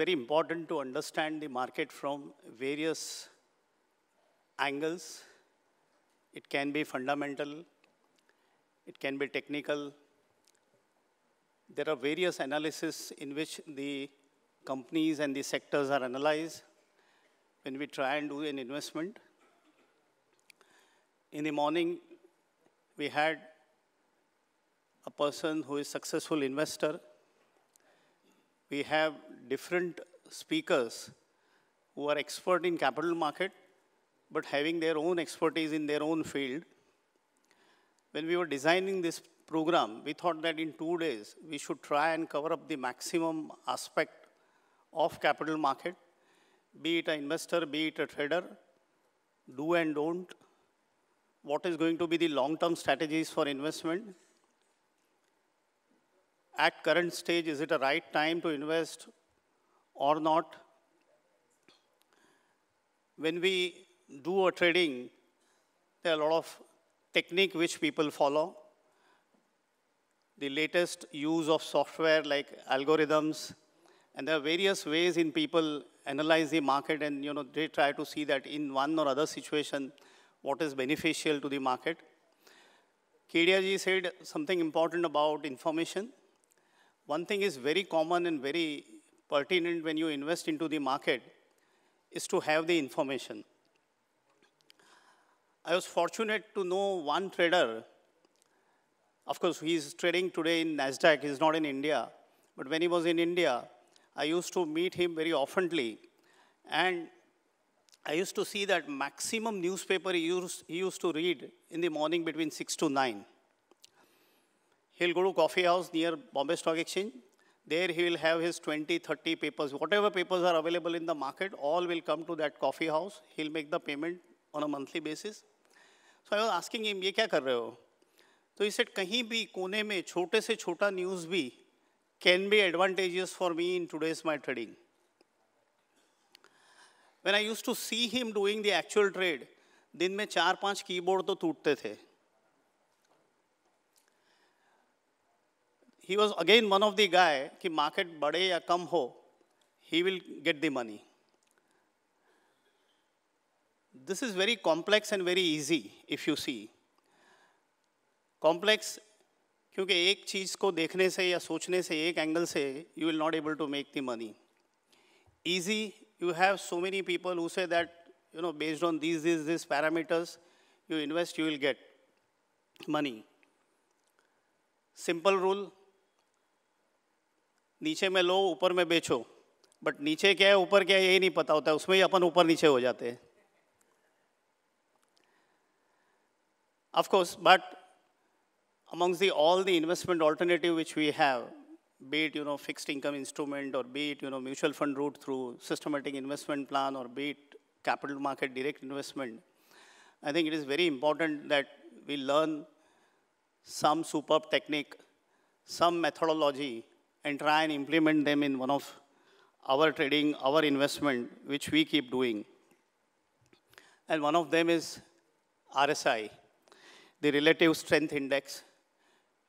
very important to understand the market from various angles. It can be fundamental, it can be technical. There are various analyses in which the companies and the sectors are analyzed when we try and do an investment. In the morning, we had a person who is successful investor we have different speakers who are expert in capital market, but having their own expertise in their own field. When we were designing this program, we thought that in two days, we should try and cover up the maximum aspect of capital market, be it an investor, be it a trader, do and don't, what is going to be the long-term strategies for investment, at current stage, is it a right time to invest or not? When we do a trading, there are a lot of technique which people follow. The latest use of software like algorithms, and there are various ways in people analyze the market and you know they try to see that in one or other situation, what is beneficial to the market. KDRG said something important about information. One thing is very common and very pertinent when you invest into the market is to have the information. I was fortunate to know one trader. Of course, he is trading today in NASDAQ. He's not in India. But when he was in India, I used to meet him very oftenly. And I used to see that maximum newspaper he used, he used to read in the morning between 6 to 9. He'll go to coffee house near Bombay Stock Exchange. There he will have his 20, 30 papers. Whatever papers are available in the market, all will come to that coffee house. He'll make the payment on a monthly basis. So I was asking him, ye kya kar rahe ho so he said, kahin bhi kone mein chote se chota news bhi can be advantageous for me in today's my trading. When I used to see him doing the actual trade, din mein चार पांच keyboard to tootte the he was again one of the guy कि market बढ़े या कम हो he will get the money. This is very complex and very easy if you see. Complex क्योंकि एक चीज़ को देखने से या सोचने से एक एंगल से you will not able to make the money easy you have so many people who say that you know, based on these, these, these parameters, you invest, you will get money. Simple rule, नीचे में लो ऊपर में बेचो but नीचे क्या है ऊपर क्या है यही नहीं पता होता है उसमें ही अपन ऊपर नीचे हो जाते हैं of course but amongst the all the investment alternative which we have beat you know fixed income instrument और beat you know mutual fund route through systematic investment plan और beat capital market direct investment I think it is very important that we learn some super technique some methodology and try and implement them in one of our trading, our investment, which we keep doing. And one of them is RSI, the Relative Strength Index.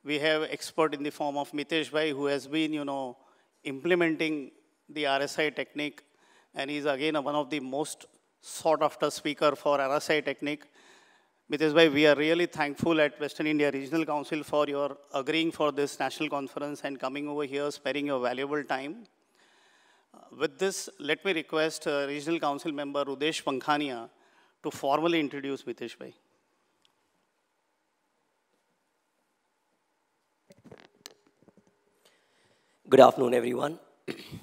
We have expert in the form of Mitesh Bhai, who has been, you know, implementing the RSI technique, and he's again one of the most sought after speaker for RSI technique which is why we are really thankful at Western India Regional Council for your agreeing for this national conference and coming over here, sparing your valuable time. Uh, with this, let me request uh, Regional Council member Rudesh Pankhania to formally introduce Mitesh Bhai. Good afternoon, everyone.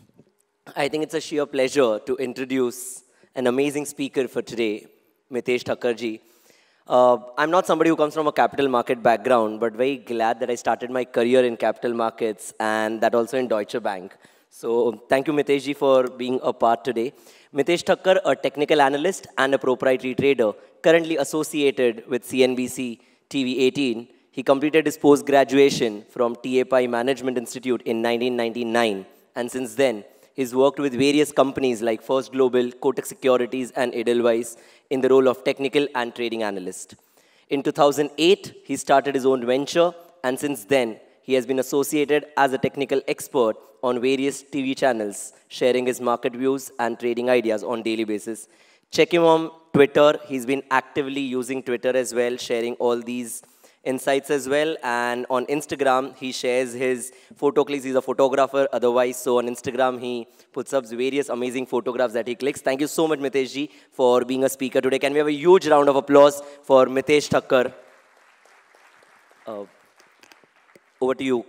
I think it's a sheer pleasure to introduce an amazing speaker for today, Mitesh Thakarji uh, I'm not somebody who comes from a capital market background, but very glad that I started my career in capital markets and that also in Deutsche Bank. So thank you, Miteshji, for being a part today. Mitesh Thakkar, a technical analyst and a proprietary trader, currently associated with CNBC TV18. He completed his post-graduation from TAPI Management Institute in 1999, and since then, He's worked with various companies like First Global, Kotak Securities, and Edelweiss in the role of technical and trading analyst. In 2008, he started his own venture, and since then, he has been associated as a technical expert on various TV channels, sharing his market views and trading ideas on daily basis. Check him on Twitter. He's been actively using Twitter as well, sharing all these insights as well. And on Instagram, he shares his photo clicks. He's a photographer otherwise. So on Instagram, he puts up various amazing photographs that he clicks. Thank you so much, Mitesh ji, for being a speaker today. Can we have a huge round of applause for Mitesh Thakkar? Uh, over to you,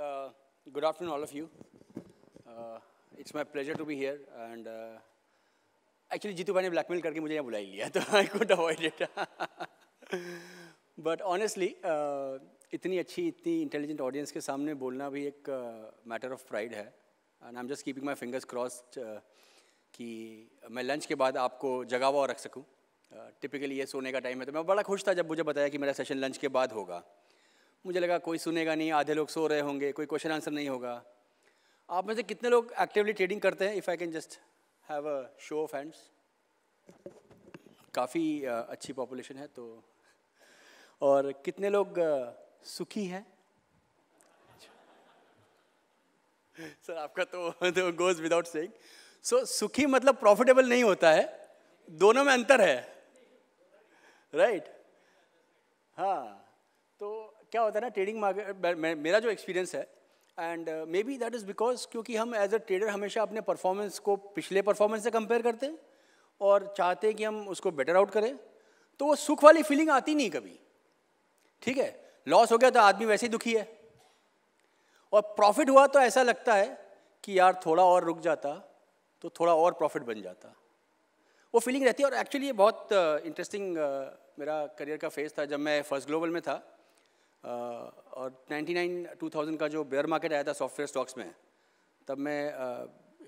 Uh, good afternoon, all of you. Uh, it's my pleasure to be here. And actually Jitu भाई ने blackmail करके मुझे यहाँ बुला ही लिया तो I could avoid it but honestly इतनी अच्छी इतनी इंटेलिजेंट ऑडियंस के सामने बोलना भी एक मैटर ऑफ प्राइड है and I am just keeping my fingers cross कि मैं लंच के बाद आपको जगावा और रख सकूँ टिपिकली uh, ये सोने का टाइम है तो मैं बड़ा खुश था जब मुझे बताया कि मेरा सेशन लंच के बाद होगा मुझे लगा कोई सुनेगा नहीं आधे लोग सो रहे होंगे कोई क्वेश्चन आंसर नहीं होगा आप में से कितने लोग एक्टिवली ट्रेडिंग करते हैं if I can just have a show of hands काफ़ी अच्छी पॉपुलेशन है तो और कितने लोग सुखी हैं सर आपका तो गोज विदाउट सेइंग सो सुखी मतलब प्रॉफिटेबल नहीं होता है दोनों में अंतर है राइट right? हाँ तो क्या होता है ना ट्रेडिंग मार्केट मेरा जो एक्सपीरियंस है and may be that is because क्योंकि हम एज अ ट्रेडर हमेशा अपने परफॉर्मेंस को पिछले परफॉर्मेंस से कंपेयर करते हैं और चाहते हैं कि हम उसको बेटर आउट करें तो वो सुख वाली फीलिंग आती नहीं कभी ठीक है लॉस हो गया तो आदमी वैसे ही दुखी है और प्रॉफिट हुआ तो ऐसा लगता है कि यार थोड़ा और रुक जाता तो थोड़ा और प्रॉफिट बन जाता वो फीलिंग रहती है और एक्चुअली ये बहुत इंटरेस्टिंग uh, uh, मेरा करियर का फेज था जब मैं फर्स्ट ग्लोबल में था और 99 2000 का जो बेयर मार्केट आया था सॉफ्टवेयर स्टॉक्स में तब मैं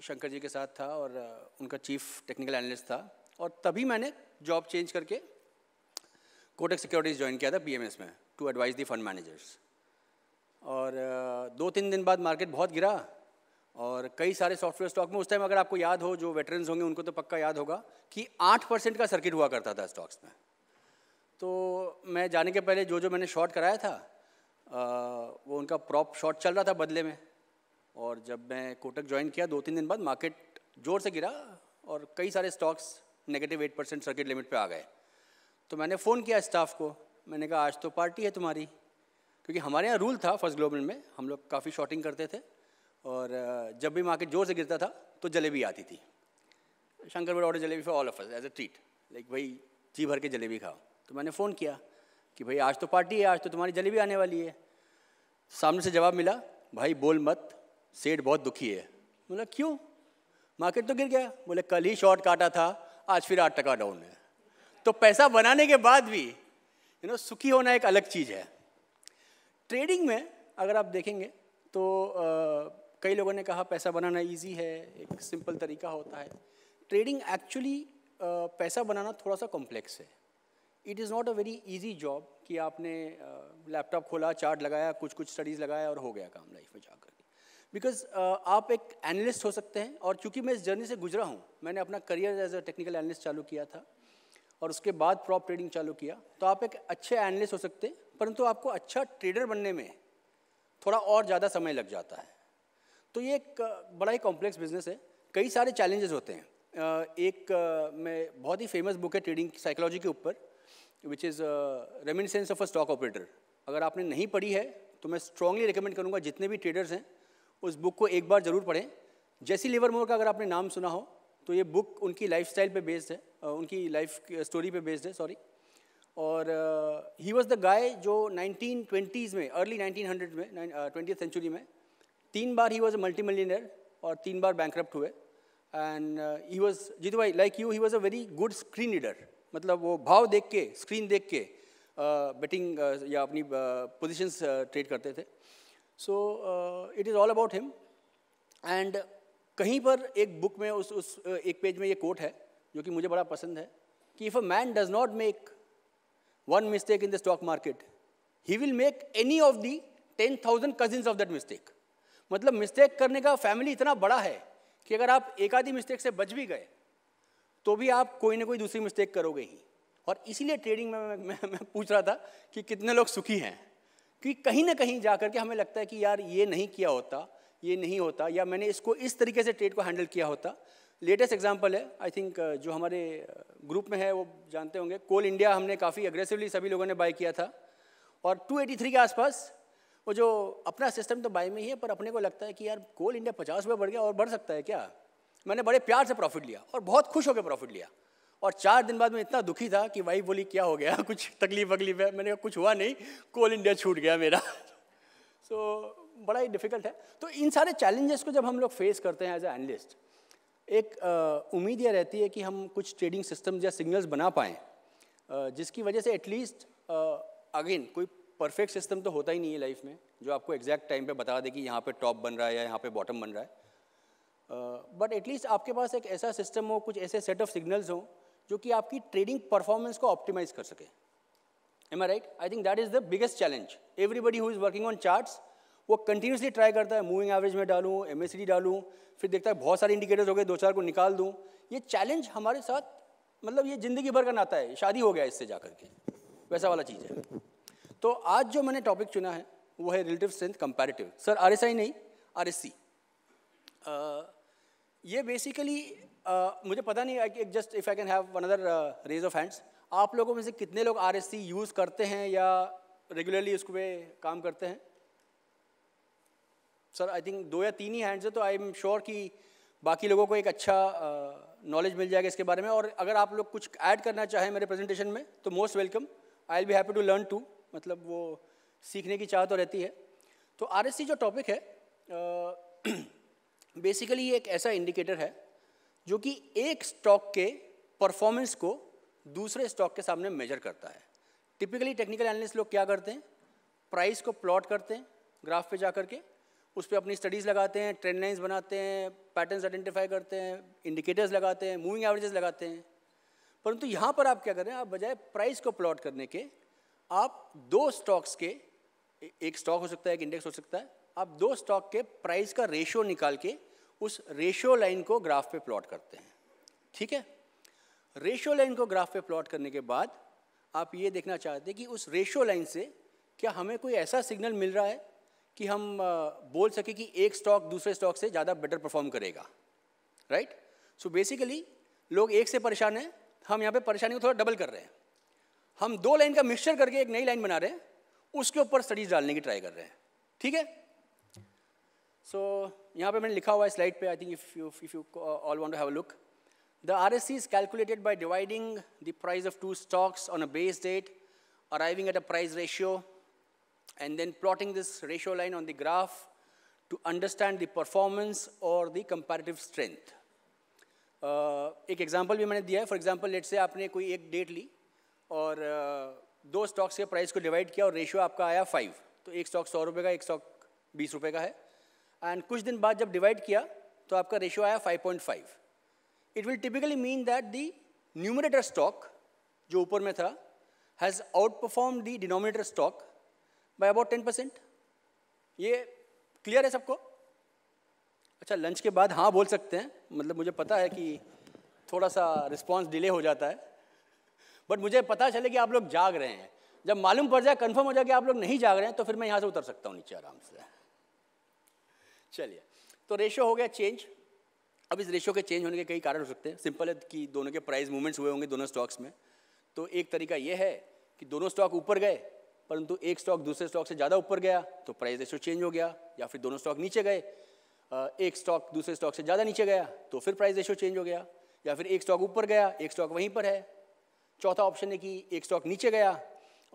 शंकर जी के साथ था और उनका चीफ टेक्निकल एनालिस्ट था और तभी मैंने जॉब चेंज करके कोटक सिक्योरिटीज़ ज्वाइन किया था बीएमएस में to advise the fund managers और दो तीन दिन बाद मार्केट बहुत गिरा और कई सारे सॉफ्टवेयर स्टॉक में उस टाइम अगर आपको याद हो जो वेटरन्स होंगे उनको तो पक्का याद होगा कि आठ परसेंट का सर्किट हुआ करता था स्टॉक्स में तो मैं जाने के पहले जो जो मैंने शॉट कराया था आ, वो उनका प्रॉप शॉट चल रहा था बदले में और जब मैं कोटक ज्वाइन किया दो तीन दिन बाद मार्केट जोर से गिरा और कई सारे stocks negative eight percent circuit limit पे आ गए तो मैंने फ़ोन किया स्टाफ को मैंने कहा आज तो पार्टी है तुम्हारी क्योंकि हमारे यहाँ रूल था फर्स्ट ग्लोबल में हम लोग काफ़ी शॉटिंग करते थे और जब भी मार्केट जोर से गिरता था तो जलेबी आती थी Shankar order jalebi for all of us as a treat like भाई जी भर के जलेबी खाओ तो मैंने फ़ोन किया कि भाई आज तो पार्टी है आज तो तुम्हारी जलेबी आने वाली है सामने से जवाब मिला भाई बोल मत सेठ बहुत दुखी है बोला क्यों मार्केट तो गिर गया बोले कल ही शॉर्ट काटा था आज फिर आठ टका डाउन है तो पैसा बनाने के बाद भी यू नो सुखी होना एक अलग चीज़ है ट्रेडिंग में अगर आप देखेंगे तो आ, कई लोगों ने कहा पैसा बनाना इजी है एक सिंपल तरीका होता है ट्रेडिंग एक्चुअली पैसा बनाना थोड़ा सा कॉम्प्लेक्स है it is not a very easy job कि आपने लैपटॉप खोला चार्ट लगाया कुछ कुछ स्टडीज़ लगाया और हो गया काम लाइफ में जाकर बिकॉज uh, आप एक एनालिस्ट हो सकते हैं और चूंकि मैं इस जर्नी से गुजरा हूँ मैंने अपना career as a technical analyst चालू किया था और उसके बाद प्रॉप ट्रेडिंग चालू किया तो आप एक अच्छे एनालिस्ट हो सकते हैं परंतु आपको अच्छा ट्रेडर बनने में थोड़ा और ज़्यादा समय लग जाता है तो ये एक बड़ा ही कॉम्प्लेक्स बिजनेस है कई सारे चैलेंजेस होते हैं एक मैं बहुत ही फेमस बुक है ट्रेडिंग साइकोलॉजी के ऊपर which is reminiscence of a stock operator अगर आपने नहीं पढ़ी है तो मैं स्ट्रॉगली रिकमेंड करूँगा जितने भी ट्रेडर्स हैं उस बुक को एक बार ज़रूर पढ़ें जैसी लेवर मोर का अगर आपने नाम सुना हो तो ये बुक उनकी लाइफ स्टाइल पर बेस्ड है उनकी लाइफ स्टोरी पर बेस्ड है सॉरी और ही वॉज द गाय जो नाइनटीन ट्वेंटीज़ में अर्ली नाइनटीन हंड्रेड में ट्वेंटी सेंचुरी में तीन बार he was a multi millionaire और तीन बार बैंक्रप्ट हुए and he was Jeet bhai like you he was a very good screen reader मतलब वो भाव देख के स्क्रीन देख के बेटिंग या अपनी पोजीशंस ट्रेड करते थे so it is all about him and कहीं पर एक बुक में उस उस एक पेज में ये कोट है जो कि मुझे बड़ा पसंद है कि if a man does not make one mistake in the stock market he will make any of the ten thousand cousins of that mistake मतलब मिस्टेक करने का फैमिली इतना बड़ा है कि अगर आप एक आधी मिस्टेक से बच भी गए तो भी आप कोई ना कोई दूसरी मिस्टेक करोगे ही और इसीलिए ट्रेडिंग में मैं, मैं, मैं पूछ रहा था कि कितने लोग सुखी हैं क्योंकि कहीं ना कहीं जा करके हमें लगता है कि यार ये नहीं किया होता ये नहीं होता या मैंने इसको इस तरीके से ट्रेड को हैंडल किया होता लेटेस्ट एग्जाम्पल है आई थिंक uh, जो हमारे ग्रुप uh, में है वो जानते होंगे कोल इंडिया हमने काफ़ी अग्रेसिवली सभी लोगों ने बाय किया था और 283 के आसपास वो जो अपना सिस्टम तो बाय में ही है पर अपने को लगता है कि यार कोल इंडिया पचास रुपये बढ़ गया और बढ़ सकता है क्या मैंने बड़े प्यार से प्रॉफिट लिया और बहुत खुश होकर प्रॉफिट लिया और चार दिन बाद मैं इतना दुखी था कि वाइफ बोली क्या हो गया कुछ तकलीफ वकलीफ है मैंने कहा कुछ हुआ नहीं कोल इंडिया छूट गया मेरा सो so, बड़ा ही डिफिकल्ट है तो इन सारे चैलेंजेस को जब हम लोग फेस करते हैं एज ए एनलिस्ट एक उम्मीद यह रहती है कि हम कुछ ट्रेडिंग सिस्टम या सिग्नल्स बना पाएँ जिसकी वजह से एटलीस्ट अगेन कोई परफेक्ट सिस्टम तो होता ही नहीं है लाइफ में जो आपको एग्जैक्ट टाइम पे बता दे कि यहाँ पे टॉप बन रहा है या यहाँ पे बॉटम बन रहा है बट एटलीस्ट आपके पास एक ऐसा सिस्टम हो कुछ ऐसे सेट ऑफ सिग्नल्स हो जो कि आपकी ट्रेडिंग परफॉर्मेंस को ऑप्टिमाइज कर सके am I right I think that is the biggest challenge everybody who is working on charts वो कंटिन्यूसली ट्राई करता है मूविंग एवरेज में डालूँ एम एस डालूँ फिर देखता है बहुत सारे इंडिकेटर्स हो गए दो चार को निकाल दूँ ये चैलेंज हमारे साथ मतलब ये ज़िंदगी भर का नाता है शादी हो गया इससे जा करके वैसा वाला चीज़ है तो आज जो मैंने टॉपिक चुना है वो है relative strength comparative sir R S I नहीं आर एस सी ये बेसिकली uh, मुझे पता नहीं just if I can have another raise of hands आप लोगों में से कितने लोग आर यूज़ करते हैं या रेगुलरली उसको पे काम करते हैं सर आई थिंक दो या तीन ही हैंड्स है तो आई एम श्योर कि बाकी लोगों को एक अच्छा नॉलेज uh, मिल जाएगा इसके बारे में और अगर आप लोग कुछ ऐड करना चाहें मेरे प्रेजेंटेशन में तो most welcome I will be happy to learn to मतलब वो सीखने की चाह तो रहती है तो आर जो टॉपिक है uh, बेसिकली ये एक ऐसा इंडिकेटर है जो कि एक स्टॉक के परफॉर्मेंस को दूसरे स्टॉक के सामने मेजर करता है टिपिकली टेक्निकल एनालिस्ट लोग क्या करते हैं प्राइस को प्लॉट करते हैं ग्राफ पे जा करके उस पर अपनी स्टडीज़ लगाते हैं ट्रेंड लाइन्स बनाते हैं पैटर्न्स आइडेंटिफाई करते हैं इंडिकेटर्स लगाते हैं मूविंग एवरेजेस लगाते हैं परंतु यहाँ पर आप क्या करें आप बजाय प्राइस को प्लॉट करने के आप दो स्टॉक्स के एक स्टॉक हो सकता है एक इंडेक्स हो सकता है अब दो स्टॉक के प्राइस का रेशो निकाल के उस रेशो लाइन को ग्राफ पे प्लॉट करते हैं ठीक है रेशो लाइन को ग्राफ पे प्लॉट करने के बाद आप ये देखना चाहते हैं कि उस रेशो लाइन से क्या हमें कोई ऐसा सिग्नल मिल रहा है कि हम बोल सके कि एक स्टॉक दूसरे स्टॉक से ज़्यादा बेटर परफॉर्म करेगा राइट सो बेसिकली लोग एक से परेशान हैं हम यहाँ पे परेशानी को थोड़ा डबल कर रहे हैं हम दो लाइन का मिक्सचर करके एक नई लाइन बना रहे हैं उसके ऊपर स्टडीज डालने की ट्राई कर रहे हैं ठीक है सो यहाँ पे मैंने लिखा हुआ है स्लाइड पे I think if you if you all want to have look the R S C is calculated by dividing the price of two stocks on a base date arriving at a price ratio and then plotting this ratio line on the graph to understand the performance or the comparative strength. Uh, एक example भी मैंने दिया है for example let से आपने कोई एक date ली और uh, दो स्टॉक्स के प्राइस को डिवाइड किया और रेशियो आपका आया फाइव तो एक स्टॉक सौ रुपये का एक स्टॉक बीस रुपये का है एंड कुछ दिन बाद जब डिवाइड किया तो आपका रेशियो आया 5.5. It will typically mean that the numerator stock जो ऊपर में था perform the the stock stock about ten 10%. ये क्लियर है सबको अच्छा लंच के बाद हाँ बोल सकते हैं मतलब मुझे पता है कि थोड़ा सा रिस्पॉन्स डिले हो जाता है बट मुझे पता चले कि आप लोग जाग रहे हैं जब मालूम पड़ जाए कंफर्म हो जाए कि आप लोग नहीं जाग रहे हैं तो फिर मैं यहाँ से उतर सकता हूँ नीचे आराम से चलिए तो रेशो हो गया चेंज अब इस रेशो के चेंज होने के कई कारण हो सकते हैं सिंपल है कि दोनों के प्राइस मूवमेंट्स हुए होंगे दोनों स्टॉक्स में तो एक तरीका यह है कि दोनों स्टॉक ऊपर गए परंतु एक स्टॉक दूसरे स्टॉक से ज़्यादा ऊपर गया तो प्राइस रेशो चेंज हो गया या फिर दोनों स्टॉक नीचे गए एक स्टॉक दूसरे स्टॉक से ज़्यादा नीचे गया तो फिर प्राइस रेशो चेंज हो गया या फिर एक स्टॉक ऊपर गया एक स्टॉक वहीं पर है चौथा ऑप्शन है कि एक स्टॉक नीचे गया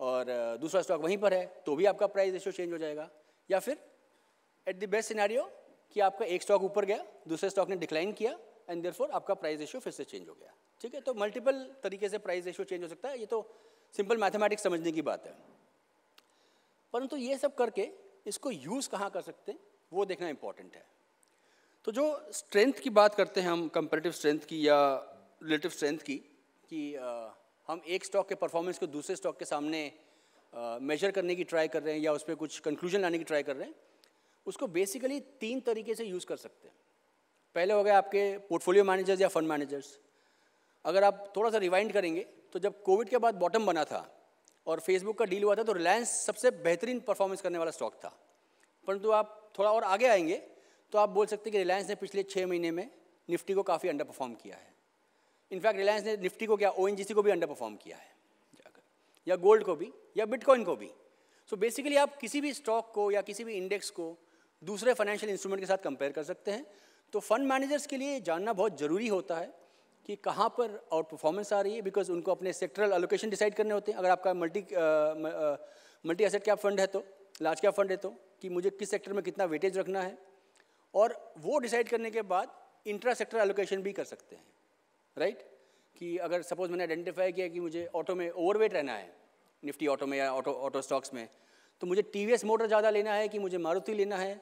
और दूसरा स्टॉक वहीं पर है तो भी आपका प्राइस रेशो चेंज हो जाएगा या फिर एट द बेस्ट सिनेरियो कि आपका एक स्टॉक ऊपर गया दूसरे स्टॉक ने डिक्लाइन किया एंड फोर आपका प्राइस रेशियो फिर से चेंज हो गया ठीक है तो मल्टीपल तरीके से प्राइस रेशियो चेंज हो सकता है ये तो सिंपल मैथमेटिक्स समझने की बात है परंतु ये सब करके इसको यूज़ कहाँ कर सकते हैं वो देखना इंपॉर्टेंट है तो जो स्ट्रेंथ की बात करते हैं हम कंपेरेटिव स्ट्रेंथ की या रिलेटिव स्ट्रेंथ की कि हम एक स्टॉक के परफॉर्मेंस को दूसरे स्टॉक के सामने मेजर करने की ट्राई कर रहे हैं या उस पर कुछ कंक्लूजन लाने की ट्राई कर रहे हैं उसको बेसिकली तीन तरीके से यूज़ कर सकते हैं पहले हो गए आपके पोर्टफोलियो मैनेजर्स या फंड मैनेजर्स अगर आप थोड़ा सा रिवाइंड करेंगे तो जब कोविड के बाद बॉटम बना था और फेसबुक का डील हुआ था तो रिलायंस सबसे बेहतरीन परफॉर्मेंस करने वाला स्टॉक था परंतु आप थोड़ा और आगे आएंगे तो आप बोल सकते हैं कि रिलायंस ने पिछले छः महीने में निफ्टी को काफ़ी अंडर परफॉर्म किया है इनफैक्ट रिलायंस ने निफ्टी को क्या ओ को भी अंडर परफॉर्म किया है या गोल्ड को भी या बिटकॉइन को भी सो so बेसिकली आप किसी भी स्टॉक को या किसी भी इंडेक्स को दूसरे फाइनेंशियल इंस्ट्रूमेंट के साथ कंपेयर कर सकते हैं तो फंड मैनेजर्स के लिए जानना बहुत ज़रूरी होता है कि कहाँ पर आउट परफॉर्मेंस आ रही है बिकॉज उनको अपने सेक्टरल एलोकेशन डिसाइड करने होते हैं अगर आपका multi multi asset cap fund है तो लार्ज कैप फंड है तो कि मुझे किस सेक्टर में कितना वेटेज रखना है और वो डिसाइड करने के बाद इंट्रा सेक्टर एलोकेशन भी कर सकते हैं राइट right? कि अगर सपोज मैंने आइडेंटिफाई किया कि मुझे ऑटो में ओवरवेट रहना है निफ्टी ऑटो में या ऑटो ऑटो स्टॉक्स में तो मुझे टी वी मोटर ज़्यादा लेना है कि मुझे मारुति लेना है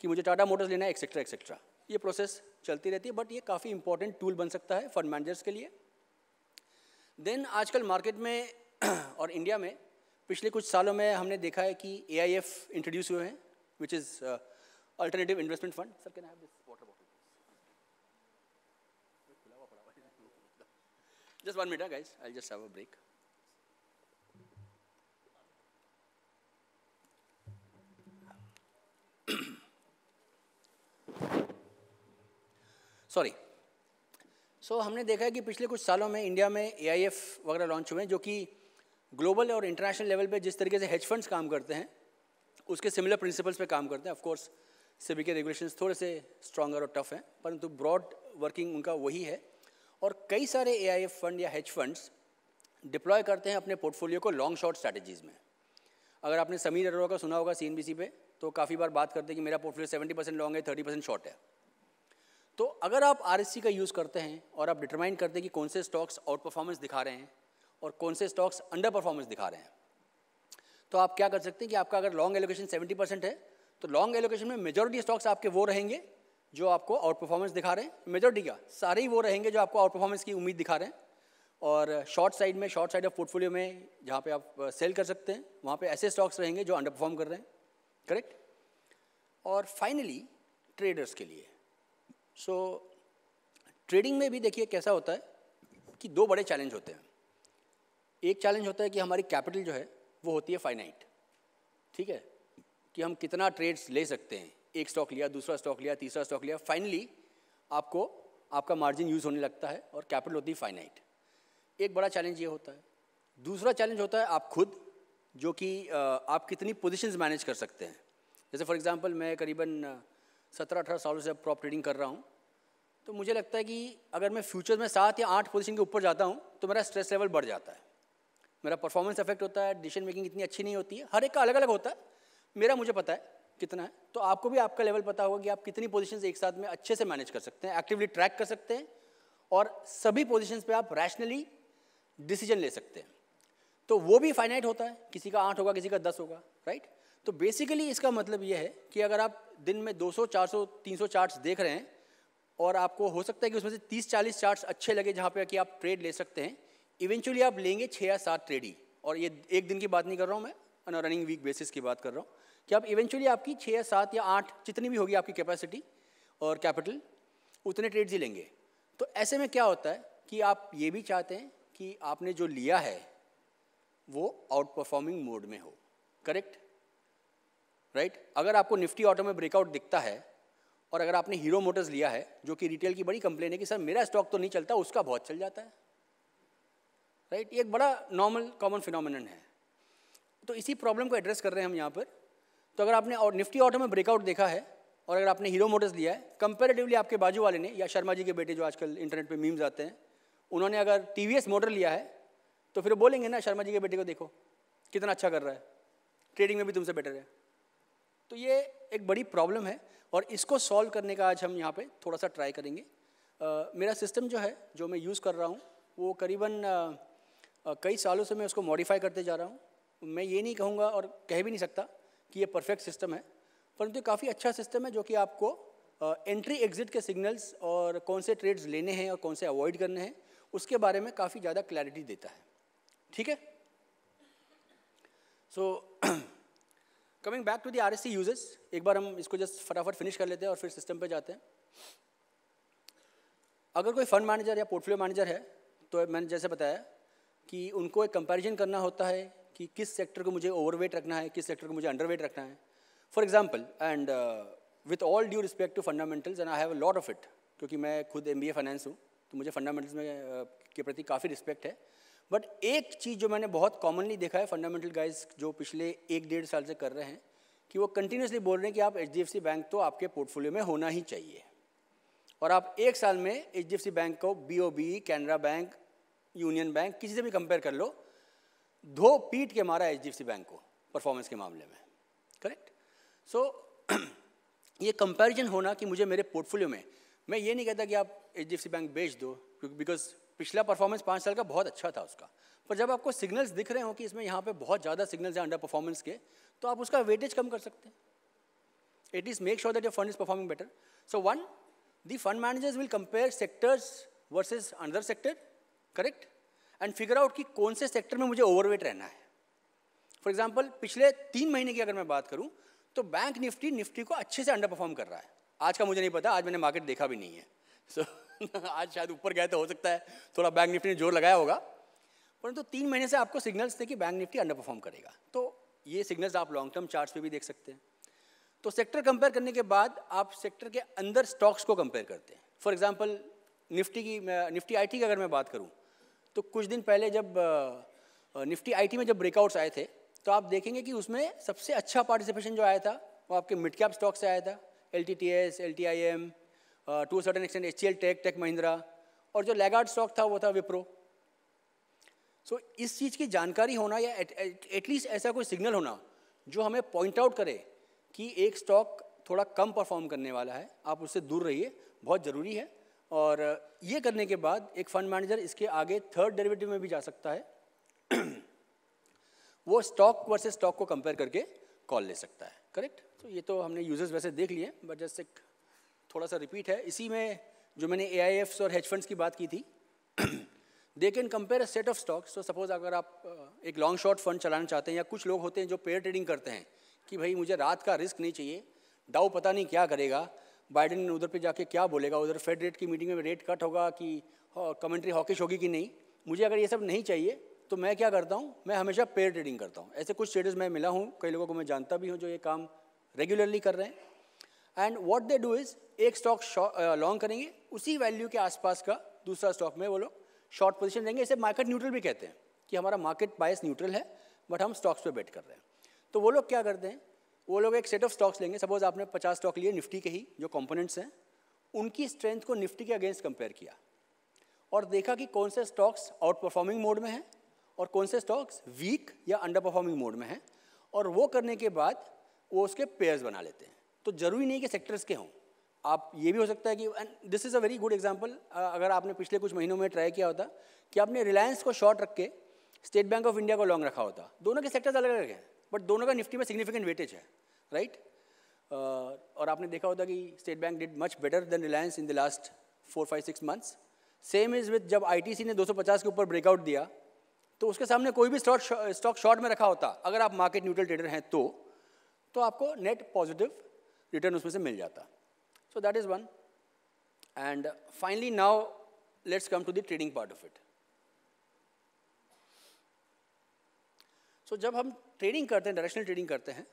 कि मुझे टाटा मोटर्स लेना है एक्सेट्रा एक्सेट्रा ये प्रोसेस चलती रहती है बट ये काफ़ी इंपॉर्टेंट टूल बन सकता है फंड मैनेजर्स के लिए देन आजकल मार्केट में और इंडिया में पिछले कुछ सालों में हमने देखा है कि ए आई एफ इंट्रोड्यूस हुए हैं which is alternative investment fund sir can have this water bottle just one minute guys I just have a break sorry so so, हमने देखा है कि पिछले कुछ सालों में इंडिया में ए वगैरह लॉन्च हुए हैं जो कि ग्लोबल और इंटरनेशनल लेवल पे जिस तरीके से हेज फंड्स काम करते हैं उसके सिमिलर प्रिंसिपल्स पे काम करते हैं ऑफकोर्स सभी के रेगुलेशन थोड़े से स्ट्रॉगर और टफ हैं परंतु ब्रॉड वर्किंग उनका वही है और कई सारे ए फंड या हेज फंड्स डिप्लॉय करते हैं अपने पोर्टफोलियो को लॉन्ग शॉर्ट स्ट्रैटेजीज़ में अगर आपने समीर अरोड़ा का सुना होगा सी पे तो काफ़ी बार बात करते हैं कि मेरा पोर्टफोलियो सेवेंटी परसेंट लॉन्ग है थर्टी परसेंट शॉर्ट है तो अगर आप आर का यूज़ करते हैं और आप डिटरमाइन करते हैं कि कौन से स्टॉक्स आउट परफॉर्मेंस दिखा रहे हैं और कौन से स्टॉक्स अंडर परफॉर्मेंस दिखा रहे हैं तो आप क्या कर सकते हैं कि आपका अगर लॉन्ग एलोकेशन सेवेंटी परसेंट है तो लॉन्ग एलोकेशन में मेजोरिटी स्टॉक्स आपके वो रहेंगे जो आपको आउट परफॉर्मेंस दिखा रहे हैं मेजोरिटी का सारे ही वो रहेंगे जो आपको आउट परफॉर्मेंस की उम्मीद दिखा रहे हैं और शॉर्ट साइड में शॉर्ट साइड ऑफ पोर्टफोलियो में जहाँ पे आप सेल कर सकते हैं वहाँ पे ऐसे स्टॉक्स रहेंगे जो अंडर परफॉर्म कर रहे हैं करेक्ट और फाइनली ट्रेडर्स के लिए सो so, ट्रेडिंग में भी देखिए कैसा होता है कि दो बड़े चैलेंज होते हैं एक चैलेंज होता है कि हमारी कैपिटल जो है वो होती है फाइनाइट ठीक है कि हम कितना ट्रेड्स ले सकते हैं एक स्टॉक लिया दूसरा स्टॉक लिया तीसरा स्टॉक लिया फाइनली आपको आपका मार्जिन यूज़ होने लगता है और कैपिटल होती है फाइनाइट एक बड़ा चैलेंज ये होता है दूसरा चैलेंज होता है आप खुद जो कि आप कितनी पोजीशंस मैनेज कर सकते हैं जैसे फॉर एग्जांपल मैं करीबन सत्रह अठारह सालों से प्रॉप ट्रेडिंग कर रहा हूँ तो मुझे लगता है कि अगर मैं फ्यूचर में सात या आठ पोजीशन के ऊपर जाता हूँ तो मेरा स्ट्रेस लेवल बढ़ जाता है मेरा परफॉर्मेंस अफेक्ट होता है डिसीजन मेकिंग इतनी अच्छी नहीं होती है हर एक का अलग अलग होता है मेरा मुझे पता है कितना है तो आपको भी आपका लेवल पता होगा कि आप कितनी पोजिशन एक साथ में अच्छे से मैनेज कर सकते हैं एक्टिवली ट्रैक कर सकते हैं और सभी पोजिशन पर आप रैशनली डिसीजन ले सकते हैं तो वो भी फाइनाइट होता है किसी का आठ होगा किसी का दस होगा राइट तो बेसिकली इसका मतलब ये है कि अगर आप दिन में 200, 400, 300 चार्ट्स देख रहे हैं और आपको हो सकता है कि उसमें से 30-40 चार्ट्स अच्छे लगे जहाँ पे कि आप ट्रेड ले सकते हैं इवेंचुअली आप लेंगे छः या सात ट्रेड ही और ये एक दिन की बात नहीं कर रहा हूँ मैं ऑन रनिंग वीक बेसिस की बात कर रहा हूँ कि आप इवेंचुअली आपकी छः या सात या आठ जितनी भी होगी आपकी कैपेसिटी और कैपिटल उतने ट्रेड्स ही लेंगे तो ऐसे में क्या होता है कि आप ये भी चाहते हैं कि आपने जो लिया है वो आउट परफॉर्मिंग मोड में हो करेक्ट राइट right? अगर आपको निफ्टी ऑटो में ब्रेकआउट दिखता है और अगर आपने हीरो मोटर्स लिया है जो कि रिटेल की बड़ी कंप्लेन है कि सर मेरा स्टॉक तो नहीं चलता उसका बहुत चल जाता है राइट right? ये एक बड़ा नॉर्मल कॉमन फिनोमिनन है तो इसी प्रॉब्लम को एड्रेस कर रहे हैं हम यहाँ पर तो अगर आपने और निफ्टी ऑटो में ब्रेकआउट देखा है और अगर आपने हीरो मोटर्स लिया है कंपेरेटिवली आपके बाजू वाले ने या शर्मा जी के बेटे जो आजकल इंटरनेट पर मीम्स आते हैं उन्होंने अगर टी मोटर लिया है तो फिर बोलेंगे ना शर्मा जी के बेटे को देखो कितना अच्छा कर रहा है ट्रेडिंग में भी तुमसे बेटर है तो ये एक बड़ी प्रॉब्लम है और इसको सॉल्व करने का आज हम यहाँ पे थोड़ा सा ट्राई करेंगे आ, मेरा सिस्टम जो है जो मैं यूज़ कर रहा हूँ वो करीबन आ, आ, कई सालों से मैं उसको मॉडिफाई करते जा रहा हूँ मैं ये नहीं कहूँगा और कह भी नहीं सकता कि ये परफेक्ट सिस्टम है परंतु तो काफ़ी अच्छा सिस्टम है जो कि आपको एंट्री एग्जिट के सिग्नल्स और कौन से ट्रेड्स लेने हैं और कौन से अवॉइड करने हैं उसके बारे में काफ़ी ज़्यादा क्लैरिटी देता है ठीक है so coming back to the R S C uses एक बार हम इसको जस्ट फटाफट फिनिश कर लेते हैं और फिर सिस्टम पे जाते हैं अगर कोई फंड मैनेजर या पोर्टफोलियो मैनेजर है तो मैंने जैसे बताया कि उनको एक कंपैरिजन करना होता है कि किस सेक्टर को मुझे ओवरवेट रखना है किस सेक्टर को मुझे अंडरवेट रखना है for example and with all due respect to fundamentals and I have a lot of it क्योंकि मैं खुद एम फाइनेंस हूँ तो मुझे फंडामेंटल्स में uh, के प्रति काफ़ी रिस्पेक्ट है बट एक चीज़ जो मैंने बहुत कॉमनली देखा है फंडामेंटल गाइज जो पिछले एक डेढ़ साल से कर रहे हैं कि वो कंटिन्यूसली बोल रहे हैं कि आप एच बैंक तो आपके पोर्टफोलियो में होना ही चाहिए और आप एक साल में एच बैंक को B O B Canara Bank Union Bank किसी से भी कंपेयर कर लो धो पीट के मारा एच बैंक को परफॉर्मेंस के मामले में करेक्ट सो so, ये कंपैरिजन होना कि मुझे मेरे पोर्टफोलियो में मैं ये नहीं कहता कि आप एच बैंक बेच दो बिकॉज पिछला परफॉर्मेंस पाँच साल का बहुत अच्छा था उसका पर जब आपको सिग्नल्स दिख रहे हो कि इसमें यहाँ पे बहुत ज़्यादा सिग्नल्स हैं अंडर परफॉर्मेंस के तो आप उसका वेटेज कम कर सकते हैं it is make sure that your fund is performing better so one the fund managers will compare sectors versus under sector correct and figure out कि कौन से सेक्टर में मुझे ओवरवेट रहना है. फॉर एग्जाम्पल पिछले तीन महीने की अगर मैं बात करूँ तो बैंक निफ्टी निफ्टी को अच्छे से अंडर परफॉर्म कर रहा है आज का मुझे नहीं पता आज मैंने मार्केट देखा भी नहीं है सो so, आज शायद ऊपर गए तो हो सकता है थोड़ा बैंक निफ्टी ने जोर लगाया होगा परंतु तो तीन महीने से आपको सिग्नल्स थे कि बैंक निफ्टी अंडर परफॉर्म करेगा तो ये सिग्नल्स आप लॉन्ग टर्म चार्ट पे भी देख सकते हैं तो सेक्टर कंपेयर करने के बाद आप सेक्टर के अंदर स्टॉक्स को कंपेयर करते हैं फॉर एग्जाम्पल निफ्टी की निफ्टी आई की अगर मैं बात करूँ तो कुछ दिन पहले जब निफ्टी आई में जब ब्रेकआउट्स आए थे तो आप देखेंगे कि उसमें सबसे अच्छा पार्टिसिपेशन जो आया था वो आपके मिड कैप स्टॉक से आया था L T T S L T I M to certain extent H take Tech Mahindra और जो लेगार्ड स्टॉक था वो था विप्रो सो so, इस चीज़ की जानकारी होना या एटलीस्ट ऐसा कोई सिग्नल होना जो हमें पॉइंट आउट करे कि एक स्टॉक थोड़ा कम परफॉर्म करने वाला है आप उससे दूर रहिए बहुत ज़रूरी है और ये करने के बाद एक फंड मैनेजर इसके आगे थर्ड डेरिवेटिव में भी जा सकता है वो स्टॉक वर्सेस स्टॉक को कंपेयर करके कॉल ले सकता है करेक्ट तो ये तो हमने यूजर्स वैसे देख लिए बट जस्ट एक थोड़ा सा रिपीट है इसी में जो मैंने ए और हेज फंड्स की बात की थी they can compare a set of stocks तो सपोज़ अगर आप एक लॉन्ग शॉर्ट फंड चलाना चाहते हैं या कुछ लोग होते हैं जो पेयर ट्रेडिंग करते हैं कि भाई मुझे रात का रिस्क नहीं चाहिए डाउ पता नहीं क्या करेगा बाइडन उधर पे जाके क्या बोलेगा उधर फेड रेट की मीटिंग में रेट कट होगा कि कमेंट्री हॉकिश होगी कि नहीं मुझे अगर ये सब नहीं चाहिए तो मैं क्या करता हूँ मैं हमेशा पेयर ट्रेडिंग करता हूँ ऐसे कुछ ट्रेडर्स मैं मिला हूँ कई लोगों को मैं जानता भी हूँ जो ये काम रेगुलरली कर रहे हैं and what they do is एक स्टॉक लॉन्ग uh, करेंगे उसी वैल्यू के आसपास का दूसरा स्टॉक में वो लोग शॉर्ट पोजिशन देंगे इसे मार्केट न्यूट्रल भी कहते हैं कि हमारा मार्केट बायस न्यूट्रल है बट हम स्टॉक्स पे बेट कर रहे हैं तो वो लोग क्या करते हैं वो लोग एक सेट ऑफ स्टॉक्स लेंगे सपोज आपने पचास स्टॉक लिए निफ्टी के ही जो कंपोनेंट्स हैं उनकी स्ट्रेंथ को निफ्टी के अगेंस्ट कंपेयर किया और देखा कि कौन से स्टॉक्स आउट परफॉर्मिंग मोड में हैं और कौन से स्टॉक्स वीक या अंडर परफॉर्मिंग मोड में हैं और वो करने के बाद वो उसके पेयर्स बना लेते हैं तो जरूरी नहीं कि सेक्टर्स के हों आप ये भी हो सकता है कि this is a very good example अगर आपने पिछले कुछ महीनों में ट्राई किया होता कि आपने रिलायंस को शॉर्ट रख के स्टेट बैंक ऑफ इंडिया को लॉन्ग रखा होता दोनों के सेक्टर्स अलग अलग हैं बट दोनों का निफ्टी में सिग्निफिकेंट वेटेज है राइट right? uh, और आपने देखा होता कि State Bank did much better than Reliance in the last four five six months same is with जब आई ने 250 के ऊपर ब्रेकआउट दिया तो उसके सामने कोई भी स्टॉक स्टॉक शॉर्ट में रखा होता अगर आप मार्केट न्यूट्रल ट्रेडर हैं तो तो आपको नेट पॉजिटिव रिटर्न उसमें से मिल जाता so that is one and finally now let's come to the trading part of it so जब हम ट्रेडिंग करते हैं डायरेक्शनल ट्रेडिंग करते हैं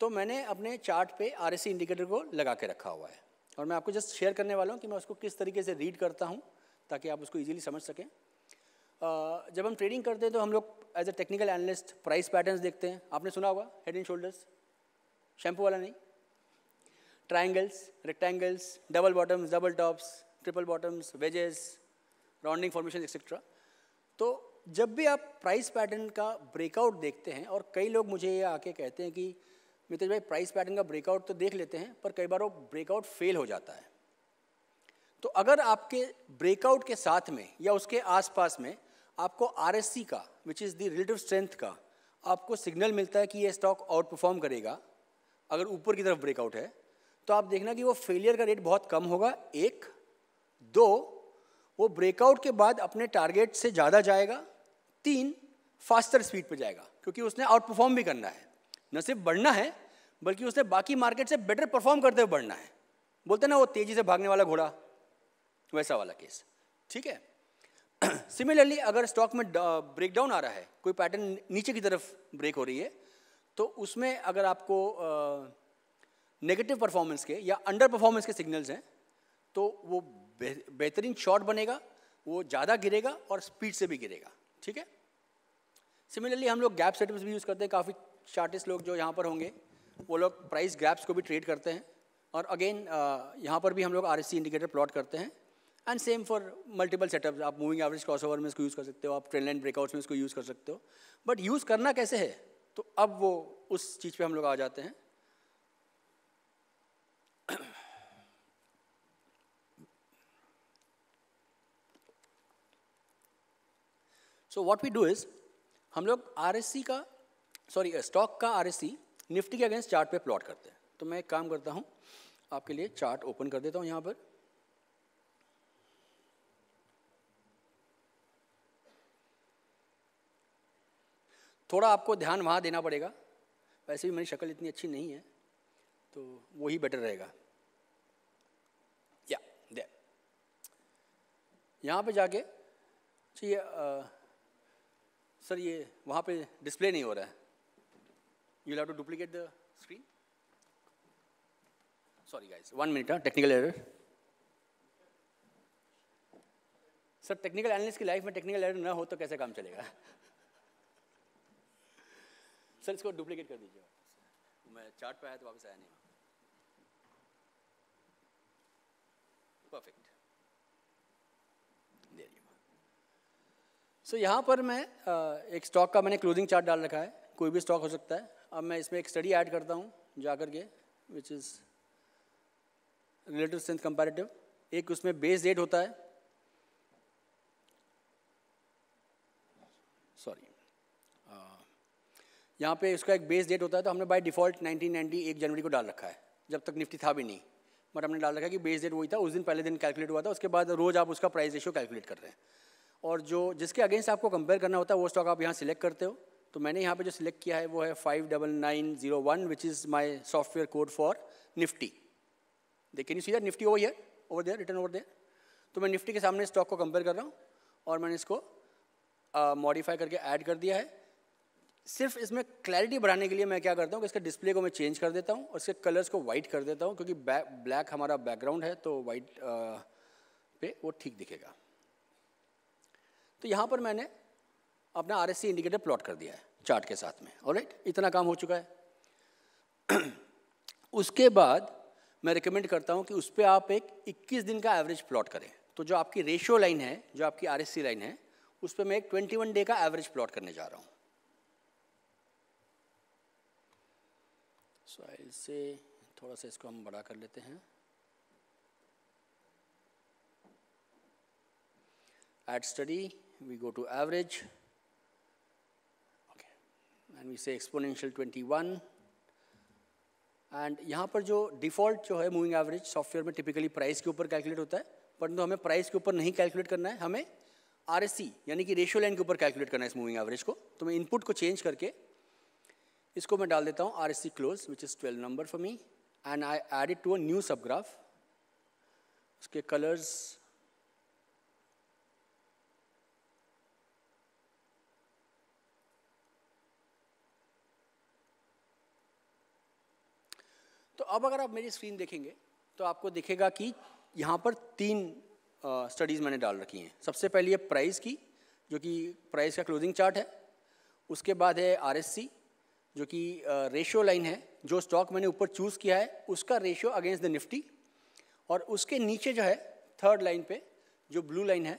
तो मैंने अपने चार्ट पे आर इंडिकेटर को लगा के रखा हुआ है और मैं आपको जस्ट शेयर करने वाला हूँ कि मैं उसको किस तरीके से रीड करता हूँ ताकि आप उसको ईजिली समझ सकें uh, जब हम ट्रेडिंग करते हैं तो हम लोग as a technical analyst price patterns देखते हैं आपने सुना होगा हेड एंड शोल्डर्स शैम्पू वाला नहीं triangles, rectangles, double bottoms, double tops, triple bottoms wedges rounding formation etcetera तो जब भी आप प्राइस पैटर्न का ब्रेकआउट देखते हैं और कई लोग मुझे ये आके कहते हैं कि मितेश भाई प्राइस पैटर्न का ब्रेकआउट तो देख लेते हैं पर कई बार वो ब्रेकआउट फेल हो जाता है तो अगर आपके ब्रेकआउट के साथ में या उसके आसपास में आपको आर का which is the relative strength का आपको सिग्नल मिलता है कि ये स्टॉक आउट परफॉर्म करेगा अगर ऊपर की तरफ ब्रेकआउट है तो आप देखना कि वो फेलियर का रेट बहुत कम होगा एक दो वो ब्रेकआउट के बाद अपने टारगेट से ज़्यादा जाएगा तीन फास्टर स्पीड पर जाएगा क्योंकि उसने आउट परफॉर्म भी करना है न सिर्फ बढ़ना है बल्कि उसने बाकी मार्केट से बेटर परफॉर्म करते हुए बढ़ना है बोलते ना वो तेज़ी से भागने वाला घोड़ा वैसा वाला केस ठीक है सिमिलरली अगर स्टॉक में ब्रेक डाउन आ रहा है कोई पैटर्न नीचे की तरफ ब्रेक हो रही है तो उसमें अगर आपको नेगेटिव परफॉर्मेंस के या अंडर परफॉर्मेंस के सिग्नल्स हैं तो वो बेहतरीन शॉट बनेगा वो ज़्यादा गिरेगा और स्पीड से भी गिरेगा ठीक है सिमिलरली हम लोग गैप सेटअप्स भी यूज़ करते हैं काफ़ी शार्टिस्ट लोग जो यहाँ पर होंगे वो लोग प्राइस गैप्स को भी ट्रेड करते हैं और अगेन यहाँ पर भी हम लोग आर इंडिकेटर प्लॉट करते हैं and same for multiple setups आप मूविंग एवरेज क्रॉस ओवर में इसको यूज़ कर सकते हो आप ट्रेन लाइन ब्रेकआउट्स में इसको यूज़ कर सकते हो बट यूज़ करना कैसे है तो अब वो उस चीज़ पर हम लोग आ जाते हैं so what we do is हम लोग आर का सॉरी स्टॉक uh, का आर निफ्टी के अगेंस्ट चार्ट पे प्लॉट करते हैं तो मैं एक काम करता हूँ आपके लिए चार्ट ओपन कर देता हूँ यहाँ पर थोड़ा आपको ध्यान वहाँ देना पड़ेगा वैसे भी मेरी शक्ल इतनी अच्छी नहीं है तो वही बेटर रहेगा या दे यहाँ पे जाके चाहिए uh, सर ये वहाँ पे डिस्प्ले नहीं हो रहा है you have to duplicate the screen sorry guys one minute technical error sir technical analyst की लाइफ में टेक्निकल एरर ना हो तो कैसे काम चलेगा सर इसको डुप्लीकेट कर दीजिए मैं चार्ट पे आया तो वापस आया नहीं परफेक्ट सो so, यहाँ पर मैं एक स्टॉक का मैंने क्लोजिंग चार्ट डाल रखा है कोई भी स्टॉक हो सकता है अब मैं इसमें एक स्टडी ऐड करता हूँ जाकर के which is relative strength comparative एक उसमें बेस डेट होता है सॉरी यहाँ पे इसका एक बेस डेट होता है तो हमने बाय डिफ़ॉल्ट 1990 एक जनवरी को डाल रखा है जब तक निफ्टी था भी नहीं बट हमने डाल रखा है कि बेस डेट वही था उस दिन पहले दिन कैलकुलेट हुआ था उसके बाद रोज़ आप उसका प्राइस रेशियो कैलकुलेट कर रहे हैं और जो जिसके अगेंस्ट आपको कंपेयर करना होता है वो स्टॉक आप यहाँ सिलेक्ट करते हो तो मैंने यहाँ पे जो सिलेक्ट किया है वो है five double nine zero one which is my software code for Nifty देखिए सीधा Nifty over over there return over there तो मैं निफ्टी के सामने स्टॉक को कंपेयर कर रहा हूँ और मैंने इसको मॉडिफाई करके ऐड कर दिया है सिर्फ इसमें क्लैरिटी बढ़ाने के लिए मैं क्या करता हूँ कि इसके डिस्प्ले को मैं चेंज कर देता हूँ और इसके कलर्स को वाइट कर देता हूँ क्योंकि ब्लैक हमारा बैकग्राउंड है तो वाइट पे वो ठीक दिखेगा तो यहाँ पर मैंने अपना आर इंडिकेटर प्लॉट कर दिया है चार्ट के साथ में और इतना काम हो चुका है उसके बाद मैं रिकमेंड करता हूँ कि उस पर आप एक 21 दिन का एवरेज प्लॉट करें तो जो आपकी रेशियो लाइन है जो आपकी आर लाइन है उस पर मैं एक 21 डे का एवरेज प्लॉट करने जा रहा हूँ सॉइल से थोड़ा सा इसको हम बड़ा कर लेते हैं eight study we go to average, okay, and we say exponential 21. And यहाँ पर जो डिफ़ॉल्ट जो है मूविंग एवरेज सॉफ्टवेयर में टिपिकली प्राइस के ऊपर कैलकुलेट होता है परंतु हमें प्राइस के ऊपर नहीं कैलकुलेट करना है हमें आर एस सी यानी कि रेशियो लाइन के ऊपर कैलकुलेट करना है इस मूविंग एवरेज को तो मैं इनपुट को चेंज करके इसको मैं डाल देता हूँ R S C close which is twelve number for me and I add it to a new subgraph उसके कलर्स अब अगर आप मेरी स्क्रीन देखेंगे तो आपको दिखेगा कि यहाँ पर तीन स्टडीज़ मैंने डाल रखी हैं सबसे पहली है प्राइस की जो कि प्राइस का क्लोजिंग चार्ट है उसके बाद है आरएससी जो कि रेशियो लाइन है जो स्टॉक मैंने ऊपर चूज़ किया है उसका रेशियो अगेंस्ट द निफ्टी और उसके नीचे जो है थर्ड लाइन पे जो ब्लू लाइन है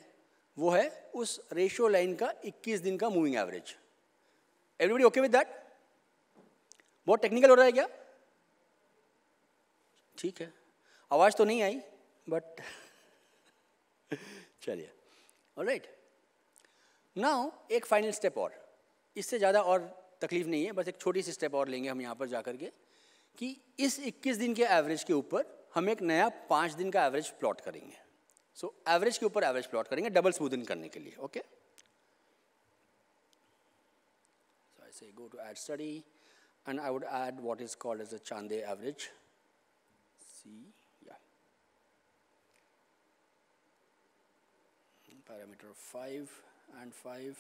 वो है उस रेशियो लाइन का 21 दिन का moving average everybody okay with that बहुत टेक्निकल हो रहा है क्या ठीक है आवाज़ तो नहीं आई बट चलिए राइट नाउ एक फाइनल स्टेप और इससे ज़्यादा और तकलीफ नहीं है बस एक छोटी सी स्टेप और लेंगे हम यहाँ पर जा के कि इस 21 दिन के एवरेज के ऊपर हम एक नया पाँच दिन का एवरेज प्लॉट करेंगे सो so, एवरेज के ऊपर एवरेज प्लॉट करेंगे डबल स्मूदन करने के लिए okay so I say go to add study and I would add what is called as a Chande average C, yeah. Parameter five and five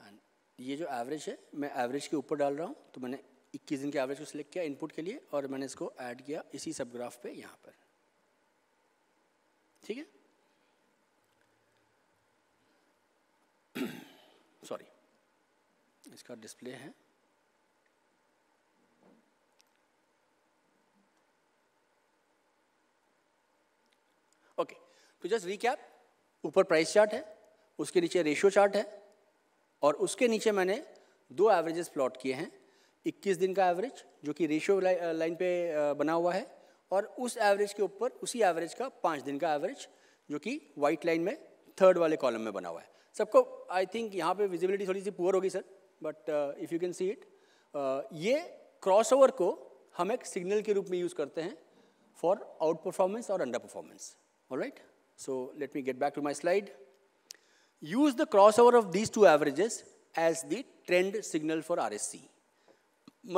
and ये जो average है मैं एवरेज के ऊपर डाल रहा हूँ तो मैंने 21 दिन के एवरेज को सिलेक्ट किया इनपुट के लिए और मैंने इसको ऐड किया इसी सब ग्राफ पे यहाँ पर ठीक है सॉरी इसका डिस्प्ले है तो जस्ट रिकैप ऊपर प्राइस चार्ट है उसके नीचे रेशियो चार्ट है और उसके नीचे मैंने दो एवरेजेस प्लॉट किए हैं 21 दिन का एवरेज जो कि रेशियो लाइन पे बना हुआ है और उस एवरेज के ऊपर उसी एवरेज का पाँच दिन का एवरेज जो कि वाइट लाइन में थर्ड वाले कॉलम में बना हुआ है सबको आई थिंक यहाँ पे विजिबिलिटी थोड़ी सी पुअर होगी sir but if you can see it ये क्रॉसओवर को हम एक सिग्नल के रूप में यूज़ करते हैं फॉर आउट परफॉर्मेंस और under performance right So let me get back to my slide. Use the crossover of these two averages as the trend signal for RSC.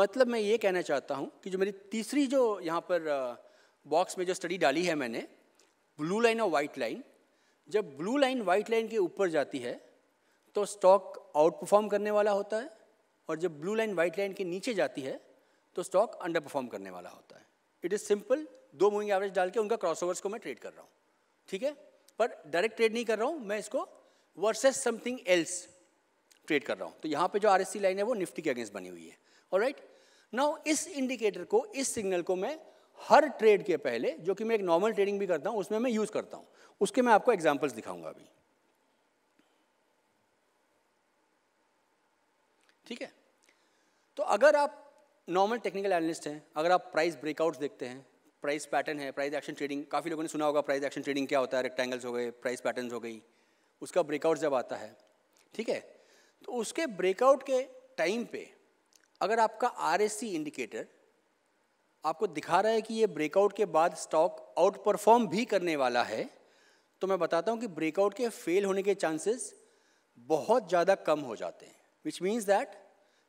मतलब मैं ये कहना चाहता हूँ कि जो मेरी तीसरी जो यहाँ पर बॉक्स में जो स्टडी डाली है मैंने ब्लू लाइन और वाइट लाइन जब ब्लू लाइन वाइट लाइन के ऊपर जाती है तो स्टॉक आउट परफॉर्म करने वाला होता है और जब ब्लू लाइन वाइट लाइन के नीचे जाती है तो स्टॉक अंडर परफॉर्म करने वाला होता है इट इज़ सिंपल दो मूविंग एवरेज डाल के उनका क्रॉसओवर्स को मैं ट्रेड कर रहा हूँ ठीक है पर डायरेक्ट ट्रेड नहीं कर रहा हूँ मैं इसको वर्सेस समथिंग एल्स ट्रेड कर रहा हूँ तो यहाँ पे जो आर लाइन है वो निफ्टी के अगेंस्ट बनी हुई है और राइट नाउ इस इंडिकेटर को इस सिग्नल को मैं हर ट्रेड के पहले जो कि मैं एक नॉर्मल ट्रेडिंग भी करता हूँ उसमें मैं यूज़ करता हूँ उसके मैं आपको एग्जाम्पल्स दिखाऊंगा अभी ठीक है तो अगर आप नॉर्मल टेक्निकल एनालिस्ट हैं अगर आप प्राइस ब्रेकआउट्स देखते हैं प्राइस पैटर्न है प्राइस एक्शन ट्रेडिंग काफ़ी लोगों ने सुना होगा प्राइस एक्शन ट्रेडिंग क्या होता है रेक्टेंगल्स हो गए प्राइस पैटर्न हो गई उसका ब्रेकआउट जब आता है ठीक है तो उसके ब्रेकआउट के टाइम पे अगर आपका आर इंडिकेटर आपको दिखा रहा है कि ये ब्रेकआउट के बाद स्टॉक आउट परफॉर्म भी करने वाला है तो मैं बताता हूँ कि ब्रेकआउट के फेल होने के चांसेस बहुत ज़्यादा कम हो जाते हैं which means that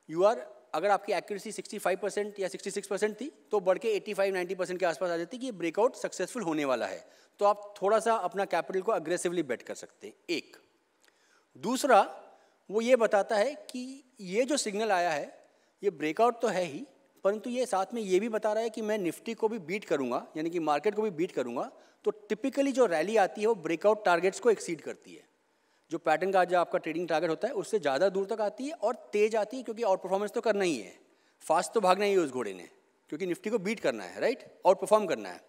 you are अगर आपकी एक्यूरेसी 65 परसेंट या 66 परसेंट थी तो बढ़ के 85-90 परसेंट के आसपास आ जाती कि ये ब्रेकआउट सक्सेसफुल होने वाला है तो आप थोड़ा सा अपना कैपिटल को अग्रेसिवली बेट कर सकते हैं एक दूसरा वो ये बताता है कि ये जो सिग्नल आया है ये ब्रेकआउट तो है ही परंतु ये साथ में ये भी बता रहा है कि मैं निफ्टी को भी बीट करूंगा यानी कि मार्केट को भी बीट करूंगा तो टिपिकली जो रैली आती है वो ब्रेकआउट टारगेट्स को एक्सीड करती है जो पैटर्न का जो आपका ट्रेडिंग टारगेट होता है उससे ज़्यादा दूर तक आती है और तेज आती है क्योंकि आउट परफॉर्मेंस तो करना ही है फास्ट तो भागना ही है उस घोड़े ने क्योंकि निफ्टी को बीट करना है राइट आउट परफॉर्म करना है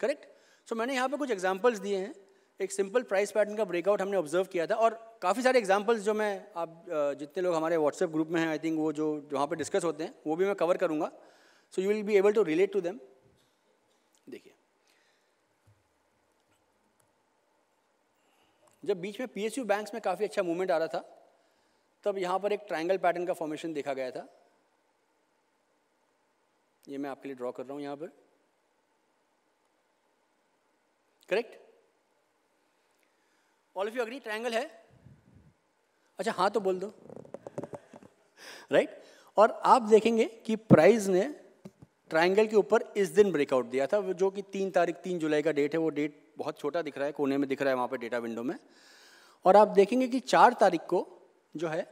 करेक्ट सो so, मैंने यहाँ पर कुछ एग्जाम्पल्स दिए हैं एक सिंपल प्राइस पैटर्न का ब्रेकआउट हमने ऑब्जर्व किया था और काफ़ी सारे एग्जाम्पल्स जो मैं आप जितने लोग हमारे व्हाट्सएप ग्रुप में हैं आई थिंक वो जो वहाँ पर डिस्कस होते हैं वो भी मैं कवर करूँगा so you will be able to relate to them जब बीच में पीएसयू बैंक्स में काफ़ी अच्छा मूवमेंट आ रहा था तब यहाँ पर एक ट्रायंगल पैटर्न का फॉर्मेशन देखा गया था ये मैं आपके लिए ड्रॉ कर रहा हूँ यहाँ पर correct all of you agree triangle है अच्छा हाँ तो बोल दो राइट right? और आप देखेंगे कि प्राइस ने ट्रायंगल के ऊपर इस दिन ब्रेकआउट दिया था जो कि तीन तारीख तीन जुलाई का डेट है वो डेट बहुत छोटा दिख रहा है कोने में दिख रहा है वहाँ पर डेटा विंडो में और आप देखेंगे कि चार तारीख को जो है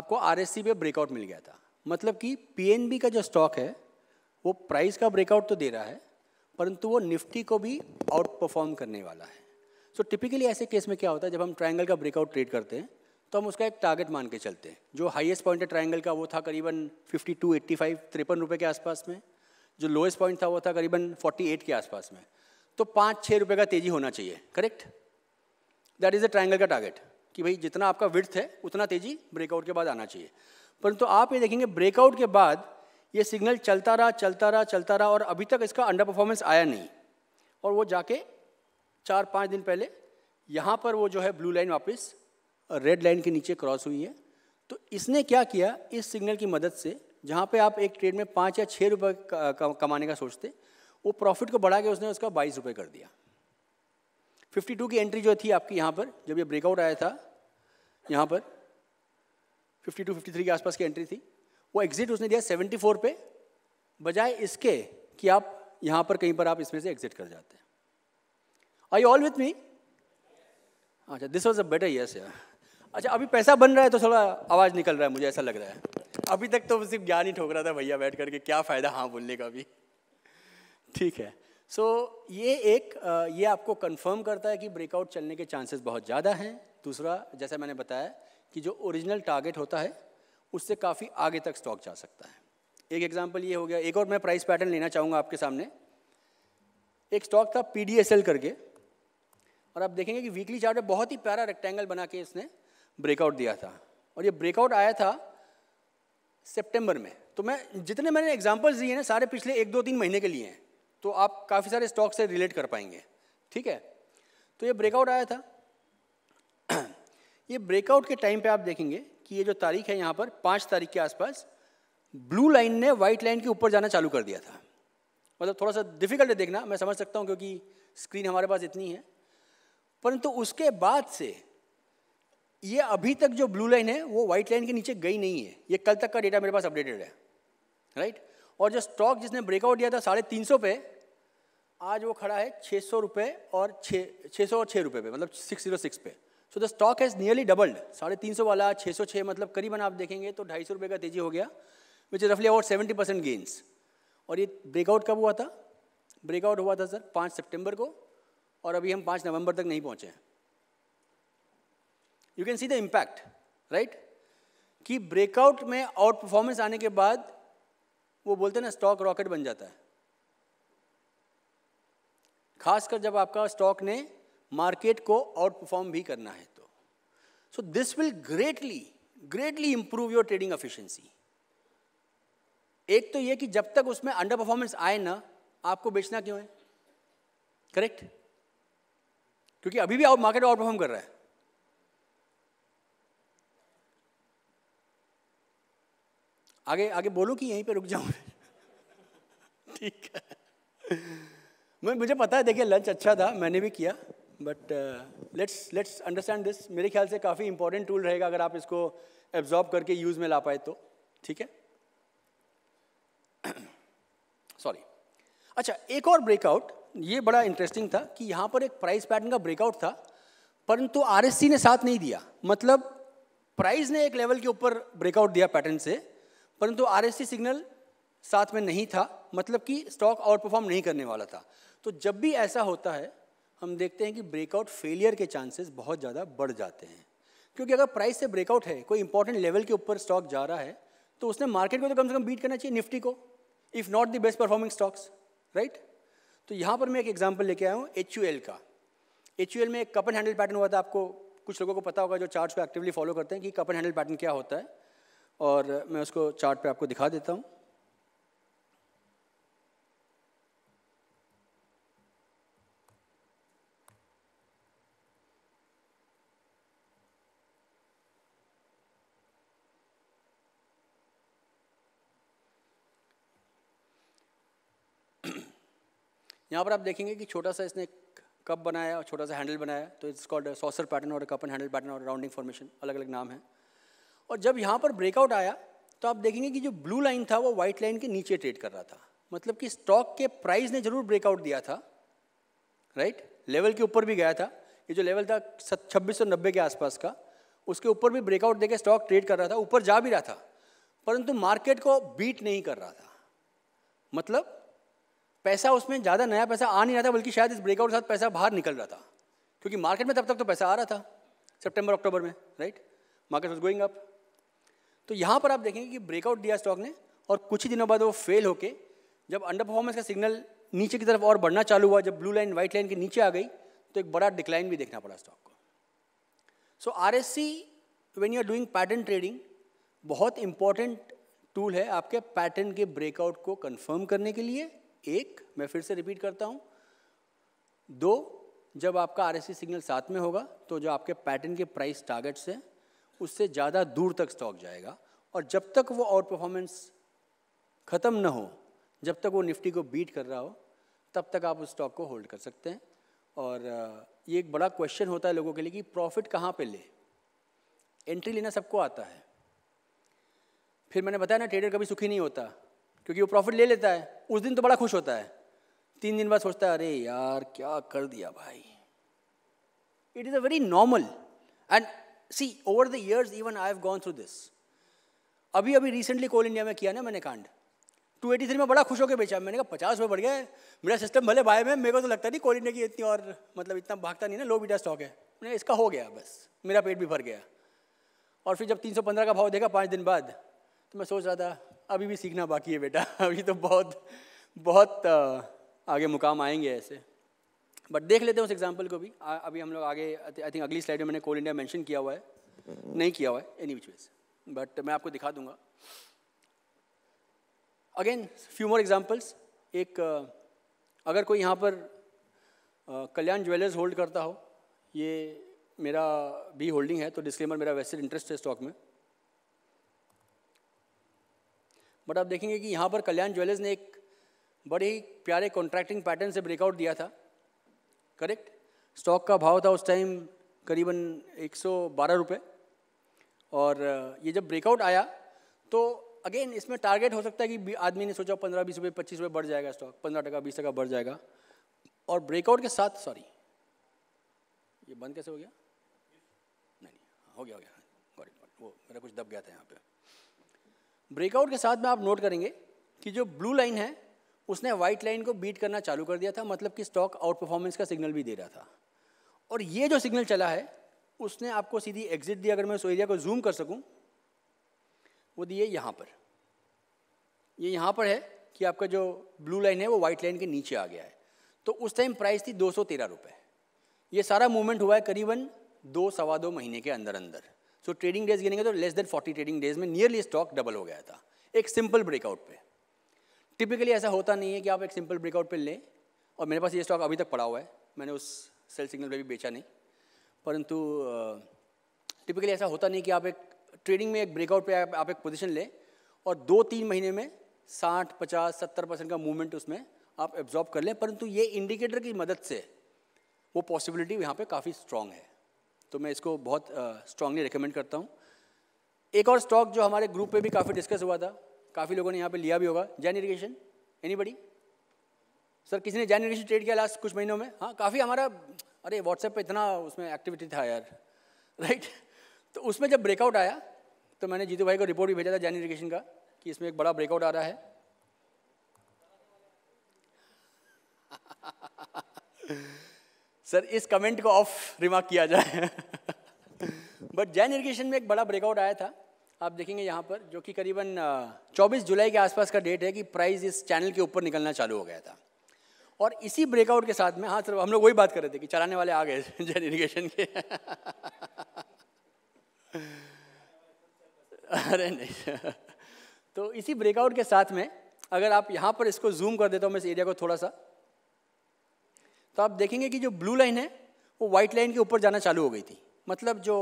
आपको आर एस सी ब्रेकआउट मिल गया था मतलब कि पी का जो स्टॉक है वो प्राइस का ब्रेकआउट तो दे रहा है परंतु वो निफ्टी को भी आउट परफॉर्म करने वाला है सो so, टिपिकली ऐसे केस में क्या होता है जब हम ट्रायंगल का ब्रेकआउट ट्रेड करते हैं तो हम उसका एक टारगेट मान के चलते हैं जो हाईएस्ट पॉइंट है ट्रायंगल का वो था करीबन 52, 85, तिरपन रुपये के आसपास में जो लोएस्ट पॉइंट था वो था करीबन 48 के आसपास में तो पाँच छः रुपये का तेजी होना चाहिए correct that is the triangle का टारगेट कि भाई जितना आपका विर्थ है उतना तेजी ब्रेकआउट के बाद आना चाहिए परंतु आप ये देखेंगे ब्रेकआउट के बाद ये सिग्नल चलता रहा चलता रहा चलता रहा और अभी तक इसका अंडर परफॉर्मेंस आया नहीं और वो जाके चार पाँच दिन पहले यहाँ पर वो जो है ब्लू लाइन वापस रेड लाइन के नीचे क्रॉस हुई है तो इसने क्या किया इस सिग्नल की मदद से जहाँ पे आप एक ट्रेड में पाँच या छः रुपये कमाने का सोचते वो प्रॉफिट को बढ़ा के उसने उसका बाईस रुपये कर दिया 52 की एंट्री जो थी आपकी यहाँ पर जब ये ब्रेकआउट आया था यहाँ पर 52 53 के आसपास की एंट्री थी वो एग्जिट उसने दिया 74 पे बजाय इसके कि आप यहाँ पर कहीं पर आप इसमें से एग्जिट कर जाते हैं आई ऑल विथ मी अच्छा this was a better yes यार अच्छा अभी पैसा बन रहा है तो थोड़ा आवाज़ निकल रहा है मुझे ऐसा लग रहा है अभी तक तो सिर्फ ज्ञान ही ठोक रहा था भैया बैठ करके क्या फ़ायदा हाँ बोलने का भी ठीक है सो so, ये एक ये आपको कंफर्म करता है कि ब्रेकआउट चलने के चांसेस बहुत ज़्यादा हैं दूसरा जैसा मैंने बताया कि जो ओरिजिनल टारगेट होता है उससे काफ़ी आगे तक स्टॉक जा सकता है एक एग्जांपल ये हो गया एक और मैं प्राइस पैटर्न लेना चाहूँगा आपके सामने एक स्टॉक था पी करके और आप देखेंगे कि वीकली चार्ट में बहुत ही प्यारा रेक्टेंगल बना के इसने ब्रेकआउट दिया था और ये ब्रेकआउट आया था सितंबर में तो मैं जितने मैंने एग्जांपल्स दिए हैं सारे पिछले एक दो तीन महीने के लिए हैं तो आप काफ़ी सारे स्टॉक से रिलेट कर पाएंगे ठीक है तो ये ब्रेकआउट आया था ये ब्रेकआउट के टाइम पे आप देखेंगे कि ये जो तारीख है यहाँ पर पाँच तारीख के आसपास ब्लू लाइन ने वाइट लाइन के ऊपर जाना चालू कर दिया था मतलब थोड़ा सा डिफिकल्ट है देखना मैं समझ सकता हूँ क्योंकि स्क्रीन हमारे पास इतनी है परंतु उसके बाद से ये अभी तक जो ब्लू लाइन है वो वाइट लाइन के नीचे गई नहीं है ये कल तक का डेटा मेरे पास अपडेटेड है राइट और जो स्टॉक जिसने ब्रेकआउट दिया था साढ़े तीन सौ पे आज वो खड़ा है छः सौ रुपये और छः छः सौ और छः रुपये पे मतलब सिक्स जीरो सिक्स पे so the stock has nearly doubled साढ़े तीन सौ वाला छः सौ छः मतलब करीबन आप देखेंगे तो ढाई सौ रुपये का तेजी हो गया विच इज रफली अबाउट सेवेंटी परसेंट गेंस और ये ब्रेकआउट कब हुआ था ब्रेकआउट हुआ था सर पाँच सेप्टेम्बर को और अभी हम पाँच नवंबर तक नहीं पहुँचे हैं you can see the impact right कि ब्रेकआउट में आउट परफॉर्मेंस आने के बाद वो बोलते हैं ना स्टॉक रॉकेट बन जाता है खासकर जब आपका स्टॉक ने मार्केट को आउट परफॉर्म भी करना है तो so this will greatly greatly improve your trading efficiency एक तो यह कि जब तक उसमें अंडर परफॉर्मेंस आए ना आपको बेचना क्यों है करेक्ट क्योंकि अभी भी आप मार्केट आउट परफॉर्म कर रहा है आगे आगे बोलूं कि यहीं पे रुक जाऊं ठीक है मैं मुझे पता है देखिए लंच अच्छा था मैंने भी किया but let's let's understand this मेरे ख्याल से काफ़ी इंपॉर्टेंट टूल रहेगा अगर आप इसको एब्जॉर्ब करके यूज़ में ला पाए तो ठीक है सॉरी अच्छा एक और ब्रेकआउट ये बड़ा इंटरेस्टिंग था कि यहाँ पर एक प्राइस पैटर्न का ब्रेकआउट था परंतु आर ने साथ नहीं दिया मतलब प्राइस ने एक लेवल के ऊपर ब्रेकआउट दिया पैटर्न से परंतु आर सिग्नल साथ में नहीं था मतलब कि स्टॉक आउट परफॉर्म नहीं करने वाला था तो जब भी ऐसा होता है हम देखते हैं कि ब्रेकआउट फेलियर के चांसेस बहुत ज़्यादा बढ़ जाते हैं क्योंकि अगर प्राइस से ब्रेकआउट है कोई इंपॉर्टेंट लेवल के ऊपर स्टॉक जा रहा है तो उसने मार्केट को तो कम से कम बीट करना चाहिए निफ्टी को if not the best performing stocks right तो यहाँ पर मैं एक एग्जाम्पल लेके आया हूँ एच का एच में एक कपन हैंडल पैटर्न हुआ था आपको कुछ लोगों को पता होगा जो चार्ट को एक्टिवली फॉलो करते हैं कि कपन हैंडल पैटर्न क्या होता है और मैं उसको चार्ट पे आपको दिखा देता हूँ यहाँ पर आप देखेंगे कि छोटा सा इसने कप बनाया और छोटा सा हैंडल बनाया तो इट्स कॉल्ड सॉसर पैटर्न और कप एंड हैंडल पैटर्न और राउंडिंग फॉर्मेशन अलग अलग नाम है और जब यहाँ पर ब्रेकआउट आया तो आप देखेंगे कि जो ब्लू लाइन था वो व्हाइट लाइन के नीचे ट्रेड कर रहा था मतलब कि स्टॉक के प्राइस ने जरूर ब्रेकआउट दिया था राइट लेवल के ऊपर भी गया था ये जो लेवल था छब्बीस सौ नब्बे के आसपास का उसके ऊपर भी ब्रेकआउट देकर स्टॉक ट्रेड कर रहा था ऊपर जा भी रहा था परंतु मार्केट को बीट नहीं कर रहा था मतलब पैसा उसमें ज़्यादा नया पैसा आ नहीं रहा था बल्कि शायद इस ब्रेकआउट के साथ पैसा बाहर निकल रहा था क्योंकि मार्केट में तब तक तो पैसा आ रहा था सेप्टेम्बर अक्टूबर में right market was going up तो यहाँ पर आप देखेंगे कि ब्रेकआउट दिया स्टॉक ने और कुछ ही दिनों बाद वो फेल होके जब अंडर परफॉर्मेंस का सिग्नल नीचे की तरफ और बढ़ना चालू हुआ जब ब्लू लाइन व्हाइट लाइन के नीचे आ गई तो एक बड़ा डिक्लाइन भी देखना पड़ा स्टॉक को so R S C when you are doing pattern trading बहुत इंपॉर्टेंट टूल है आपके पैटर्न के ब्रेकआउट को कंफर्म करने के लिए एक मैं फिर से रिपीट करता हूँ दो जब आपका आर सिग्नल साथ में होगा तो जो आपके पैटर्न के प्राइस टारगेट्स हैं उससे ज़्यादा दूर तक स्टॉक जाएगा और जब तक वो आउट परफॉर्मेंस ख़त्म न हो जब तक वो निफ्टी को बीट कर रहा हो तब तक आप उस स्टॉक को होल्ड कर सकते हैं और ये एक बड़ा क्वेश्चन होता है लोगों के लिए कि प्रॉफिट कहाँ पे ले एंट्री लेना सबको आता है फिर मैंने बताया ना ट्रेडर कभी सुखी नहीं होता क्योंकि वो प्रॉफिट ले लेता है उस दिन तो बड़ा खुश होता है तीन दिन बाद सोचता है अरे यार क्या कर दिया भाई it is a very normal and see over the years even I have gone through this अभी अभी रिसेंटली कोल इंडिया में किया ना मैंने कांड 283 में बड़ा खुश होकर बेचा मैंने कहा पचास रुपये बढ़ गया है मेरा सिस्टम भले भाई में मेरे को तो लगता नहीं कोल इंडिया की इतनी और मतलब इतना भागता नहीं ना लो बीटा स्टॉक है मैंने इसका हो गया बस मेरा पेट भी भर गया और फिर जब 315 का भाव देखा पाँच दिन बाद तो मैं सोच रहा था अभी भी सीखना बाकी है बेटा अभी तो बहुत बहुत आगे मुकाम आएंगे ऐसे बट देख लेते हैं उस एग्जाम्पल को भी आ, अभी हम लोग आगे आई थिंक अगली स्लाइड में मैंने कोल इंडिया मेंशन किया हुआ है नहीं किया हुआ है एनी विच वेज बट मैं आपको दिखा दूंगा अगेन फ्यू मोर एग्जाम्पल्स एक अगर कोई यहाँ पर कल्याण ज्वेलर्स होल्ड करता हो ये मेरा भी होल्डिंग है तो डिस्क्लेमर मेरा वैसे इंटरेस्ट है स्टॉक में बट आप देखेंगे कि यहाँ पर कल्याण ज्वेलर्स ने एक बड़े ही प्यारे कॉन्ट्रैक्टिंग पैटर्न से ब्रेकआउट दिया था करेक्ट स्टॉक का भाव था उस टाइम करीबन 112 रुपए और ये जब ब्रेकआउट आया तो अगेन इसमें टारगेट हो सकता है कि आदमी ने सोचा पंद्रह बीस रुपये पच्चीस रुपये बढ़ जाएगा स्टॉक पंद्रह टका बीस टका बढ़ जाएगा और ब्रेकआउट के साथ सॉरी ये बंद कैसे हो गया नहीं, नहीं हो गया हो गया वो मेरा कुछ दब गया था यहाँ पे ब्रेकआउट के साथ में आप नोट करेंगे कि जो ब्लू लाइन है उसने वाइट लाइन को बीट करना चालू कर दिया था मतलब कि स्टॉक आउट परफॉर्मेंस का सिग्नल भी दे रहा था और ये जो सिग्नल चला है उसने आपको सीधी एग्जिट दिया अगर मैं उस एरिया को जूम कर सकूं वो दिए यहाँ पर ये यह यहाँ पर है कि आपका जो ब्लू लाइन है वो वाइट लाइन के नीचे आ गया है तो उस टाइम प्राइस थी दो सौ तेरह रुपये ये सारा मूवमेंट हुआ है करीबन दो सवा दो महीने के अंदर अंदर सो ट्रेडिंग डेज गिनेंगे तो less than forty trading days में नियरली स्टॉक डबल हो गया था एक सिंपल ब्रेकआउट पे टिपिकली ऐसा होता नहीं है कि आप एक सिंपल ब्रेकआउट पे लें और मेरे पास ये स्टॉक अभी तक पड़ा हुआ है मैंने उस सेल सिग्नल पर भी बेचा नहीं परंतु टिपिकली ऐसा होता नहीं कि आप एक ट्रेडिंग में एक ब्रेकआउट पे आप एक पोजीशन लें और दो तीन महीने में साठ पचास सत्तर परसेंट का मूवमेंट उसमें आप एब्जॉर्ब कर लें परंतु ये इंडिकेटर की मदद से वो पॉसिबिलिटी यहाँ पे काफ़ी स्ट्रांग है तो मैं इसको बहुत स्ट्रांगली रिकमेंड करता हूँ एक और स्टॉक जो हमारे ग्रुप पे भी काफ़ी डिस्कस हुआ था काफ़ी लोगों ने यहाँ पे लिया भी होगा जैन इरीगेशन एनी सर किसी ने जैन इरीगेशन ट्रेड किया लास्ट कुछ महीनों में हाँ काफ़ी हमारा अरे व्हाट्सएप पे इतना उसमें एक्टिविटी था यार राइट तो उसमें जब ब्रेकआउट आया तो मैंने जीतू भाई को रिपोर्ट भी भेजा था जैन इरीगेशन का कि इसमें एक बड़ा ब्रेकआउट आ रहा है सर इस कमेंट को ऑफ रिमार्क किया जाए बट जैन इरीगेशन में एक बड़ा ब्रेकआउट आया था आप देखेंगे यहाँ पर जो कि करीबन 24 जुलाई के आसपास का डेट है कि प्राइस इस चैनल के ऊपर निकलना चालू हो गया था और इसी ब्रेकआउट के साथ में हाँ सर हम लोग वही बात कर रहे थे कि चलाने वाले आ गए जैन इरीगेशन के अरे नहीं तो इसी ब्रेकआउट के साथ में अगर आप यहाँ पर इसको जूम कर देता हूँ मैं इस एरिया को थोड़ा सा तो आप देखेंगे कि जो ब्लू लाइन है वो वाइट लाइन के ऊपर जाना चालू हो गई थी मतलब जो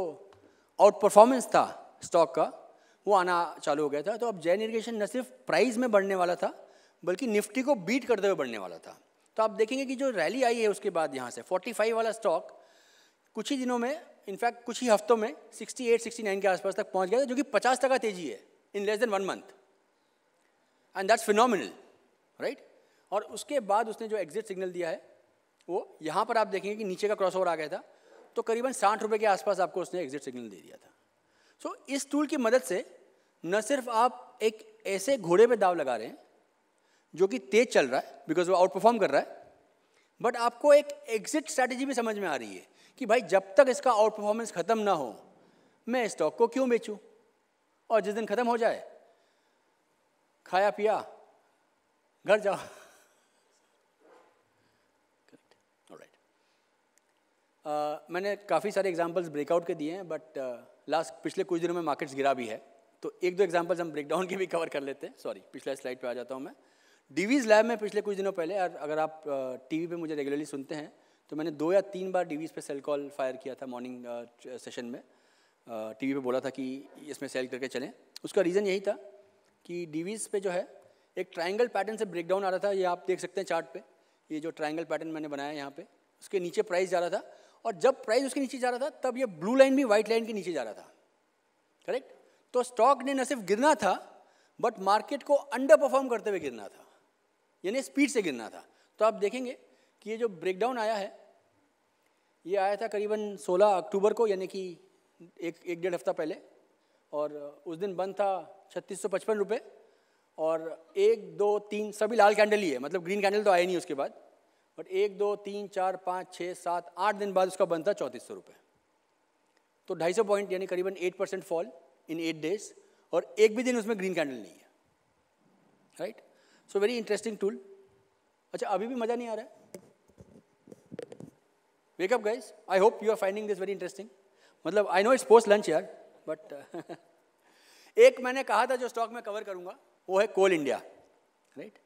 आउट परफॉर्मेंस था स्टॉक का वो आना चालू हो गया था तो अब जैन इरीगेशन न सिर्फ प्राइस में बढ़ने वाला था बल्कि निफ्टी को बीट करते हुए बढ़ने वाला था तो आप देखेंगे कि जो रैली आई है उसके बाद यहाँ से 45 वाला स्टॉक कुछ ही दिनों में इनफैक्ट कुछ ही हफ्तों में 68, 69 के आसपास तक पहुँच गया था जो कि पचास टका तेजी है in less than one month and that's phenomenal right और उसके बाद उसने जो एग्जिट सिग्नल दिया है वो यहाँ पर आप देखेंगे कि नीचे का क्रॉस ओवर आ गया था तो करीबन साठ रुपये के आसपास आपको उसने एग्जिट सिग्नल दे दिया था सो so, इस टूल की मदद से न सिर्फ आप एक ऐसे घोड़े पे दाव लगा रहे हैं जो कि तेज चल रहा है बिकॉज वो आउट परफॉर्म कर रहा है बट आपको एक एग्जिट स्ट्रैटेजी भी समझ में आ रही है कि भाई जब तक इसका आउट परफॉर्मेंस ख़त्म ना हो मैं स्टॉक को क्यों बेचूं और जिस दिन ख़त्म हो जाए खाया पिया घर जाओ मैंने काफ़ी सारे एग्जांपल्स ब्रेकआउट के दिए हैं बट लास्ट पिछले कुछ दिनों में मार्केट्स गिरा भी है तो एक दो एग्जांपल्स हम ब्रेकडाउन के भी कवर कर लेते हैं सॉरी पिछला स्लाइड पे आ जाता हूँ मैं डीवीज लैब में पिछले कुछ दिनों पहले अगर आप टीवी पे मुझे रेगुलरली सुनते हैं तो मैंने दो या तीन बार डीवीज पे सेल कॉल फायर किया था मॉर्निंग सेशन में टीवी पे बोला था कि इसमें सेल करके चलें उसका रीज़न यही था कि डीवीज पे जो है एक ट्राइंगल पैटर्न से ब्रेकडाउन आ रहा था ये आप देख सकते हैं चार्ट ये जो ट्राइंगल पैटर्न मैंने बनाया यहाँ पे उसके नीचे प्राइस जा रहा था और जब प्राइस उसके नीचे जा रहा था तब ये ब्लू लाइन भी व्हाइट लाइन के नीचे जा रहा था करेक्ट तो स्टॉक ने न सिर्फ गिरना था बट मार्केट को अंडर परफॉर्म करते हुए गिरना था यानी स्पीड से गिरना था तो आप देखेंगे कि ये जो ब्रेकडाउन आया है ये आया था करीबन 16 अक्टूबर को यानी कि एक एक डेढ़ हफ्ता पहले और उस दिन बंद था छत्तीस सौ पचपन रुपये और एक दो तीन सभी लाल कैंडल ही है मतलब ग्रीन कैंडल तो आया नहीं उसके बाद बट एक दो तीन चार पाँच छः सात आठ दिन बाद उसका बनता चौंतीस सौ रुपये तो ढाई सौ पॉइंट यानी करीबन eight percent fall in eight days और एक भी दिन उसमें ग्रीन कैंडल नहीं है right so very interesting tool अच्छा अभी भी मज़ा नहीं आ रहा है wake up guys I hope you are finding this very interesting मतलब I know it's post lunch यार बट एक मैंने कहा था जो स्टॉक में कवर करूंगा वो है कोल इंडिया राइट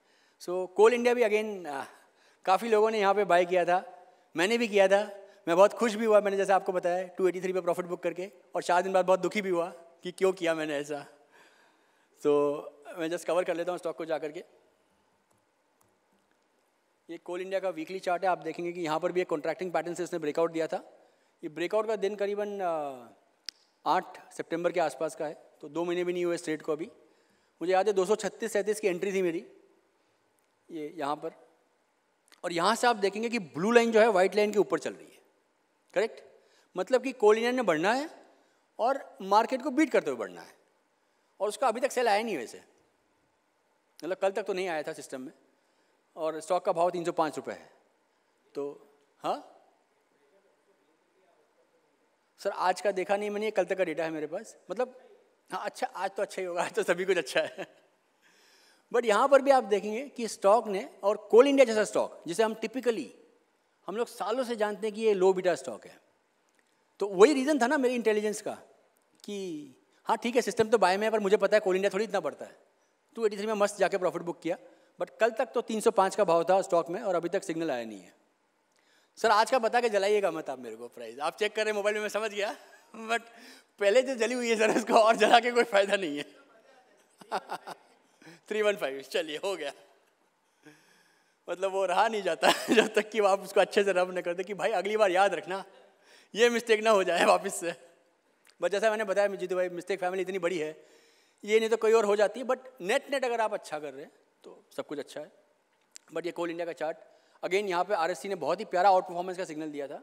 सो कोल इंडिया भी अगेन काफ़ी लोगों ने यहाँ पे बाय किया था मैंने भी किया था मैं बहुत खुश भी हुआ मैंने जैसे आपको बताया टू एटी थ्री पर प्रॉफिट बुक करके और चार दिन बाद बहुत दुखी भी हुआ कि क्यों किया मैंने ऐसा तो मैं जस्ट कवर कर लेता हूँ स्टॉक को जा करके ये कोल इंडिया का वीकली चार्ट है आप देखेंगे कि यहाँ पर भी एक कॉन्ट्रैक्टिंग पैटर्न से इसने ब्रेकआउट दिया था ये ब्रेकआउट का दिन करीबन आठ सितंबर के आसपास का है तो दो महीने भी नहीं हुए इस को अभी मुझे याद है दो सौ छत्तीस सैंतीस की एंट्री थी मेरी ये यहाँ पर और यहाँ से आप देखेंगे कि ब्लू लाइन जो है वाइट लाइन के ऊपर चल रही है करेक्ट मतलब कि कोल इंडियन ने बढ़ना है और मार्केट को बीट करते हुए बढ़ना है और उसका अभी तक सेल आया नहीं वैसे मतलब कल तक तो नहीं आया था सिस्टम में और स्टॉक का भाव तीन सौ पाँच रुपये है तो हाँ सर आज का देखा नहीं मैंने कल तक का डेटा है मेरे पास मतलब हाँ अच्छा आज तो अच्छा ही होगा आज तो सभी कुछ अच्छा है बट यहाँ पर भी आप देखेंगे कि स्टॉक ने और कोल इंडिया जैसा स्टॉक जिसे हम टिपिकली हम लोग सालों से जानते हैं कि ये लो बीटा स्टॉक है तो वही रीज़न था ना मेरी इंटेलिजेंस का कि हाँ ठीक है सिस्टम तो बाय में है पर मुझे पता है कोल इंडिया थोड़ी इतना बढ़ता है टू एटी थ्री में मस्त जाके प्रॉफिट बुक किया बट कल तक तो 305 का भाव था स्टॉक में और अभी तक सिग्नल आया नहीं है सर आज का बता के जलाइएगा मत आप मेरे को प्राइस आप चेक कर रहे मोबाइल में मैं समझ गया बट पहले जो जली हुई है सर उसको और जला के कोई फ़ायदा नहीं है थ्री वन फाइव चलिए हो गया मतलब वो रहा नहीं जाता जब तक कि आप उसको अच्छे से रब न कर दे कि भाई अगली बार याद रखना ये मिस्टेक ना हो जाए वापस से बट जैसा मैंने बताया जीतू भाई मिस्टेक फैमिली इतनी बड़ी है ये नहीं तो कोई और हो जाती है बट नेट नेट अगर आप अच्छा कर रहे हैं तो सब कुछ अच्छा है बट ये कोल इंडिया का चार्ट अगेन यहाँ पे आर ने बहुत ही प्यारा आउट परफॉर्मेंस का सिग्नल दिया था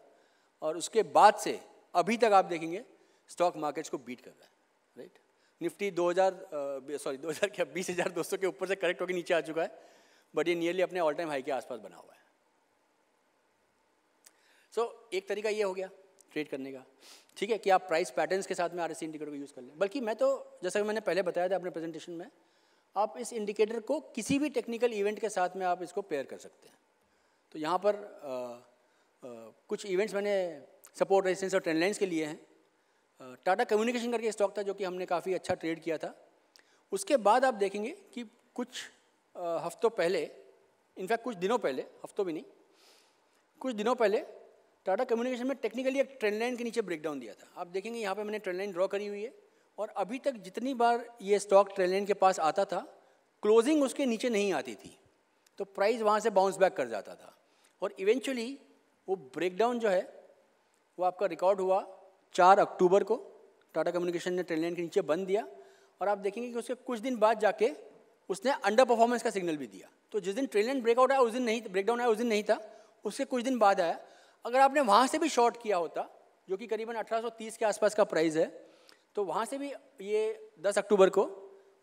और उसके बाद से अभी तक आप देखेंगे स्टॉक मार्केट्स को बीट कर रहा है राइट निफ्टी 2000 सॉरी 2000 क्या बीस हज़ार दो के ऊपर से करेक्ट होकर नीचे आ चुका है बट ये नियरली अपने ऑल टाइम हाई के आसपास बना हुआ है सो so, एक तरीका ये हो गया ट्रेड करने का ठीक है कि आप प्राइस पैटर्न्स के साथ में आर एस इंडिकेटर को यूज़ कर लें बल्कि मैं तो जैसा कि मैंने पहले बताया था अपने प्रेजेंटेशन में आप इस इंडिकेटर को किसी भी टेक्निकल इवेंट के साथ में आप इसको पेयर कर सकते हैं तो यहाँ पर आ, आ, कुछ इवेंट्स मैंने सपोर्ट रेजिस्टेंस और ट्रेंड लाइन्स के लिए हैं टाटा कम्युनिकेशन करके स्टॉक था जो कि हमने काफ़ी अच्छा ट्रेड किया था उसके बाद आप देखेंगे कि कुछ हफ्तों पहले इनफैक्ट कुछ दिनों पहले हफ्तों भी नहीं कुछ दिनों पहले टाटा कम्युनिकेशन में टेक्निकली एक ट्रेंड लाइन के नीचे ब्रेकडाउन दिया था आप देखेंगे यहाँ पे मैंने ट्रेंड लाइन ड्रॉ करी हुई है और अभी तक जितनी बार ये स्टॉक ट्रेंड लाइन के पास आता था क्लोजिंग उसके नीचे नहीं आती थी तो प्राइस वहाँ से बाउंस बैक कर जाता था और इवेंचुअली वो ब्रेकडाउन जो है वो आपका रिकॉर्ड हुआ चार अक्टूबर को टाटा कम्युनिकेशन ने ट्रेन लाइन के नीचे बंद दिया और आप देखेंगे कि उसके कुछ दिन बाद जाके उसने अंडर परफॉर्मेंस का सिग्नल भी दिया तो जिस दिन ट्रेन लाइन ब्रेकआउट आया उस दिन नहीं ब्रेकडाउन आया उस दिन नहीं था उसके कुछ दिन बाद आया अगर आपने वहाँ से भी शॉर्ट किया होता जो कि करीबन 1830 के आसपास का प्राइस है तो वहाँ से भी ये 10 अक्टूबर को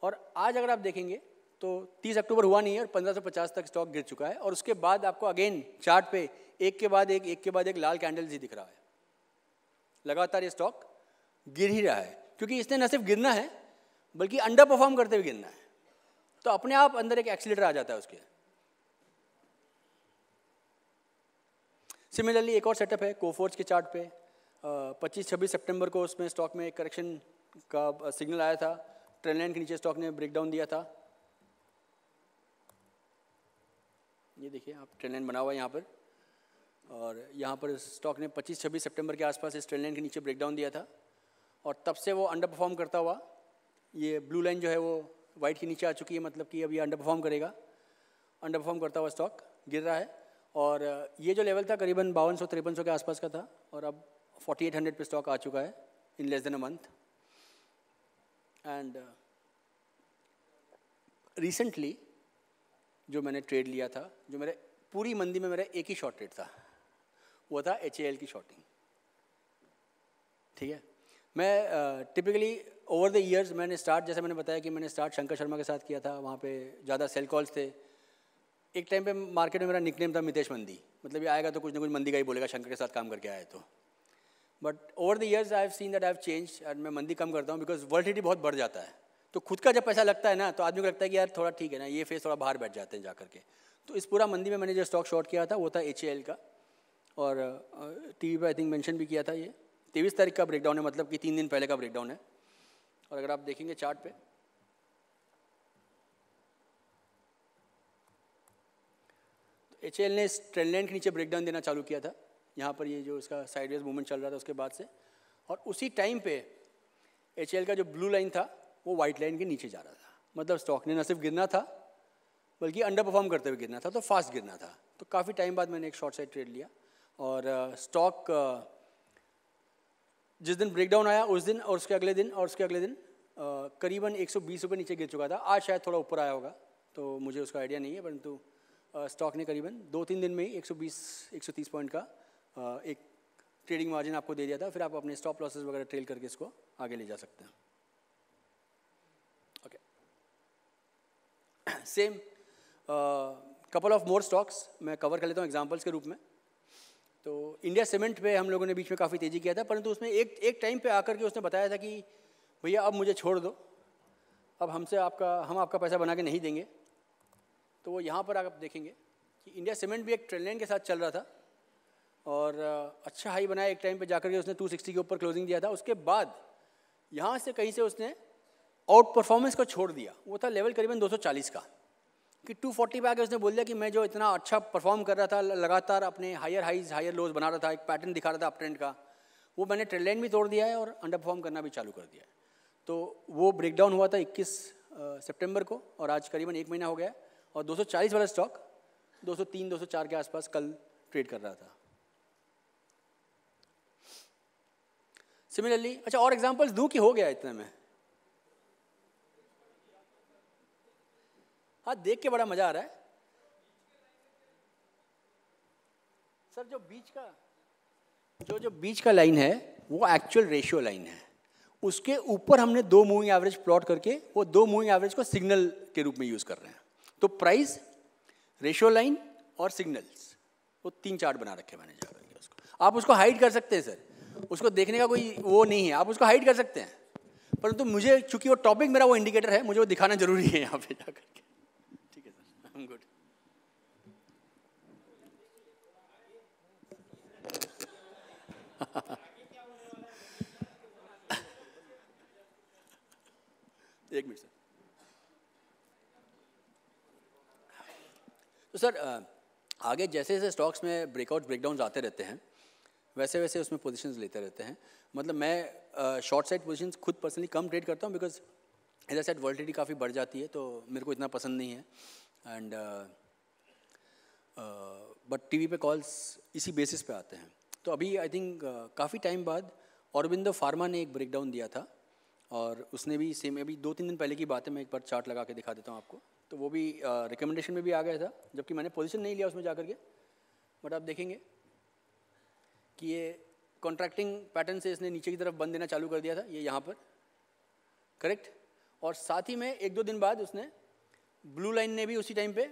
और आज अगर आप देखेंगे तो 30 अक्टूबर हुआ नहीं है और 1550 तक स्टॉक गिर चुका है और उसके बाद आपको अगेन चार्ट पे एक के बाद एक एक के बाद एक लाल कैंडल्स ही दिख रहा है लगातार ये स्टॉक गिर ही रहा है क्योंकि इसने न सिर्फ गिरना है बल्कि अंडर परफॉर्म करते हुए गिरना है तो अपने आप अंदर एक एक्सीटर आ जाता है उसके सिमिलरली एक और सेटअप है कोफोर्स के चार्ट पे 25-26 सितंबर को उसमें स्टॉक में एक करेक्शन का सिग्नल आया था ट्रेंड लाइन के नीचे स्टॉक ने ब्रेकडाउन दिया था ये देखिए आप ट्रेंड लाइन बना हुआ है यहाँ पर और यहाँ पर स्टॉक ने 25 छब्बीस सितंबर के आसपास इस ट्रेन लाइन के नीचे ब्रेकडाउन दिया था और तब से वो अंडर परफॉर्म करता हुआ ये ब्लू लाइन जो है वो वाइट के नीचे आ चुकी है मतलब कि अब ये अंडर परफॉर्म करेगा अंडर परफॉर्म करता हुआ स्टॉक गिर रहा है और ये जो लेवल था करीबन बावन सौ तिरपन सौ के आसपास का था और अब 4800 पे स्टॉक आ चुका है in less than a month and recently जो मैंने ट्रेड लिया था जो मेरे पूरी मंदी में मेरा एक ही शॉर्ट ट्रेड था वो था एच की शॉर्टिंग ठीक है मैं टिपिकली ओवर द ईयर्स मैंने स्टार्ट जैसे मैंने बताया कि मैंने स्टार्ट शंकर शर्मा के साथ किया था वहाँ पे ज़्यादा सेल कॉल्स थे एक टाइम पे मार्केट में मेरा निकनेम था मितेश मंदी मतलब ये आएगा तो कुछ ना कुछ मंदी का ही बोलेगा शंकर के साथ काम करके आए तो but over the years I have seen that I have change and मैं मंदी कम करता हूँ बिकॉज वर्ल्ड बहुत बढ़ जाता है तो खुद का जब पैसा लगता है ना तो आदमी को लगता है कि यार थोड़ा ठीक है ना ये फेस थोड़ा बाहर बैठ जाते हैं जा करके तो इस पूरा मंदी में मैंने जो स्टॉक शॉर्ट किया था वो था एच का और टी वी पर आई थिंक मैंशन भी किया था ये तेईस तारीख का ब्रेकडाउन है मतलब कि तीन दिन पहले का ब्रेकडाउन है और अगर आप देखेंगे चार्ट पे एच एल ने इस ट्रेंड लाइन के नीचे ब्रेकडाउन देना चालू किया था यहाँ पर ये जो इसका साइडवेज मूवमेंट चल रहा था उसके बाद से और उसी टाइम पे एच का जो ब्लू लाइन था वो वाइट लाइन के नीचे जा रहा था मतलब स्टॉक ने न सिर्फ गिरना था बल्कि अंडर परफॉर्म करते हुए गिरना था तो फास्ट गिरना था तो काफ़ी टाइम बाद मैंने एक शॉर्ट साइड ट्रेड लिया और स्टॉक जिस दिन ब्रेकडाउन आया उस दिन और उसके अगले दिन और उसके अगले दिन करीबन एक सौ नीचे गिर चुका था आज शायद थोड़ा ऊपर आया होगा तो मुझे उसका आइडिया नहीं है परंतु स्टॉक ने करीबन दो तीन दिन में ही 120 130 पॉइंट का एक ट्रेडिंग मार्जिन आपको दे दिया था फिर आप अपने स्टॉप लॉसेस वगैरह ट्रेल करके इसको आगे ले जा सकते हैं okay same couple of more stocks मैं कवर कर लेता हूँ एग्जाम्पल्स के रूप में तो इंडिया सीमेंट पे हम लोगों ने बीच में काफ़ी तेज़ी किया था परंतु उसमें एक एक टाइम पे आकर के उसने बताया था कि भैया अब मुझे छोड़ दो अब हमसे आपका हम आपका पैसा बना के नहीं देंगे तो वो यहाँ पर आप देखेंगे कि इंडिया सीमेंट भी एक ट्रेन लाइन के साथ चल रहा था और अच्छा हाई बनाया एक टाइम पर जाकर के उसने 260 के ऊपर क्लोजिंग दिया था उसके बाद यहाँ से कहीं से उसने आउट परफॉर्मेंस को छोड़ दिया वो था लेवल करीबन 240 का कि 240 पे आगे उसने बोल दिया कि मैं जो इतना अच्छा परफॉर्म कर रहा था लगातार अपने हायर हाइज हायर लोज बना रहा था एक पैटर्न दिखा रहा था अप ट्रेंड का वो मैंने ट्रेडलाइन लाइन भी तोड़ दिया है और अंडर परफॉर्म करना भी चालू कर दिया है तो वो ब्रेकडाउन हुआ था 21 सितंबर को और आज करीबन एक महीना हो गया और 240 वाला स्टॉक 203 204 के आसपास कल ट्रेड कर रहा था सिमिलरली अच्छा और एग्जाम्पल्स दूँ कि हो गया इतने में आज हाँ, देख के बड़ा मज़ा आ रहा है सर जो बीच का जो जो बीच का लाइन है वो एक्चुअल रेशियो लाइन है उसके ऊपर हमने दो मूविंग एवरेज प्लॉट करके वो दो मूविंग एवरेज को सिग्नल के रूप में यूज़ कर रहे हैं तो प्राइस रेशियो लाइन और सिग्नल्स वो तीन चार्ट बना रखे मैंने जा करके उसको आप उसको हाइड कर सकते हैं सर उसको देखने का कोई वो नहीं है आप उसको हाइड कर सकते हैं परंतु तो मुझे चूंकि वो टॉपिक मेरा वो इंडिकेटर है मुझे वो दिखाना जरूरी है यहाँ पे जा करके I'm good. एक मिनट सर तो सर आगे जैसे जैसे स्टॉक्स में ब्रेकआउट ब्रेकडाउन आते रहते हैं वैसे वैसे उसमें पोजीशंस लेते रहते हैं मतलब मैं शॉर्ट साइड पोजीशंस खुद पर्सनली कम ट्रेड करता हूँ बिकॉज इधर साइड वर्ल्टिटी काफ़ी बढ़ जाती है तो मेरे को इतना पसंद नहीं है एंड बट टीवी पे कॉल्स इसी बेसिस पे आते हैं तो अभी आई थिंक काफ़ी टाइम बाद औरबिंदो फार्मा ने एक ब्रेकडाउन दिया था और उसने भी सेम अभी दो तीन दिन पहले की बात है मैं एक बार चार्ट लगा के दिखा देता हूँ आपको तो वो भी रिकमेंडेशन uh, में भी आ गया था जबकि मैंने पोजीशन नहीं लिया उसमें जा के बट आप देखेंगे कि ये कॉन्ट्रैक्टिंग पैटर्न से इसने नीचे की तरफ बंद देना चालू कर दिया था ये यहाँ पर करेक्ट और साथ ही में एक दो दिन बाद उसने ब्लू लाइन ने भी उसी टाइम पे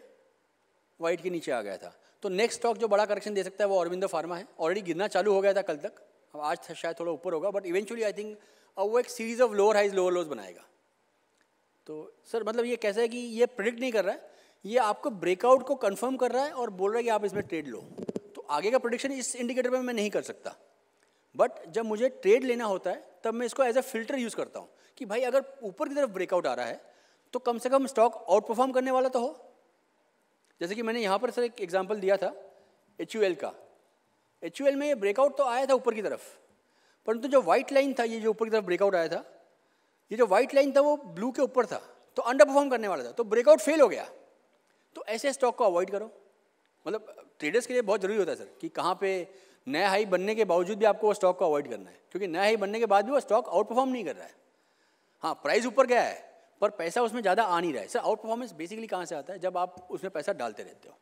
वाइट के नीचे आ गया था तो नेक्स्ट स्टॉक जो बड़ा करेक्शन दे सकता है वो अरविंदो फार्मा है ऑलरेडी गिरना चालू हो गया था कल तक अब आज शायद थोड़ा ऊपर होगा बट इवेंचुअली आई थिंक अब वो एक series of lower highs lower lows बनाएगा तो सर मतलब ये कैसा है कि ये प्रिडिक्ट नहीं कर रहा है ये आपको ब्रेकआउट को कन्फर्म कर रहा है और बोल रहा है कि आप इसमें ट्रेड लो तो आगे का प्रोडिक्शन इस इंडिकेटर पर मैं नहीं कर सकता बट जब मुझे ट्रेड लेना होता है तब मैं इसको एज अ फिल्टर यूज़ करता हूँ कि भाई अगर ऊपर की तरफ ब्रेकआउट आ रहा है तो कम से कम स्टॉक आउट परफॉर्म करने वाला तो हो जैसे कि मैंने यहाँ पर सर एक एग्जाम्पल दिया था एच का एच में ये ब्रेकआउट तो आया था ऊपर की तरफ परंतु जो व्हाइट लाइन था ये जो ऊपर की तरफ ब्रेकआउट आया था ये जो व्हाइट लाइन था वो ब्लू के ऊपर था तो अंडर परफॉर्म करने वाला था तो ब्रेकआउट फेल हो गया तो ऐसे स्टॉक को अवॉइड करो मतलब ट्रेडर्स के लिए बहुत ज़रूरी होता है सर कि कहाँ पे नया हाई बनने के बावजूद भी आपको वो स्टॉक को अवॉइड करना है क्योंकि नया हाई बनने के बाद भी वो स्टॉक आउट परफॉर्म नहीं कर रहा है हाँ प्राइस ऊपर गया है पर पैसा उसमें ज़्यादा आ नहीं रहा है सर आउट परफॉर्मेंस बेसिकली कहाँ से आता है जब आप उसमें पैसा डालते रहते हो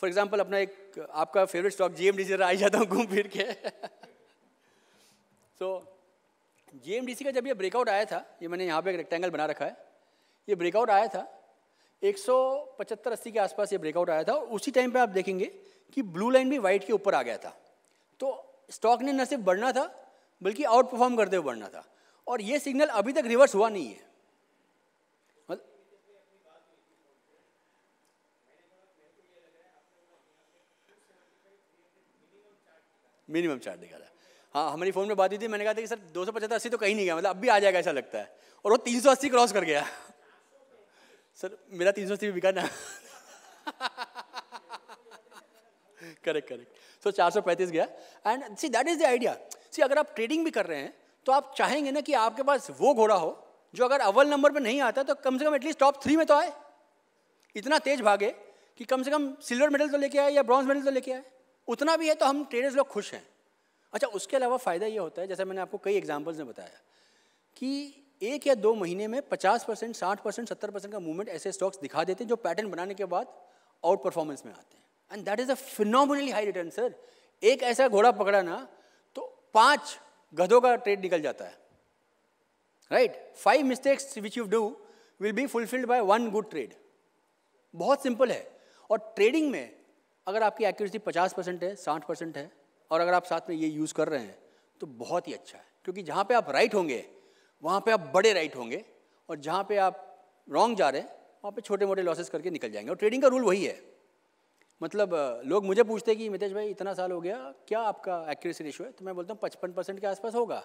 फॉर एग्जाम्पल अपना एक आपका favourite stock G M D C आई जाता हूँ घूम फिर के सो जी एम डी सी का जब ये ब्रेकआउट आया था ये मैंने यहाँ पे एक रेक्टेंगल बना रखा है ये ब्रेकआउट आया था एक सौ पचहत्तर अस्सी के आसपास ये ब्रेकआउट आया था और उसी टाइम पे आप देखेंगे कि ब्लू लाइन भी वाइट के ऊपर आ गया था तो स्टॉक ने न सिर्फ बढ़ना था बल्कि आउट परफॉर्म करते हुए बढ़ना था और ये सिग्नल अभी तक रिवर्स हुआ नहीं है मिनिमम चार्ज दिखा रहा है हाँ हमारी फ़ोन में बात हुई थी मैंने कहा था कि सर दो सौ पचहत्तर अस्सी तो कहीं नहीं गया मतलब अब भी आ जाएगा ऐसा लगता है और वो तीन सौ अस्सी क्रॉस कर गया सर मेरा तीन सौ अस्सी भी बिका ना करेक्ट करेक्ट सो चार सौ पैंतीस गया and see that is the idea see अगर आप ट्रेडिंग भी कर रहे हैं तो आप चाहेंगे ना कि आपके पास वो घोड़ा हो जो अगर अव्वल नंबर पर नहीं आता तो कम से कम एटलीस्ट टॉप थ्री में तो आए इतना तेज भागे कि कम से कम सिल्वर मेडल तो लेके आए या ब्रॉन्ज मेडल तो लेके आए उतना भी है तो हम ट्रेडर्स लोग खुश हैं अच्छा उसके अलावा फ़ायदा ये होता है जैसे मैंने आपको कई एग्जाम्पल्स में बताया कि एक या दो महीने में 50 परसेंट साठ परसेंट सत्तर परसेंट का मूवमेंट ऐसे स्टॉक्स दिखा देते हैं जो पैटर्न बनाने के बाद आउट परफॉर्मेंस में आते हैं and that is a phenomenally high return sir एक ऐसा घोड़ा पकड़ा ना तो पाँच गधों का ट्रेड निकल जाता है right five mistakes which you do will be fulfilled by one good trade बहुत सिंपल है और ट्रेडिंग में अगर आपकी एक्यूरेसी 50 परसेंट है 60 परसेंट है और अगर आप साथ में ये यूज़ कर रहे हैं तो बहुत ही अच्छा है क्योंकि जहाँ पे आप राइट होंगे वहाँ पे आप बड़े राइट होंगे और जहाँ पे आप रॉन्ग जा रहे हैं वहाँ पे छोटे मोटे लॉसेस करके निकल जाएंगे और ट्रेडिंग का रूल वही है मतलब लोग मुझे पूछते हैं कि मितेश भाई इतना साल हो गया क्या आपका एक्यूरेसी रेशो है तो मैं बोलता हूँ पचपन परसेंट के आसपास होगा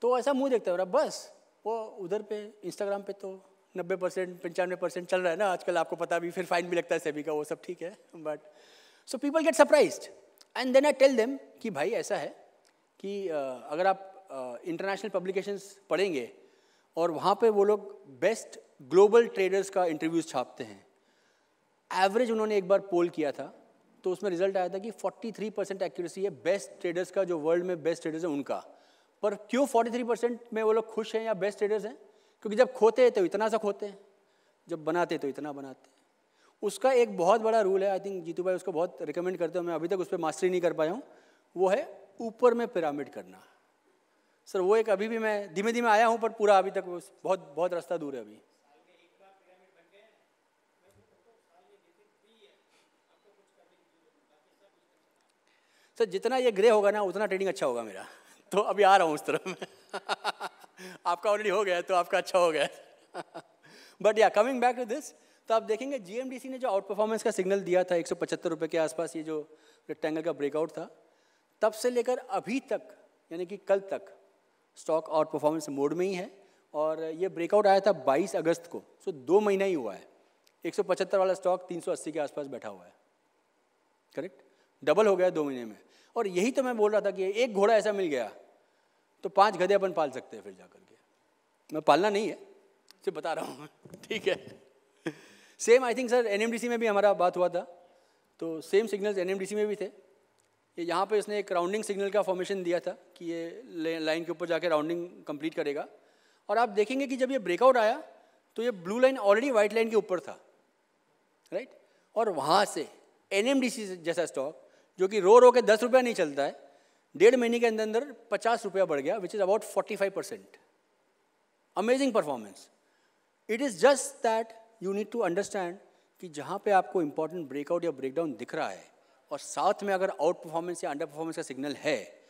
तो ऐसा मुँह देखता रहा बस वो उधर पे इंस्टाग्राम पे तो नब्बे परसेंट पंचानवे परसेंट चल रहा है ना आजकल आपको पता भी फिर फाइन भी लगता है सभी का वो सब ठीक है but so people get surprise and then I tell them कि भाई ऐसा है कि अगर आप इंटरनेशनल पब्लिकेशंस पढ़ेंगे और वहाँ पे वो लोग बेस्ट ग्लोबल ट्रेडर्स का इंटरव्यूज़ छापते हैं एवरेज उन्होंने एक बार पोल किया था तो उसमें रिजल्ट आया था कि 43 परसेंट एक्यूरेसी है बेस्ट ट्रेडर्स का जो वर्ल्ड में बेस्ट ट्रेडर्स है उनका पर क्यों 43 परसेंट में वो लोग खुश हैं या बेस्ट ट्रेडर्स हैं क्योंकि जब खोते तो इतना सा खोते हैं जब बनाते तो इतना बनाते उसका एक बहुत बड़ा रूल है आई थिंक जीतू भाई उसको बहुत रिकमेंड करते हो मैं अभी तक उस पर मास्टरी नहीं कर पाया हूँ वो है ऊपर में पिरामिड करना सर वो एक अभी भी मैं धीमे धीमे आया हूँ पर पूरा अभी तक बहुत बहुत रास्ता दूर है अभी सर जितना ये ग्रे होगा ना उतना ट्रेडिंग अच्छा होगा मेरा तो अभी आ रहा हूँ उस तरफ में आपका ऑलरेडी हो गया तो आपका अच्छा हो गया बट या कमिंग बैक टू दिस तो आप देखेंगे जी ने जो आउट परफॉर्मेंस का सिग्नल दिया था एक सौ के आसपास ये जो रेक्टेंगल का ब्रेकआउट था तब से लेकर अभी तक यानी कि कल तक स्टॉक आउट परफॉर्मेंस मोड में ही है और ये ब्रेकआउट आया था 22 अगस्त को सो दो महीना ही हुआ है 175 वाला स्टॉक 380 के आसपास बैठा हुआ है करेक्ट डबल हो गया दो महीने में और यही तो मैं बोल रहा था कि एक घोड़ा ऐसा मिल गया तो पांच गधे अपन पाल सकते हैं फिर जा करके मैं पालना नहीं है सिर्फ बता रहा हूँ ठीक है सेम आई थिंक सर एन में भी हमारा बात हुआ था तो सेम सिग्नल्स एन में भी थे ये यहाँ पे इसने एक राउंडिंग सिग्नल का फॉर्मेशन दिया था कि ये लाइन के ऊपर जाके राउंडिंग कंप्लीट करेगा और आप देखेंगे कि जब ये ब्रेकआउट आया तो ये blue line already white line के ऊपर था राइट और वहाँ से एन जैसा स्टॉक जो कि रो रो के दस रुपया नहीं चलता है डेढ़ महीने के अंदर अंदर पचास रुपया बढ़ गया which is about forty five percent amazing performance it is just that you need to understand कि जहाँ पे आपको इंपॉर्टेंट ब्रेकआउट या ब्रेकडाउन दिख रहा है और साथ में अगर आउट परफॉर्मेंस या अंडर परफॉर्मेंस का सिग्नल है